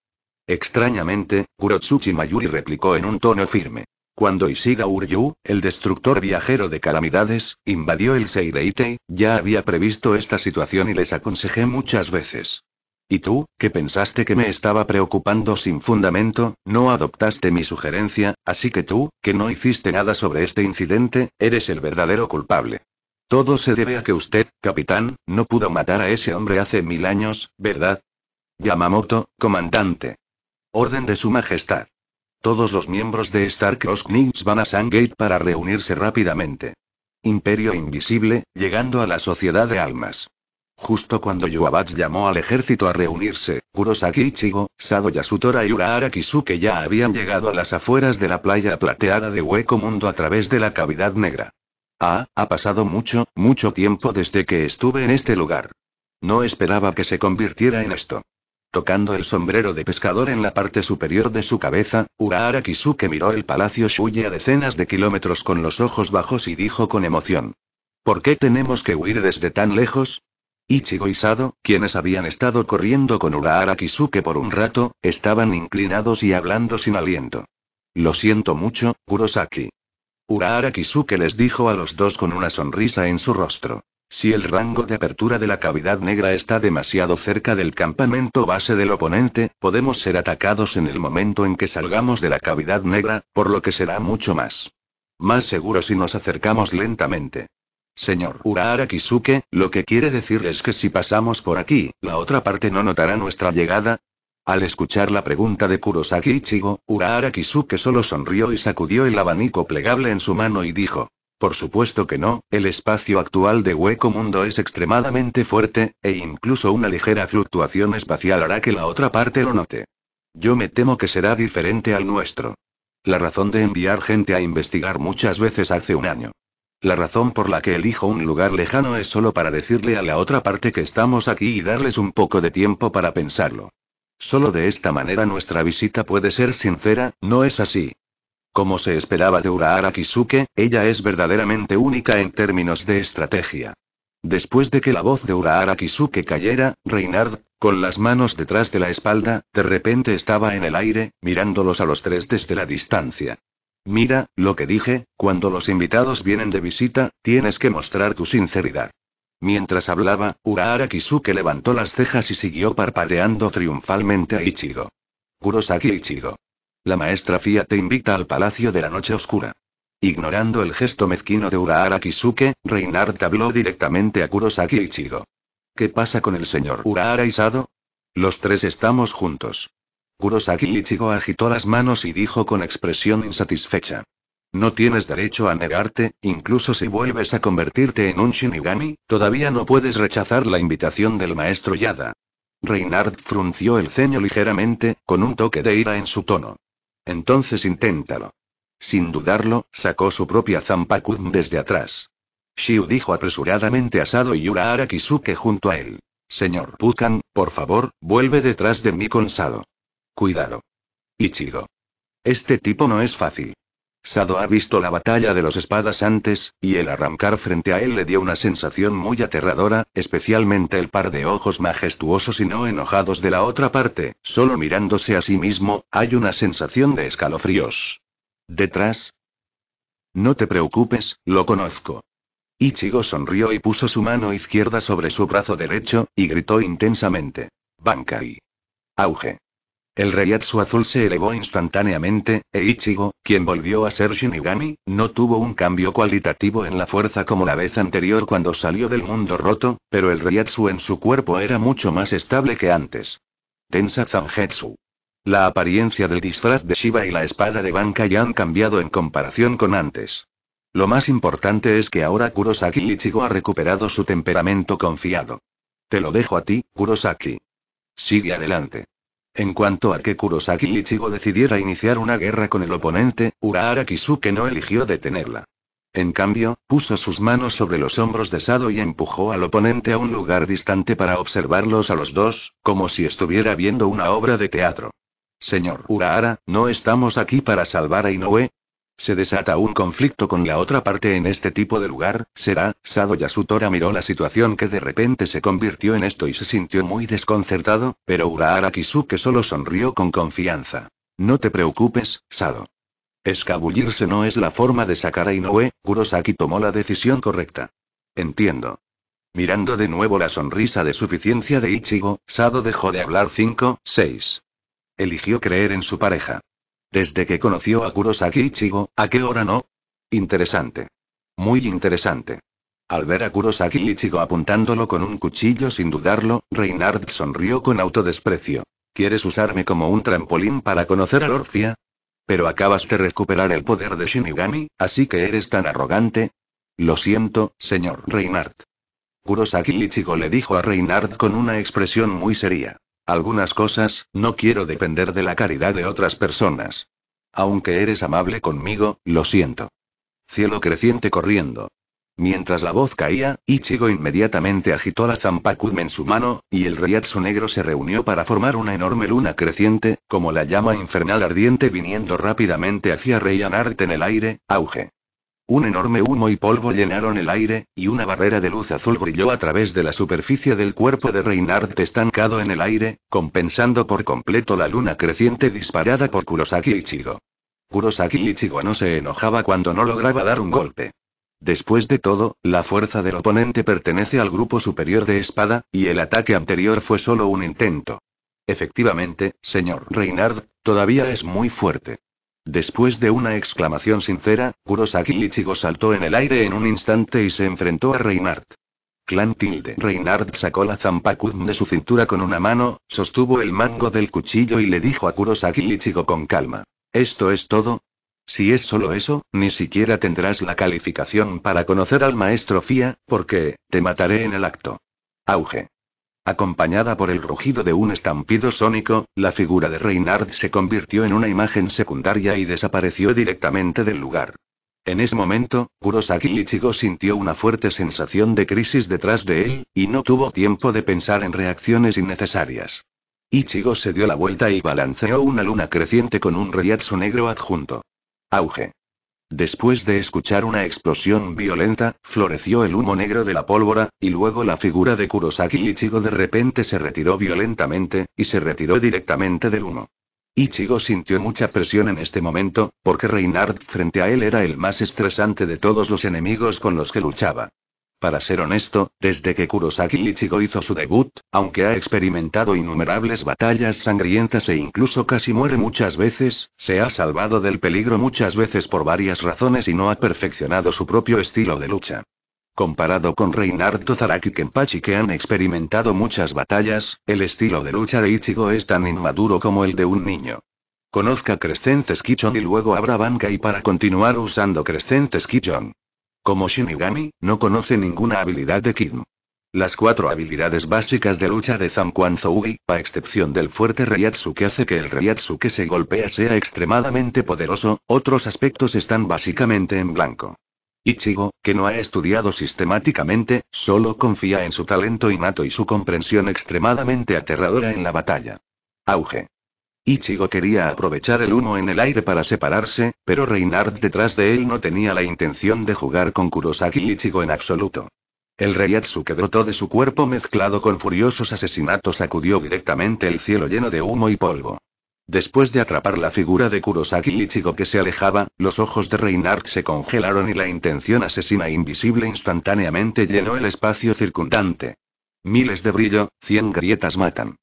Extrañamente, Kurotsuchi Mayuri replicó en un tono firme. Cuando Isida Uryu, el destructor viajero de calamidades, invadió el Seireitei, ya había previsto esta situación y les aconsejé muchas veces. Y tú, que pensaste que me estaba preocupando sin fundamento, no adoptaste mi sugerencia, así que tú, que no hiciste nada sobre este incidente, eres el verdadero culpable. Todo se debe a que usted, capitán, no pudo matar a ese hombre hace mil años, ¿verdad? Yamamoto, comandante. Orden de su Majestad. Todos los miembros de Star Cross Knights van a Sangate para reunirse rápidamente. Imperio Invisible, llegando a la Sociedad de Almas. Justo cuando Yuabats llamó al ejército a reunirse, Kurosaki Ichigo, Sado Yasutora y Urahara Kisuke ya habían llegado a las afueras de la playa plateada de Hueco Mundo a través de la cavidad negra. Ah, ha pasado mucho, mucho tiempo desde que estuve en este lugar. No esperaba que se convirtiera en esto. Tocando el sombrero de pescador en la parte superior de su cabeza, Urahara Kisuke miró el palacio Shuya a decenas de kilómetros con los ojos bajos y dijo con emoción. ¿Por qué tenemos que huir desde tan lejos? Ichigo y Sado, quienes habían estado corriendo con Urahara Kisuke por un rato, estaban inclinados y hablando sin aliento. Lo siento mucho, Kurosaki. Urahara Kisuke les dijo a los dos con una sonrisa en su rostro. Si el rango de apertura de la cavidad negra está demasiado cerca del campamento base del oponente, podemos ser atacados en el momento en que salgamos de la cavidad negra, por lo que será mucho más. Más seguro si nos acercamos lentamente. Señor Urahara Kisuke, lo que quiere decir es que si pasamos por aquí, la otra parte no notará nuestra llegada. Al escuchar la pregunta de Kurosaki Ichigo, Urahara Kisuke solo sonrió y sacudió el abanico plegable en su mano y dijo: Por supuesto que no, el espacio actual de Hueco Mundo es extremadamente fuerte, e incluso una ligera fluctuación espacial hará que la otra parte lo note. Yo me temo que será diferente al nuestro. La razón de enviar gente a investigar muchas veces hace un año la razón por la que elijo un lugar lejano es solo para decirle a la otra parte que estamos aquí y darles un poco de tiempo para pensarlo. Solo de esta manera nuestra visita puede ser sincera, ¿no es así? Como se esperaba de Urahara Kisuke, ella es verdaderamente única en términos de estrategia. Después de que la voz de Urahara Kisuke cayera, Reinhard, con las manos detrás de la espalda, de repente estaba en el aire, mirándolos a los tres desde la distancia. Mira, lo que dije, cuando los invitados vienen de visita, tienes que mostrar tu sinceridad. Mientras hablaba, Urahara Kisuke levantó las cejas y siguió parpadeando triunfalmente a Ichigo. Kurosaki Ichigo. La maestra Fia te invita al Palacio de la Noche Oscura. Ignorando el gesto mezquino de Urahara Kisuke, Reinhardt habló directamente a Kurosaki Ichigo. ¿Qué pasa con el señor Urahara Isado? Los tres estamos juntos. Kurosaki Ichigo agitó las manos y dijo con expresión insatisfecha. No tienes derecho a negarte, incluso si vuelves a convertirte en un shinigami, todavía no puedes rechazar la invitación del maestro Yada. Reinhard frunció el ceño ligeramente, con un toque de ira en su tono. Entonces inténtalo. Sin dudarlo, sacó su propia Zampakun desde atrás. Shiu dijo apresuradamente a Sado y Yura Kisuke junto a él. Señor Pukan, por favor, vuelve detrás de mí con Sado. Cuidado. Ichigo. Este tipo no es fácil. Sado ha visto la batalla de los espadas antes, y el arrancar frente a él le dio una sensación muy aterradora, especialmente el par de ojos majestuosos y no enojados de la otra parte, solo mirándose a sí mismo, hay una sensación de escalofríos. ¿Detrás? No te preocupes, lo conozco. Ichigo sonrió y puso su mano izquierda sobre su brazo derecho, y gritó intensamente. Bankai. Auge. El reyatsu azul se elevó instantáneamente, e Ichigo, quien volvió a ser Shinigami, no tuvo un cambio cualitativo en la fuerza como la vez anterior cuando salió del mundo roto, pero el reyatsu en su cuerpo era mucho más estable que antes. Tensa Zangetsu. La apariencia del disfraz de Shiba y la espada de Banka ya han cambiado en comparación con antes. Lo más importante es que ahora Kurosaki Ichigo ha recuperado su temperamento confiado. Te lo dejo a ti, Kurosaki. Sigue adelante. En cuanto a que Kurosaki Ichigo decidiera iniciar una guerra con el oponente, Urahara Kisuke no eligió detenerla. En cambio, puso sus manos sobre los hombros de Sado y empujó al oponente a un lugar distante para observarlos a los dos, como si estuviera viendo una obra de teatro. Señor Urahara, no estamos aquí para salvar a Inoue, se desata un conflicto con la otra parte en este tipo de lugar, será, Sado Yasutora miró la situación que de repente se convirtió en esto y se sintió muy desconcertado, pero Urahara Kisuke solo sonrió con confianza. No te preocupes, Sado. Escabullirse no es la forma de sacar a Inoue, Kurosaki tomó la decisión correcta. Entiendo. Mirando de nuevo la sonrisa de suficiencia de Ichigo, Sado dejó de hablar 5, 6. Eligió creer en su pareja. Desde que conoció a Kurosaki Ichigo, ¿a qué hora no? Interesante. Muy interesante. Al ver a Kurosaki Ichigo apuntándolo con un cuchillo sin dudarlo, Reinhardt sonrió con autodesprecio. ¿Quieres usarme como un trampolín para conocer a Orfia Pero acabas de recuperar el poder de Shinigami, así que eres tan arrogante. Lo siento, señor Reinhardt. Kurosaki Ichigo le dijo a Reinhardt con una expresión muy seria. Algunas cosas, no quiero depender de la caridad de otras personas. Aunque eres amable conmigo, lo siento. Cielo creciente corriendo. Mientras la voz caía, Ichigo inmediatamente agitó la zampacudme en su mano, y el riatsu negro se reunió para formar una enorme luna creciente, como la llama infernal ardiente viniendo rápidamente hacia reyanarte en el aire, auge. Un enorme humo y polvo llenaron el aire, y una barrera de luz azul brilló a través de la superficie del cuerpo de Reinhardt estancado en el aire, compensando por completo la luna creciente disparada por Kurosaki Ichigo. Kurosaki Ichigo no se enojaba cuando no lograba dar un golpe. Después de todo, la fuerza del oponente pertenece al grupo superior de espada, y el ataque anterior fue solo un intento. Efectivamente, señor Reinhardt, todavía es muy fuerte. Después de una exclamación sincera, Kurosaki Ichigo saltó en el aire en un instante y se enfrentó a Reinhardt. Clan Tilde. Reinhardt sacó la zampacud de su cintura con una mano, sostuvo el mango del cuchillo y le dijo a Kurosaki Ichigo con calma. ¿Esto es todo? Si es solo eso, ni siquiera tendrás la calificación para conocer al maestro Fia, porque, te mataré en el acto. Auge. Acompañada por el rugido de un estampido sónico, la figura de Reinhard se convirtió en una imagen secundaria y desapareció directamente del lugar. En ese momento, Kurosaki Ichigo sintió una fuerte sensación de crisis detrás de él, y no tuvo tiempo de pensar en reacciones innecesarias. Ichigo se dio la vuelta y balanceó una luna creciente con un reyatsu negro adjunto. Auge. Después de escuchar una explosión violenta, floreció el humo negro de la pólvora, y luego la figura de Kurosaki Ichigo de repente se retiró violentamente, y se retiró directamente del humo. Ichigo sintió mucha presión en este momento, porque Reinhardt frente a él era el más estresante de todos los enemigos con los que luchaba. Para ser honesto, desde que Kurosaki Ichigo hizo su debut, aunque ha experimentado innumerables batallas sangrientas e incluso casi muere muchas veces, se ha salvado del peligro muchas veces por varias razones y no ha perfeccionado su propio estilo de lucha. Comparado con Reinhardt Zaraki Kenpachi que han experimentado muchas batallas, el estilo de lucha de Ichigo es tan inmaduro como el de un niño. Conozca Crescentes Kichon y luego habrá y para continuar usando Crescentes Kichon. Como Shinigami, no conoce ninguna habilidad de Kim. Las cuatro habilidades básicas de lucha de Zamquan Zougi, a excepción del fuerte Reiatsu que hace que el Reiatsu que se golpea sea extremadamente poderoso, otros aspectos están básicamente en blanco. Ichigo, que no ha estudiado sistemáticamente, solo confía en su talento innato y su comprensión extremadamente aterradora en la batalla. Auge. Ichigo quería aprovechar el humo en el aire para separarse, pero Reinhardt detrás de él no tenía la intención de jugar con Kurosaki y Ichigo en absoluto. El Atsu que brotó de su cuerpo mezclado con furiosos asesinatos sacudió directamente el cielo lleno de humo y polvo. Después de atrapar la figura de Kurosaki y Ichigo que se alejaba, los ojos de Reinhardt se congelaron y la intención asesina invisible instantáneamente llenó el espacio circundante. Miles de brillo, cien grietas matan.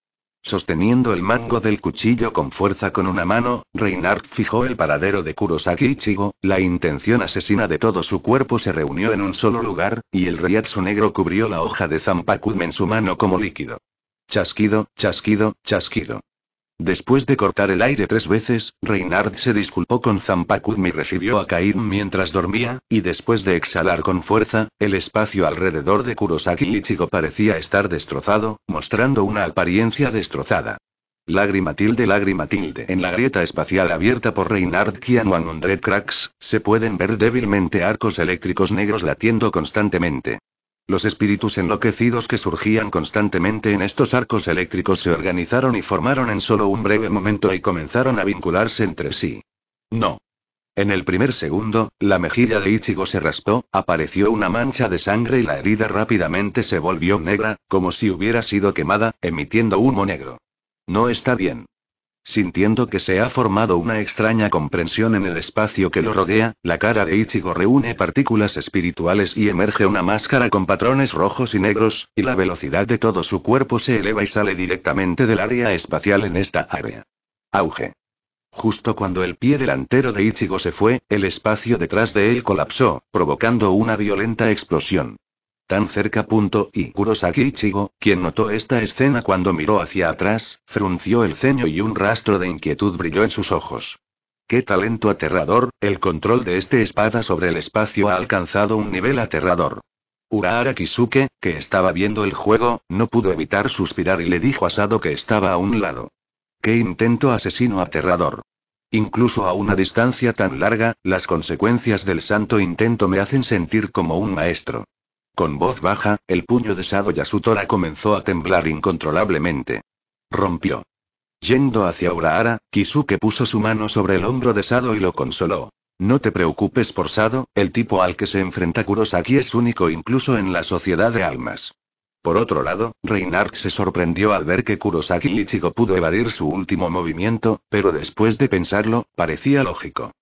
Sosteniendo el mango del cuchillo con fuerza con una mano, Reinhardt fijó el paradero de Kurosaki Ichigo, la intención asesina de todo su cuerpo se reunió en un solo lugar, y el riatsu negro cubrió la hoja de Zampakudme en su mano como líquido. Chasquido, chasquido, chasquido. Después de cortar el aire tres veces, Reinhard se disculpó con Zampakudmi y recibió a Caín mientras dormía, y después de exhalar con fuerza, el espacio alrededor de Kurosaki Ichigo parecía estar destrozado, mostrando una apariencia destrozada. Lágrima tilde lágrima tilde. En la grieta espacial abierta por Reinhard und Red Cracks, se pueden ver débilmente arcos eléctricos negros latiendo constantemente. Los espíritus enloquecidos que surgían constantemente en estos arcos eléctricos se organizaron y formaron en solo un breve momento y comenzaron a vincularse entre sí. No. En el primer segundo, la mejilla de Ichigo se raspó, apareció una mancha de sangre y la herida rápidamente se volvió negra, como si hubiera sido quemada, emitiendo humo negro. No está bien. Sintiendo que se ha formado una extraña comprensión en el espacio que lo rodea, la cara de Ichigo reúne partículas espirituales y emerge una máscara con patrones rojos y negros, y la velocidad de todo su cuerpo se eleva y sale directamente del área espacial en esta área. Auge. Justo cuando el pie delantero de Ichigo se fue, el espacio detrás de él colapsó, provocando una violenta explosión. Tan cerca. Punto, y Kurosaki Ichigo, quien notó esta escena cuando miró hacia atrás, frunció el ceño y un rastro de inquietud brilló en sus ojos. ¡Qué talento aterrador! El control de este espada sobre el espacio ha alcanzado un nivel aterrador. Urahara Kisuke, que estaba viendo el juego, no pudo evitar suspirar y le dijo a Sado que estaba a un lado. ¡Qué intento asesino aterrador! Incluso a una distancia tan larga, las consecuencias del santo intento me hacen sentir como un maestro. Con voz baja, el puño de Sado Yasutora comenzó a temblar incontrolablemente. Rompió. Yendo hacia Urahara, Kisuke puso su mano sobre el hombro de Sado y lo consoló. No te preocupes por Sado, el tipo al que se enfrenta Kurosaki es único incluso en la sociedad de almas. Por otro lado, Reinhardt se sorprendió al ver que Kurosaki Ichigo pudo evadir su último movimiento, pero después de pensarlo, parecía lógico.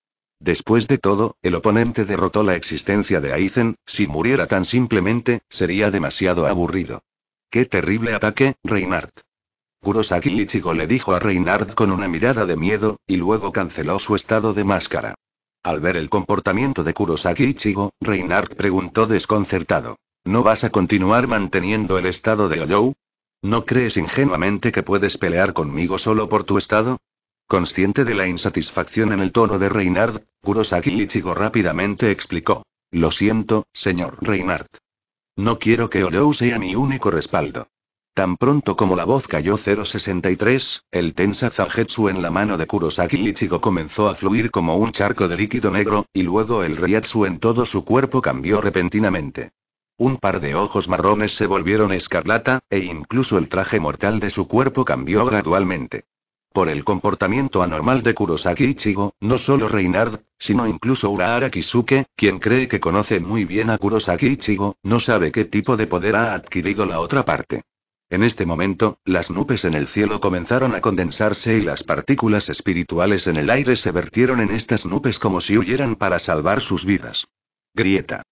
Después de todo, el oponente derrotó la existencia de Aizen, si muriera tan simplemente, sería demasiado aburrido. ¡Qué terrible ataque, Reinhardt! Kurosaki Ichigo le dijo a Reinhardt con una mirada de miedo, y luego canceló su estado de máscara. Al ver el comportamiento de Kurosaki Ichigo, Reinhardt preguntó desconcertado. ¿No vas a continuar manteniendo el estado de Oyou? ¿No crees ingenuamente que puedes pelear conmigo solo por tu estado? Consciente de la insatisfacción en el tono de Reinhard, Kurosaki Ichigo rápidamente explicó. Lo siento, señor Reinhard. No quiero que Olou sea mi único respaldo. Tan pronto como la voz cayó 063, el tensa Zajetsu en la mano de Kurosaki Ichigo comenzó a fluir como un charco de líquido negro, y luego el Ryatsu en todo su cuerpo cambió repentinamente. Un par de ojos marrones se volvieron escarlata, e incluso el traje mortal de su cuerpo cambió gradualmente. Por el comportamiento anormal de Kurosaki Ichigo, no solo Reinhard, sino incluso Urahara Kisuke, quien cree que conoce muy bien a Kurosaki Ichigo, no sabe qué tipo de poder ha adquirido la otra parte. En este momento, las nubes en el cielo comenzaron a condensarse y las partículas espirituales en el aire se vertieron en estas nubes como si huyeran para salvar sus vidas. Grieta.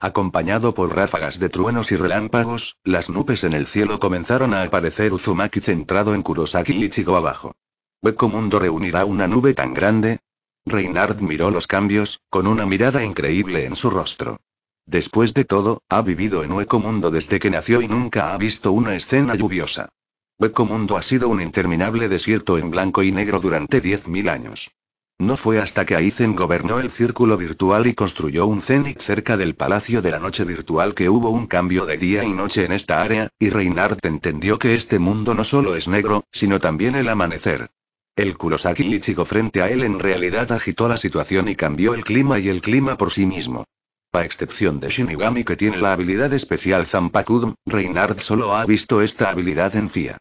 Acompañado por ráfagas de truenos y relámpagos, las nubes en el cielo comenzaron a aparecer Uzumaki centrado en Kurosaki y Ichigo abajo. ¿Vecomundo mundo reunirá una nube tan grande? Reinhard miró los cambios, con una mirada increíble en su rostro. Después de todo, ha vivido en Hueco desde que nació y nunca ha visto una escena lluviosa. Hueco ha sido un interminable desierto en blanco y negro durante 10.000 años. No fue hasta que Aizen gobernó el círculo virtual y construyó un zenith cerca del Palacio de la Noche Virtual que hubo un cambio de día y noche en esta área, y Reinhardt entendió que este mundo no solo es negro, sino también el amanecer. El Kurosaki Ichigo frente a él en realidad agitó la situación y cambió el clima y el clima por sí mismo. A excepción de Shinigami que tiene la habilidad especial Zampakudm, Reinhardt solo ha visto esta habilidad en FIA.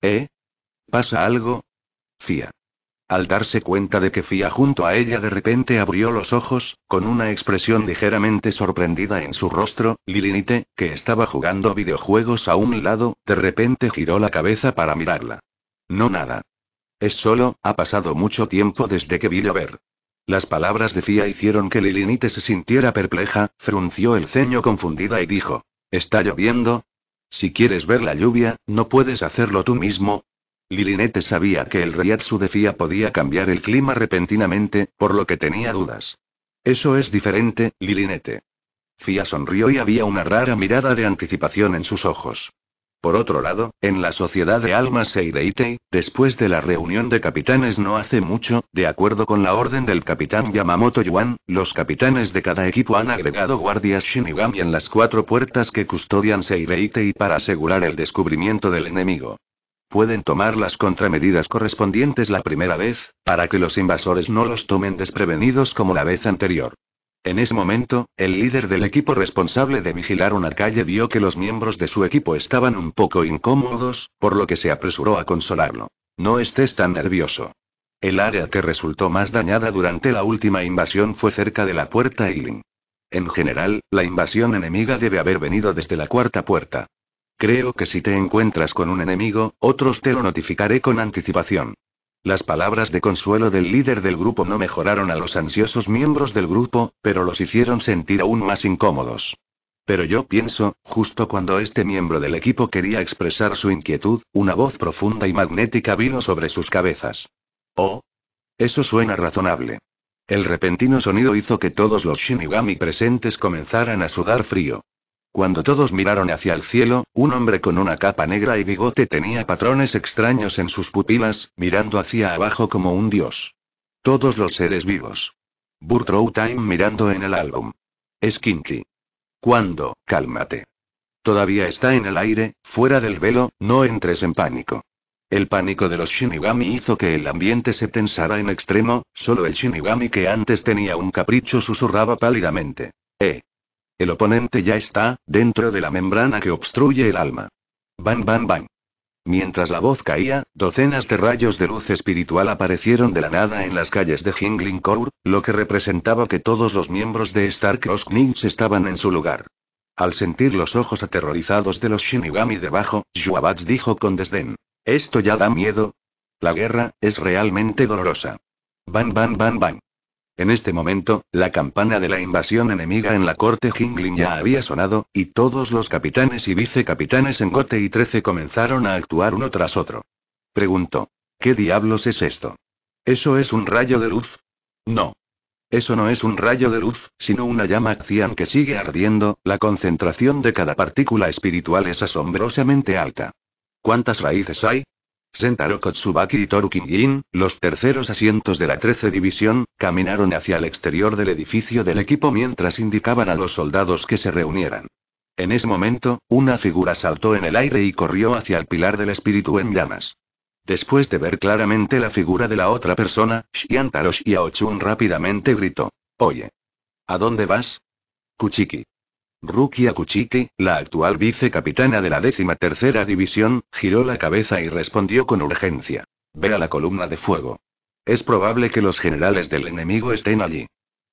¿Eh? ¿Pasa algo? FIA. Al darse cuenta de que Fia junto a ella de repente abrió los ojos, con una expresión ligeramente sorprendida en su rostro, Lilinite, que estaba jugando videojuegos a un lado, de repente giró la cabeza para mirarla. No nada. Es solo, ha pasado mucho tiempo desde que vi llover. Las palabras de Fia hicieron que Lilinite se sintiera perpleja, frunció el ceño confundida y dijo, ¿Está lloviendo? Si quieres ver la lluvia, no puedes hacerlo tú mismo, Lilinete sabía que el Ryatsu de Fia podía cambiar el clima repentinamente, por lo que tenía dudas. Eso es diferente, Lilinete. Fia sonrió y había una rara mirada de anticipación en sus ojos. Por otro lado, en la Sociedad de Almas Seireitei, después de la reunión de capitanes no hace mucho, de acuerdo con la orden del capitán Yamamoto Yuan, los capitanes de cada equipo han agregado guardias Shinigami en las cuatro puertas que custodian Seireitei para asegurar el descubrimiento del enemigo pueden tomar las contramedidas correspondientes la primera vez, para que los invasores no los tomen desprevenidos como la vez anterior. En ese momento, el líder del equipo responsable de vigilar una calle vio que los miembros de su equipo estaban un poco incómodos, por lo que se apresuró a consolarlo. No estés tan nervioso. El área que resultó más dañada durante la última invasión fue cerca de la puerta Eiling. En general, la invasión enemiga debe haber venido desde la cuarta puerta. Creo que si te encuentras con un enemigo, otros te lo notificaré con anticipación. Las palabras de consuelo del líder del grupo no mejoraron a los ansiosos miembros del grupo, pero los hicieron sentir aún más incómodos. Pero yo pienso, justo cuando este miembro del equipo quería expresar su inquietud, una voz profunda y magnética vino sobre sus cabezas. Oh. Eso suena razonable. El repentino sonido hizo que todos los Shinigami presentes comenzaran a sudar frío. Cuando todos miraron hacia el cielo, un hombre con una capa negra y bigote tenía patrones extraños en sus pupilas, mirando hacia abajo como un dios. Todos los seres vivos. Burtrow Time mirando en el álbum. Es kinky. ¿Cuándo? Cálmate. Todavía está en el aire, fuera del velo, no entres en pánico. El pánico de los Shinigami hizo que el ambiente se tensara en extremo, solo el Shinigami que antes tenía un capricho susurraba pálidamente. Eh. El oponente ya está, dentro de la membrana que obstruye el alma. Bam, bam, bam. Mientras la voz caía, docenas de rayos de luz espiritual aparecieron de la nada en las calles de Jingling Court, lo que representaba que todos los miembros de Stark Knights estaban en su lugar. Al sentir los ojos aterrorizados de los Shinigami debajo, Zhuabats dijo con desdén: Esto ya da miedo. La guerra es realmente dolorosa. Bam bam bam bang. En este momento, la campana de la invasión enemiga en la corte jingling ya había sonado, y todos los capitanes y vicecapitanes en Gote y Trece comenzaron a actuar uno tras otro. Pregunto. ¿Qué diablos es esto? ¿Eso es un rayo de luz? No. Eso no es un rayo de luz, sino una llama cian que sigue ardiendo, la concentración de cada partícula espiritual es asombrosamente alta. ¿Cuántas raíces hay? Sentaro Kotsubaki y Toru los terceros asientos de la 13 División, caminaron hacia el exterior del edificio del equipo mientras indicaban a los soldados que se reunieran. En ese momento, una figura saltó en el aire y corrió hacia el pilar del espíritu en llamas. Después de ver claramente la figura de la otra persona, Shiantaro Shiaochun rápidamente gritó. Oye. ¿A dónde vas? Kuchiki. Rukia Kuchiki, la actual vicecapitana de la décima tercera división, giró la cabeza y respondió con urgencia. Ve a la columna de fuego. Es probable que los generales del enemigo estén allí.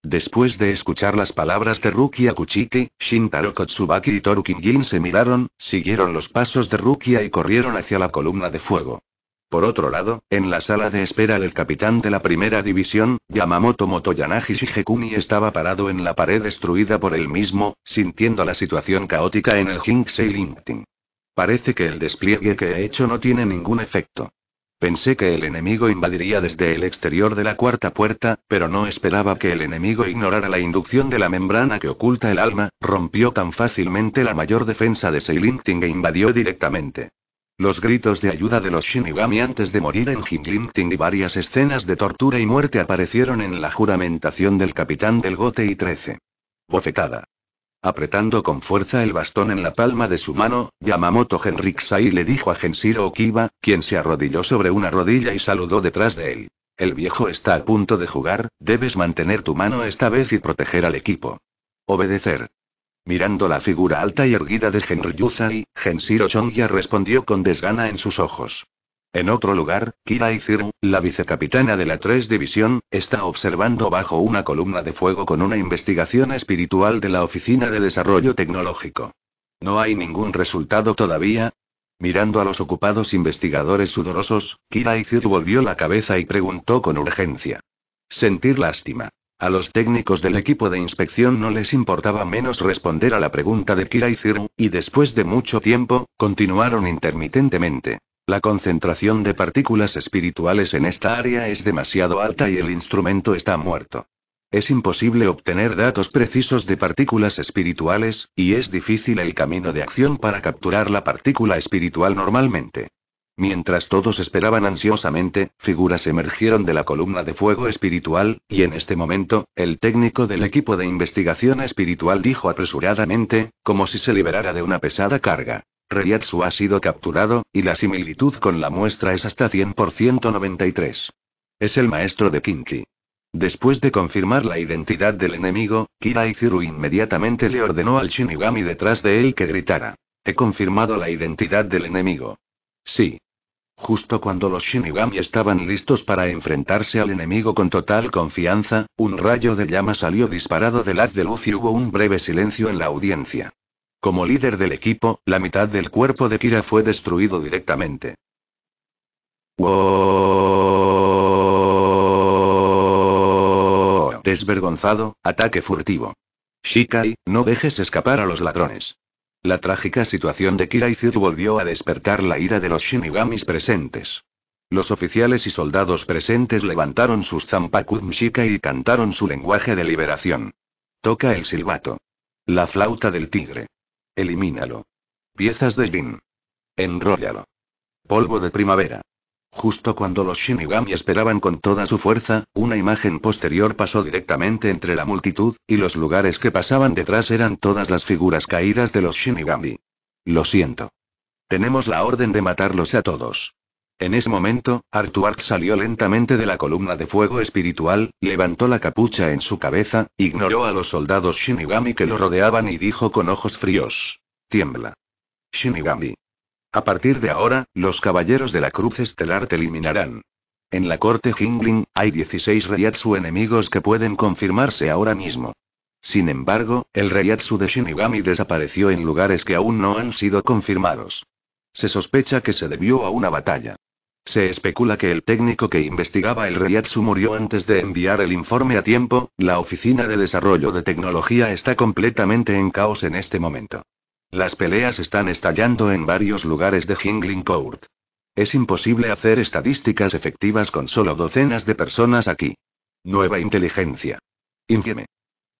Después de escuchar las palabras de Rukia Kuchiki, Shintaro Kotsubaki y Toru se miraron, siguieron los pasos de Rukia y corrieron hacia la columna de fuego. Por otro lado, en la sala de espera del capitán de la primera división, Yamamoto Motoyanagi Shigekuni estaba parado en la pared destruida por él mismo, sintiendo la situación caótica en el Seiling Ting. Parece que el despliegue que he hecho no tiene ningún efecto. Pensé que el enemigo invadiría desde el exterior de la cuarta puerta, pero no esperaba que el enemigo ignorara la inducción de la membrana que oculta el alma, rompió tan fácilmente la mayor defensa de Ting e invadió directamente. Los gritos de ayuda de los Shinigami antes de morir en Himlimting y varias escenas de tortura y muerte aparecieron en la juramentación del capitán del Gote y 13. Bofetada. Apretando con fuerza el bastón en la palma de su mano, Yamamoto Henriksai le dijo a Genshiro Okiba, quien se arrodilló sobre una rodilla y saludó detrás de él. El viejo está a punto de jugar, debes mantener tu mano esta vez y proteger al equipo. Obedecer. Mirando la figura alta y erguida de Henry Gen Genshiro Chongya respondió con desgana en sus ojos. En otro lugar, Kira Izir, la vicecapitana de la 3 División, está observando bajo una columna de fuego con una investigación espiritual de la Oficina de Desarrollo Tecnológico. ¿No hay ningún resultado todavía? Mirando a los ocupados investigadores sudorosos, Kira Izir volvió la cabeza y preguntó con urgencia. Sentir lástima. A los técnicos del equipo de inspección no les importaba menos responder a la pregunta de Kira y y después de mucho tiempo, continuaron intermitentemente. La concentración de partículas espirituales en esta área es demasiado alta y el instrumento está muerto. Es imposible obtener datos precisos de partículas espirituales, y es difícil el camino de acción para capturar la partícula espiritual normalmente. Mientras todos esperaban ansiosamente, figuras emergieron de la columna de fuego espiritual, y en este momento, el técnico del equipo de investigación espiritual dijo apresuradamente, como si se liberara de una pesada carga. Reyatsu ha sido capturado, y la similitud con la muestra es hasta 100% 93. Es el maestro de Kinki. Después de confirmar la identidad del enemigo, Kira Iziru inmediatamente le ordenó al Shinigami detrás de él que gritara. He confirmado la identidad del enemigo. Sí, Justo cuando los Shinigami estaban listos para enfrentarse al enemigo con total confianza, un rayo de llama salió disparado del haz de luz y hubo un breve silencio en la audiencia. Como líder del equipo, la mitad del cuerpo de Kira fue destruido directamente. Desvergonzado, ataque furtivo. Shikai, no dejes escapar a los ladrones. La trágica situación de kirai volvió a despertar la ira de los shinigamis presentes. Los oficiales y soldados presentes levantaron sus zampakuzmshika y cantaron su lenguaje de liberación. Toca el silbato. La flauta del tigre. Elimínalo. Piezas de Jin. Enróllalo. Polvo de primavera. Justo cuando los Shinigami esperaban con toda su fuerza, una imagen posterior pasó directamente entre la multitud, y los lugares que pasaban detrás eran todas las figuras caídas de los Shinigami. Lo siento. Tenemos la orden de matarlos a todos. En ese momento, Artuark salió lentamente de la columna de fuego espiritual, levantó la capucha en su cabeza, ignoró a los soldados Shinigami que lo rodeaban y dijo con ojos fríos. Tiembla. Shinigami. A partir de ahora, los caballeros de la Cruz Estelar te eliminarán. En la corte Jingling, hay 16 Ryatsu enemigos que pueden confirmarse ahora mismo. Sin embargo, el Ryatsu de Shinigami desapareció en lugares que aún no han sido confirmados. Se sospecha que se debió a una batalla. Se especula que el técnico que investigaba el Ryatsu murió antes de enviar el informe a tiempo. La Oficina de Desarrollo de Tecnología está completamente en caos en este momento. Las peleas están estallando en varios lugares de Jingling Court. Es imposible hacer estadísticas efectivas con solo docenas de personas aquí. Nueva inteligencia. Infieme.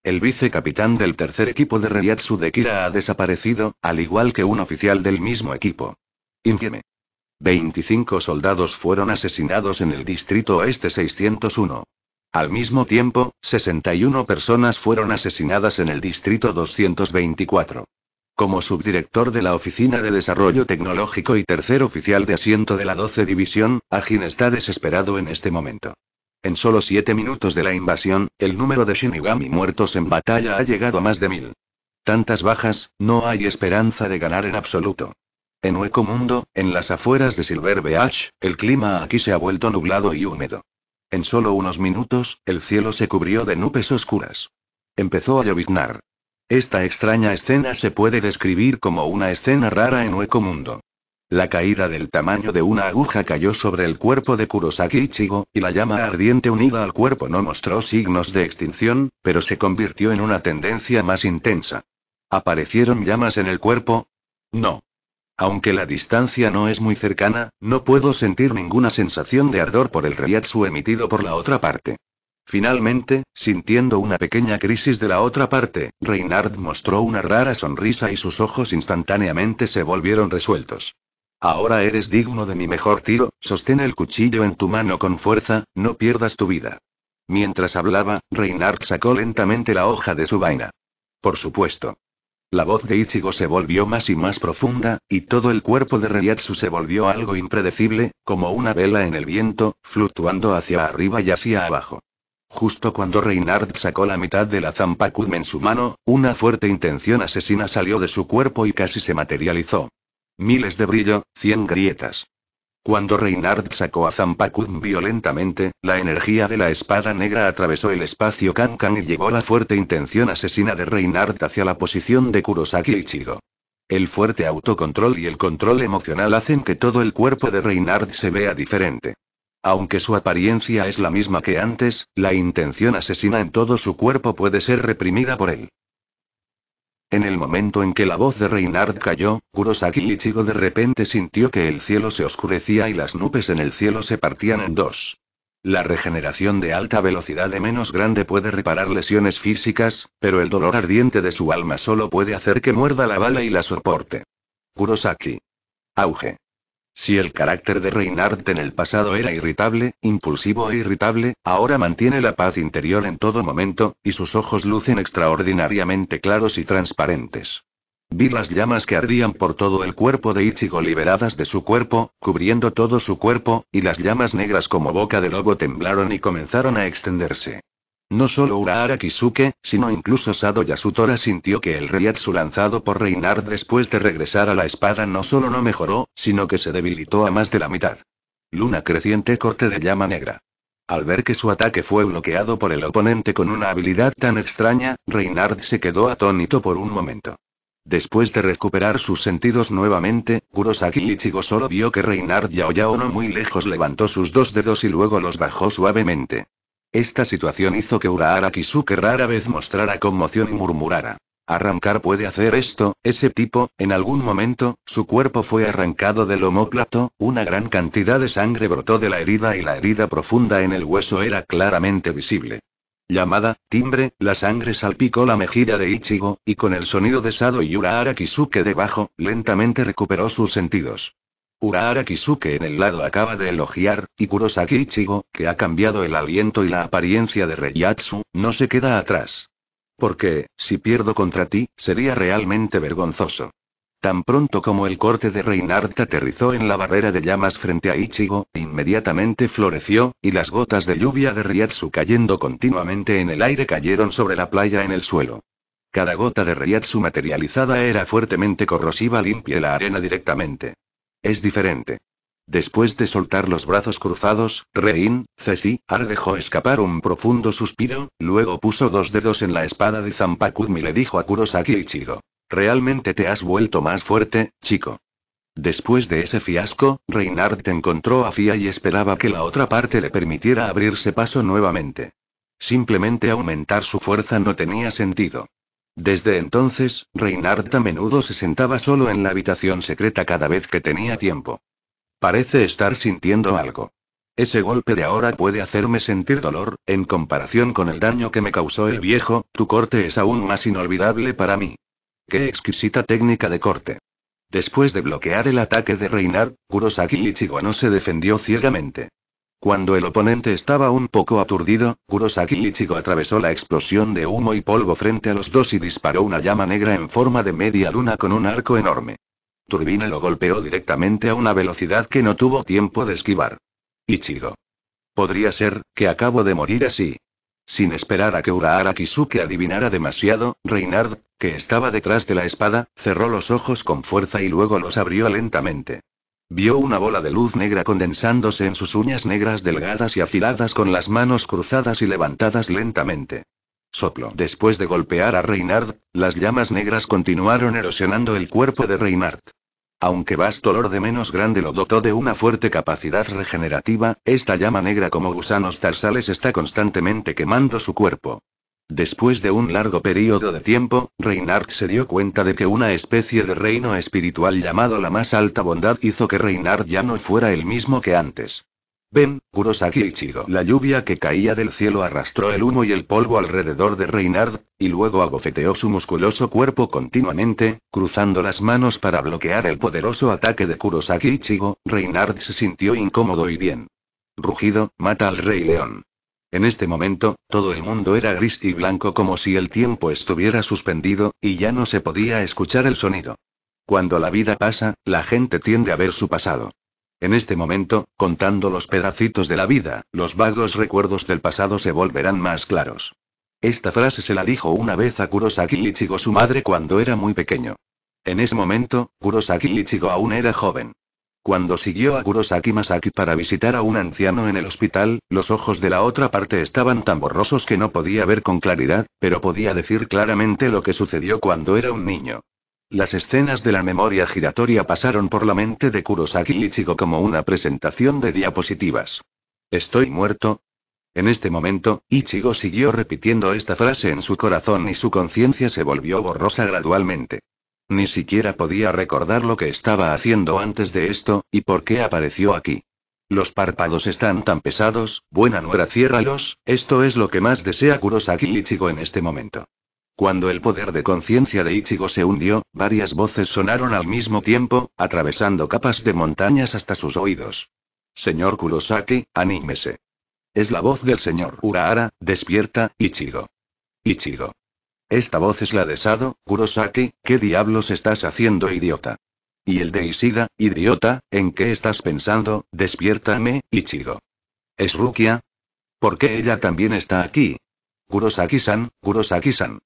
El vicecapitán del tercer equipo de de Kira ha desaparecido, al igual que un oficial del mismo equipo. Infieme. 25 soldados fueron asesinados en el distrito Este 601. Al mismo tiempo, 61 personas fueron asesinadas en el distrito 224 como subdirector de la Oficina de Desarrollo Tecnológico y tercer oficial de asiento de la 12 División, Agin está desesperado en este momento. En solo siete minutos de la invasión, el número de Shinigami muertos en batalla ha llegado a más de mil. Tantas bajas, no hay esperanza de ganar en absoluto. En Hueco Mundo, en las afueras de Silver Beach, el clima aquí se ha vuelto nublado y húmedo. En solo unos minutos, el cielo se cubrió de nubes oscuras. Empezó a lloviznar. Esta extraña escena se puede describir como una escena rara en Hueco Mundo. La caída del tamaño de una aguja cayó sobre el cuerpo de Kurosaki Ichigo, y la llama ardiente unida al cuerpo no mostró signos de extinción, pero se convirtió en una tendencia más intensa. ¿Aparecieron llamas en el cuerpo? No. Aunque la distancia no es muy cercana, no puedo sentir ninguna sensación de ardor por el reyatsu emitido por la otra parte. Finalmente, sintiendo una pequeña crisis de la otra parte, Reinhard mostró una rara sonrisa y sus ojos instantáneamente se volvieron resueltos. Ahora eres digno de mi mejor tiro, sostén el cuchillo en tu mano con fuerza, no pierdas tu vida. Mientras hablaba, Reinhard sacó lentamente la hoja de su vaina. Por supuesto. La voz de Ichigo se volvió más y más profunda, y todo el cuerpo de Reyatsu se volvió algo impredecible, como una vela en el viento, fluctuando hacia arriba y hacia abajo. Justo cuando Reinhard sacó la mitad de la zampa en su mano, una fuerte intención asesina salió de su cuerpo y casi se materializó. Miles de brillo, cien grietas. Cuando Reinhard sacó a Zampakudm violentamente, la energía de la espada negra atravesó el espacio Kankan y llevó la fuerte intención asesina de Reinhard hacia la posición de Kurosaki Ichigo. El fuerte autocontrol y el control emocional hacen que todo el cuerpo de Reinhard se vea diferente. Aunque su apariencia es la misma que antes, la intención asesina en todo su cuerpo puede ser reprimida por él. En el momento en que la voz de Reinhard cayó, Kurosaki Ichigo de repente sintió que el cielo se oscurecía y las nubes en el cielo se partían en dos. La regeneración de alta velocidad de menos grande puede reparar lesiones físicas, pero el dolor ardiente de su alma solo puede hacer que muerda la bala y la soporte. Kurosaki. Auge. Si el carácter de Reinhardt en el pasado era irritable, impulsivo e irritable, ahora mantiene la paz interior en todo momento, y sus ojos lucen extraordinariamente claros y transparentes. Vi las llamas que ardían por todo el cuerpo de Ichigo liberadas de su cuerpo, cubriendo todo su cuerpo, y las llamas negras como boca de lobo temblaron y comenzaron a extenderse. No solo Urahara Kisuke, sino incluso Sado Yasutora sintió que el su lanzado por Reinar después de regresar a la espada no solo no mejoró, sino que se debilitó a más de la mitad. Luna creciente corte de llama negra. Al ver que su ataque fue bloqueado por el oponente con una habilidad tan extraña, Reinhard se quedó atónito por un momento. Después de recuperar sus sentidos nuevamente, Kurosaki Ichigo solo vio que ya Yaoyao no muy lejos levantó sus dos dedos y luego los bajó suavemente. Esta situación hizo que Urahara Kisuke rara vez mostrara conmoción y murmurara. Arrancar puede hacer esto, ese tipo, en algún momento, su cuerpo fue arrancado del homóplato, una gran cantidad de sangre brotó de la herida y la herida profunda en el hueso era claramente visible. Llamada, timbre, la sangre salpicó la mejilla de Ichigo, y con el sonido de Sado y Urahara Kisuke debajo, lentamente recuperó sus sentidos. Urahara Kisuke en el lado acaba de elogiar, y Kurosaki Ichigo, que ha cambiado el aliento y la apariencia de Reiatsu, no se queda atrás. Porque, si pierdo contra ti, sería realmente vergonzoso. Tan pronto como el corte de Reinhardt aterrizó en la barrera de llamas frente a Ichigo, inmediatamente floreció, y las gotas de lluvia de Ryatsu cayendo continuamente en el aire cayeron sobre la playa en el suelo. Cada gota de Ryatsu materializada era fuertemente corrosiva limpia la arena directamente es diferente. Después de soltar los brazos cruzados, Rein, Ceci, Ar dejó escapar un profundo suspiro, luego puso dos dedos en la espada de Zampakudmi y le dijo a Kurosaki Ichigo. Realmente te has vuelto más fuerte, chico. Después de ese fiasco, Reinhardt encontró a Fia y esperaba que la otra parte le permitiera abrirse paso nuevamente. Simplemente aumentar su fuerza no tenía sentido. Desde entonces, Reinhardt a menudo se sentaba solo en la habitación secreta cada vez que tenía tiempo. Parece estar sintiendo algo. Ese golpe de ahora puede hacerme sentir dolor, en comparación con el daño que me causó el viejo, tu corte es aún más inolvidable para mí. Qué exquisita técnica de corte. Después de bloquear el ataque de Reinar, Kurosaki Ichigo no se defendió ciegamente. Cuando el oponente estaba un poco aturdido, Kurosaki Ichigo atravesó la explosión de humo y polvo frente a los dos y disparó una llama negra en forma de media luna con un arco enorme. Turbine lo golpeó directamente a una velocidad que no tuvo tiempo de esquivar. Ichigo. Podría ser, que acabo de morir así. Sin esperar a que Urahara Kisuke adivinara demasiado, Reinhard, que estaba detrás de la espada, cerró los ojos con fuerza y luego los abrió lentamente. Vio una bola de luz negra condensándose en sus uñas negras delgadas y afiladas con las manos cruzadas y levantadas lentamente. Soplo. Después de golpear a Reinard, las llamas negras continuaron erosionando el cuerpo de Reinard. Aunque olor de menos grande lo dotó de una fuerte capacidad regenerativa, esta llama negra como gusanos tarsales está constantemente quemando su cuerpo. Después de un largo periodo de tiempo, Reinhardt se dio cuenta de que una especie de reino espiritual llamado la más alta bondad hizo que Reinhardt ya no fuera el mismo que antes. Ven, Kurosaki Ichigo. La lluvia que caía del cielo arrastró el humo y el polvo alrededor de Reinhard, y luego abofeteó su musculoso cuerpo continuamente, cruzando las manos para bloquear el poderoso ataque de Kurosaki Ichigo. Reinhard se sintió incómodo y bien. Rugido, mata al Rey León. En este momento, todo el mundo era gris y blanco como si el tiempo estuviera suspendido, y ya no se podía escuchar el sonido. Cuando la vida pasa, la gente tiende a ver su pasado. En este momento, contando los pedacitos de la vida, los vagos recuerdos del pasado se volverán más claros. Esta frase se la dijo una vez a Kurosaki Ichigo su madre cuando era muy pequeño. En ese momento, Kurosaki Ichigo aún era joven. Cuando siguió a Kurosaki Masaki para visitar a un anciano en el hospital, los ojos de la otra parte estaban tan borrosos que no podía ver con claridad, pero podía decir claramente lo que sucedió cuando era un niño. Las escenas de la memoria giratoria pasaron por la mente de Kurosaki Ichigo como una presentación de diapositivas. ¿Estoy muerto? En este momento, Ichigo siguió repitiendo esta frase en su corazón y su conciencia se volvió borrosa gradualmente. Ni siquiera podía recordar lo que estaba haciendo antes de esto, y por qué apareció aquí. Los párpados están tan pesados, buena nuera, ciérralos, esto es lo que más desea Kurosaki Ichigo en este momento. Cuando el poder de conciencia de Ichigo se hundió, varias voces sonaron al mismo tiempo, atravesando capas de montañas hasta sus oídos. Señor Kurosaki, anímese. Es la voz del señor Urahara, despierta, Ichigo. Ichigo. Esta voz es la de Sado, Kurosaki, ¿qué diablos estás haciendo, idiota? Y el de Isida, idiota, ¿en qué estás pensando? Despiértame, Ichigo. ¿Es Rukia? ¿Por qué ella también está aquí? Kurosaki-san, Kurosaki-san.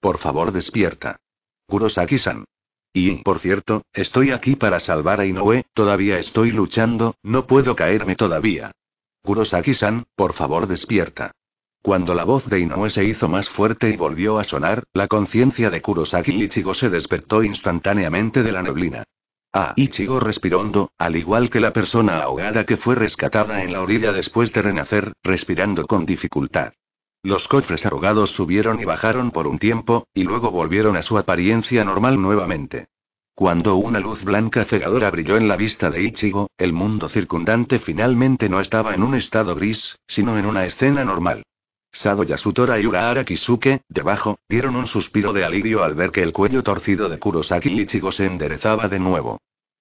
Por favor, despierta. Kurosaki-san. Y, por cierto, estoy aquí para salvar a Inoue, todavía estoy luchando, no puedo caerme todavía. Kurosaki-san, por favor, despierta. Cuando la voz de Inoue se hizo más fuerte y volvió a sonar, la conciencia de Kurosaki Ichigo se despertó instantáneamente de la neblina. Ah, Ichigo respiró hondo, al igual que la persona ahogada que fue rescatada en la orilla después de renacer, respirando con dificultad. Los cofres arrugados subieron y bajaron por un tiempo, y luego volvieron a su apariencia normal nuevamente. Cuando una luz blanca cegadora brilló en la vista de Ichigo, el mundo circundante finalmente no estaba en un estado gris, sino en una escena normal. Sado Yasutora y Urahara Kisuke, debajo, dieron un suspiro de alivio al ver que el cuello torcido de Kurosaki Ichigo se enderezaba de nuevo.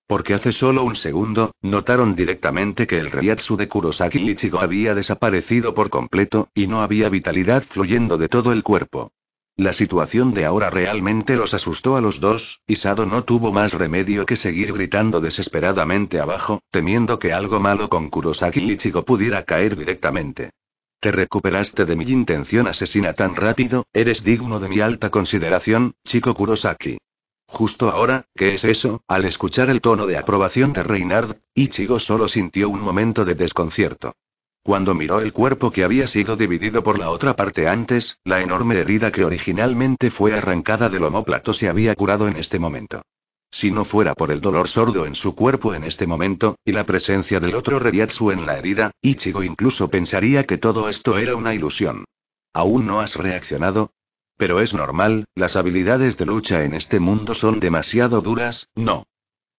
Porque hace solo un segundo, notaron directamente que el Ryatsu de Kurosaki Ichigo había desaparecido por completo, y no había vitalidad fluyendo de todo el cuerpo. La situación de ahora realmente los asustó a los dos, y Sado no tuvo más remedio que seguir gritando desesperadamente abajo, temiendo que algo malo con Kurosaki Ichigo pudiera caer directamente. Te recuperaste de mi intención asesina tan rápido, eres digno de mi alta consideración, chico Kurosaki. Justo ahora, ¿qué es eso? Al escuchar el tono de aprobación de Reinhard, Ichigo solo sintió un momento de desconcierto. Cuando miró el cuerpo que había sido dividido por la otra parte antes, la enorme herida que originalmente fue arrancada del homóplato se había curado en este momento. Si no fuera por el dolor sordo en su cuerpo en este momento, y la presencia del otro Rediatsu en la herida, Ichigo incluso pensaría que todo esto era una ilusión. ¿Aún no has reaccionado? Pero es normal, las habilidades de lucha en este mundo son demasiado duras, no.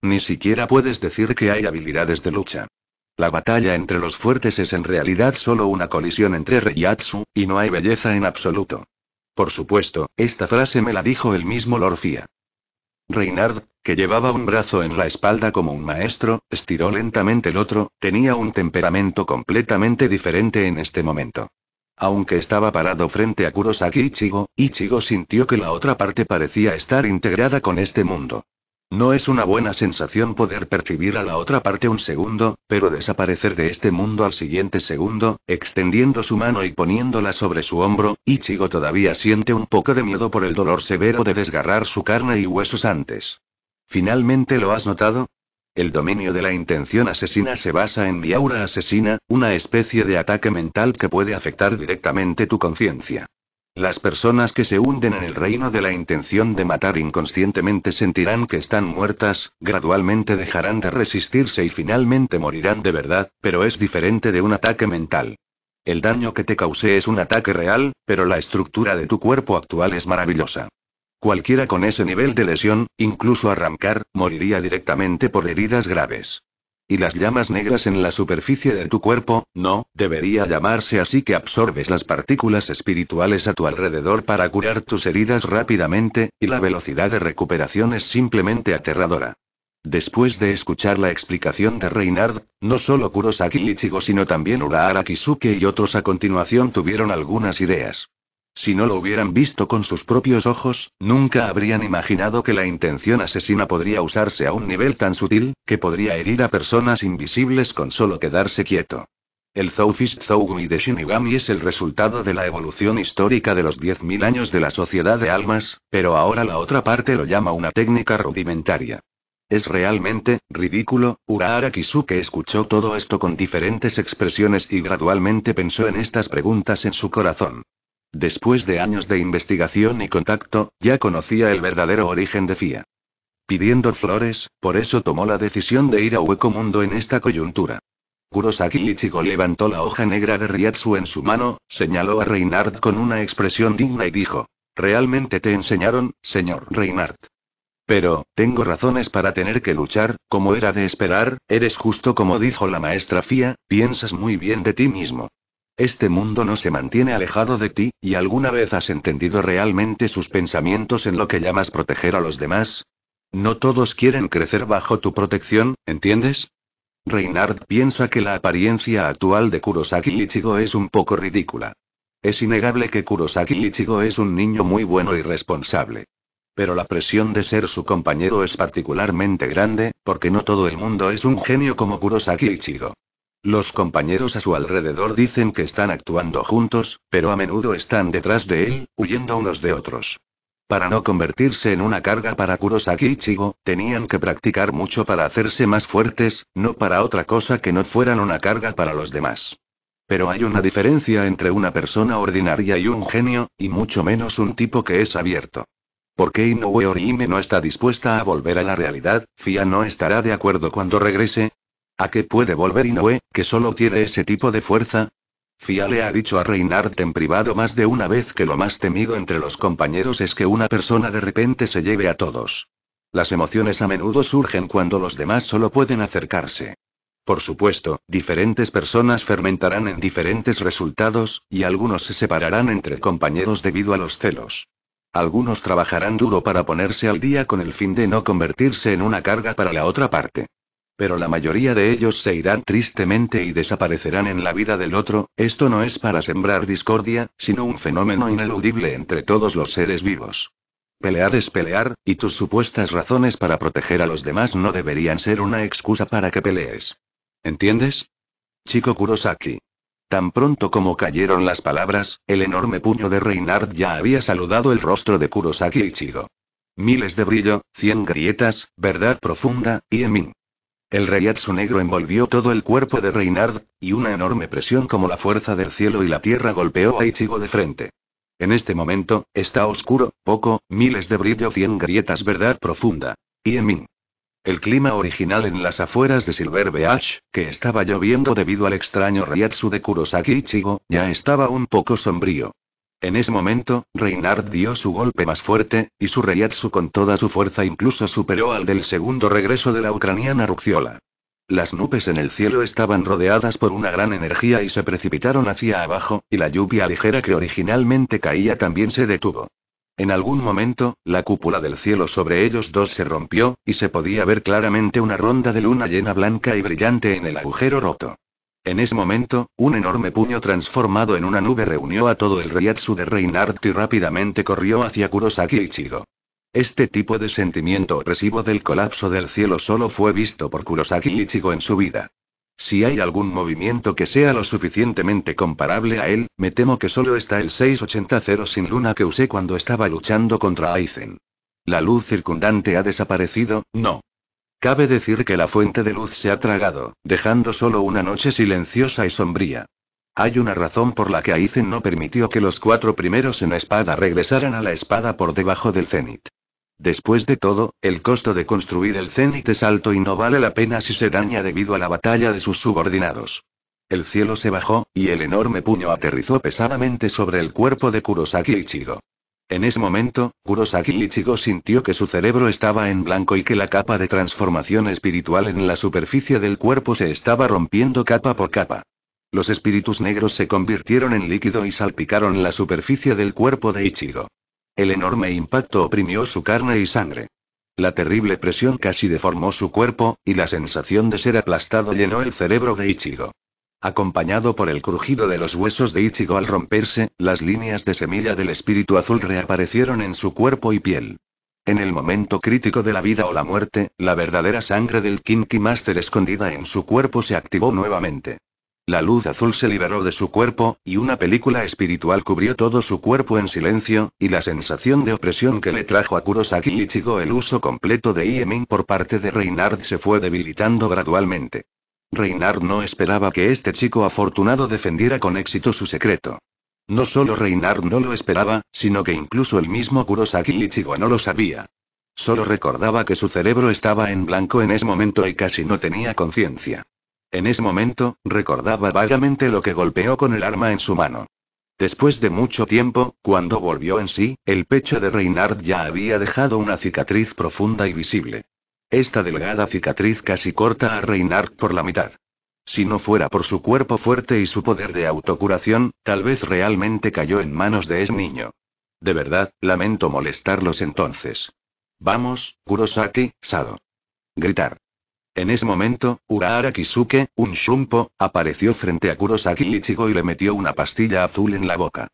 Ni siquiera puedes decir que hay habilidades de lucha. La batalla entre los fuertes es en realidad solo una colisión entre Reiatsu, y no hay belleza en absoluto. Por supuesto, esta frase me la dijo el mismo Lorfia. Reinhard, que llevaba un brazo en la espalda como un maestro, estiró lentamente el otro, tenía un temperamento completamente diferente en este momento. Aunque estaba parado frente a Kurosaki Ichigo, Ichigo sintió que la otra parte parecía estar integrada con este mundo. No es una buena sensación poder percibir a la otra parte un segundo, pero desaparecer de este mundo al siguiente segundo, extendiendo su mano y poniéndola sobre su hombro, Ichigo todavía siente un poco de miedo por el dolor severo de desgarrar su carne y huesos antes. ¿Finalmente lo has notado? El dominio de la intención asesina se basa en mi aura asesina, una especie de ataque mental que puede afectar directamente tu conciencia. Las personas que se hunden en el reino de la intención de matar inconscientemente sentirán que están muertas, gradualmente dejarán de resistirse y finalmente morirán de verdad, pero es diferente de un ataque mental. El daño que te causé es un ataque real, pero la estructura de tu cuerpo actual es maravillosa. Cualquiera con ese nivel de lesión, incluso arrancar, moriría directamente por heridas graves. Y las llamas negras en la superficie de tu cuerpo, no, debería llamarse así que absorbes las partículas espirituales a tu alrededor para curar tus heridas rápidamente, y la velocidad de recuperación es simplemente aterradora. Después de escuchar la explicación de Reinhard, no solo Kurosaki Ichigo sino también Urahara Kisuke y otros a continuación tuvieron algunas ideas. Si no lo hubieran visto con sus propios ojos, nunca habrían imaginado que la intención asesina podría usarse a un nivel tan sutil, que podría herir a personas invisibles con solo quedarse quieto. El Zoufist Zougui de Shinigami es el resultado de la evolución histórica de los 10.000 años de la sociedad de almas, pero ahora la otra parte lo llama una técnica rudimentaria. Es realmente ridículo. Urahara Kisuke escuchó todo esto con diferentes expresiones y gradualmente pensó en estas preguntas en su corazón. Después de años de investigación y contacto, ya conocía el verdadero origen de FIA. Pidiendo flores, por eso tomó la decisión de ir a Hueco Mundo en esta coyuntura. Kurosaki Ichigo levantó la hoja negra de Ryatsu en su mano, señaló a Reinhardt con una expresión digna y dijo: Realmente te enseñaron, señor Reinhardt. Pero, tengo razones para tener que luchar, como era de esperar, eres justo como dijo la maestra Fia, piensas muy bien de ti mismo. Este mundo no se mantiene alejado de ti, y alguna vez has entendido realmente sus pensamientos en lo que llamas proteger a los demás. No todos quieren crecer bajo tu protección, ¿entiendes? Reinhard piensa que la apariencia actual de Kurosaki Ichigo es un poco ridícula. Es innegable que Kurosaki Ichigo es un niño muy bueno y responsable. Pero la presión de ser su compañero es particularmente grande, porque no todo el mundo es un genio como Kurosaki Ichigo. Los compañeros a su alrededor dicen que están actuando juntos, pero a menudo están detrás de él, huyendo unos de otros. Para no convertirse en una carga para Kurosaki Ichigo, Chigo, tenían que practicar mucho para hacerse más fuertes, no para otra cosa que no fueran una carga para los demás. Pero hay una diferencia entre una persona ordinaria y un genio, y mucho menos un tipo que es abierto. Porque Inoue Orihime no está dispuesta a volver a la realidad, Fia no estará de acuerdo cuando regrese, ¿A qué puede volver Inoue, que solo tiene ese tipo de fuerza? Fia le ha dicho a Reinhardt en privado más de una vez que lo más temido entre los compañeros es que una persona de repente se lleve a todos. Las emociones a menudo surgen cuando los demás solo pueden acercarse. Por supuesto, diferentes personas fermentarán en diferentes resultados, y algunos se separarán entre compañeros debido a los celos. Algunos trabajarán duro para ponerse al día con el fin de no convertirse en una carga para la otra parte pero la mayoría de ellos se irán tristemente y desaparecerán en la vida del otro, esto no es para sembrar discordia, sino un fenómeno ineludible entre todos los seres vivos. Pelear es pelear, y tus supuestas razones para proteger a los demás no deberían ser una excusa para que pelees. ¿Entiendes? Chico Kurosaki. Tan pronto como cayeron las palabras, el enorme puño de reynard ya había saludado el rostro de Kurosaki y Ichigo. Miles de brillo, cien grietas, verdad profunda, y Emin. El reyatsu negro envolvió todo el cuerpo de Reinhard, y una enorme presión como la fuerza del cielo y la tierra golpeó a Ichigo de frente. En este momento, está oscuro, poco, miles de brillo, cien grietas, verdad profunda. Y en mí. El clima original en las afueras de Silver Beach, que estaba lloviendo debido al extraño Ryatsu de Kurosaki Ichigo, ya estaba un poco sombrío. En ese momento, Reinhard dio su golpe más fuerte, y su Reiatsu con toda su fuerza incluso superó al del segundo regreso de la ucraniana Ruxiola. Las nubes en el cielo estaban rodeadas por una gran energía y se precipitaron hacia abajo, y la lluvia ligera que originalmente caía también se detuvo. En algún momento, la cúpula del cielo sobre ellos dos se rompió, y se podía ver claramente una ronda de luna llena blanca y brillante en el agujero roto. En ese momento, un enorme puño transformado en una nube reunió a todo el Ryatsu de Reinhardt y rápidamente corrió hacia Kurosaki Ichigo. Este tipo de sentimiento opresivo del colapso del cielo solo fue visto por Kurosaki Ichigo en su vida. Si hay algún movimiento que sea lo suficientemente comparable a él, me temo que solo está el 680 sin luna que usé cuando estaba luchando contra Aizen. La luz circundante ha desaparecido, no. Cabe decir que la fuente de luz se ha tragado, dejando solo una noche silenciosa y sombría. Hay una razón por la que Aizen no permitió que los cuatro primeros en espada regresaran a la espada por debajo del cenit. Después de todo, el costo de construir el cenit es alto y no vale la pena si se daña debido a la batalla de sus subordinados. El cielo se bajó, y el enorme puño aterrizó pesadamente sobre el cuerpo de Kurosaki Ichigo. En ese momento, Kurosaki Ichigo sintió que su cerebro estaba en blanco y que la capa de transformación espiritual en la superficie del cuerpo se estaba rompiendo capa por capa. Los espíritus negros se convirtieron en líquido y salpicaron la superficie del cuerpo de Ichigo. El enorme impacto oprimió su carne y sangre. La terrible presión casi deformó su cuerpo, y la sensación de ser aplastado llenó el cerebro de Ichigo. Acompañado por el crujido de los huesos de Ichigo al romperse, las líneas de semilla del espíritu azul reaparecieron en su cuerpo y piel. En el momento crítico de la vida o la muerte, la verdadera sangre del Kinky Master escondida en su cuerpo se activó nuevamente. La luz azul se liberó de su cuerpo, y una película espiritual cubrió todo su cuerpo en silencio, y la sensación de opresión que le trajo a Kurosaki Ichigo el uso completo de Iemin por parte de Reinhard se fue debilitando gradualmente. Reinard no esperaba que este chico afortunado defendiera con éxito su secreto. No solo Reinar no lo esperaba, sino que incluso el mismo Kurosaki Ichigo no lo sabía. Solo recordaba que su cerebro estaba en blanco en ese momento y casi no tenía conciencia. En ese momento, recordaba vagamente lo que golpeó con el arma en su mano. Después de mucho tiempo, cuando volvió en sí, el pecho de Reinhard ya había dejado una cicatriz profunda y visible. Esta delgada cicatriz casi corta a reinar por la mitad. Si no fuera por su cuerpo fuerte y su poder de autocuración, tal vez realmente cayó en manos de ese niño. De verdad, lamento molestarlos entonces. Vamos, Kurosaki, Sado. Gritar. En ese momento, Urahara Kisuke, un shumpo, apareció frente a Kurosaki Ichigo y le metió una pastilla azul en la boca.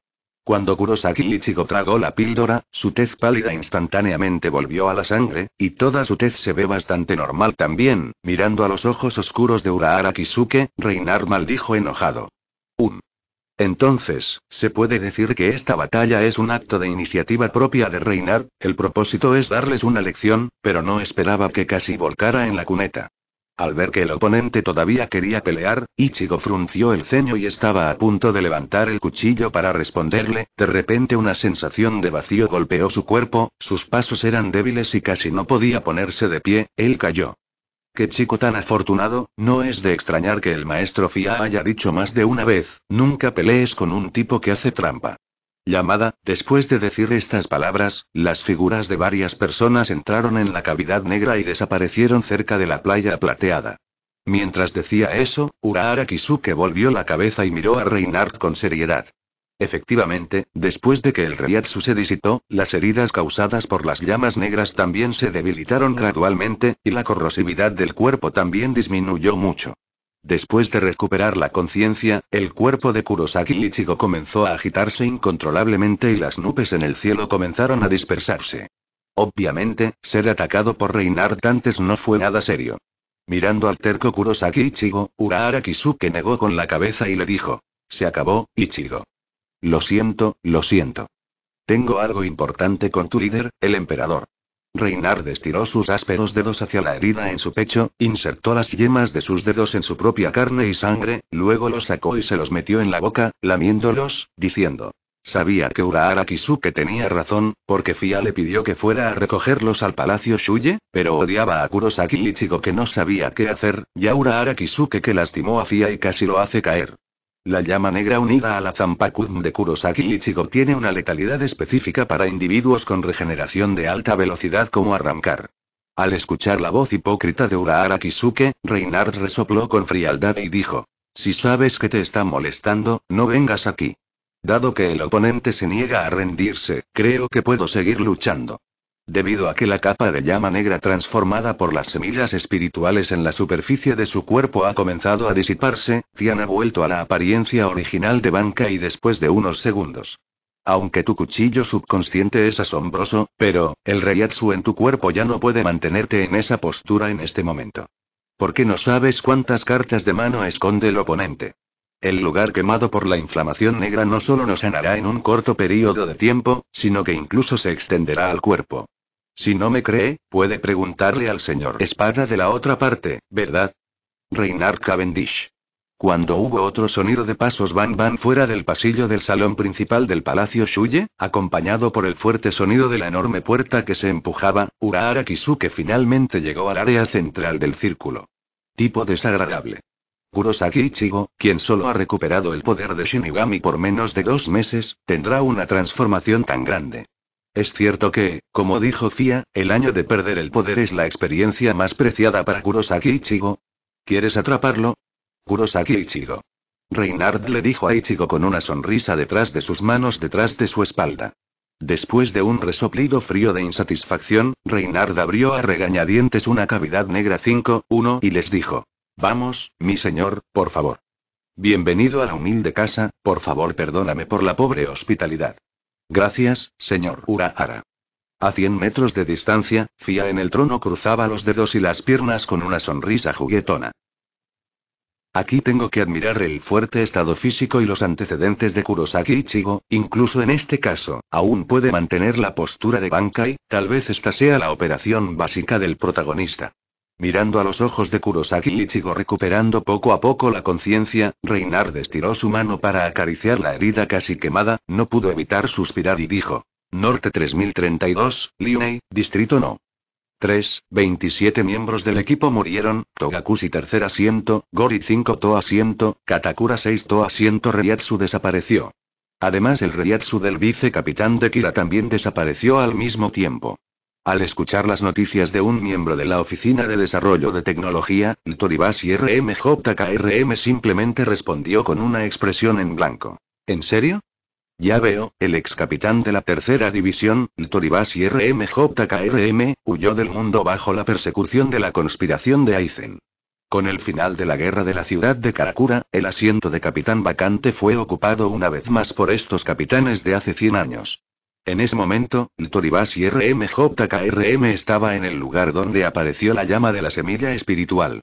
Cuando Kurosaki Ichigo tragó la píldora, su tez pálida instantáneamente volvió a la sangre, y toda su tez se ve bastante normal también, mirando a los ojos oscuros de Urahara Kisuke, Reinar maldijo enojado. Un. Entonces, se puede decir que esta batalla es un acto de iniciativa propia de Reinar, el propósito es darles una lección, pero no esperaba que casi volcara en la cuneta. Al ver que el oponente todavía quería pelear, Ichigo frunció el ceño y estaba a punto de levantar el cuchillo para responderle, de repente una sensación de vacío golpeó su cuerpo, sus pasos eran débiles y casi no podía ponerse de pie, él cayó. Qué chico tan afortunado, no es de extrañar que el maestro Fia haya dicho más de una vez, nunca pelees con un tipo que hace trampa llamada. Después de decir estas palabras, las figuras de varias personas entraron en la cavidad negra y desaparecieron cerca de la playa plateada. Mientras decía eso, Urahara Kisuke volvió la cabeza y miró a Reinhardt con seriedad. Efectivamente, después de que el Reiatsu se disitó, las heridas causadas por las llamas negras también se debilitaron gradualmente, y la corrosividad del cuerpo también disminuyó mucho. Después de recuperar la conciencia, el cuerpo de Kurosaki Ichigo comenzó a agitarse incontrolablemente y las nubes en el cielo comenzaron a dispersarse. Obviamente, ser atacado por Reinar antes no fue nada serio. Mirando al terco Kurosaki Ichigo, Urahara Kisuke negó con la cabeza y le dijo: Se acabó, Ichigo. Lo siento, lo siento. Tengo algo importante con tu líder, el emperador. Reinar estiró sus ásperos dedos hacia la herida en su pecho, insertó las yemas de sus dedos en su propia carne y sangre, luego los sacó y se los metió en la boca, lamiéndolos, diciendo. Sabía que Urahara Kisuke tenía razón, porque Fia le pidió que fuera a recogerlos al palacio Shuye, pero odiaba a Kurosaki Ichigo que no sabía qué hacer, y a Urahara Kisuke que lastimó a Fia y casi lo hace caer. La llama negra unida a la Zampacuzm de Kurosaki Ichigo tiene una letalidad específica para individuos con regeneración de alta velocidad como arrancar. Al escuchar la voz hipócrita de Urahara Kisuke, Reinhard resopló con frialdad y dijo: Si sabes que te está molestando, no vengas aquí. Dado que el oponente se niega a rendirse, creo que puedo seguir luchando. Debido a que la capa de llama negra transformada por las semillas espirituales en la superficie de su cuerpo ha comenzado a disiparse, Tian ha vuelto a la apariencia original de Banca y después de unos segundos. Aunque tu cuchillo subconsciente es asombroso, pero, el reiatsu en tu cuerpo ya no puede mantenerte en esa postura en este momento. Porque no sabes cuántas cartas de mano esconde el oponente. El lugar quemado por la inflamación negra no solo nos sanará en un corto periodo de tiempo, sino que incluso se extenderá al cuerpo. Si no me cree, puede preguntarle al señor Espada de la otra parte, ¿verdad? Reinar Cavendish. Cuando hubo otro sonido de pasos van van fuera del pasillo del salón principal del Palacio Shuye, acompañado por el fuerte sonido de la enorme puerta que se empujaba, Urahara Kisuke finalmente llegó al área central del círculo. Tipo desagradable. Kurosaki Ichigo, quien solo ha recuperado el poder de Shinigami por menos de dos meses, tendrá una transformación tan grande. Es cierto que, como dijo Fia, el año de perder el poder es la experiencia más preciada para Kurosaki Ichigo. ¿Quieres atraparlo? Kurosaki Ichigo. Reinhard le dijo a Ichigo con una sonrisa detrás de sus manos detrás de su espalda. Después de un resoplido frío de insatisfacción, Reinhard abrió a regañadientes una cavidad negra 5-1 y les dijo. Vamos, mi señor, por favor. Bienvenido a la humilde casa, por favor perdóname por la pobre hospitalidad. Gracias, señor Urahara. A cien metros de distancia, Fia en el trono cruzaba los dedos y las piernas con una sonrisa juguetona. Aquí tengo que admirar el fuerte estado físico y los antecedentes de Kurosaki Ichigo, incluso en este caso, aún puede mantener la postura de Bankai, tal vez esta sea la operación básica del protagonista. Mirando a los ojos de Kurosaki y Ichigo recuperando poco a poco la conciencia, Reinhard estiró su mano para acariciar la herida casi quemada, no pudo evitar suspirar y dijo. Norte 3032, Lione, distrito no. 3, 27 miembros del equipo murieron, Togakushi tercer asiento, Gori 5 to asiento, Katakura 6 to asiento Ryatsu desapareció. Además el Ryatsu del vicecapitán de Kira también desapareció al mismo tiempo. Al escuchar las noticias de un miembro de la Oficina de Desarrollo de Tecnología, y RMJKRM simplemente respondió con una expresión en blanco. ¿En serio? Ya veo, el ex capitán de la tercera división, y RMJKRM, huyó del mundo bajo la persecución de la conspiración de Aizen. Con el final de la guerra de la ciudad de Karakura, el asiento de capitán vacante fue ocupado una vez más por estos capitanes de hace 100 años. En ese momento, el Toribasi RMJKRM estaba en el lugar donde apareció la llama de la semilla espiritual.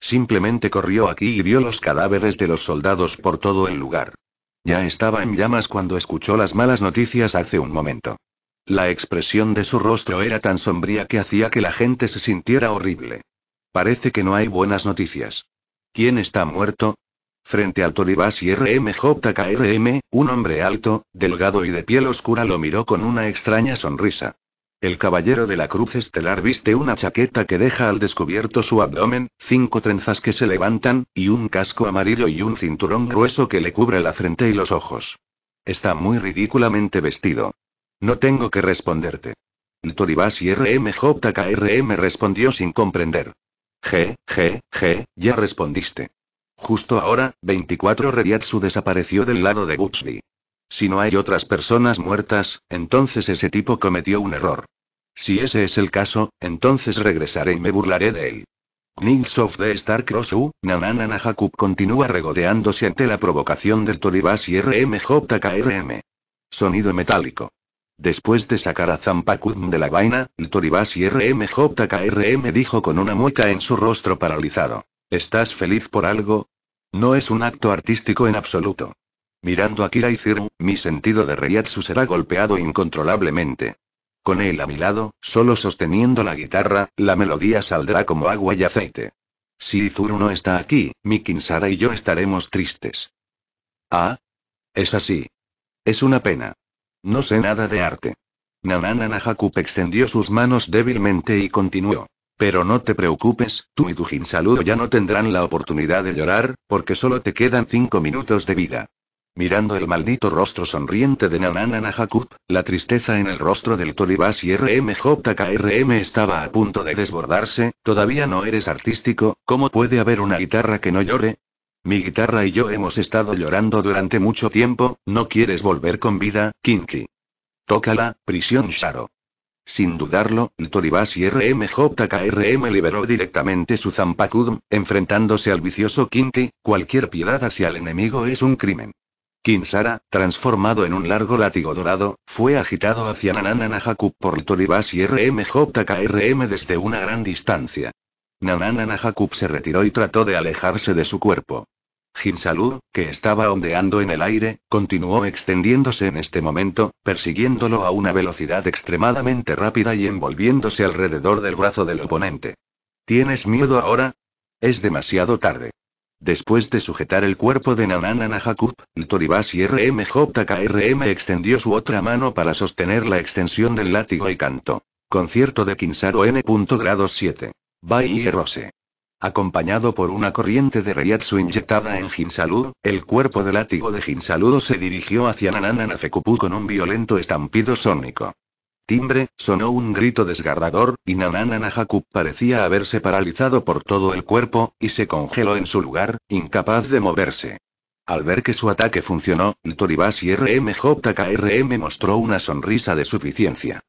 Simplemente corrió aquí y vio los cadáveres de los soldados por todo el lugar. Ya estaba en llamas cuando escuchó las malas noticias hace un momento. La expresión de su rostro era tan sombría que hacía que la gente se sintiera horrible. Parece que no hay buenas noticias. ¿Quién está muerto? Frente al Toribas y RMJKRM, un hombre alto, delgado y de piel oscura lo miró con una extraña sonrisa. El caballero de la cruz estelar viste una chaqueta que deja al descubierto su abdomen, cinco trenzas que se levantan, y un casco amarillo y un cinturón grueso que le cubre la frente y los ojos. Está muy ridículamente vestido. No tengo que responderte. El Toribas y RMJKRM respondió sin comprender. G, G, G, ya respondiste. Justo ahora, 24 Rediatsu desapareció del lado de Gutsby. Si no hay otras personas muertas, entonces ese tipo cometió un error. Si ese es el caso, entonces regresaré y me burlaré de él. Knights of the Star Cross U, Nananana continúa regodeándose ante la provocación del Toribashi y RMJKRM. Sonido metálico. Después de sacar a Zampakudm de la vaina, el Toribashi y RMJKRM dijo con una mueca en su rostro paralizado. ¿Estás feliz por algo? No es un acto artístico en absoluto. Mirando a Kira y mi sentido de Reyatsu será golpeado incontrolablemente. Con él a mi lado, solo sosteniendo la guitarra, la melodía saldrá como agua y aceite. Si Izuru no está aquí, mi Kinsara y yo estaremos tristes. Ah. Es así. Es una pena. No sé nada de arte. Nanana Hakup extendió sus manos débilmente y continuó. Pero no te preocupes, tú y tu ya no tendrán la oportunidad de llorar, porque solo te quedan cinco minutos de vida. Mirando el maldito rostro sonriente de Nanana Nahakup, la tristeza en el rostro del Tolibas y RMJKRM estaba a punto de desbordarse, todavía no eres artístico, ¿cómo puede haber una guitarra que no llore? Mi guitarra y yo hemos estado llorando durante mucho tiempo, ¿no quieres volver con vida, Kinky? Tócala, prisión Sharo. Sin dudarlo, el y RMJKRM liberó directamente su Zampacudum, enfrentándose al vicioso Kinki, cualquier piedad hacia el enemigo es un crimen. Kinsara, transformado en un largo látigo dorado, fue agitado hacia Nanananajakup por Toribashi y RMJKRM desde una gran distancia. Hakub se retiró y trató de alejarse de su cuerpo. Ginsalud, que estaba ondeando en el aire, continuó extendiéndose en este momento, persiguiéndolo a una velocidad extremadamente rápida y envolviéndose alrededor del brazo del oponente. ¿Tienes miedo ahora? Es demasiado tarde. Después de sujetar el cuerpo de Nanana Jacob, y RMJKRM extendió su otra mano para sostener la extensión del látigo y cantó. Concierto de Kinsaro N. Grado 7. Rose. Acompañado por una corriente de reyatsu inyectada en Ginsalud, el cuerpo del látigo de Ginsalud se dirigió hacia Nanana Fekupu con un violento estampido sónico. Timbre, sonó un grito desgarrador, y Nanana Hakup parecía haberse paralizado por todo el cuerpo, y se congeló en su lugar, incapaz de moverse. Al ver que su ataque funcionó, el y RMJKRM mostró una sonrisa de suficiencia.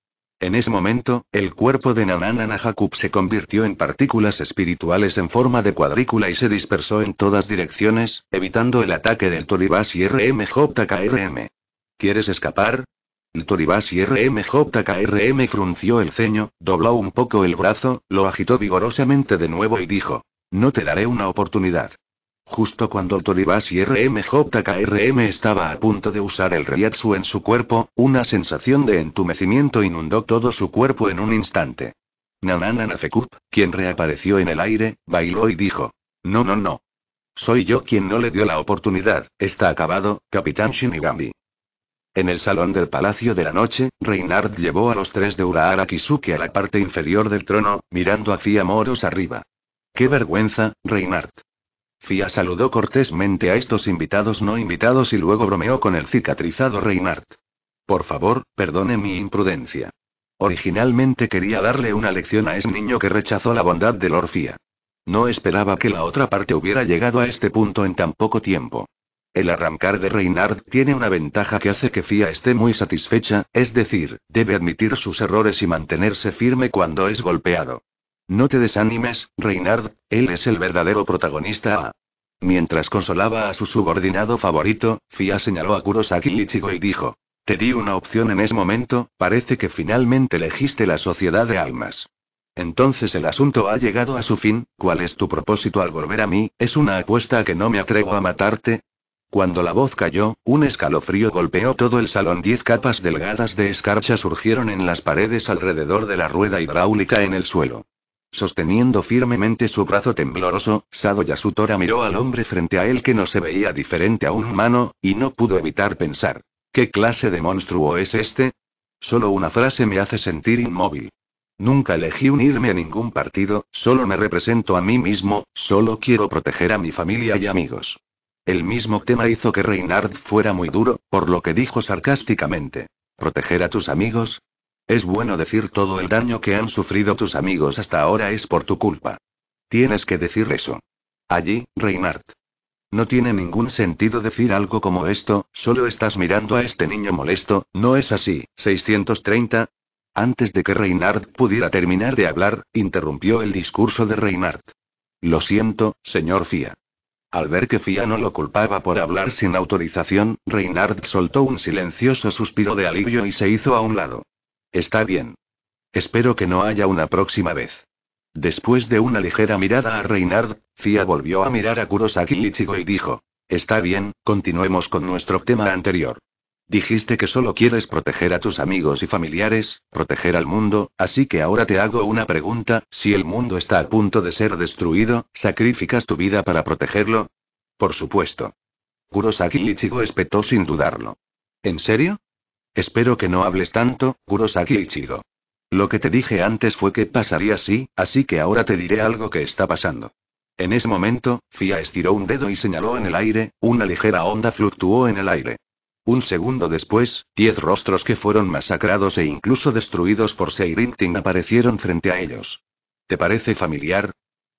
En ese momento, el cuerpo de Nanana Jakub se convirtió en partículas espirituales en forma de cuadrícula y se dispersó en todas direcciones, evitando el ataque del Toribas y RMJKRM. ¿Quieres escapar? El Toribas y RMJKRM frunció el ceño, dobló un poco el brazo, lo agitó vigorosamente de nuevo y dijo: No te daré una oportunidad. Justo cuando Tolibas y RMJKRM estaba a punto de usar el Ryatsu en su cuerpo, una sensación de entumecimiento inundó todo su cuerpo en un instante. Nanana quien reapareció en el aire, bailó y dijo: No, no, no. Soy yo quien no le dio la oportunidad, está acabado, Capitán Shinigami. En el salón del Palacio de la Noche, Reynard llevó a los tres de Urahara Kisuke a la parte inferior del trono, mirando hacia Moros arriba. ¡Qué vergüenza, Reynard! Fia saludó cortésmente a estos invitados no invitados y luego bromeó con el cicatrizado Reinhardt. Por favor, perdone mi imprudencia. Originalmente quería darle una lección a ese niño que rechazó la bondad de Lord No esperaba que la otra parte hubiera llegado a este punto en tan poco tiempo. El arrancar de Reinhardt tiene una ventaja que hace que Fia esté muy satisfecha, es decir, debe admitir sus errores y mantenerse firme cuando es golpeado. No te desanimes, Reynard, él es el verdadero protagonista. Mientras consolaba a su subordinado favorito, Fia señaló a Kurosaki Ichigo y dijo. Te di una opción en ese momento, parece que finalmente elegiste la sociedad de almas. Entonces el asunto ha llegado a su fin, ¿cuál es tu propósito al volver a mí? ¿Es una apuesta que no me atrevo a matarte? Cuando la voz cayó, un escalofrío golpeó todo el salón. Diez capas delgadas de escarcha surgieron en las paredes alrededor de la rueda hidráulica en el suelo. Sosteniendo firmemente su brazo tembloroso, Sado Yasutora miró al hombre frente a él que no se veía diferente a un humano, y no pudo evitar pensar. ¿Qué clase de monstruo es este? Solo una frase me hace sentir inmóvil. Nunca elegí unirme a ningún partido, solo me represento a mí mismo, solo quiero proteger a mi familia y amigos. El mismo tema hizo que Reinhard fuera muy duro, por lo que dijo sarcásticamente. ¿Proteger a tus amigos? Es bueno decir todo el daño que han sufrido tus amigos hasta ahora es por tu culpa. Tienes que decir eso. Allí, Reinhardt. No tiene ningún sentido decir algo como esto, solo estás mirando a este niño molesto, ¿no es así? 630. Antes de que Reinhardt pudiera terminar de hablar, interrumpió el discurso de Reinhardt. Lo siento, señor Fia. Al ver que Fia no lo culpaba por hablar sin autorización, Reinhardt soltó un silencioso suspiro de alivio y se hizo a un lado. Está bien. Espero que no haya una próxima vez. Después de una ligera mirada a Reinhard, Cia volvió a mirar a Kurosaki Ichigo y dijo: Está bien, continuemos con nuestro tema anterior. Dijiste que solo quieres proteger a tus amigos y familiares, proteger al mundo, así que ahora te hago una pregunta, si el mundo está a punto de ser destruido, ¿sacrificas tu vida para protegerlo? Por supuesto. Kurosaki Ichigo espetó sin dudarlo. ¿En serio? Espero que no hables tanto, Kurosaki Ichigo. Lo que te dije antes fue que pasaría así, así que ahora te diré algo que está pasando. En ese momento, Fia estiró un dedo y señaló en el aire, una ligera onda fluctuó en el aire. Un segundo después, diez rostros que fueron masacrados e incluso destruidos por Seirinting aparecieron frente a ellos. ¿Te parece familiar?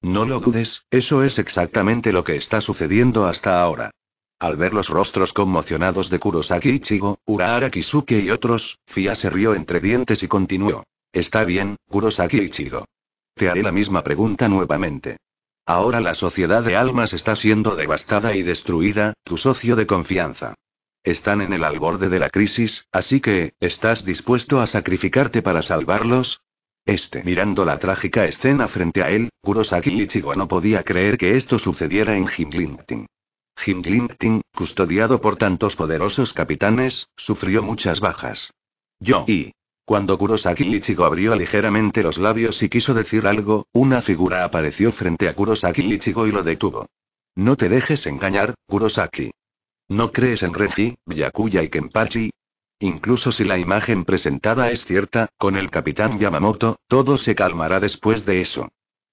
No lo dudes, eso es exactamente lo que está sucediendo hasta ahora. Al ver los rostros conmocionados de Kurosaki Ichigo, Urahara Kisuke y otros, Fia se rió entre dientes y continuó. Está bien, Kurosaki Ichigo. Te haré la misma pregunta nuevamente. Ahora la sociedad de almas está siendo devastada y destruida, tu socio de confianza. Están en el alborde de la crisis, así que, ¿estás dispuesto a sacrificarte para salvarlos? Este mirando la trágica escena frente a él, Kurosaki Ichigo no podía creer que esto sucediera en Ting. Hing-Ling-Ting, custodiado por tantos poderosos capitanes, sufrió muchas bajas. Yo y. Cuando Kurosaki Ichigo abrió ligeramente los labios y quiso decir algo, una figura apareció frente a Kurosaki Ichigo y lo detuvo. No te dejes engañar, Kurosaki. ¿No crees en Renji, Yakuya y Kenpachi? Incluso si la imagen presentada es cierta, con el capitán Yamamoto, todo se calmará después de eso.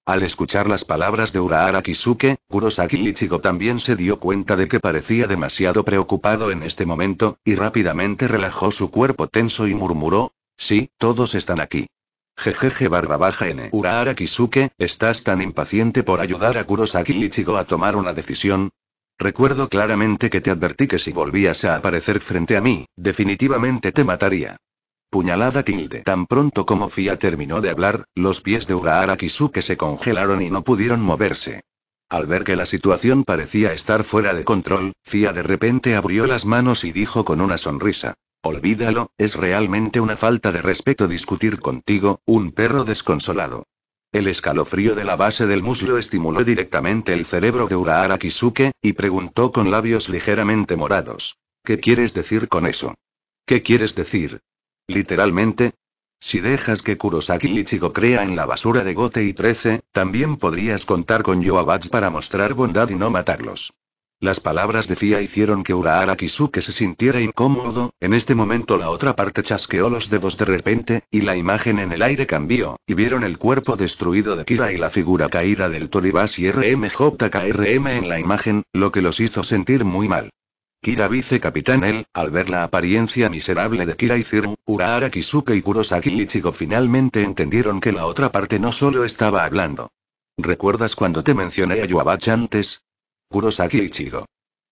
Al escuchar las palabras de Urahara Kisuke, Kurosaki Ichigo también se dio cuenta de que parecía demasiado preocupado en este momento, y rápidamente relajó su cuerpo tenso y murmuró, sí, todos están aquí. Jejeje barra baja N. Urahara Kisuke, ¿estás tan impaciente por ayudar a Kurosaki Ichigo a tomar una decisión? Recuerdo claramente que te advertí que si volvías a aparecer frente a mí, definitivamente te mataría. Puñalada tilde. Tan pronto como Fia terminó de hablar, los pies de Urahara Kisuke se congelaron y no pudieron moverse. Al ver que la situación parecía estar fuera de control, Fia de repente abrió las manos y dijo con una sonrisa. Olvídalo, es realmente una falta de respeto discutir contigo, un perro desconsolado. El escalofrío de la base del muslo estimuló directamente el cerebro de Urahara Kisuke, y preguntó con labios ligeramente morados. ¿Qué quieres decir con eso? ¿Qué quieres decir? Literalmente. Si dejas que Kurosaki Ichigo crea en la basura de Gote y 13, también podrías contar con Yoabats para mostrar bondad y no matarlos. Las palabras de Fia hicieron que Urahara Kisuke se sintiera incómodo, en este momento la otra parte chasqueó los dedos de repente, y la imagen en el aire cambió, y vieron el cuerpo destruido de Kira y la figura caída del Toribashi RMJKRM en la imagen, lo que los hizo sentir muy mal. Kira vicecapitán él, al ver la apariencia miserable de Kira y Zirn, Urahara Kisuke y Kurosaki Ichigo finalmente entendieron que la otra parte no solo estaba hablando. ¿Recuerdas cuando te mencioné a Yuabachi antes? Kurosaki Ichigo.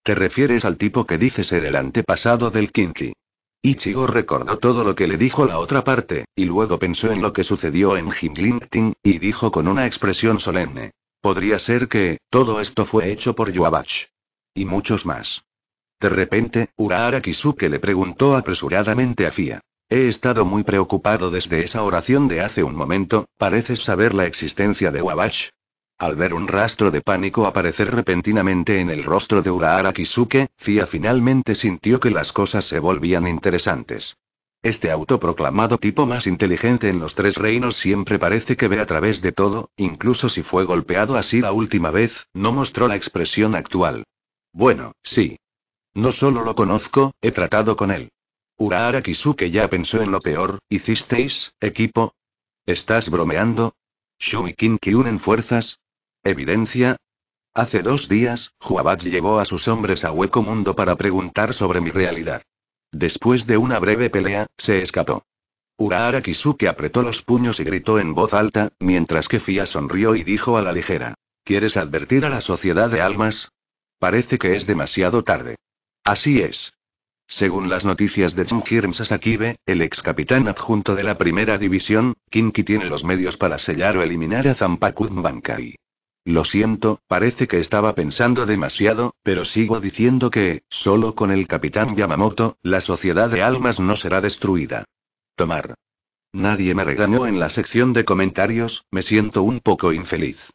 Te refieres al tipo que dice ser el antepasado del Kinki. Ichigo recordó todo lo que le dijo la otra parte, y luego pensó en lo que sucedió en Ting, y dijo con una expresión solemne. Podría ser que, todo esto fue hecho por Yuabach. Y muchos más. De repente, Urahara Kisuke le preguntó apresuradamente a Fia. He estado muy preocupado desde esa oración de hace un momento, ¿pareces saber la existencia de Wabash? Al ver un rastro de pánico aparecer repentinamente en el rostro de Urahara Kisuke, Fia finalmente sintió que las cosas se volvían interesantes. Este autoproclamado tipo más inteligente en los tres reinos siempre parece que ve a través de todo, incluso si fue golpeado así la última vez, no mostró la expresión actual. Bueno, sí, no solo lo conozco, he tratado con él. Urahara Kisuke ya pensó en lo peor, ¿hicisteis, equipo? ¿Estás bromeando? ¿Shu y Kinki unen fuerzas? ¿Evidencia? Hace dos días, Huabats llevó a sus hombres a Hueco Mundo para preguntar sobre mi realidad. Después de una breve pelea, se escapó. Urahara Kisuke apretó los puños y gritó en voz alta, mientras que Fia sonrió y dijo a la ligera: ¿Quieres advertir a la sociedad de almas? Parece que es demasiado tarde. Así es. Según las noticias de Jim Sasakibe, el ex capitán adjunto de la primera división, Kinki tiene los medios para sellar o eliminar a Zampakun Bankai. Lo siento, parece que estaba pensando demasiado, pero sigo diciendo que, solo con el capitán Yamamoto, la sociedad de almas no será destruida. Tomar. Nadie me regañó en la sección de comentarios, me siento un poco infeliz.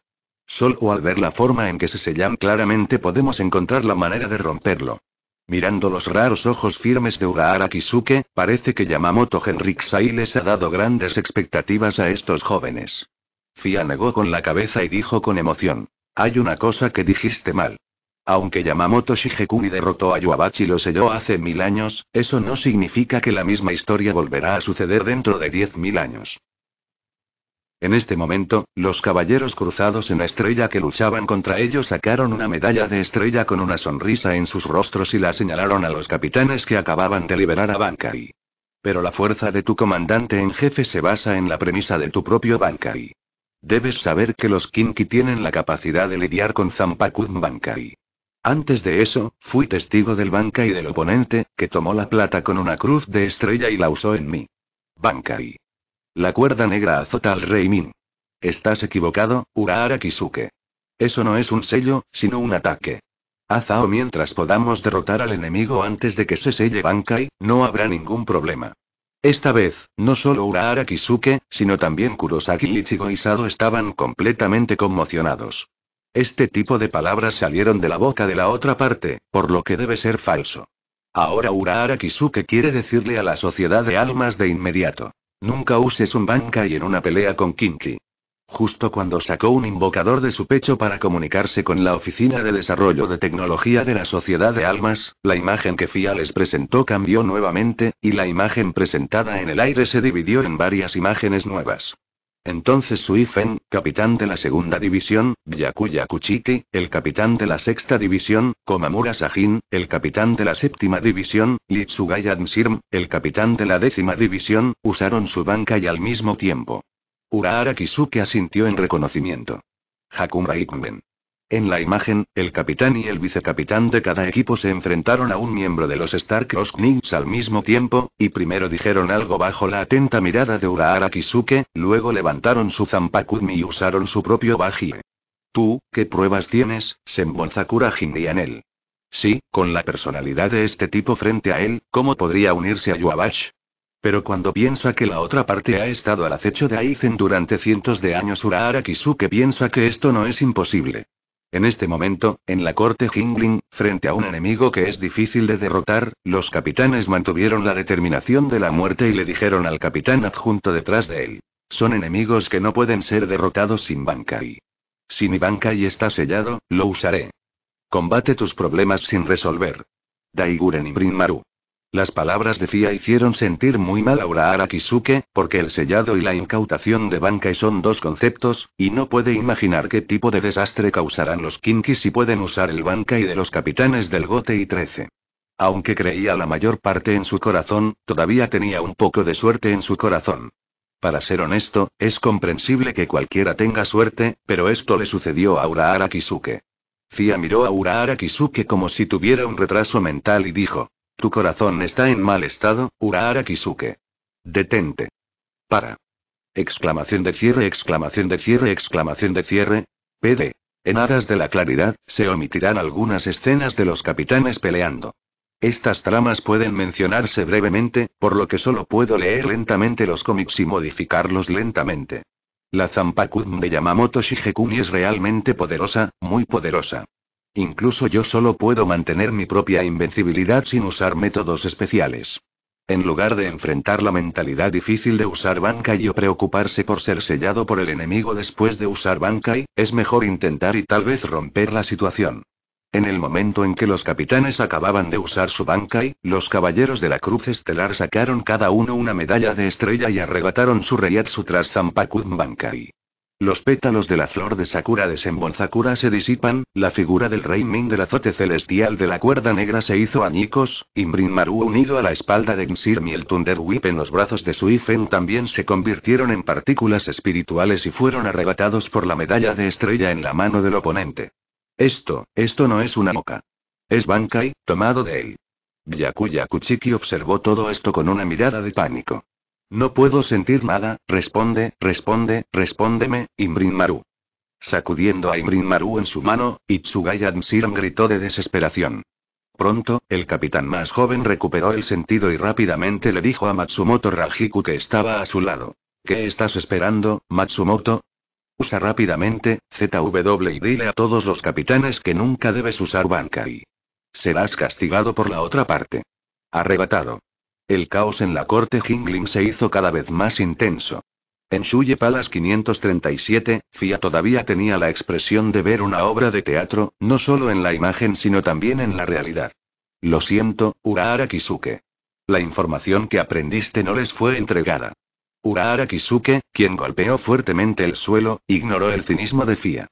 Solo al ver la forma en que se sellan claramente podemos encontrar la manera de romperlo. Mirando los raros ojos firmes de Urahara Kisuke, parece que Yamamoto henrik les ha dado grandes expectativas a estos jóvenes. Fia negó con la cabeza y dijo con emoción. Hay una cosa que dijiste mal. Aunque Yamamoto Shigekuni derrotó a Yuabachi y lo selló hace mil años, eso no significa que la misma historia volverá a suceder dentro de diez mil años. En este momento, los caballeros cruzados en estrella que luchaban contra ellos sacaron una medalla de estrella con una sonrisa en sus rostros y la señalaron a los capitanes que acababan de liberar a Bankai. Pero la fuerza de tu comandante en jefe se basa en la premisa de tu propio Bankai. Debes saber que los Kinki tienen la capacidad de lidiar con Zampakun Bankai. Antes de eso, fui testigo del Bankai del oponente, que tomó la plata con una cruz de estrella y la usó en mí. Bankai. La cuerda negra azota al rey Min. Estás equivocado, Urahara Kisuke. Eso no es un sello, sino un ataque. Azao mientras podamos derrotar al enemigo antes de que se selle Bankai, no habrá ningún problema. Esta vez, no solo Urahara Kisuke, sino también Kurosaki Ichigo y Sado estaban completamente conmocionados. Este tipo de palabras salieron de la boca de la otra parte, por lo que debe ser falso. Ahora Urahara Kisuke quiere decirle a la sociedad de almas de inmediato. Nunca uses un banca y en una pelea con Kinky. Justo cuando sacó un invocador de su pecho para comunicarse con la Oficina de Desarrollo de Tecnología de la Sociedad de Almas, la imagen que FIA les presentó cambió nuevamente, y la imagen presentada en el aire se dividió en varias imágenes nuevas. Entonces Suifen, capitán de la segunda división, Yakuya Kuchiki, el capitán de la sexta división, Komamura Sajin, el capitán de la séptima división, y Tsugaya el capitán de la décima división, usaron su banca y al mismo tiempo. Urahara Kisuke asintió en reconocimiento. Hakumra en la imagen, el capitán y el vicecapitán de cada equipo se enfrentaron a un miembro de los Star Cross Knights al mismo tiempo, y primero dijeron algo bajo la atenta mirada de Urahara Kisuke, luego levantaron su zampakudmi y usaron su propio bajie. Tú, ¿qué pruebas tienes, Se Senbonzakura en él. Sí, con la personalidad de este tipo frente a él, ¿cómo podría unirse a Yuabash? Pero cuando piensa que la otra parte ha estado al acecho de Aizen durante cientos de años, Urahara Kisuke piensa que esto no es imposible. En este momento, en la corte Jingling, frente a un enemigo que es difícil de derrotar, los capitanes mantuvieron la determinación de la muerte y le dijeron al capitán adjunto detrás de él. Son enemigos que no pueden ser derrotados sin Bankai. Si mi Bankai está sellado, lo usaré. Combate tus problemas sin resolver. Daiguren y Brinmaru. Las palabras de Fia hicieron sentir muy mal a Arakisuke, porque el sellado y la incautación de Bankai son dos conceptos, y no puede imaginar qué tipo de desastre causarán los Kinki si pueden usar el Bankai de los capitanes del Gote y 13. Aunque creía la mayor parte en su corazón, todavía tenía un poco de suerte en su corazón. Para ser honesto, es comprensible que cualquiera tenga suerte, pero esto le sucedió a Uraara Kisuke. Fia miró a Ura Kisuke como si tuviera un retraso mental y dijo, tu corazón está en mal estado, Urahara Kisuke. Detente. Para. Exclamación de cierre, exclamación de cierre, exclamación de cierre. PD. En aras de la claridad, se omitirán algunas escenas de los capitanes peleando. Estas tramas pueden mencionarse brevemente, por lo que solo puedo leer lentamente los cómics y modificarlos lentamente. La zampakun de Yamamoto Shigekuni es realmente poderosa, muy poderosa. Incluso yo solo puedo mantener mi propia invencibilidad sin usar métodos especiales. En lugar de enfrentar la mentalidad difícil de usar Bankai o preocuparse por ser sellado por el enemigo después de usar Bankai, es mejor intentar y tal vez romper la situación. En el momento en que los capitanes acababan de usar su Bankai, los caballeros de la Cruz Estelar sacaron cada uno una medalla de estrella y arrebataron su Reiatsu tras Zampakun Bankai. Los pétalos de la flor de Sakura de se disipan, la figura del rey Ming del azote celestial de la cuerda negra se hizo añicos, Imbrin Maru unido a la espalda de Nsirmi y el Thunder Whip en los brazos de Suifen también se convirtieron en partículas espirituales y fueron arrebatados por la medalla de estrella en la mano del oponente. Esto, esto no es una moca. Es Bankai, tomado de él. Yakuya Kuchiki observó todo esto con una mirada de pánico. No puedo sentir nada, responde, responde, respóndeme, Imbrin Maru. Sacudiendo a Imbrin Maru en su mano, Itsugayan siron gritó de desesperación. Pronto, el capitán más joven recuperó el sentido y rápidamente le dijo a Matsumoto Rajiku que estaba a su lado. ¿Qué estás esperando, Matsumoto? Usa rápidamente, ZW y dile a todos los capitanes que nunca debes usar Bankai. Serás castigado por la otra parte. Arrebatado. El caos en la corte Jingling se hizo cada vez más intenso. En Shuye Palace 537, Fia todavía tenía la expresión de ver una obra de teatro, no solo en la imagen sino también en la realidad. Lo siento, Urara Kisuke. La información que aprendiste no les fue entregada. Urara Kisuke, quien golpeó fuertemente el suelo, ignoró el cinismo de Fia.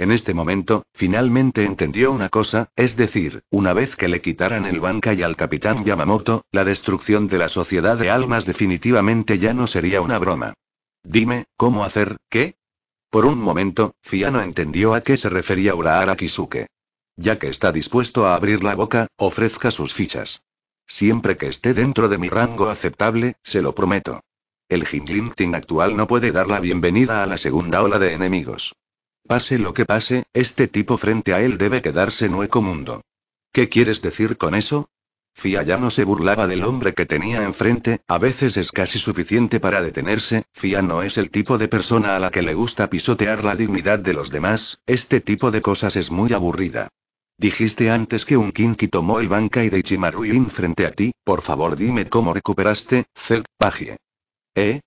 En este momento, finalmente entendió una cosa, es decir, una vez que le quitaran el banca y al capitán Yamamoto, la destrucción de la sociedad de almas definitivamente ya no sería una broma. Dime, ¿cómo hacer, qué? Por un momento, Fiano entendió a qué se refería Urahara Kisuke. Ya que está dispuesto a abrir la boca, ofrezca sus fichas. Siempre que esté dentro de mi rango aceptable, se lo prometo. El Ting actual no puede dar la bienvenida a la segunda ola de enemigos. Pase lo que pase, este tipo frente a él debe quedarse nuevo mundo. ¿Qué quieres decir con eso? Fia ya no se burlaba del hombre que tenía enfrente, a veces es casi suficiente para detenerse, Fia no es el tipo de persona a la que le gusta pisotear la dignidad de los demás, este tipo de cosas es muy aburrida. Dijiste antes que un kinky tomó el y de Chimaruin frente a ti, por favor dime cómo recuperaste, Zelt Pagie. ¿Eh?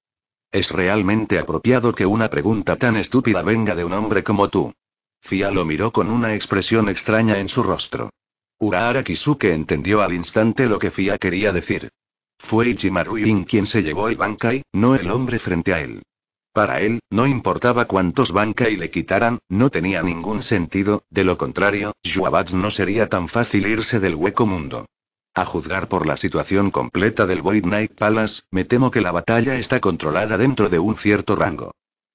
Es realmente apropiado que una pregunta tan estúpida venga de un hombre como tú. Fia lo miró con una expresión extraña en su rostro. Urahara Kisuke entendió al instante lo que Fia quería decir. Fue Ichimaru quien se llevó el Bankai, no el hombre frente a él. Para él, no importaba cuántos Bankai le quitaran, no tenía ningún sentido, de lo contrario, Juabats no sería tan fácil irse del hueco mundo. A juzgar por la situación completa del Void Knight Palace, me temo que la batalla está controlada dentro de un cierto rango.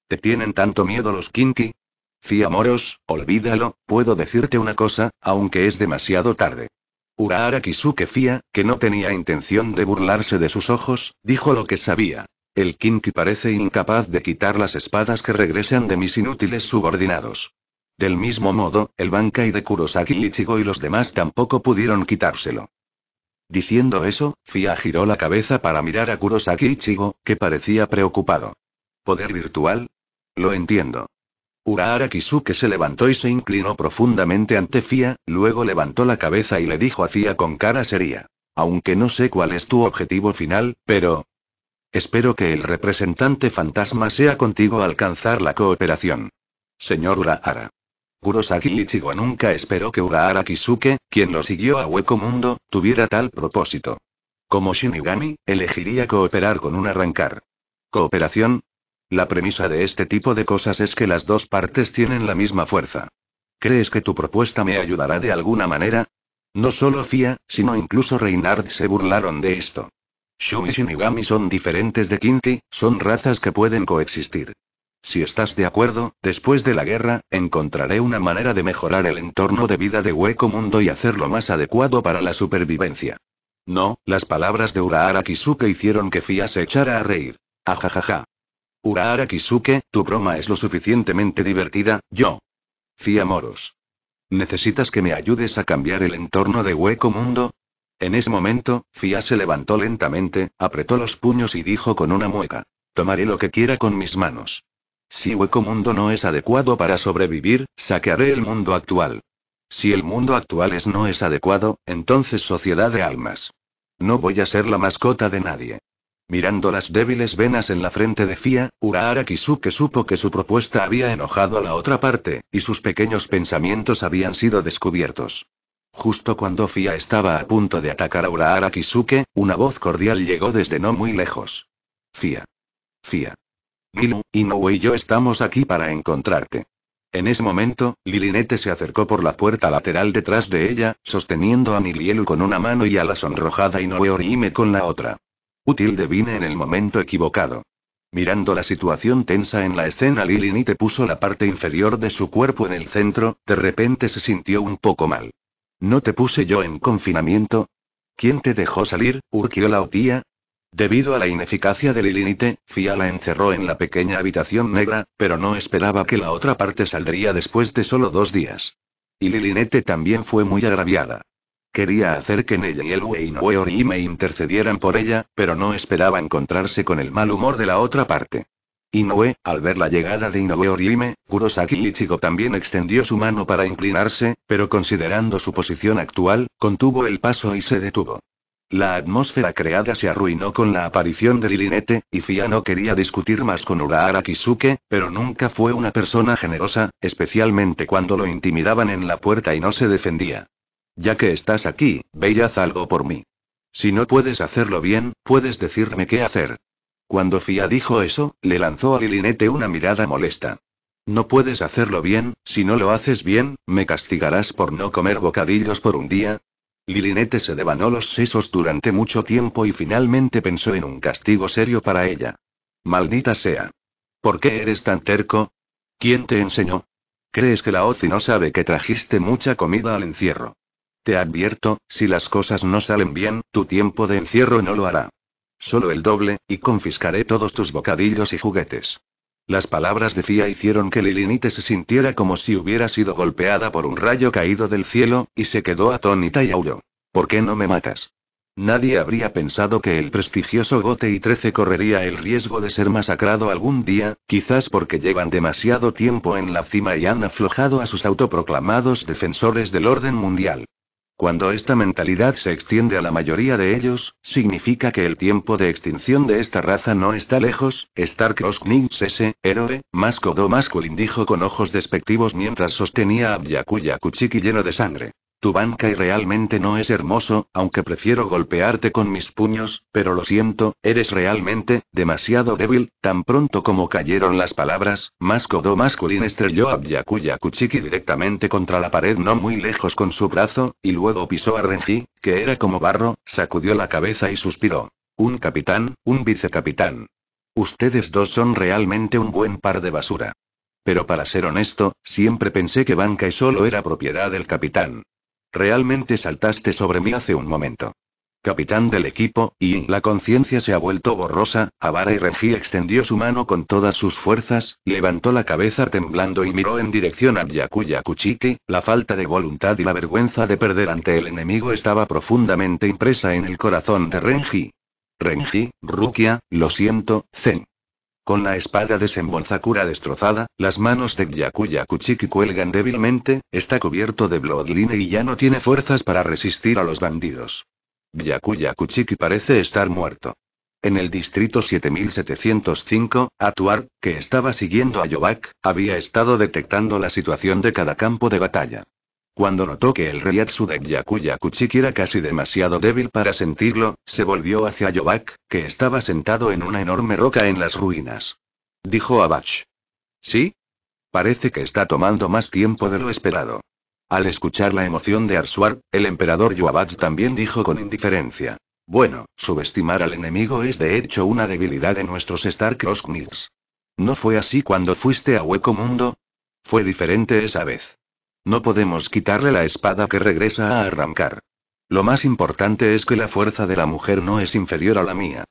¿Te tienen tanto miedo los Kinky? Fia Moros, olvídalo, puedo decirte una cosa, aunque es demasiado tarde. Urahara Kisuke Fia, que no tenía intención de burlarse de sus ojos, dijo lo que sabía. El Kinki parece incapaz de quitar las espadas que regresan de mis inútiles subordinados. Del mismo modo, el Bankai de Kurosaki Ichigo y los demás tampoco pudieron quitárselo. Diciendo eso, Fia giró la cabeza para mirar a Kurosaki Ichigo, que parecía preocupado. ¿Poder virtual? Lo entiendo. Urahara Kisuke se levantó y se inclinó profundamente ante Fia, luego levantó la cabeza y le dijo a Fia con cara seria. Aunque no sé cuál es tu objetivo final, pero... Espero que el representante fantasma sea contigo a alcanzar la cooperación. Señor Urahara. Kurosaki Ichigo nunca esperó que Urahara Kisuke, quien lo siguió a Hueco Mundo, tuviera tal propósito. Como Shinigami, elegiría cooperar con un arrancar. ¿Cooperación? La premisa de este tipo de cosas es que las dos partes tienen la misma fuerza. ¿Crees que tu propuesta me ayudará de alguna manera? No solo Fia, sino incluso Reinhard se burlaron de esto. Shumi y Shinigami son diferentes de Kinki, son razas que pueden coexistir. Si estás de acuerdo, después de la guerra, encontraré una manera de mejorar el entorno de vida de Hueco Mundo y hacerlo más adecuado para la supervivencia. No, las palabras de Urahara Kisuke hicieron que Fia se echara a reír. Ajajaja. Urahara Kisuke, tu broma es lo suficientemente divertida, yo. Fia Moros. ¿Necesitas que me ayudes a cambiar el entorno de Hueco Mundo? En ese momento, Fia se levantó lentamente, apretó los puños y dijo con una mueca. Tomaré lo que quiera con mis manos. Si Hueco Mundo no es adecuado para sobrevivir, saquearé el mundo actual. Si el mundo actual es no es adecuado, entonces Sociedad de Almas. No voy a ser la mascota de nadie. Mirando las débiles venas en la frente de Fia, Urahara Kisuke supo que su propuesta había enojado a la otra parte, y sus pequeños pensamientos habían sido descubiertos. Justo cuando Fia estaba a punto de atacar a Urahara Kisuke, una voz cordial llegó desde no muy lejos. Fia. Fia y Inoue y yo estamos aquí para encontrarte. En ese momento, Lilinete se acercó por la puerta lateral detrás de ella, sosteniendo a Milielu con una mano y a la sonrojada Inoue Orihime con la otra. Útil vine en el momento equivocado. Mirando la situación tensa en la escena, Lilinete puso la parte inferior de su cuerpo en el centro, de repente se sintió un poco mal. ¿No te puse yo en confinamiento? ¿Quién te dejó salir, urgió la tía? Debido a la ineficacia de Lilinite, Fia la encerró en la pequeña habitación negra, pero no esperaba que la otra parte saldría después de solo dos días. Y Lilinete también fue muy agraviada. Quería hacer que Nella y el Inoue Orihime intercedieran por ella, pero no esperaba encontrarse con el mal humor de la otra parte. Inoue, al ver la llegada de Inoue Orihime, Kurosaki Ichigo también extendió su mano para inclinarse, pero considerando su posición actual, contuvo el paso y se detuvo. La atmósfera creada se arruinó con la aparición de Lilinete, y Fia no quería discutir más con Urara Kisuke, pero nunca fue una persona generosa, especialmente cuando lo intimidaban en la puerta y no se defendía. Ya que estás aquí, ve haz algo por mí. Si no puedes hacerlo bien, puedes decirme qué hacer. Cuando Fia dijo eso, le lanzó a Lilinete una mirada molesta. No puedes hacerlo bien, si no lo haces bien, me castigarás por no comer bocadillos por un día, Lilinete se devanó los sesos durante mucho tiempo y finalmente pensó en un castigo serio para ella. Maldita sea. ¿Por qué eres tan terco? ¿Quién te enseñó? ¿Crees que la OCI no sabe que trajiste mucha comida al encierro? Te advierto, si las cosas no salen bien, tu tiempo de encierro no lo hará. Solo el doble, y confiscaré todos tus bocadillos y juguetes. Las palabras de hicieron que Lilinite se sintiera como si hubiera sido golpeada por un rayo caído del cielo, y se quedó atónita y aulló. ¿Por qué no me matas? Nadie habría pensado que el prestigioso Gote y 13 correría el riesgo de ser masacrado algún día, quizás porque llevan demasiado tiempo en la cima y han aflojado a sus autoproclamados defensores del orden mundial. Cuando esta mentalidad se extiende a la mayoría de ellos, significa que el tiempo de extinción de esta raza no está lejos. Stark ese, héroe, más codo masculin dijo con ojos despectivos mientras sostenía a Byakuya Kuchiki lleno de sangre. Tu banca y realmente no es hermoso, aunque prefiero golpearte con mis puños, pero lo siento, eres realmente, demasiado débil. Tan pronto como cayeron las palabras, Mascodo masculino estrelló a Byakuya Kuchiki directamente contra la pared no muy lejos con su brazo, y luego pisó a Renji, que era como barro, sacudió la cabeza y suspiró. Un capitán, un vicecapitán. Ustedes dos son realmente un buen par de basura. Pero para ser honesto, siempre pensé que y solo era propiedad del capitán. Realmente saltaste sobre mí hace un momento. Capitán del equipo, y la conciencia se ha vuelto borrosa, Avara y Renji extendió su mano con todas sus fuerzas, levantó la cabeza temblando y miró en dirección a Yakuya Kuchiki, la falta de voluntad y la vergüenza de perder ante el enemigo estaba profundamente impresa en el corazón de Renji. Renji, Rukia, lo siento, Zen. Con la espada de destrozada, las manos de Gyakuya Kuchiki cuelgan débilmente, está cubierto de bloodline y ya no tiene fuerzas para resistir a los bandidos. Gyakuya Kuchiki parece estar muerto. En el distrito 7705, Atuar, que estaba siguiendo a Yobak, había estado detectando la situación de cada campo de batalla. Cuando notó que el rey de Yakuya Kuchiki era casi demasiado débil para sentirlo, se volvió hacia Yobak, que estaba sentado en una enorme roca en las ruinas. Dijo Abach. ¿Sí? Parece que está tomando más tiempo de lo esperado. Al escuchar la emoción de Arsuar, el emperador Yuabach también dijo con indiferencia. Bueno, subestimar al enemigo es de hecho una debilidad de nuestros Stark Knights. ¿No fue así cuando fuiste a Hueco Mundo? Fue diferente esa vez. No podemos quitarle la espada que regresa a arrancar. Lo más importante es que la fuerza de la mujer no es inferior a la mía.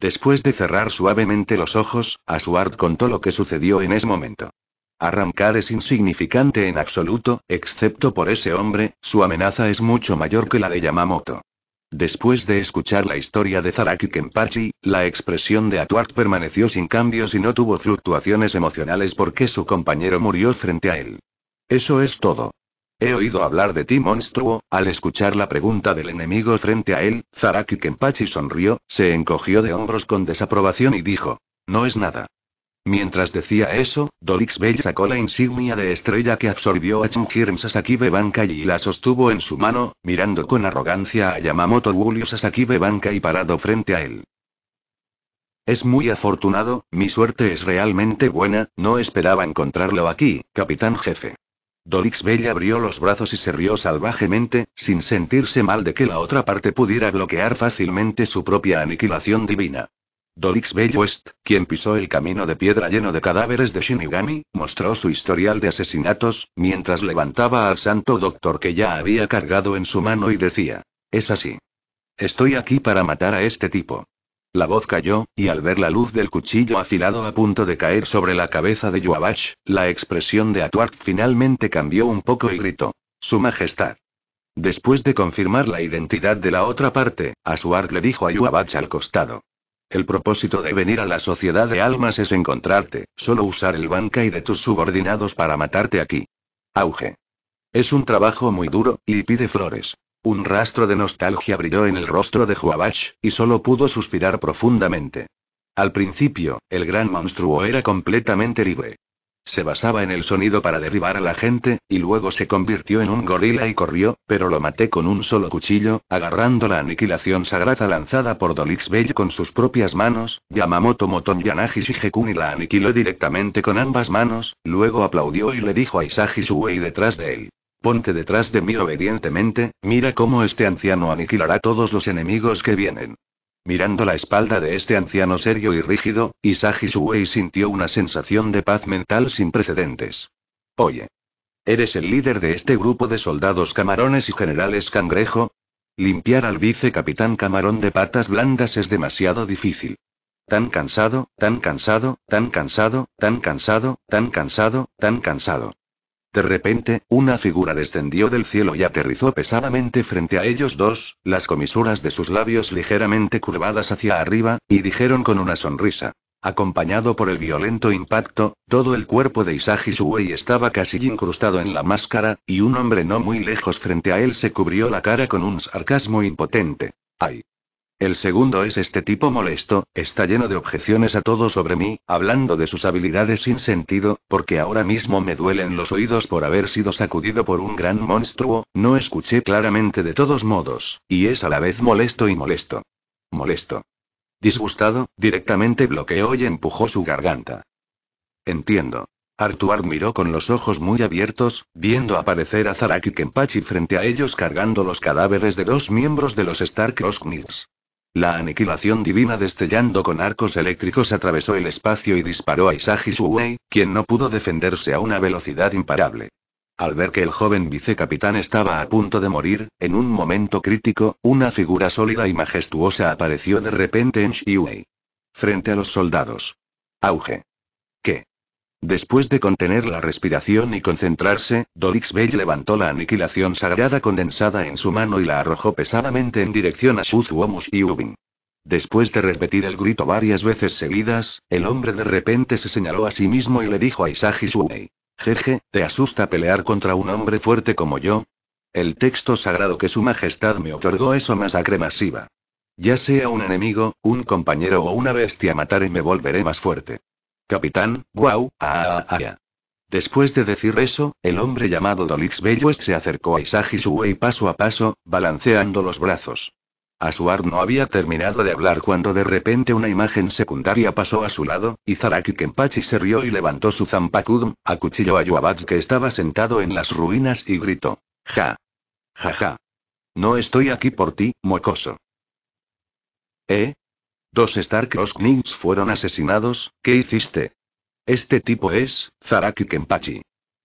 Después de cerrar suavemente los ojos, Asuart contó lo que sucedió en ese momento. Arrancar es insignificante en absoluto, excepto por ese hombre, su amenaza es mucho mayor que la de Yamamoto. Después de escuchar la historia de Zaraki Kenpachi, la expresión de Atuart permaneció sin cambios y no tuvo fluctuaciones emocionales porque su compañero murió frente a él. Eso es todo. He oído hablar de ti, monstruo. Al escuchar la pregunta del enemigo frente a él, Zaraki Kenpachi sonrió, se encogió de hombros con desaprobación y dijo: No es nada. Mientras decía eso, Dolix Bell sacó la insignia de estrella que absorbió a Chunhirm Sasaki Bebankai y la sostuvo en su mano, mirando con arrogancia a Yamamoto Wulio Sasaki y parado frente a él. Es muy afortunado, mi suerte es realmente buena, no esperaba encontrarlo aquí, capitán jefe. Dolix Bell abrió los brazos y se rió salvajemente, sin sentirse mal de que la otra parte pudiera bloquear fácilmente su propia aniquilación divina. Dolix Bell West, quien pisó el camino de piedra lleno de cadáveres de Shinigami, mostró su historial de asesinatos, mientras levantaba al santo doctor que ya había cargado en su mano y decía, es así. Estoy aquí para matar a este tipo. La voz cayó, y al ver la luz del cuchillo afilado a punto de caer sobre la cabeza de Yuabash, la expresión de Atuart finalmente cambió un poco y gritó. Su Majestad. Después de confirmar la identidad de la otra parte, Asuart le dijo a Yuabash al costado. El propósito de venir a la Sociedad de Almas es encontrarte, solo usar el banca y de tus subordinados para matarte aquí. Auge. Es un trabajo muy duro, y pide flores. Un rastro de nostalgia brilló en el rostro de Juabash, y solo pudo suspirar profundamente. Al principio, el gran monstruo era completamente libre. Se basaba en el sonido para derribar a la gente, y luego se convirtió en un gorila y corrió, pero lo maté con un solo cuchillo, agarrando la aniquilación sagrada lanzada por Dolix Bell con sus propias manos, Yamamoto Moton Yanagi Shigekun y la aniquiló directamente con ambas manos, luego aplaudió y le dijo a Isagi Shuei detrás de él, Ponte detrás de mí obedientemente, mira cómo este anciano aniquilará todos los enemigos que vienen. Mirando la espalda de este anciano serio y rígido, Isagi Shuei sintió una sensación de paz mental sin precedentes. Oye. ¿Eres el líder de este grupo de soldados camarones y generales cangrejo? Limpiar al vicecapitán camarón de patas blandas es demasiado difícil. Tan cansado, tan cansado, tan cansado, tan cansado, tan cansado, tan cansado. De repente, una figura descendió del cielo y aterrizó pesadamente frente a ellos dos, las comisuras de sus labios ligeramente curvadas hacia arriba, y dijeron con una sonrisa. Acompañado por el violento impacto, todo el cuerpo de Isagi Shuei estaba casi incrustado en la máscara, y un hombre no muy lejos frente a él se cubrió la cara con un sarcasmo impotente. ¡Ay! El segundo es este tipo molesto, está lleno de objeciones a todo sobre mí, hablando de sus habilidades sin sentido, porque ahora mismo me duelen los oídos por haber sido sacudido por un gran monstruo, no escuché claramente de todos modos, y es a la vez molesto y molesto. Molesto. Disgustado, directamente bloqueó y empujó su garganta. Entiendo. Artuard miró con los ojos muy abiertos, viendo aparecer a y Kenpachi frente a ellos cargando los cadáveres de dos miembros de los Stark la aniquilación divina destellando con arcos eléctricos atravesó el espacio y disparó a Isagi Shuei, quien no pudo defenderse a una velocidad imparable. Al ver que el joven vicecapitán estaba a punto de morir, en un momento crítico, una figura sólida y majestuosa apareció de repente en Shuei. Frente a los soldados. Auge. ¿Qué? Después de contener la respiración y concentrarse, dolix Bell levantó la aniquilación sagrada condensada en su mano y la arrojó pesadamente en dirección a su y Ubin. Después de repetir el grito varias veces seguidas, el hombre de repente se señaló a sí mismo y le dijo a Isagi Shuei. Jeje, ¿te asusta pelear contra un hombre fuerte como yo? El texto sagrado que su majestad me otorgó es o masacre masiva. Ya sea un enemigo, un compañero o una bestia mataré y me volveré más fuerte. Capitán, wow, ah, ah, ah Después de decir eso, el hombre llamado Dolix Bellwest se acercó a Isagi Suwei paso a paso, balanceando los brazos. Asuar no había terminado de hablar cuando de repente una imagen secundaria pasó a su lado, y Zaraki Kenpachi se rió y levantó su a acuchilló a Yuabats que estaba sentado en las ruinas y gritó. Ja. Ja ja. No estoy aquí por ti, mocoso. ¿Eh? Dos Stark Knights fueron asesinados, ¿qué hiciste? Este tipo es, Zaraki Kenpachi.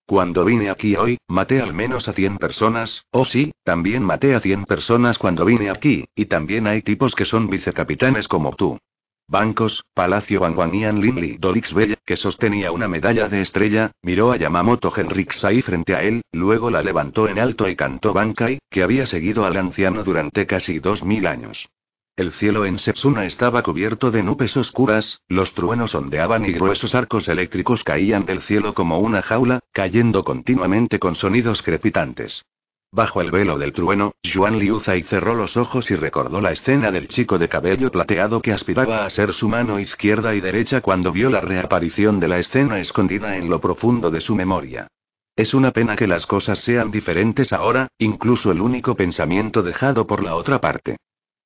Cuando vine aquí hoy, maté al menos a 100 personas, o oh sí, también maté a 100 personas cuando vine aquí, y también hay tipos que son vicecapitanes como tú. Bancos, Palacio Banguanian Linli Dolix que sostenía una medalla de estrella, miró a Yamamoto ahí frente a él, luego la levantó en alto y cantó Bankai, que había seguido al anciano durante casi 2000 años. El cielo en Sepsuna estaba cubierto de nubes oscuras, los truenos ondeaban y gruesos arcos eléctricos caían del cielo como una jaula, cayendo continuamente con sonidos crepitantes. Bajo el velo del trueno, Juan Liuzai cerró los ojos y recordó la escena del chico de cabello plateado que aspiraba a ser su mano izquierda y derecha cuando vio la reaparición de la escena escondida en lo profundo de su memoria. Es una pena que las cosas sean diferentes ahora, incluso el único pensamiento dejado por la otra parte.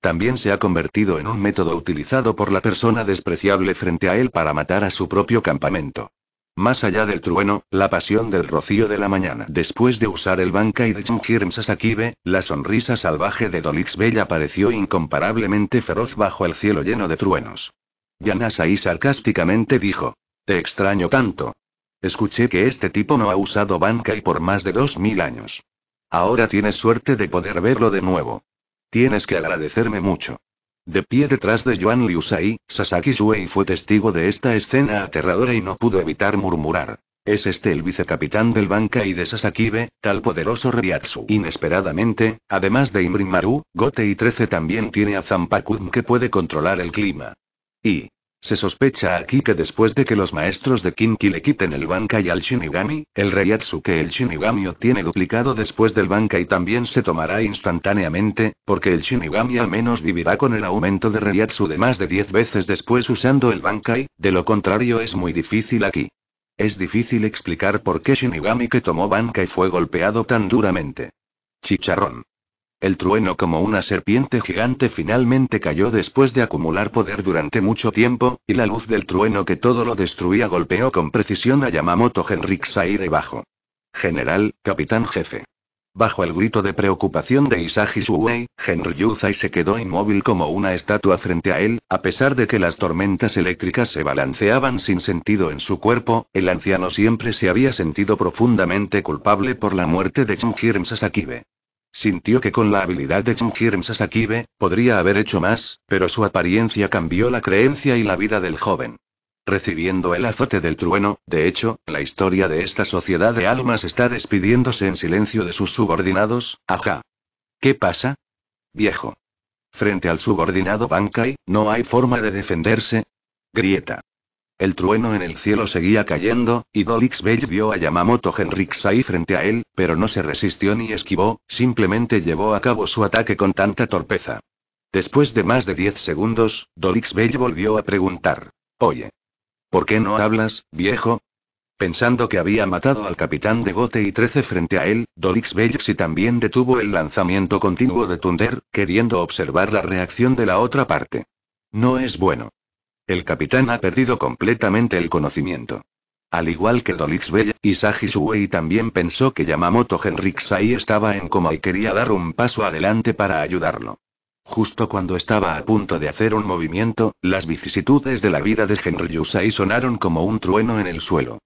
También se ha convertido en un método utilizado por la persona despreciable frente a él para matar a su propio campamento. Más allá del trueno, la pasión del rocío de la mañana. Después de usar el banca y de a Sasakibe, la sonrisa salvaje de Dolix Bella pareció incomparablemente feroz bajo el cielo lleno de truenos. Yanasai sarcásticamente dijo: Te extraño tanto. Escuché que este tipo no ha usado banca y por más de dos mil años. Ahora tienes suerte de poder verlo de nuevo. Tienes que agradecerme mucho. De pie detrás de Joan Liusai, Sasaki Shuei fue testigo de esta escena aterradora y no pudo evitar murmurar. ¿Es este el vicecapitán del banca y de Sasakibe, tal poderoso Ryatsu? Inesperadamente, además de Imrin Maru, Gote 13 también tiene a Zampakun que puede controlar el clima. Y, se sospecha aquí que después de que los maestros de Kinki le quiten el Bankai al Shinigami, el Reiatsu que el Shinigami obtiene duplicado después del Bankai también se tomará instantáneamente, porque el Shinigami al menos vivirá con el aumento de Reiatsu de más de 10 veces después usando el Bankai, de lo contrario es muy difícil aquí. Es difícil explicar por qué Shinigami que tomó Bankai fue golpeado tan duramente. Chicharrón. El trueno como una serpiente gigante finalmente cayó después de acumular poder durante mucho tiempo, y la luz del trueno que todo lo destruía golpeó con precisión a Yamamoto Henry debajo. General, capitán jefe. Bajo el grito de preocupación de Isagi Shuei, Yuzai se quedó inmóvil como una estatua frente a él, a pesar de que las tormentas eléctricas se balanceaban sin sentido en su cuerpo, el anciano siempre se había sentido profundamente culpable por la muerte de Jim Sasakibe. Sintió que con la habilidad de Chungirm Sakibe podría haber hecho más, pero su apariencia cambió la creencia y la vida del joven. Recibiendo el azote del trueno, de hecho, la historia de esta sociedad de almas está despidiéndose en silencio de sus subordinados, ajá. ¿Qué pasa? Viejo. Frente al subordinado Bankai, no hay forma de defenderse. Grieta. El trueno en el cielo seguía cayendo, y Dolix Bell vio a Yamamoto ahí frente a él, pero no se resistió ni esquivó, simplemente llevó a cabo su ataque con tanta torpeza. Después de más de 10 segundos, Dolix Bell volvió a preguntar. Oye. ¿Por qué no hablas, viejo? Pensando que había matado al capitán de Gote y 13 frente a él, Dolix si también detuvo el lanzamiento continuo de Thunder, queriendo observar la reacción de la otra parte. No es bueno. El capitán ha perdido completamente el conocimiento. Al igual que Dolix Bella, Isagi Shuei también pensó que Yamamoto Henriksai estaba en coma y quería dar un paso adelante para ayudarlo. Justo cuando estaba a punto de hacer un movimiento, las vicisitudes de la vida de Henryusai sonaron como un trueno en el suelo.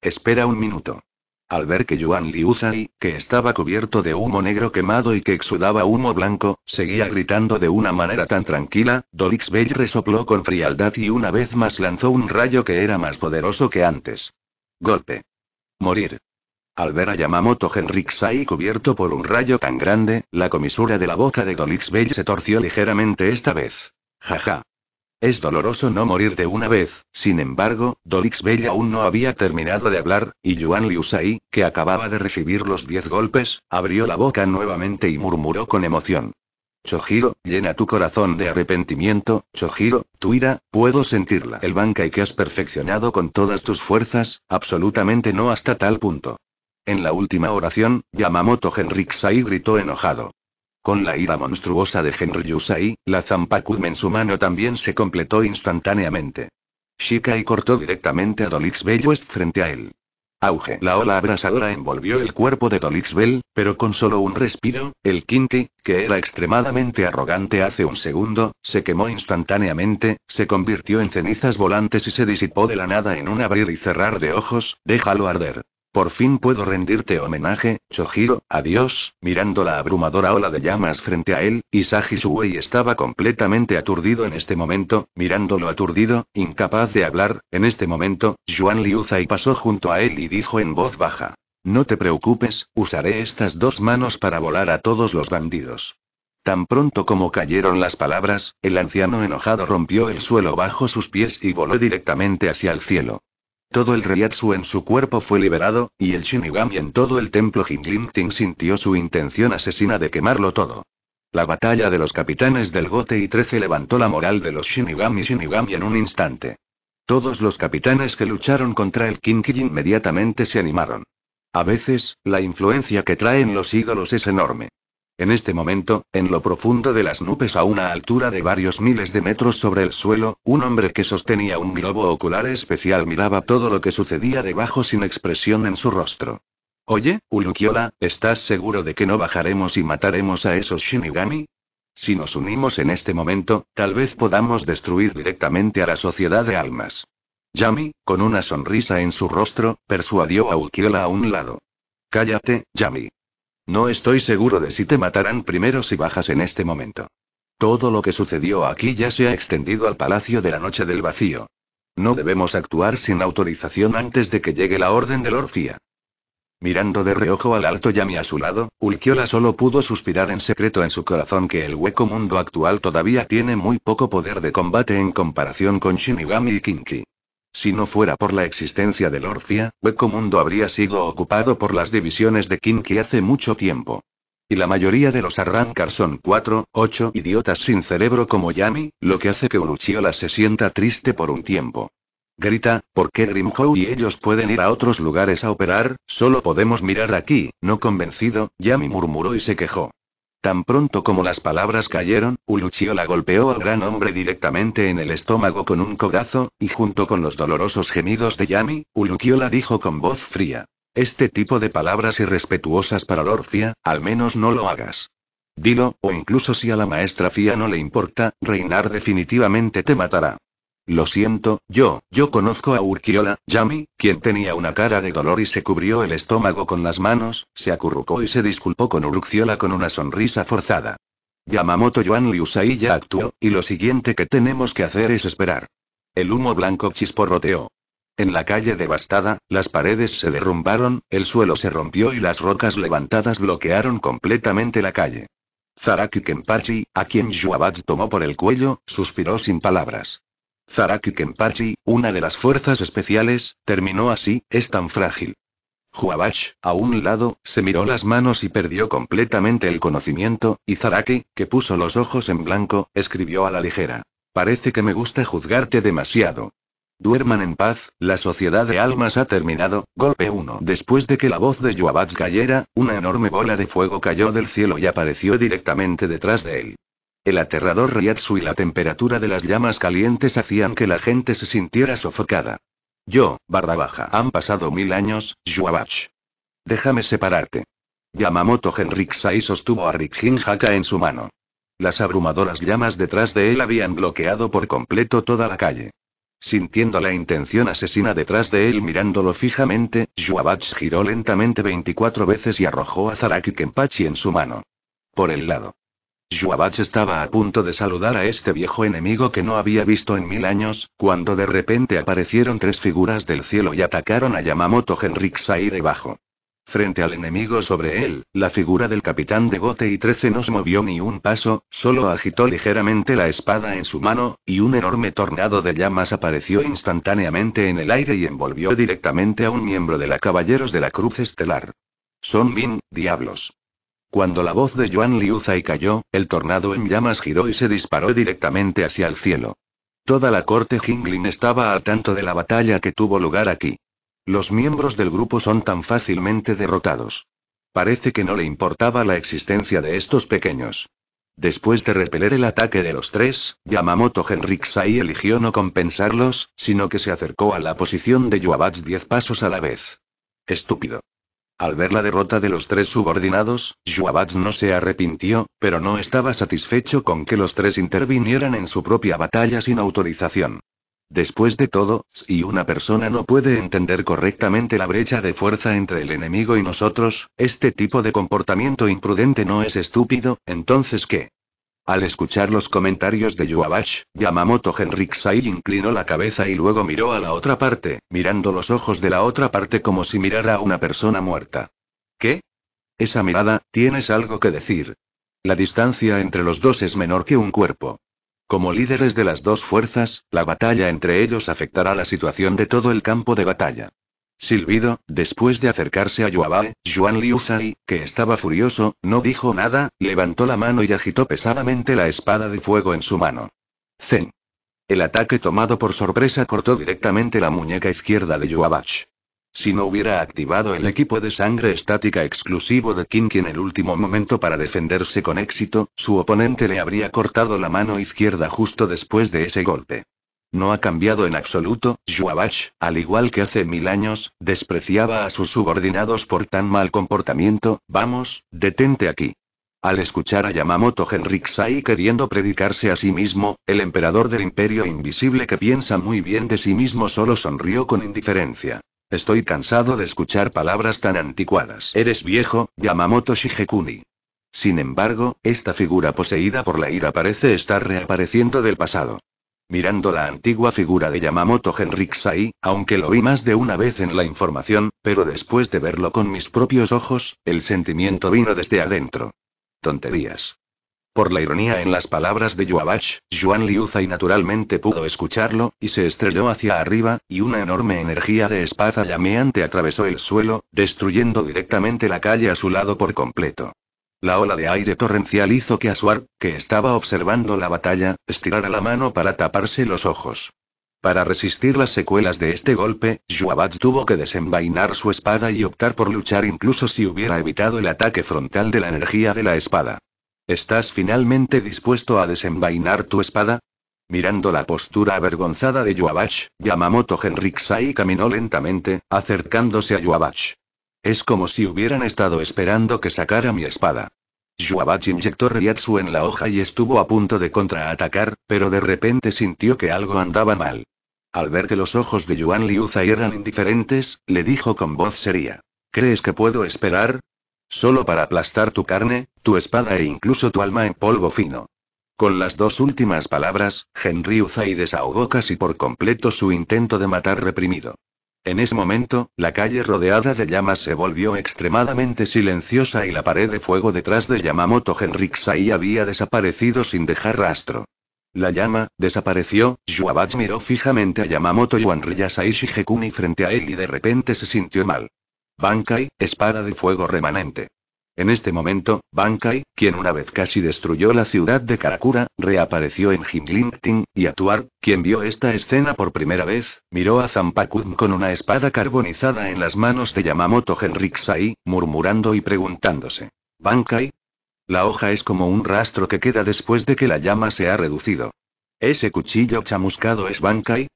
Espera un minuto al ver que Yuan Liuzai, que estaba cubierto de humo negro quemado y que exudaba humo blanco, seguía gritando de una manera tan tranquila, Dolix Bell resopló con frialdad y una vez más lanzó un rayo que era más poderoso que antes. Golpe. Morir. Al ver a Yamamoto Henriksai cubierto por un rayo tan grande, la comisura de la boca de Dolix Bell se torció ligeramente esta vez. Jaja. Es doloroso no morir de una vez, sin embargo, Dolix Bella aún no había terminado de hablar, y Yuan Liusai, que acababa de recibir los diez golpes, abrió la boca nuevamente y murmuró con emoción. Chojiro, llena tu corazón de arrepentimiento, Chojiro, tu ira, puedo sentirla. El bankai que has perfeccionado con todas tus fuerzas, absolutamente no hasta tal punto. En la última oración, Yamamoto Sai gritó enojado. Con la ira monstruosa de Henry Yusai, la zampacum en su mano también se completó instantáneamente. Shikai cortó directamente a Dolix Bell West frente a él. Auge. La ola abrasadora envolvió el cuerpo de Dolix Bell, pero con solo un respiro, el Kinti, que era extremadamente arrogante hace un segundo, se quemó instantáneamente, se convirtió en cenizas volantes y se disipó de la nada en un abrir y cerrar de ojos, déjalo arder. Por fin puedo rendirte homenaje, Chojiro, adiós, mirando la abrumadora ola de llamas frente a él, Isagi Shuei estaba completamente aturdido en este momento, mirándolo aturdido, incapaz de hablar, en este momento, Yuan Liuzai pasó junto a él y dijo en voz baja. No te preocupes, usaré estas dos manos para volar a todos los bandidos. Tan pronto como cayeron las palabras, el anciano enojado rompió el suelo bajo sus pies y voló directamente hacia el cielo. Todo el reyatsu en su cuerpo fue liberado, y el Shinigami en todo el templo ting sintió su intención asesina de quemarlo todo. La batalla de los capitanes del Gote y 13 levantó la moral de los Shinigami Shinigami en un instante. Todos los capitanes que lucharon contra el Kin'kijin inmediatamente se animaron. A veces, la influencia que traen los ídolos es enorme. En este momento, en lo profundo de las nubes a una altura de varios miles de metros sobre el suelo, un hombre que sostenía un globo ocular especial miraba todo lo que sucedía debajo sin expresión en su rostro. Oye, Ulukiola, ¿estás seguro de que no bajaremos y mataremos a esos Shinigami? Si nos unimos en este momento, tal vez podamos destruir directamente a la sociedad de almas. Yami, con una sonrisa en su rostro, persuadió a Ulukiola a un lado. Cállate, Yami. No estoy seguro de si te matarán primero si bajas en este momento. Todo lo que sucedió aquí ya se ha extendido al Palacio de la Noche del Vacío. No debemos actuar sin autorización antes de que llegue la orden del Orfía. Mirando de reojo al alto Yami a su lado, Ulkiola solo pudo suspirar en secreto en su corazón que el hueco mundo actual todavía tiene muy poco poder de combate en comparación con Shinigami y Kinki. Si no fuera por la existencia de Lorfia, Hueco Mundo habría sido ocupado por las divisiones de Kinki hace mucho tiempo. Y la mayoría de los Arrancar son cuatro, ocho idiotas sin cerebro como Yami, lo que hace que Uluchiola se sienta triste por un tiempo. Grita, ¿por qué Grimhow y ellos pueden ir a otros lugares a operar? Solo podemos mirar aquí, no convencido, Yami murmuró y se quejó. Tan pronto como las palabras cayeron, Uluchiola golpeó al gran hombre directamente en el estómago con un codazo, y junto con los dolorosos gemidos de Yami, Uluchiola dijo con voz fría. Este tipo de palabras irrespetuosas para Lorfia, al menos no lo hagas. Dilo, o incluso si a la maestra Fia no le importa, reinar definitivamente te matará. Lo siento, yo, yo conozco a Urquiola, Yami, quien tenía una cara de dolor y se cubrió el estómago con las manos, se acurrucó y se disculpó con Urquiola con una sonrisa forzada. Yamamoto Yuan Liusai ya actuó, y lo siguiente que tenemos que hacer es esperar. El humo blanco chisporroteó. En la calle devastada, las paredes se derrumbaron, el suelo se rompió y las rocas levantadas bloquearon completamente la calle. Zaraki Kenpachi, a quien Yuabats tomó por el cuello, suspiró sin palabras. Zaraki Kenpachi, una de las fuerzas especiales, terminó así, es tan frágil. Juabach, a un lado, se miró las manos y perdió completamente el conocimiento, y Zaraki, que puso los ojos en blanco, escribió a la ligera. Parece que me gusta juzgarte demasiado. Duerman en paz, la sociedad de almas ha terminado. Golpe 1. Después de que la voz de Juabach cayera, una enorme bola de fuego cayó del cielo y apareció directamente detrás de él. El aterrador Ryatsu y la temperatura de las llamas calientes hacían que la gente se sintiera sofocada. Yo, barra baja, han pasado mil años, Yuabach. Déjame separarte. Yamamoto Henriksai sostuvo a Rikjin Haka en su mano. Las abrumadoras llamas detrás de él habían bloqueado por completo toda la calle. Sintiendo la intención asesina detrás de él mirándolo fijamente, Yuabach giró lentamente 24 veces y arrojó a Zaraki Kenpachi en su mano. Por el lado. Shuabach estaba a punto de saludar a este viejo enemigo que no había visto en mil años, cuando de repente aparecieron tres figuras del cielo y atacaron a Yamamoto Henrix debajo. Frente al enemigo sobre él, la figura del capitán de Gote y Trece no se movió ni un paso, solo agitó ligeramente la espada en su mano, y un enorme tornado de llamas apareció instantáneamente en el aire y envolvió directamente a un miembro de la Caballeros de la Cruz Estelar. Son Bin, diablos. Cuando la voz de Yuan Liuzai cayó, el tornado en llamas giró y se disparó directamente hacia el cielo. Toda la corte Jinglin estaba al tanto de la batalla que tuvo lugar aquí. Los miembros del grupo son tan fácilmente derrotados. Parece que no le importaba la existencia de estos pequeños. Después de repeler el ataque de los tres, Yamamoto Henriksai eligió no compensarlos, sino que se acercó a la posición de Yuabats diez pasos a la vez. Estúpido. Al ver la derrota de los tres subordinados, Juabats no se arrepintió, pero no estaba satisfecho con que los tres intervinieran en su propia batalla sin autorización. Después de todo, si una persona no puede entender correctamente la brecha de fuerza entre el enemigo y nosotros, este tipo de comportamiento imprudente no es estúpido, entonces ¿qué? Al escuchar los comentarios de Yuabash, Yamamoto Henriksai inclinó la cabeza y luego miró a la otra parte, mirando los ojos de la otra parte como si mirara a una persona muerta. ¿Qué? Esa mirada, tienes algo que decir. La distancia entre los dos es menor que un cuerpo. Como líderes de las dos fuerzas, la batalla entre ellos afectará la situación de todo el campo de batalla. Silbido, después de acercarse a Yuabae, Yuan Liusai, que estaba furioso, no dijo nada, levantó la mano y agitó pesadamente la espada de fuego en su mano. Zen. El ataque tomado por sorpresa cortó directamente la muñeca izquierda de Yuabach. Si no hubiera activado el equipo de sangre estática exclusivo de Kinki en el último momento para defenderse con éxito, su oponente le habría cortado la mano izquierda justo después de ese golpe. No ha cambiado en absoluto, Zhuabash, al igual que hace mil años, despreciaba a sus subordinados por tan mal comportamiento, vamos, detente aquí. Al escuchar a Yamamoto Henriksai queriendo predicarse a sí mismo, el emperador del imperio invisible que piensa muy bien de sí mismo solo sonrió con indiferencia. Estoy cansado de escuchar palabras tan anticuadas. Eres viejo, Yamamoto Shigekuni. Sin embargo, esta figura poseída por la ira parece estar reapareciendo del pasado mirando la antigua figura de Yamamoto Henriksai, aunque lo vi más de una vez en la información, pero después de verlo con mis propios ojos, el sentimiento vino desde adentro. Tonterías. Por la ironía en las palabras de Yuabach, Juan Liuzai naturalmente pudo escucharlo, y se estrelló hacia arriba, y una enorme energía de espada llameante atravesó el suelo, destruyendo directamente la calle a su lado por completo. La ola de aire torrencial hizo que Asuar, que estaba observando la batalla, estirara la mano para taparse los ojos. Para resistir las secuelas de este golpe, Joabach tuvo que desenvainar su espada y optar por luchar incluso si hubiera evitado el ataque frontal de la energía de la espada. ¿Estás finalmente dispuesto a desenvainar tu espada? Mirando la postura avergonzada de Yuabach, Yamamoto Henriksai caminó lentamente, acercándose a Yuabach. Es como si hubieran estado esperando que sacara mi espada. Shuabach inyectó Ryatsu en la hoja y estuvo a punto de contraatacar, pero de repente sintió que algo andaba mal. Al ver que los ojos de Yuan Liuza eran indiferentes, le dijo con voz seria: ¿Crees que puedo esperar? Solo para aplastar tu carne, tu espada e incluso tu alma en polvo fino. Con las dos últimas palabras, Henry Uzai desahogó casi por completo su intento de matar reprimido. En ese momento, la calle rodeada de llamas se volvió extremadamente silenciosa y la pared de fuego detrás de Yamamoto Henriksai había desaparecido sin dejar rastro. La llama desapareció, Shuabachi miró fijamente a Yamamoto y Shigekuni frente a él y de repente se sintió mal. Bankai, espada de fuego remanente. En este momento, Bankai, quien una vez casi destruyó la ciudad de Karakura, reapareció en Ting, y Atuar, quien vio esta escena por primera vez, miró a Zampakun con una espada carbonizada en las manos de Yamamoto Henriksai, murmurando y preguntándose. ¿Bankai? La hoja es como un rastro que queda después de que la llama se ha reducido. ¿Ese cuchillo chamuscado es Bankai?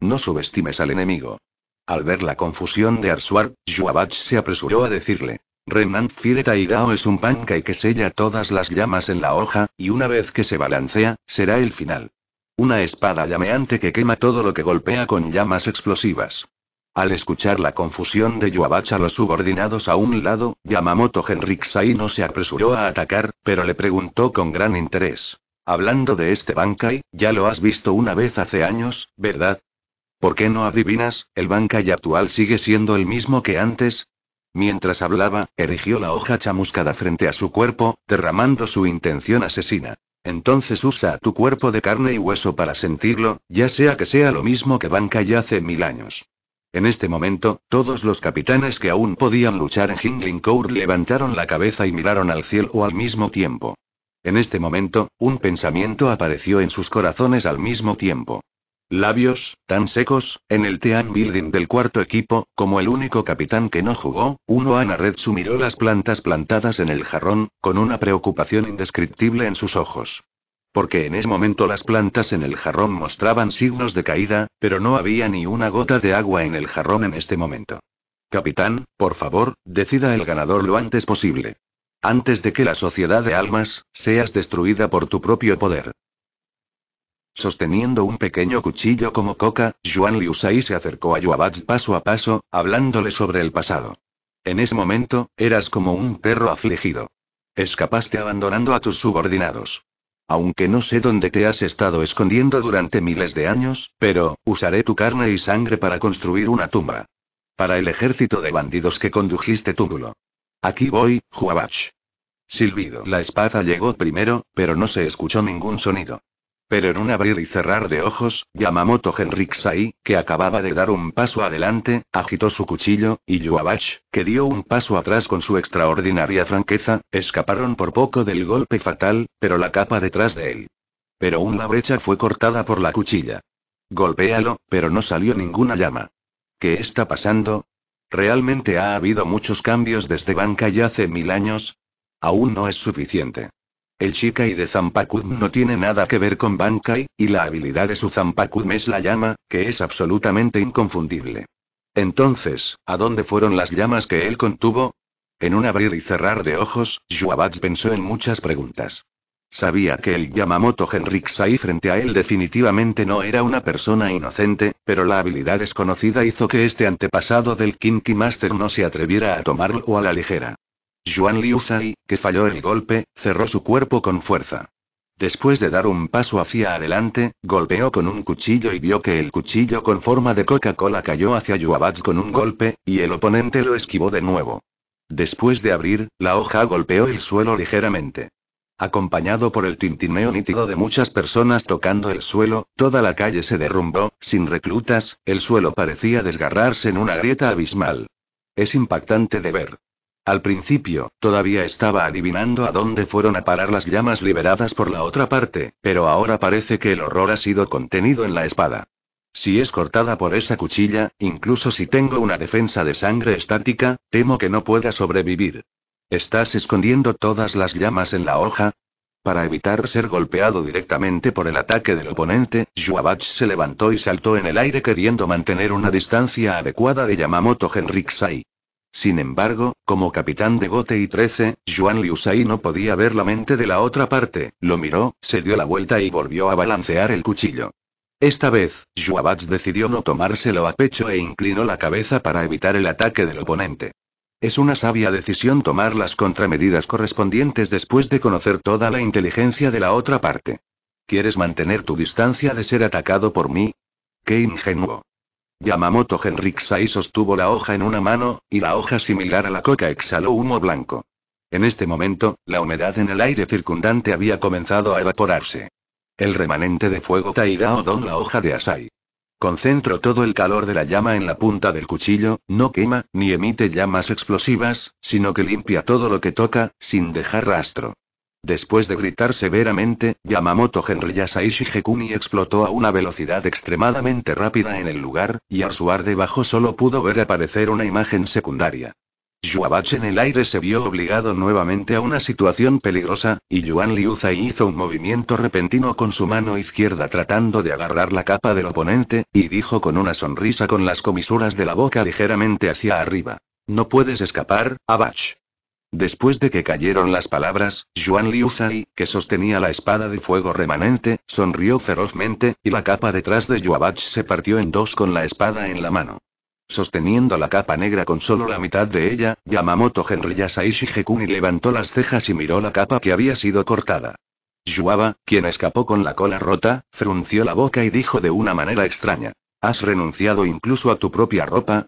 No subestimes al enemigo. Al ver la confusión de Arsuar, Juabach se apresuró a decirle. Renan Fireta Idao es un Bankai que sella todas las llamas en la hoja, y una vez que se balancea, será el final. Una espada llameante que quema todo lo que golpea con llamas explosivas. Al escuchar la confusión de Yuabacha los subordinados a un lado, Yamamoto Henriksai no se apresuró a atacar, pero le preguntó con gran interés. Hablando de este Bankai, ya lo has visto una vez hace años, ¿verdad? ¿Por qué no adivinas? El Bankai actual sigue siendo el mismo que antes, Mientras hablaba, erigió la hoja chamuscada frente a su cuerpo, derramando su intención asesina. Entonces usa tu cuerpo de carne y hueso para sentirlo, ya sea que sea lo mismo que Banca ya hace mil años. En este momento, todos los capitanes que aún podían luchar en Hingling Court levantaron la cabeza y miraron al cielo al mismo tiempo. En este momento, un pensamiento apareció en sus corazones al mismo tiempo. Labios, tan secos, en el team building del cuarto equipo, como el único capitán que no jugó, Uno Red miró las plantas plantadas en el jarrón, con una preocupación indescriptible en sus ojos. Porque en ese momento las plantas en el jarrón mostraban signos de caída, pero no había ni una gota de agua en el jarrón en este momento. Capitán, por favor, decida el ganador lo antes posible. Antes de que la sociedad de almas, seas destruida por tu propio poder. Sosteniendo un pequeño cuchillo como coca, Juan Liusai se acercó a Juabach paso a paso, hablándole sobre el pasado. En ese momento, eras como un perro afligido. Escapaste abandonando a tus subordinados. Aunque no sé dónde te has estado escondiendo durante miles de años, pero, usaré tu carne y sangre para construir una tumba. Para el ejército de bandidos que condujiste túmulo. Aquí voy, Juabach. Silbido. La espada llegó primero, pero no se escuchó ningún sonido. Pero en un abrir y cerrar de ojos, Yamamoto Genryusai, que acababa de dar un paso adelante, agitó su cuchillo, y Yuabash, que dio un paso atrás con su extraordinaria franqueza, escaparon por poco del golpe fatal, pero la capa detrás de él. Pero una brecha fue cortada por la cuchilla. Golpéalo, pero no salió ninguna llama. ¿Qué está pasando? ¿Realmente ha habido muchos cambios desde Banca y hace mil años? Aún no es suficiente. El Shikai de Zampakudm no tiene nada que ver con Bankai, y la habilidad de su Zampakudm es la llama, que es absolutamente inconfundible. Entonces, ¿a dónde fueron las llamas que él contuvo? En un abrir y cerrar de ojos, Shuabats pensó en muchas preguntas. Sabía que el Yamamoto Henriksai frente a él definitivamente no era una persona inocente, pero la habilidad desconocida hizo que este antepasado del Kinky Master no se atreviera a tomarlo a la ligera. Juan Liu Sai, que falló el golpe, cerró su cuerpo con fuerza. Después de dar un paso hacia adelante, golpeó con un cuchillo y vio que el cuchillo con forma de Coca-Cola cayó hacia Yuabats con un golpe, y el oponente lo esquivó de nuevo. Después de abrir, la hoja golpeó el suelo ligeramente. Acompañado por el tintineo nítido de muchas personas tocando el suelo, toda la calle se derrumbó, sin reclutas, el suelo parecía desgarrarse en una grieta abismal. Es impactante de ver. Al principio, todavía estaba adivinando a dónde fueron a parar las llamas liberadas por la otra parte, pero ahora parece que el horror ha sido contenido en la espada. Si es cortada por esa cuchilla, incluso si tengo una defensa de sangre estática, temo que no pueda sobrevivir. ¿Estás escondiendo todas las llamas en la hoja? Para evitar ser golpeado directamente por el ataque del oponente, Joabach se levantó y saltó en el aire queriendo mantener una distancia adecuada de Yamamoto Henriksai. Sin embargo, como capitán de Gote y 13, Juan Liusai no podía ver la mente de la otra parte, lo miró, se dio la vuelta y volvió a balancear el cuchillo. Esta vez, Juabats decidió no tomárselo a pecho e inclinó la cabeza para evitar el ataque del oponente. Es una sabia decisión tomar las contramedidas correspondientes después de conocer toda la inteligencia de la otra parte. ¿Quieres mantener tu distancia de ser atacado por mí? ¡Qué ingenuo! Yamamoto Henriksai sostuvo la hoja en una mano, y la hoja similar a la coca exhaló humo blanco. En este momento, la humedad en el aire circundante había comenzado a evaporarse. El remanente de fuego Taidao Don la hoja de Asai. Concentro todo el calor de la llama en la punta del cuchillo, no quema, ni emite llamas explosivas, sino que limpia todo lo que toca, sin dejar rastro. Después de gritar severamente, Yamamoto Henry Yasaishi Hekuni explotó a una velocidad extremadamente rápida en el lugar, y al suar debajo solo pudo ver aparecer una imagen secundaria. Yuabach en el aire se vio obligado nuevamente a una situación peligrosa, y Yuan Liuzai hizo un movimiento repentino con su mano izquierda tratando de agarrar la capa del oponente, y dijo con una sonrisa con las comisuras de la boca ligeramente hacia arriba. No puedes escapar, Abach. Después de que cayeron las palabras, Juan Zai, que sostenía la espada de fuego remanente, sonrió ferozmente, y la capa detrás de Yuabach se partió en dos con la espada en la mano. Sosteniendo la capa negra con solo la mitad de ella, Yamamoto Yasai Hekuni levantó las cejas y miró la capa que había sido cortada. Yuaba, quien escapó con la cola rota, frunció la boca y dijo de una manera extraña. ¿Has renunciado incluso a tu propia ropa?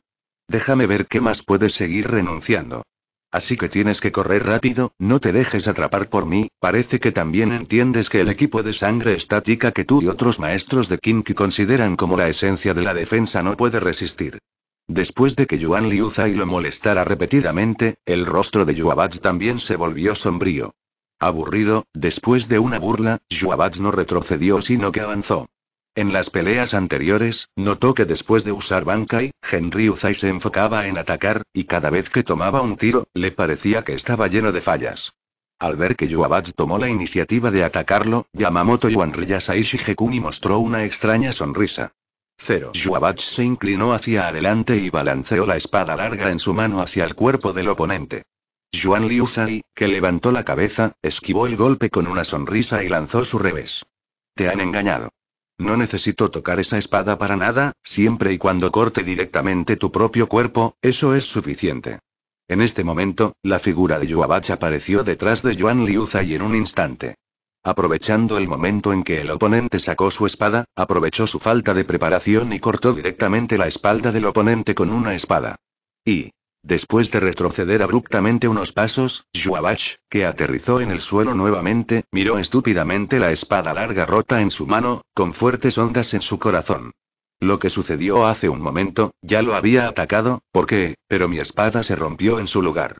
Déjame ver qué más puedes seguir renunciando. Así que tienes que correr rápido, no te dejes atrapar por mí, parece que también entiendes que el equipo de sangre estática que tú y otros maestros de Kinky consideran como la esencia de la defensa no puede resistir. Después de que Yuan y lo molestara repetidamente, el rostro de Yuabats también se volvió sombrío. Aburrido, después de una burla, Yuabats no retrocedió sino que avanzó. En las peleas anteriores, notó que después de usar Bankai, Henry Uzai se enfocaba en atacar, y cada vez que tomaba un tiro, le parecía que estaba lleno de fallas. Al ver que Yuabats tomó la iniciativa de atacarlo, Yamamoto Yuanriya Shihekuni mostró una extraña sonrisa. Cero. Yuabats se inclinó hacia adelante y balanceó la espada larga en su mano hacia el cuerpo del oponente. Yuan Liuzai, que levantó la cabeza, esquivó el golpe con una sonrisa y lanzó su revés. Te han engañado. No necesito tocar esa espada para nada, siempre y cuando corte directamente tu propio cuerpo, eso es suficiente. En este momento, la figura de Yuabach apareció detrás de Yuan Liuza y en un instante. Aprovechando el momento en que el oponente sacó su espada, aprovechó su falta de preparación y cortó directamente la espalda del oponente con una espada. Y, Después de retroceder abruptamente unos pasos, Juabach, que aterrizó en el suelo nuevamente, miró estúpidamente la espada larga rota en su mano, con fuertes ondas en su corazón. Lo que sucedió hace un momento, ya lo había atacado, ¿por qué?, pero mi espada se rompió en su lugar.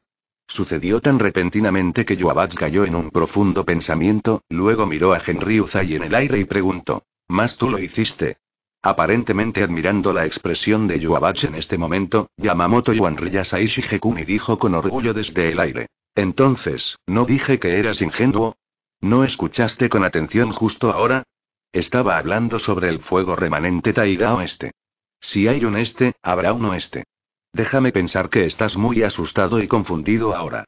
Sucedió tan repentinamente que Joabach cayó en un profundo pensamiento, luego miró a Henry Uzay en el aire y preguntó. Más tú lo hiciste, Aparentemente admirando la expresión de Yuabach en este momento, Yamamoto Saishi Ishigekuni dijo con orgullo desde el aire. Entonces, ¿no dije que eras ingenuo? ¿No escuchaste con atención justo ahora? Estaba hablando sobre el fuego remanente Taiga Oeste. Si hay un este, habrá un oeste. Déjame pensar que estás muy asustado y confundido ahora.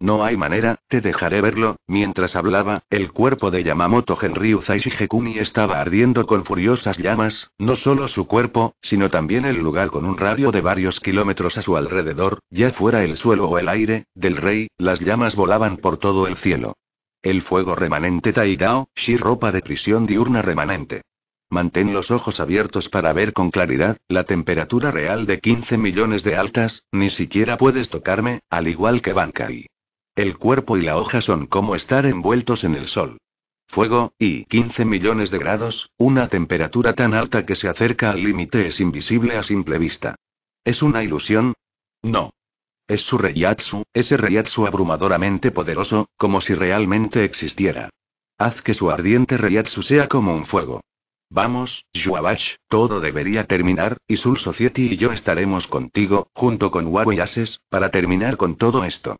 No hay manera, te dejaré verlo. Mientras hablaba, el cuerpo de Yamamoto Genryu Zaishigekuni estaba ardiendo con furiosas llamas, no solo su cuerpo, sino también el lugar con un radio de varios kilómetros a su alrededor, ya fuera el suelo o el aire, del rey, las llamas volaban por todo el cielo. El fuego remanente Taidao, Shi ropa de prisión diurna remanente. Mantén los ojos abiertos para ver con claridad, la temperatura real de 15 millones de altas, ni siquiera puedes tocarme, al igual que Bankai. El cuerpo y la hoja son como estar envueltos en el sol. Fuego, y 15 millones de grados, una temperatura tan alta que se acerca al límite es invisible a simple vista. ¿Es una ilusión? No. Es su Ryatsu, ese reyatsu abrumadoramente poderoso, como si realmente existiera. Haz que su ardiente Ryatsu sea como un fuego. Vamos, Yuabash, todo debería terminar, y Sul Society y yo estaremos contigo, junto con Huawei Ases, para terminar con todo esto.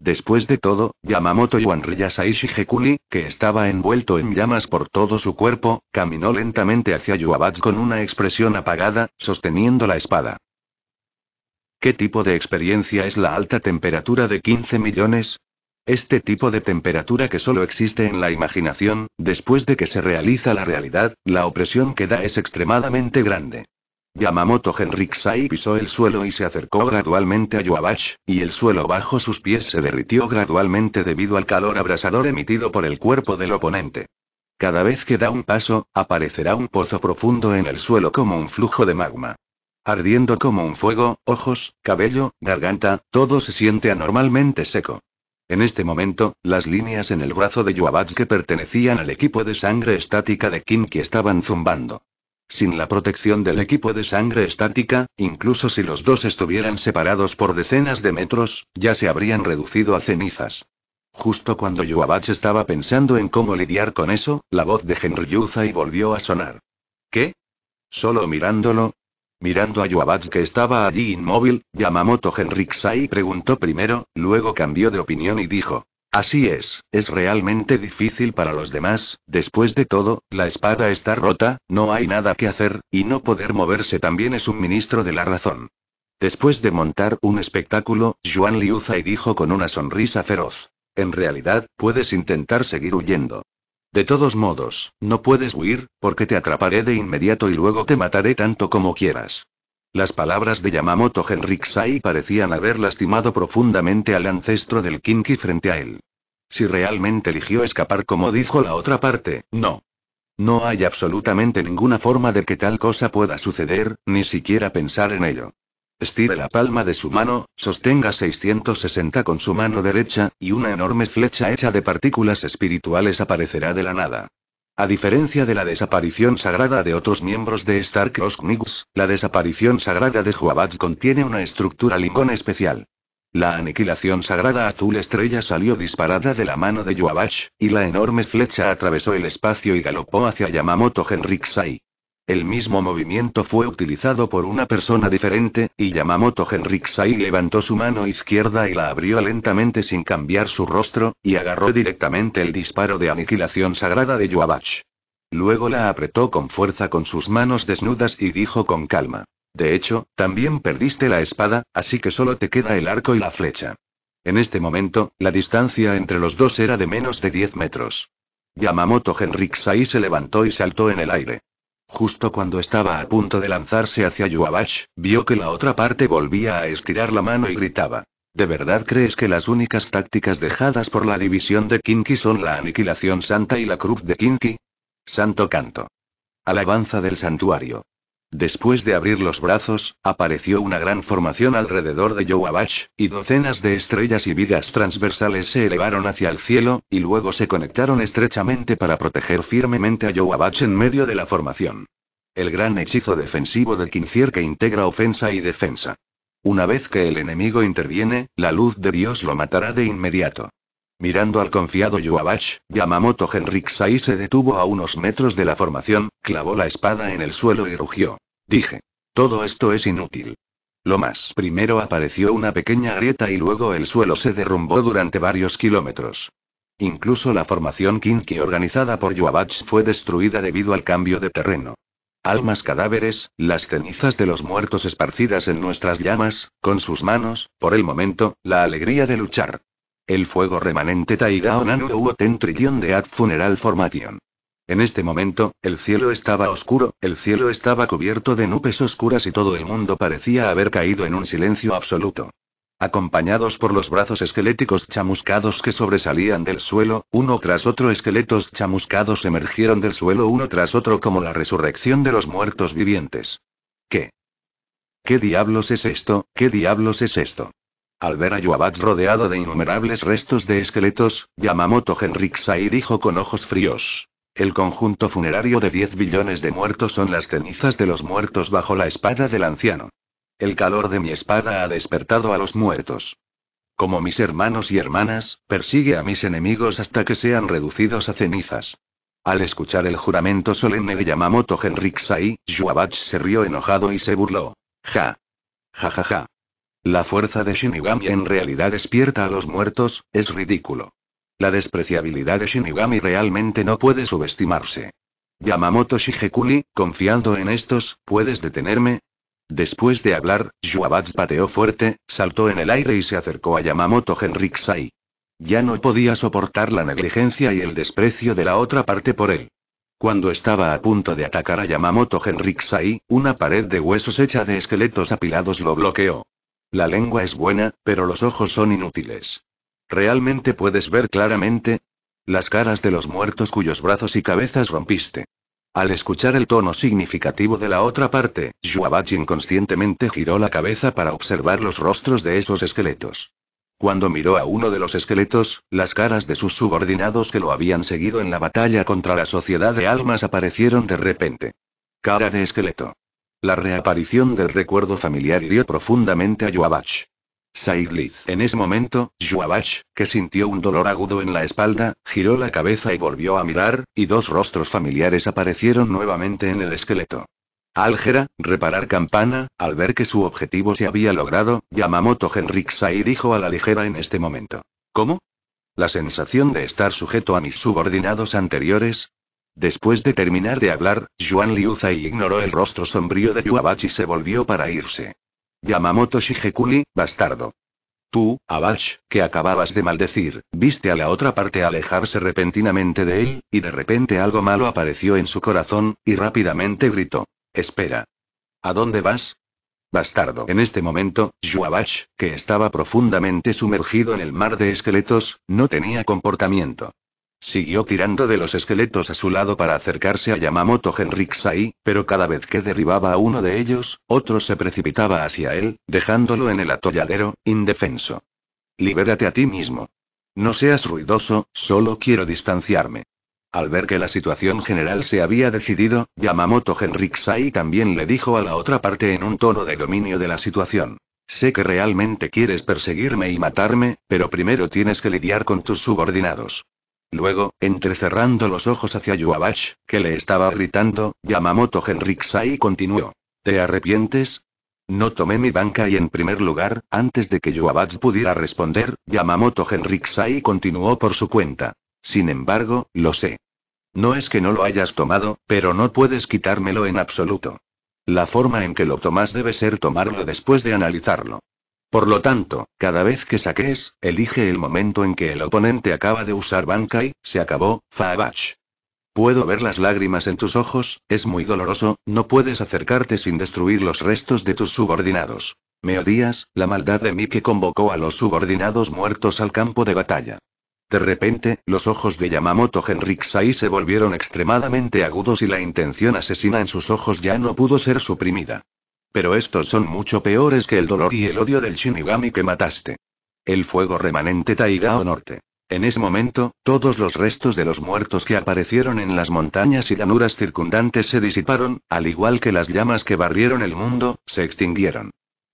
Después de todo, Yamamoto Yuanriyasa Hekuni, que estaba envuelto en llamas por todo su cuerpo, caminó lentamente hacia Yuabats con una expresión apagada, sosteniendo la espada. ¿Qué tipo de experiencia es la alta temperatura de 15 millones? Este tipo de temperatura que solo existe en la imaginación, después de que se realiza la realidad, la opresión que da es extremadamente grande. Yamamoto Henriksai pisó el suelo y se acercó gradualmente a Yuabash, y el suelo bajo sus pies se derritió gradualmente debido al calor abrasador emitido por el cuerpo del oponente. Cada vez que da un paso, aparecerá un pozo profundo en el suelo como un flujo de magma. Ardiendo como un fuego, ojos, cabello, garganta, todo se siente anormalmente seco. En este momento, las líneas en el brazo de Yuabash que pertenecían al equipo de sangre estática de Kinki estaban zumbando. Sin la protección del equipo de sangre estática, incluso si los dos estuvieran separados por decenas de metros, ya se habrían reducido a cenizas. Justo cuando Yuabach estaba pensando en cómo lidiar con eso, la voz de Henry Yuzai volvió a sonar. ¿Qué? Solo mirándolo. Mirando a Yuabach que estaba allí inmóvil, Yamamoto Henriksai preguntó primero, luego cambió de opinión y dijo: Así es, es realmente difícil para los demás, después de todo, la espada está rota, no hay nada que hacer, y no poder moverse también es un ministro de la razón. Después de montar un espectáculo, Juan y dijo con una sonrisa feroz. En realidad, puedes intentar seguir huyendo. De todos modos, no puedes huir, porque te atraparé de inmediato y luego te mataré tanto como quieras. Las palabras de Yamamoto Henriksai parecían haber lastimado profundamente al ancestro del Kinki frente a él. Si realmente eligió escapar como dijo la otra parte, no. No hay absolutamente ninguna forma de que tal cosa pueda suceder, ni siquiera pensar en ello. Estire la palma de su mano, sostenga 660 con su mano derecha, y una enorme flecha hecha de partículas espirituales aparecerá de la nada. A diferencia de la desaparición sagrada de otros miembros de Stark Knigs, la desaparición sagrada de Joabach contiene una estructura lingón especial. La aniquilación sagrada azul estrella salió disparada de la mano de Joabach, y la enorme flecha atravesó el espacio y galopó hacia Yamamoto Henriksai. El mismo movimiento fue utilizado por una persona diferente, y Yamamoto Henriksai levantó su mano izquierda y la abrió lentamente sin cambiar su rostro, y agarró directamente el disparo de aniquilación sagrada de Yuabach. Luego la apretó con fuerza con sus manos desnudas y dijo con calma. De hecho, también perdiste la espada, así que solo te queda el arco y la flecha. En este momento, la distancia entre los dos era de menos de 10 metros. Yamamoto Henriksai se levantó y saltó en el aire. Justo cuando estaba a punto de lanzarse hacia Yuabash, vio que la otra parte volvía a estirar la mano y gritaba. ¿De verdad crees que las únicas tácticas dejadas por la división de Kinki son la aniquilación santa y la cruz de Kinki? Santo canto. Alabanza del santuario. Después de abrir los brazos, apareció una gran formación alrededor de Yowabach, y docenas de estrellas y vigas transversales se elevaron hacia el cielo, y luego se conectaron estrechamente para proteger firmemente a Yowabach en medio de la formación. El gran hechizo defensivo de Quincier que integra ofensa y defensa. Una vez que el enemigo interviene, la luz de Dios lo matará de inmediato. Mirando al confiado Yuabash, Yamamoto Henriksai se detuvo a unos metros de la formación, clavó la espada en el suelo y rugió. Dije. Todo esto es inútil. Lo más primero apareció una pequeña grieta y luego el suelo se derrumbó durante varios kilómetros. Incluso la formación Kinki organizada por Yuabach fue destruida debido al cambio de terreno. Almas cadáveres, las cenizas de los muertos esparcidas en nuestras llamas, con sus manos, por el momento, la alegría de luchar. El fuego remanente Taigaon ten Tentrillón de Ad Funeral Formation. En este momento, el cielo estaba oscuro, el cielo estaba cubierto de nubes oscuras y todo el mundo parecía haber caído en un silencio absoluto. Acompañados por los brazos esqueléticos chamuscados que sobresalían del suelo, uno tras otro esqueletos chamuscados emergieron del suelo uno tras otro como la resurrección de los muertos vivientes. ¿Qué? ¿Qué diablos es esto? ¿Qué diablos es esto? Al ver a Yuabat rodeado de innumerables restos de esqueletos, Yamamoto sai dijo con ojos fríos. El conjunto funerario de 10 billones de muertos son las cenizas de los muertos bajo la espada del anciano. El calor de mi espada ha despertado a los muertos. Como mis hermanos y hermanas, persigue a mis enemigos hasta que sean reducidos a cenizas. Al escuchar el juramento solemne de Yamamoto Henriksai, Yuabach se rió enojado y se burló. Ja. Ja ja ja. La fuerza de Shinigami en realidad despierta a los muertos, es ridículo. La despreciabilidad de Shinigami realmente no puede subestimarse. Yamamoto Shigekuli, confiando en estos, ¿puedes detenerme? Después de hablar, Shuabat pateó fuerte, saltó en el aire y se acercó a Yamamoto Henriksai. Ya no podía soportar la negligencia y el desprecio de la otra parte por él. Cuando estaba a punto de atacar a Yamamoto Henriksai, una pared de huesos hecha de esqueletos apilados lo bloqueó. La lengua es buena, pero los ojos son inútiles. ¿Realmente puedes ver claramente? Las caras de los muertos cuyos brazos y cabezas rompiste. Al escuchar el tono significativo de la otra parte, Joabach inconscientemente giró la cabeza para observar los rostros de esos esqueletos. Cuando miró a uno de los esqueletos, las caras de sus subordinados que lo habían seguido en la batalla contra la Sociedad de Almas aparecieron de repente. Cara de esqueleto. La reaparición del recuerdo familiar hirió profundamente a Joabach. Saidliz. En ese momento, Joabach, que sintió un dolor agudo en la espalda, giró la cabeza y volvió a mirar, y dos rostros familiares aparecieron nuevamente en el esqueleto. Álgera, reparar campana, al ver que su objetivo se había logrado, Yamamoto y dijo a la ligera en este momento. ¿Cómo? La sensación de estar sujeto a mis subordinados anteriores, Después de terminar de hablar, Yuan Zai ignoró el rostro sombrío de Yuabach y se volvió para irse. Yamamoto Shigekuni, bastardo. Tú, Abach, que acababas de maldecir, viste a la otra parte alejarse repentinamente de él, y de repente algo malo apareció en su corazón, y rápidamente gritó. Espera. ¿A dónde vas? Bastardo. En este momento, Yuabach, que estaba profundamente sumergido en el mar de esqueletos, no tenía comportamiento. Siguió tirando de los esqueletos a su lado para acercarse a Yamamoto Henriksai, pero cada vez que derribaba a uno de ellos, otro se precipitaba hacia él, dejándolo en el atolladero, indefenso. Libérate a ti mismo. No seas ruidoso, solo quiero distanciarme. Al ver que la situación general se había decidido, Yamamoto Henriksai también le dijo a la otra parte en un tono de dominio de la situación. Sé que realmente quieres perseguirme y matarme, pero primero tienes que lidiar con tus subordinados. Luego, entrecerrando los ojos hacia Yuabash, que le estaba gritando, Yamamoto Henriksai continuó. ¿Te arrepientes? No tomé mi banca y en primer lugar, antes de que Yuabash pudiera responder, Yamamoto Henriksai continuó por su cuenta. Sin embargo, lo sé. No es que no lo hayas tomado, pero no puedes quitármelo en absoluto. La forma en que lo tomas debe ser tomarlo después de analizarlo. Por lo tanto, cada vez que saques, elige el momento en que el oponente acaba de usar Bankai, se acabó, Faabach. Puedo ver las lágrimas en tus ojos, es muy doloroso, no puedes acercarte sin destruir los restos de tus subordinados. Me odias, la maldad de mí que convocó a los subordinados muertos al campo de batalla. De repente, los ojos de Yamamoto Henriksai se volvieron extremadamente agudos y la intención asesina en sus ojos ya no pudo ser suprimida. Pero estos son mucho peores que el dolor y el odio del Shinigami que mataste. El fuego remanente Taigao Norte. En ese momento, todos los restos de los muertos que aparecieron en las montañas y llanuras circundantes se disiparon, al igual que las llamas que barrieron el mundo, se extinguieron.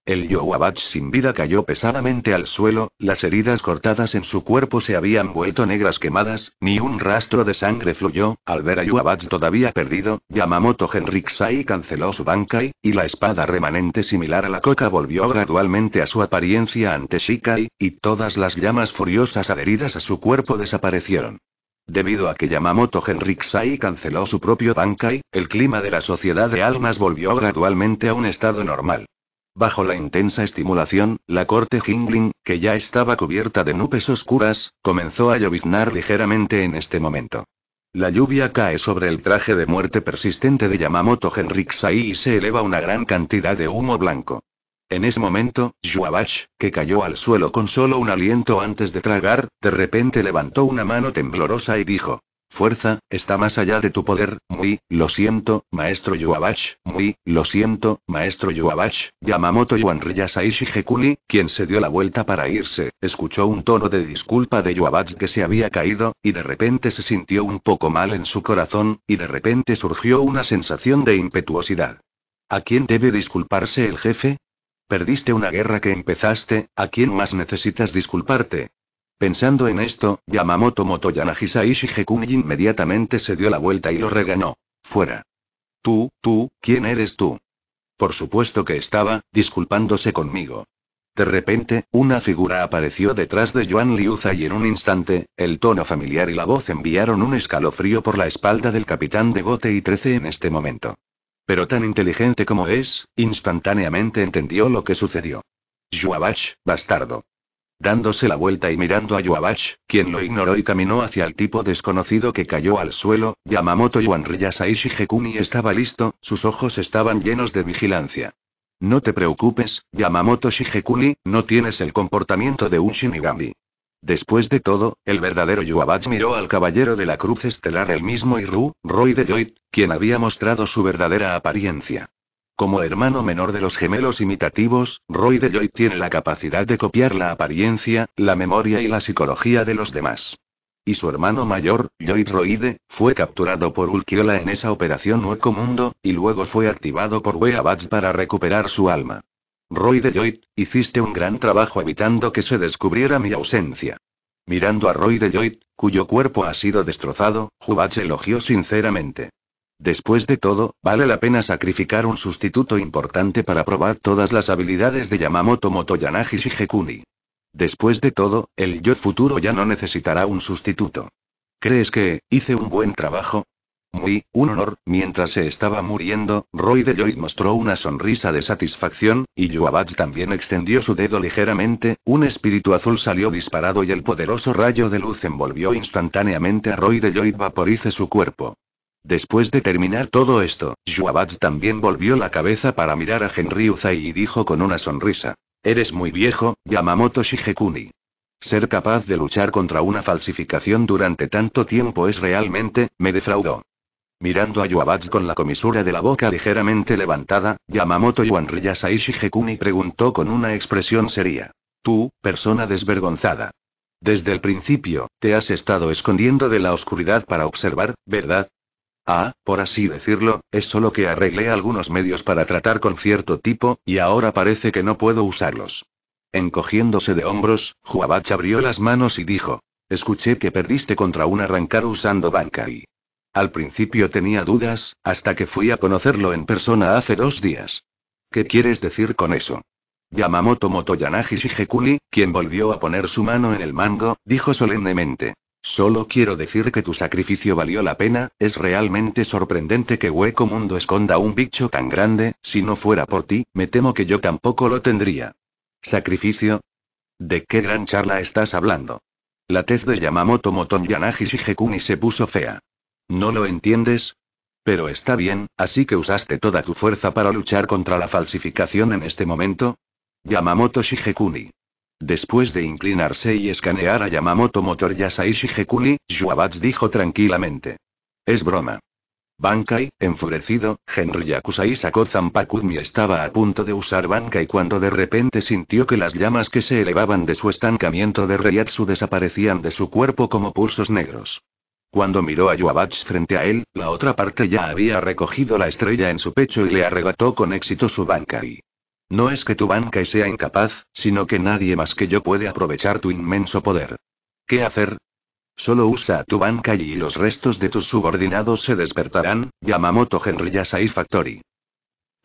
El Yowabach sin vida cayó pesadamente al suelo, las heridas cortadas en su cuerpo se habían vuelto negras quemadas, ni un rastro de sangre fluyó. Al ver a Yowabach todavía perdido, Yamamoto Henriksai canceló su bankai, y la espada remanente similar a la coca volvió gradualmente a su apariencia ante Shikai, y todas las llamas furiosas adheridas a su cuerpo desaparecieron. Debido a que Yamamoto Henriksai canceló su propio bankai, el clima de la sociedad de almas volvió gradualmente a un estado normal. Bajo la intensa estimulación, la corte jingling, que ya estaba cubierta de nubes oscuras, comenzó a lloviznar ligeramente en este momento. La lluvia cae sobre el traje de muerte persistente de Yamamoto Henriksai y se eleva una gran cantidad de humo blanco. En ese momento, Zhuabash, que cayó al suelo con solo un aliento antes de tragar, de repente levantó una mano temblorosa y dijo: Fuerza, está más allá de tu poder, muy, lo siento, maestro Yuabach, muy, lo siento, maestro Yuabach. Yamamoto Yuanriya Saishi quien se dio la vuelta para irse, escuchó un tono de disculpa de Yuabach que se había caído, y de repente se sintió un poco mal en su corazón, y de repente surgió una sensación de impetuosidad. ¿A quién debe disculparse el jefe? Perdiste una guerra que empezaste, ¿a quién más necesitas disculparte? Pensando en esto, Yamamoto Motoyanagisa Ishii inmediatamente se dio la vuelta y lo regañó. Fuera. Tú, tú, ¿quién eres tú? Por supuesto que estaba, disculpándose conmigo. De repente, una figura apareció detrás de Yuan Liuza y en un instante, el tono familiar y la voz enviaron un escalofrío por la espalda del capitán de Gote y 13 en este momento. Pero tan inteligente como es, instantáneamente entendió lo que sucedió. Yuabach, bastardo dándose la vuelta y mirando a Yuabach, quien lo ignoró y caminó hacia el tipo desconocido que cayó al suelo, Yamamoto Yuanriyasa Ishihekuni estaba listo, sus ojos estaban llenos de vigilancia. No te preocupes, Yamamoto Shigekuni, no tienes el comportamiento de un Shinigami. Después de todo, el verdadero Yuabach miró al caballero de la cruz estelar el mismo Iru, Roy de Lloyd, quien había mostrado su verdadera apariencia. Como hermano menor de los gemelos imitativos, Roy de Lloyd tiene la capacidad de copiar la apariencia, la memoria y la psicología de los demás. Y su hermano mayor, Lloyd Roide, fue capturado por Ulkiola en esa operación Hueco Mundo, y luego fue activado por Weabats para recuperar su alma. Roy de Lloyd, hiciste un gran trabajo evitando que se descubriera mi ausencia. Mirando a Roy de Lloyd, cuyo cuerpo ha sido destrozado, Hubach elogió sinceramente. Después de todo, vale la pena sacrificar un sustituto importante para probar todas las habilidades de Yamamoto Motoyanagi Shigekuni. Después de todo, el yo futuro ya no necesitará un sustituto. ¿Crees que hice un buen trabajo? Muy, un honor, mientras se estaba muriendo, Roy de Lloyd mostró una sonrisa de satisfacción, y Yuabats también extendió su dedo ligeramente, un espíritu azul salió disparado y el poderoso rayo de luz envolvió instantáneamente a Roy de Lloyd vaporice su cuerpo. Después de terminar todo esto, Yuabats también volvió la cabeza para mirar a Genryuzai y dijo con una sonrisa. Eres muy viejo, Yamamoto Shigekuni. Ser capaz de luchar contra una falsificación durante tanto tiempo es realmente, me defraudó. Mirando a Yuabats con la comisura de la boca ligeramente levantada, Yamamoto Yuanriyasai Shigekuni preguntó con una expresión seria. Tú, persona desvergonzada. Desde el principio, te has estado escondiendo de la oscuridad para observar, ¿verdad? Ah, por así decirlo, es solo que arreglé algunos medios para tratar con cierto tipo, y ahora parece que no puedo usarlos. Encogiéndose de hombros, Juabach abrió las manos y dijo. Escuché que perdiste contra un arrancar usando Bankai. Al principio tenía dudas, hasta que fui a conocerlo en persona hace dos días. ¿Qué quieres decir con eso? Yamamoto Motoyanagi Shigekuli, quien volvió a poner su mano en el mango, dijo solemnemente. Solo quiero decir que tu sacrificio valió la pena, es realmente sorprendente que Hueco Mundo esconda un bicho tan grande, si no fuera por ti, me temo que yo tampoco lo tendría. ¿Sacrificio? ¿De qué gran charla estás hablando? La tez de Yamamoto Moton Yanagi Shigekuni se puso fea. ¿No lo entiendes? Pero está bien, así que usaste toda tu fuerza para luchar contra la falsificación en este momento. Yamamoto Shigekuni. Después de inclinarse y escanear a Yamamoto Motor Yasaishi Hekuli, Yuabats dijo tranquilamente. Es broma. Bankai, enfurecido, Henry Yakusai sacó Zampakudmi estaba a punto de usar Bankai cuando de repente sintió que las llamas que se elevaban de su estancamiento de reyatsu desaparecían de su cuerpo como pulsos negros. Cuando miró a Yuabach frente a él, la otra parte ya había recogido la estrella en su pecho y le arrebató con éxito su Bankai. No es que tu banca sea incapaz, sino que nadie más que yo puede aprovechar tu inmenso poder. ¿Qué hacer? Solo usa a tu banca y los restos de tus subordinados se despertarán, Yamamoto Henry Yasai Factory.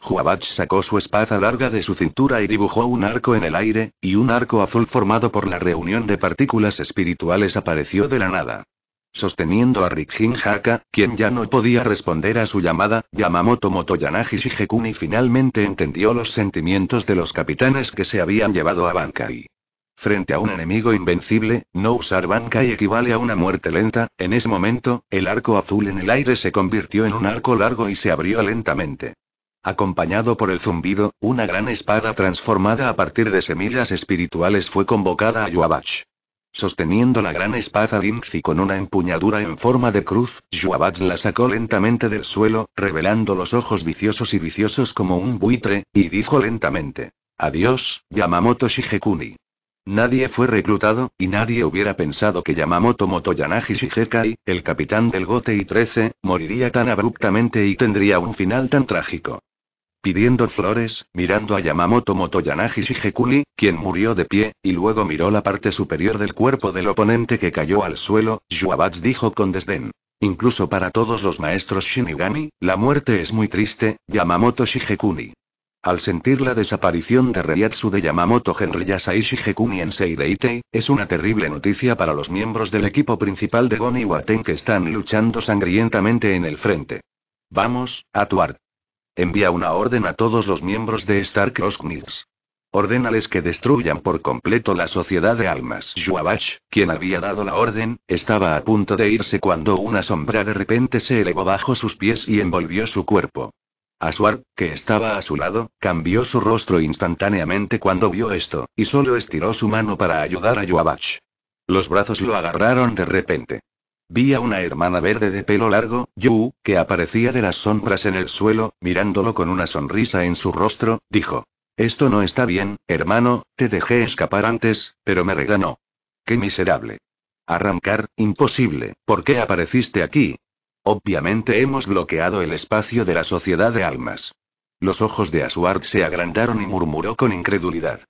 Huabach sacó su espada larga de su cintura y dibujó un arco en el aire, y un arco azul formado por la reunión de partículas espirituales apareció de la nada. Sosteniendo a Rikjin Haka, quien ya no podía responder a su llamada, Yamamoto Motoyanagi Shigekuni finalmente entendió los sentimientos de los capitanes que se habían llevado a Bankai. Frente a un enemigo invencible, no usar Bankai equivale a una muerte lenta, en ese momento, el arco azul en el aire se convirtió en un arco largo y se abrió lentamente. Acompañado por el zumbido, una gran espada transformada a partir de semillas espirituales fue convocada a Yuabach. Sosteniendo la gran espada Inzi con una empuñadura en forma de cruz, Schwabats la sacó lentamente del suelo, revelando los ojos viciosos y viciosos como un buitre, y dijo lentamente: Adiós, Yamamoto Shigekuni. Nadie fue reclutado, y nadie hubiera pensado que Yamamoto Motoyanagi Shigekai, el capitán del Gotei 13, moriría tan abruptamente y tendría un final tan trágico pidiendo flores, mirando a Yamamoto Motoyanagi Shigekuni, quien murió de pie, y luego miró la parte superior del cuerpo del oponente que cayó al suelo, Shuabats dijo con desdén. Incluso para todos los maestros Shinigami, la muerte es muy triste, Yamamoto Shigekuni. Al sentir la desaparición de Reyatsu de Yamamoto Henriyasa Shigekuni en Seireitei, es una terrible noticia para los miembros del equipo principal de Goni Waten que están luchando sangrientamente en el frente. Vamos, a Envía una orden a todos los miembros de Stark Osnils. Ordénales que destruyan por completo la sociedad de almas. Joabach, quien había dado la orden, estaba a punto de irse cuando una sombra de repente se elevó bajo sus pies y envolvió su cuerpo. Aswar, que estaba a su lado, cambió su rostro instantáneamente cuando vio esto, y solo estiró su mano para ayudar a Joabach. Los brazos lo agarraron de repente. Vi a una hermana verde de pelo largo, Yu, que aparecía de las sombras en el suelo, mirándolo con una sonrisa en su rostro, dijo. Esto no está bien, hermano, te dejé escapar antes, pero me reganó. Qué miserable. Arrancar, imposible, ¿por qué apareciste aquí? Obviamente hemos bloqueado el espacio de la sociedad de almas. Los ojos de Asuard se agrandaron y murmuró con incredulidad.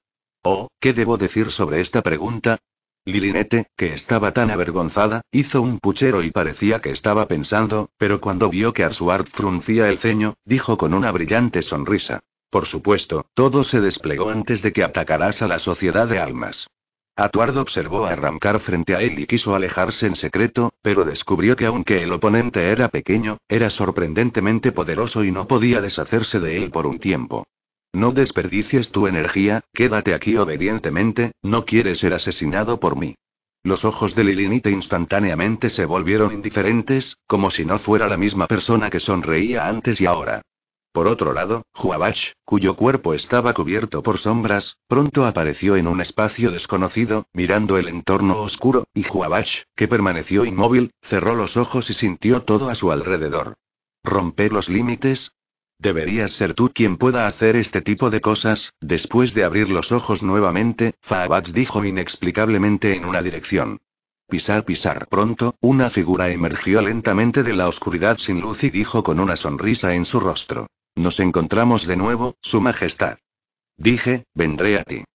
Oh, ¿qué debo decir sobre esta pregunta? Lilinete, que estaba tan avergonzada, hizo un puchero y parecía que estaba pensando, pero cuando vio que Arsuart fruncía el ceño, dijo con una brillante sonrisa. Por supuesto, todo se desplegó antes de que atacaras a la sociedad de almas. Atuard observó a arrancar frente a él y quiso alejarse en secreto, pero descubrió que aunque el oponente era pequeño, era sorprendentemente poderoso y no podía deshacerse de él por un tiempo. No desperdicies tu energía, quédate aquí obedientemente, no quieres ser asesinado por mí. Los ojos de Lilinite instantáneamente se volvieron indiferentes, como si no fuera la misma persona que sonreía antes y ahora. Por otro lado, Huabach, cuyo cuerpo estaba cubierto por sombras, pronto apareció en un espacio desconocido, mirando el entorno oscuro, y Huabach, que permaneció inmóvil, cerró los ojos y sintió todo a su alrededor. Romper los límites, Deberías ser tú quien pueda hacer este tipo de cosas, después de abrir los ojos nuevamente, Fabats dijo inexplicablemente en una dirección. Pisar, pisar. Pronto, una figura emergió lentamente de la oscuridad sin luz y dijo con una sonrisa en su rostro. Nos encontramos de nuevo, Su Majestad. Dije, vendré a ti.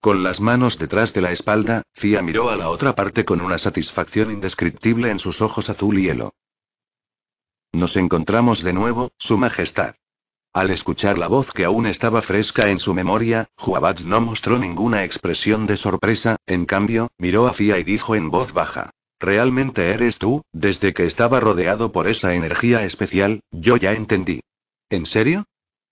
Con las manos detrás de la espalda, Fia miró a la otra parte con una satisfacción indescriptible en sus ojos azul y hielo. Nos encontramos de nuevo, Su Majestad. Al escuchar la voz que aún estaba fresca en su memoria, Juabats no mostró ninguna expresión de sorpresa, en cambio, miró a hacia y dijo en voz baja. Realmente eres tú, desde que estaba rodeado por esa energía especial, yo ya entendí. ¿En serio?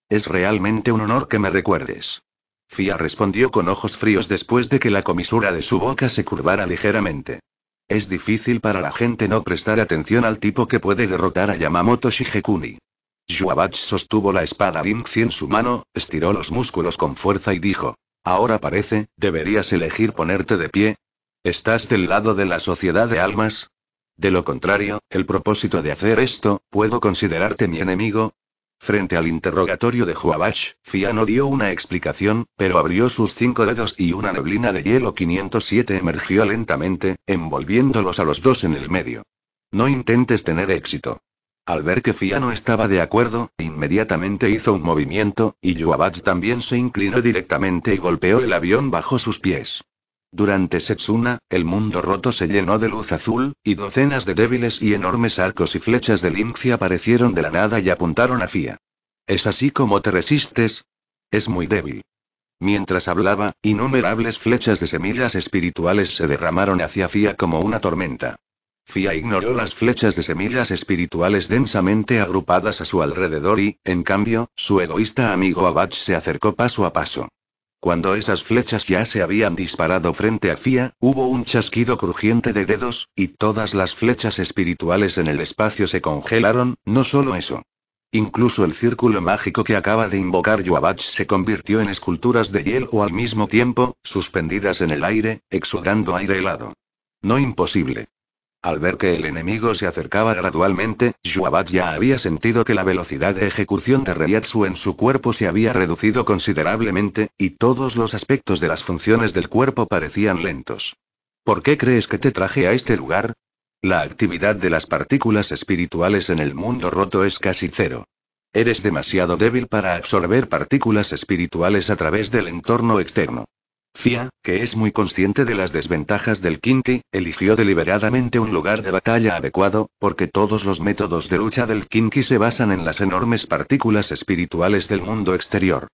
Es realmente un honor que me recuerdes. Fia respondió con ojos fríos después de que la comisura de su boca se curvara ligeramente. Es difícil para la gente no prestar atención al tipo que puede derrotar a Yamamoto Shigekuni. Joabach sostuvo la espada Lynx en su mano, estiró los músculos con fuerza y dijo. Ahora parece, deberías elegir ponerte de pie. ¿Estás del lado de la sociedad de almas? De lo contrario, el propósito de hacer esto, ¿puedo considerarte mi enemigo? Frente al interrogatorio de Joabach, Fia dio una explicación, pero abrió sus cinco dedos y una neblina de hielo 507 emergió lentamente, envolviéndolos a los dos en el medio. No intentes tener éxito. Al ver que Fia no estaba de acuerdo, inmediatamente hizo un movimiento, y Yuabach también se inclinó directamente y golpeó el avión bajo sus pies. Durante Setsuna, el mundo roto se llenó de luz azul, y docenas de débiles y enormes arcos y flechas de Lincia aparecieron de la nada y apuntaron a Fia. ¿Es así como te resistes? Es muy débil. Mientras hablaba, innumerables flechas de semillas espirituales se derramaron hacia Fia como una tormenta. Fia ignoró las flechas de semillas espirituales densamente agrupadas a su alrededor y, en cambio, su egoísta amigo Abach se acercó paso a paso. Cuando esas flechas ya se habían disparado frente a Fia, hubo un chasquido crujiente de dedos, y todas las flechas espirituales en el espacio se congelaron, no solo eso. Incluso el círculo mágico que acaba de invocar Yuabach se convirtió en esculturas de hielo al mismo tiempo, suspendidas en el aire, exudando aire helado. No imposible. Al ver que el enemigo se acercaba gradualmente, Joabat ya había sentido que la velocidad de ejecución de Reiatsu en su cuerpo se había reducido considerablemente, y todos los aspectos de las funciones del cuerpo parecían lentos. ¿Por qué crees que te traje a este lugar? La actividad de las partículas espirituales en el mundo roto es casi cero. Eres demasiado débil para absorber partículas espirituales a través del entorno externo. Fia, que es muy consciente de las desventajas del Kinki, eligió deliberadamente un lugar de batalla adecuado, porque todos los métodos de lucha del Kinki se basan en las enormes partículas espirituales del mundo exterior.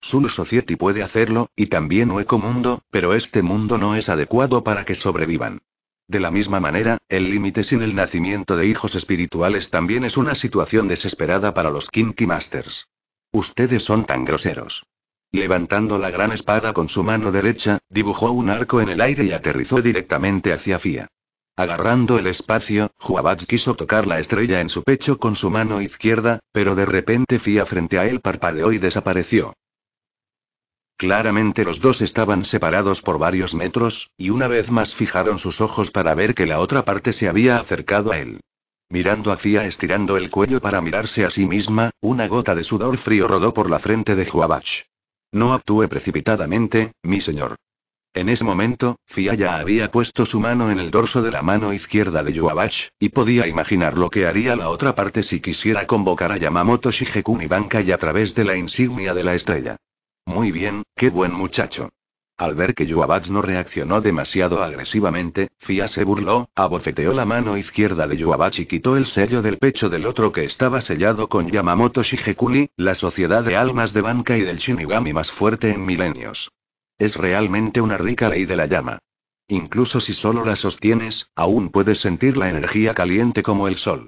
Soul Society puede hacerlo, y también Hueco Mundo, pero este mundo no es adecuado para que sobrevivan. De la misma manera, el límite sin el nacimiento de hijos espirituales también es una situación desesperada para los Kinky Masters. Ustedes son tan groseros. Levantando la gran espada con su mano derecha, dibujó un arco en el aire y aterrizó directamente hacia Fia. Agarrando el espacio, Juabats quiso tocar la estrella en su pecho con su mano izquierda, pero de repente Fia frente a él parpadeó y desapareció. Claramente los dos estaban separados por varios metros, y una vez más fijaron sus ojos para ver que la otra parte se había acercado a él. Mirando a Fia estirando el cuello para mirarse a sí misma, una gota de sudor frío rodó por la frente de Juabach. No actúe precipitadamente, mi señor. En ese momento, Fia ya había puesto su mano en el dorso de la mano izquierda de Yuabash, y podía imaginar lo que haría la otra parte si quisiera convocar a Yamamoto Shigekuni y a través de la insignia de la estrella. Muy bien, qué buen muchacho. Al ver que Yuabats no reaccionó demasiado agresivamente, Fia se burló, abofeteó la mano izquierda de Yuabats y quitó el sello del pecho del otro que estaba sellado con Yamamoto Shigekuni, la sociedad de almas de banca y del Shinigami más fuerte en milenios. Es realmente una rica ley de la llama. Incluso si solo la sostienes, aún puedes sentir la energía caliente como el sol.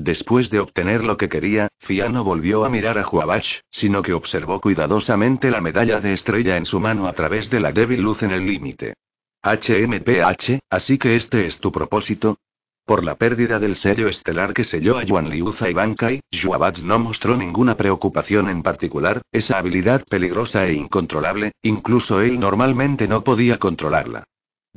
Después de obtener lo que quería, Fia no volvió a mirar a Huabash, sino que observó cuidadosamente la medalla de estrella en su mano a través de la débil luz en el límite. HMPH, así que este es tu propósito. Por la pérdida del sello estelar que selló a Yuan Liuza y Bankai, no mostró ninguna preocupación en particular, esa habilidad peligrosa e incontrolable, incluso él normalmente no podía controlarla.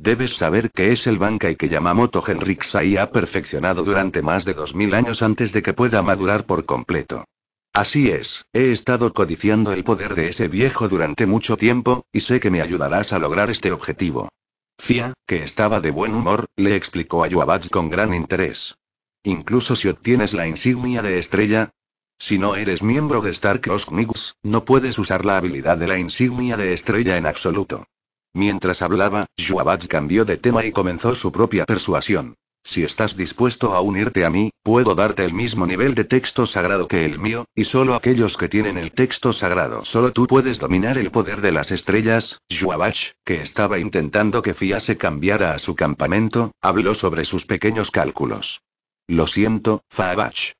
Debes saber que es el banca y que Yamamoto Henriksai ha perfeccionado durante más de 2000 años antes de que pueda madurar por completo. Así es, he estado codiciando el poder de ese viejo durante mucho tiempo, y sé que me ayudarás a lograr este objetivo. Fia, que estaba de buen humor, le explicó a Yuabats con gran interés. Incluso si obtienes la insignia de estrella, si no eres miembro de Stark Osmigus, no puedes usar la habilidad de la insignia de estrella en absoluto. Mientras hablaba, Juabach cambió de tema y comenzó su propia persuasión. Si estás dispuesto a unirte a mí, puedo darte el mismo nivel de texto sagrado que el mío, y solo aquellos que tienen el texto sagrado. Solo tú puedes dominar el poder de las estrellas. Juabach, que estaba intentando que se cambiara a su campamento, habló sobre sus pequeños cálculos. Lo siento, Faabach.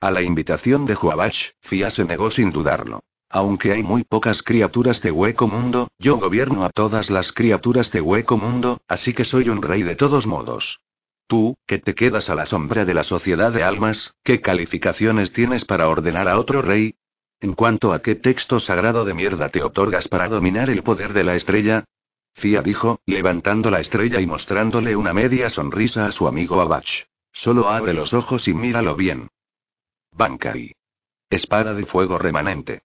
A la invitación de Juabach, Fia se negó sin dudarlo. Aunque hay muy pocas criaturas de hueco mundo, yo gobierno a todas las criaturas de hueco mundo, así que soy un rey de todos modos. Tú, que te quedas a la sombra de la sociedad de almas, ¿qué calificaciones tienes para ordenar a otro rey? En cuanto a qué texto sagrado de mierda te otorgas para dominar el poder de la estrella, Fia dijo, levantando la estrella y mostrándole una media sonrisa a su amigo Abach. Solo abre los ojos y míralo bien. Bankai. Espada de fuego remanente.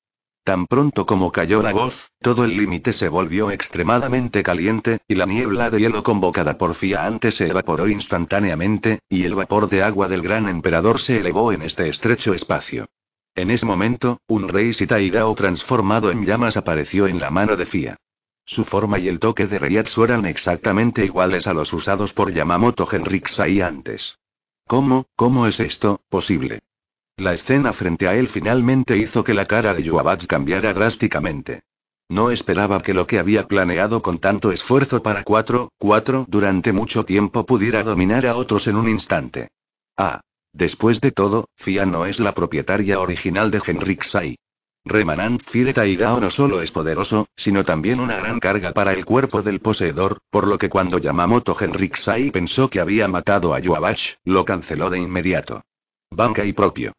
Tan pronto como cayó la voz, todo el límite se volvió extremadamente caliente, y la niebla de hielo convocada por Fia antes se evaporó instantáneamente, y el vapor de agua del gran emperador se elevó en este estrecho espacio. En ese momento, un rey Sitaigao transformado en llamas apareció en la mano de Fia. Su forma y el toque de Reiatsu eran exactamente iguales a los usados por Yamamoto Henrik antes. ¿Cómo, cómo es esto, posible? La escena frente a él finalmente hizo que la cara de Joabats cambiara drásticamente. No esperaba que lo que había planeado con tanto esfuerzo para 4-4 durante mucho tiempo pudiera dominar a otros en un instante. Ah. Después de todo, Fia no es la propietaria original de Henrik Sai. Remanant Fire no solo es poderoso, sino también una gran carga para el cuerpo del poseedor, por lo que cuando Yamamoto Henrik Sai pensó que había matado a Yuabash, lo canceló de inmediato. Banca y propio.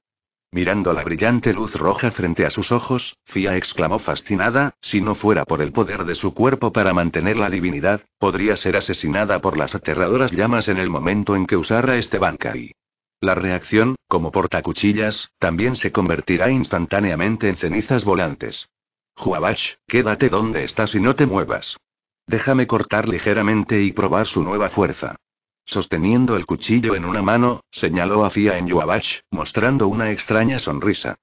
Mirando la brillante luz roja frente a sus ojos, Fia exclamó fascinada, si no fuera por el poder de su cuerpo para mantener la divinidad, podría ser asesinada por las aterradoras llamas en el momento en que usara este Bankai. La reacción, como portacuchillas, también se convertirá instantáneamente en cenizas volantes. Juabach, quédate donde estás y no te muevas. Déjame cortar ligeramente y probar su nueva fuerza. Sosteniendo el cuchillo en una mano, señaló hacia Enyuabash, mostrando una extraña sonrisa.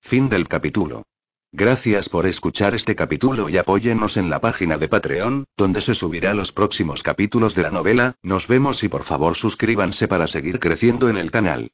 Fin del capítulo. Gracias por escuchar este capítulo y apóyenos en la página de Patreon, donde se subirán los próximos capítulos de la novela, nos vemos y por favor suscríbanse para seguir creciendo en el canal.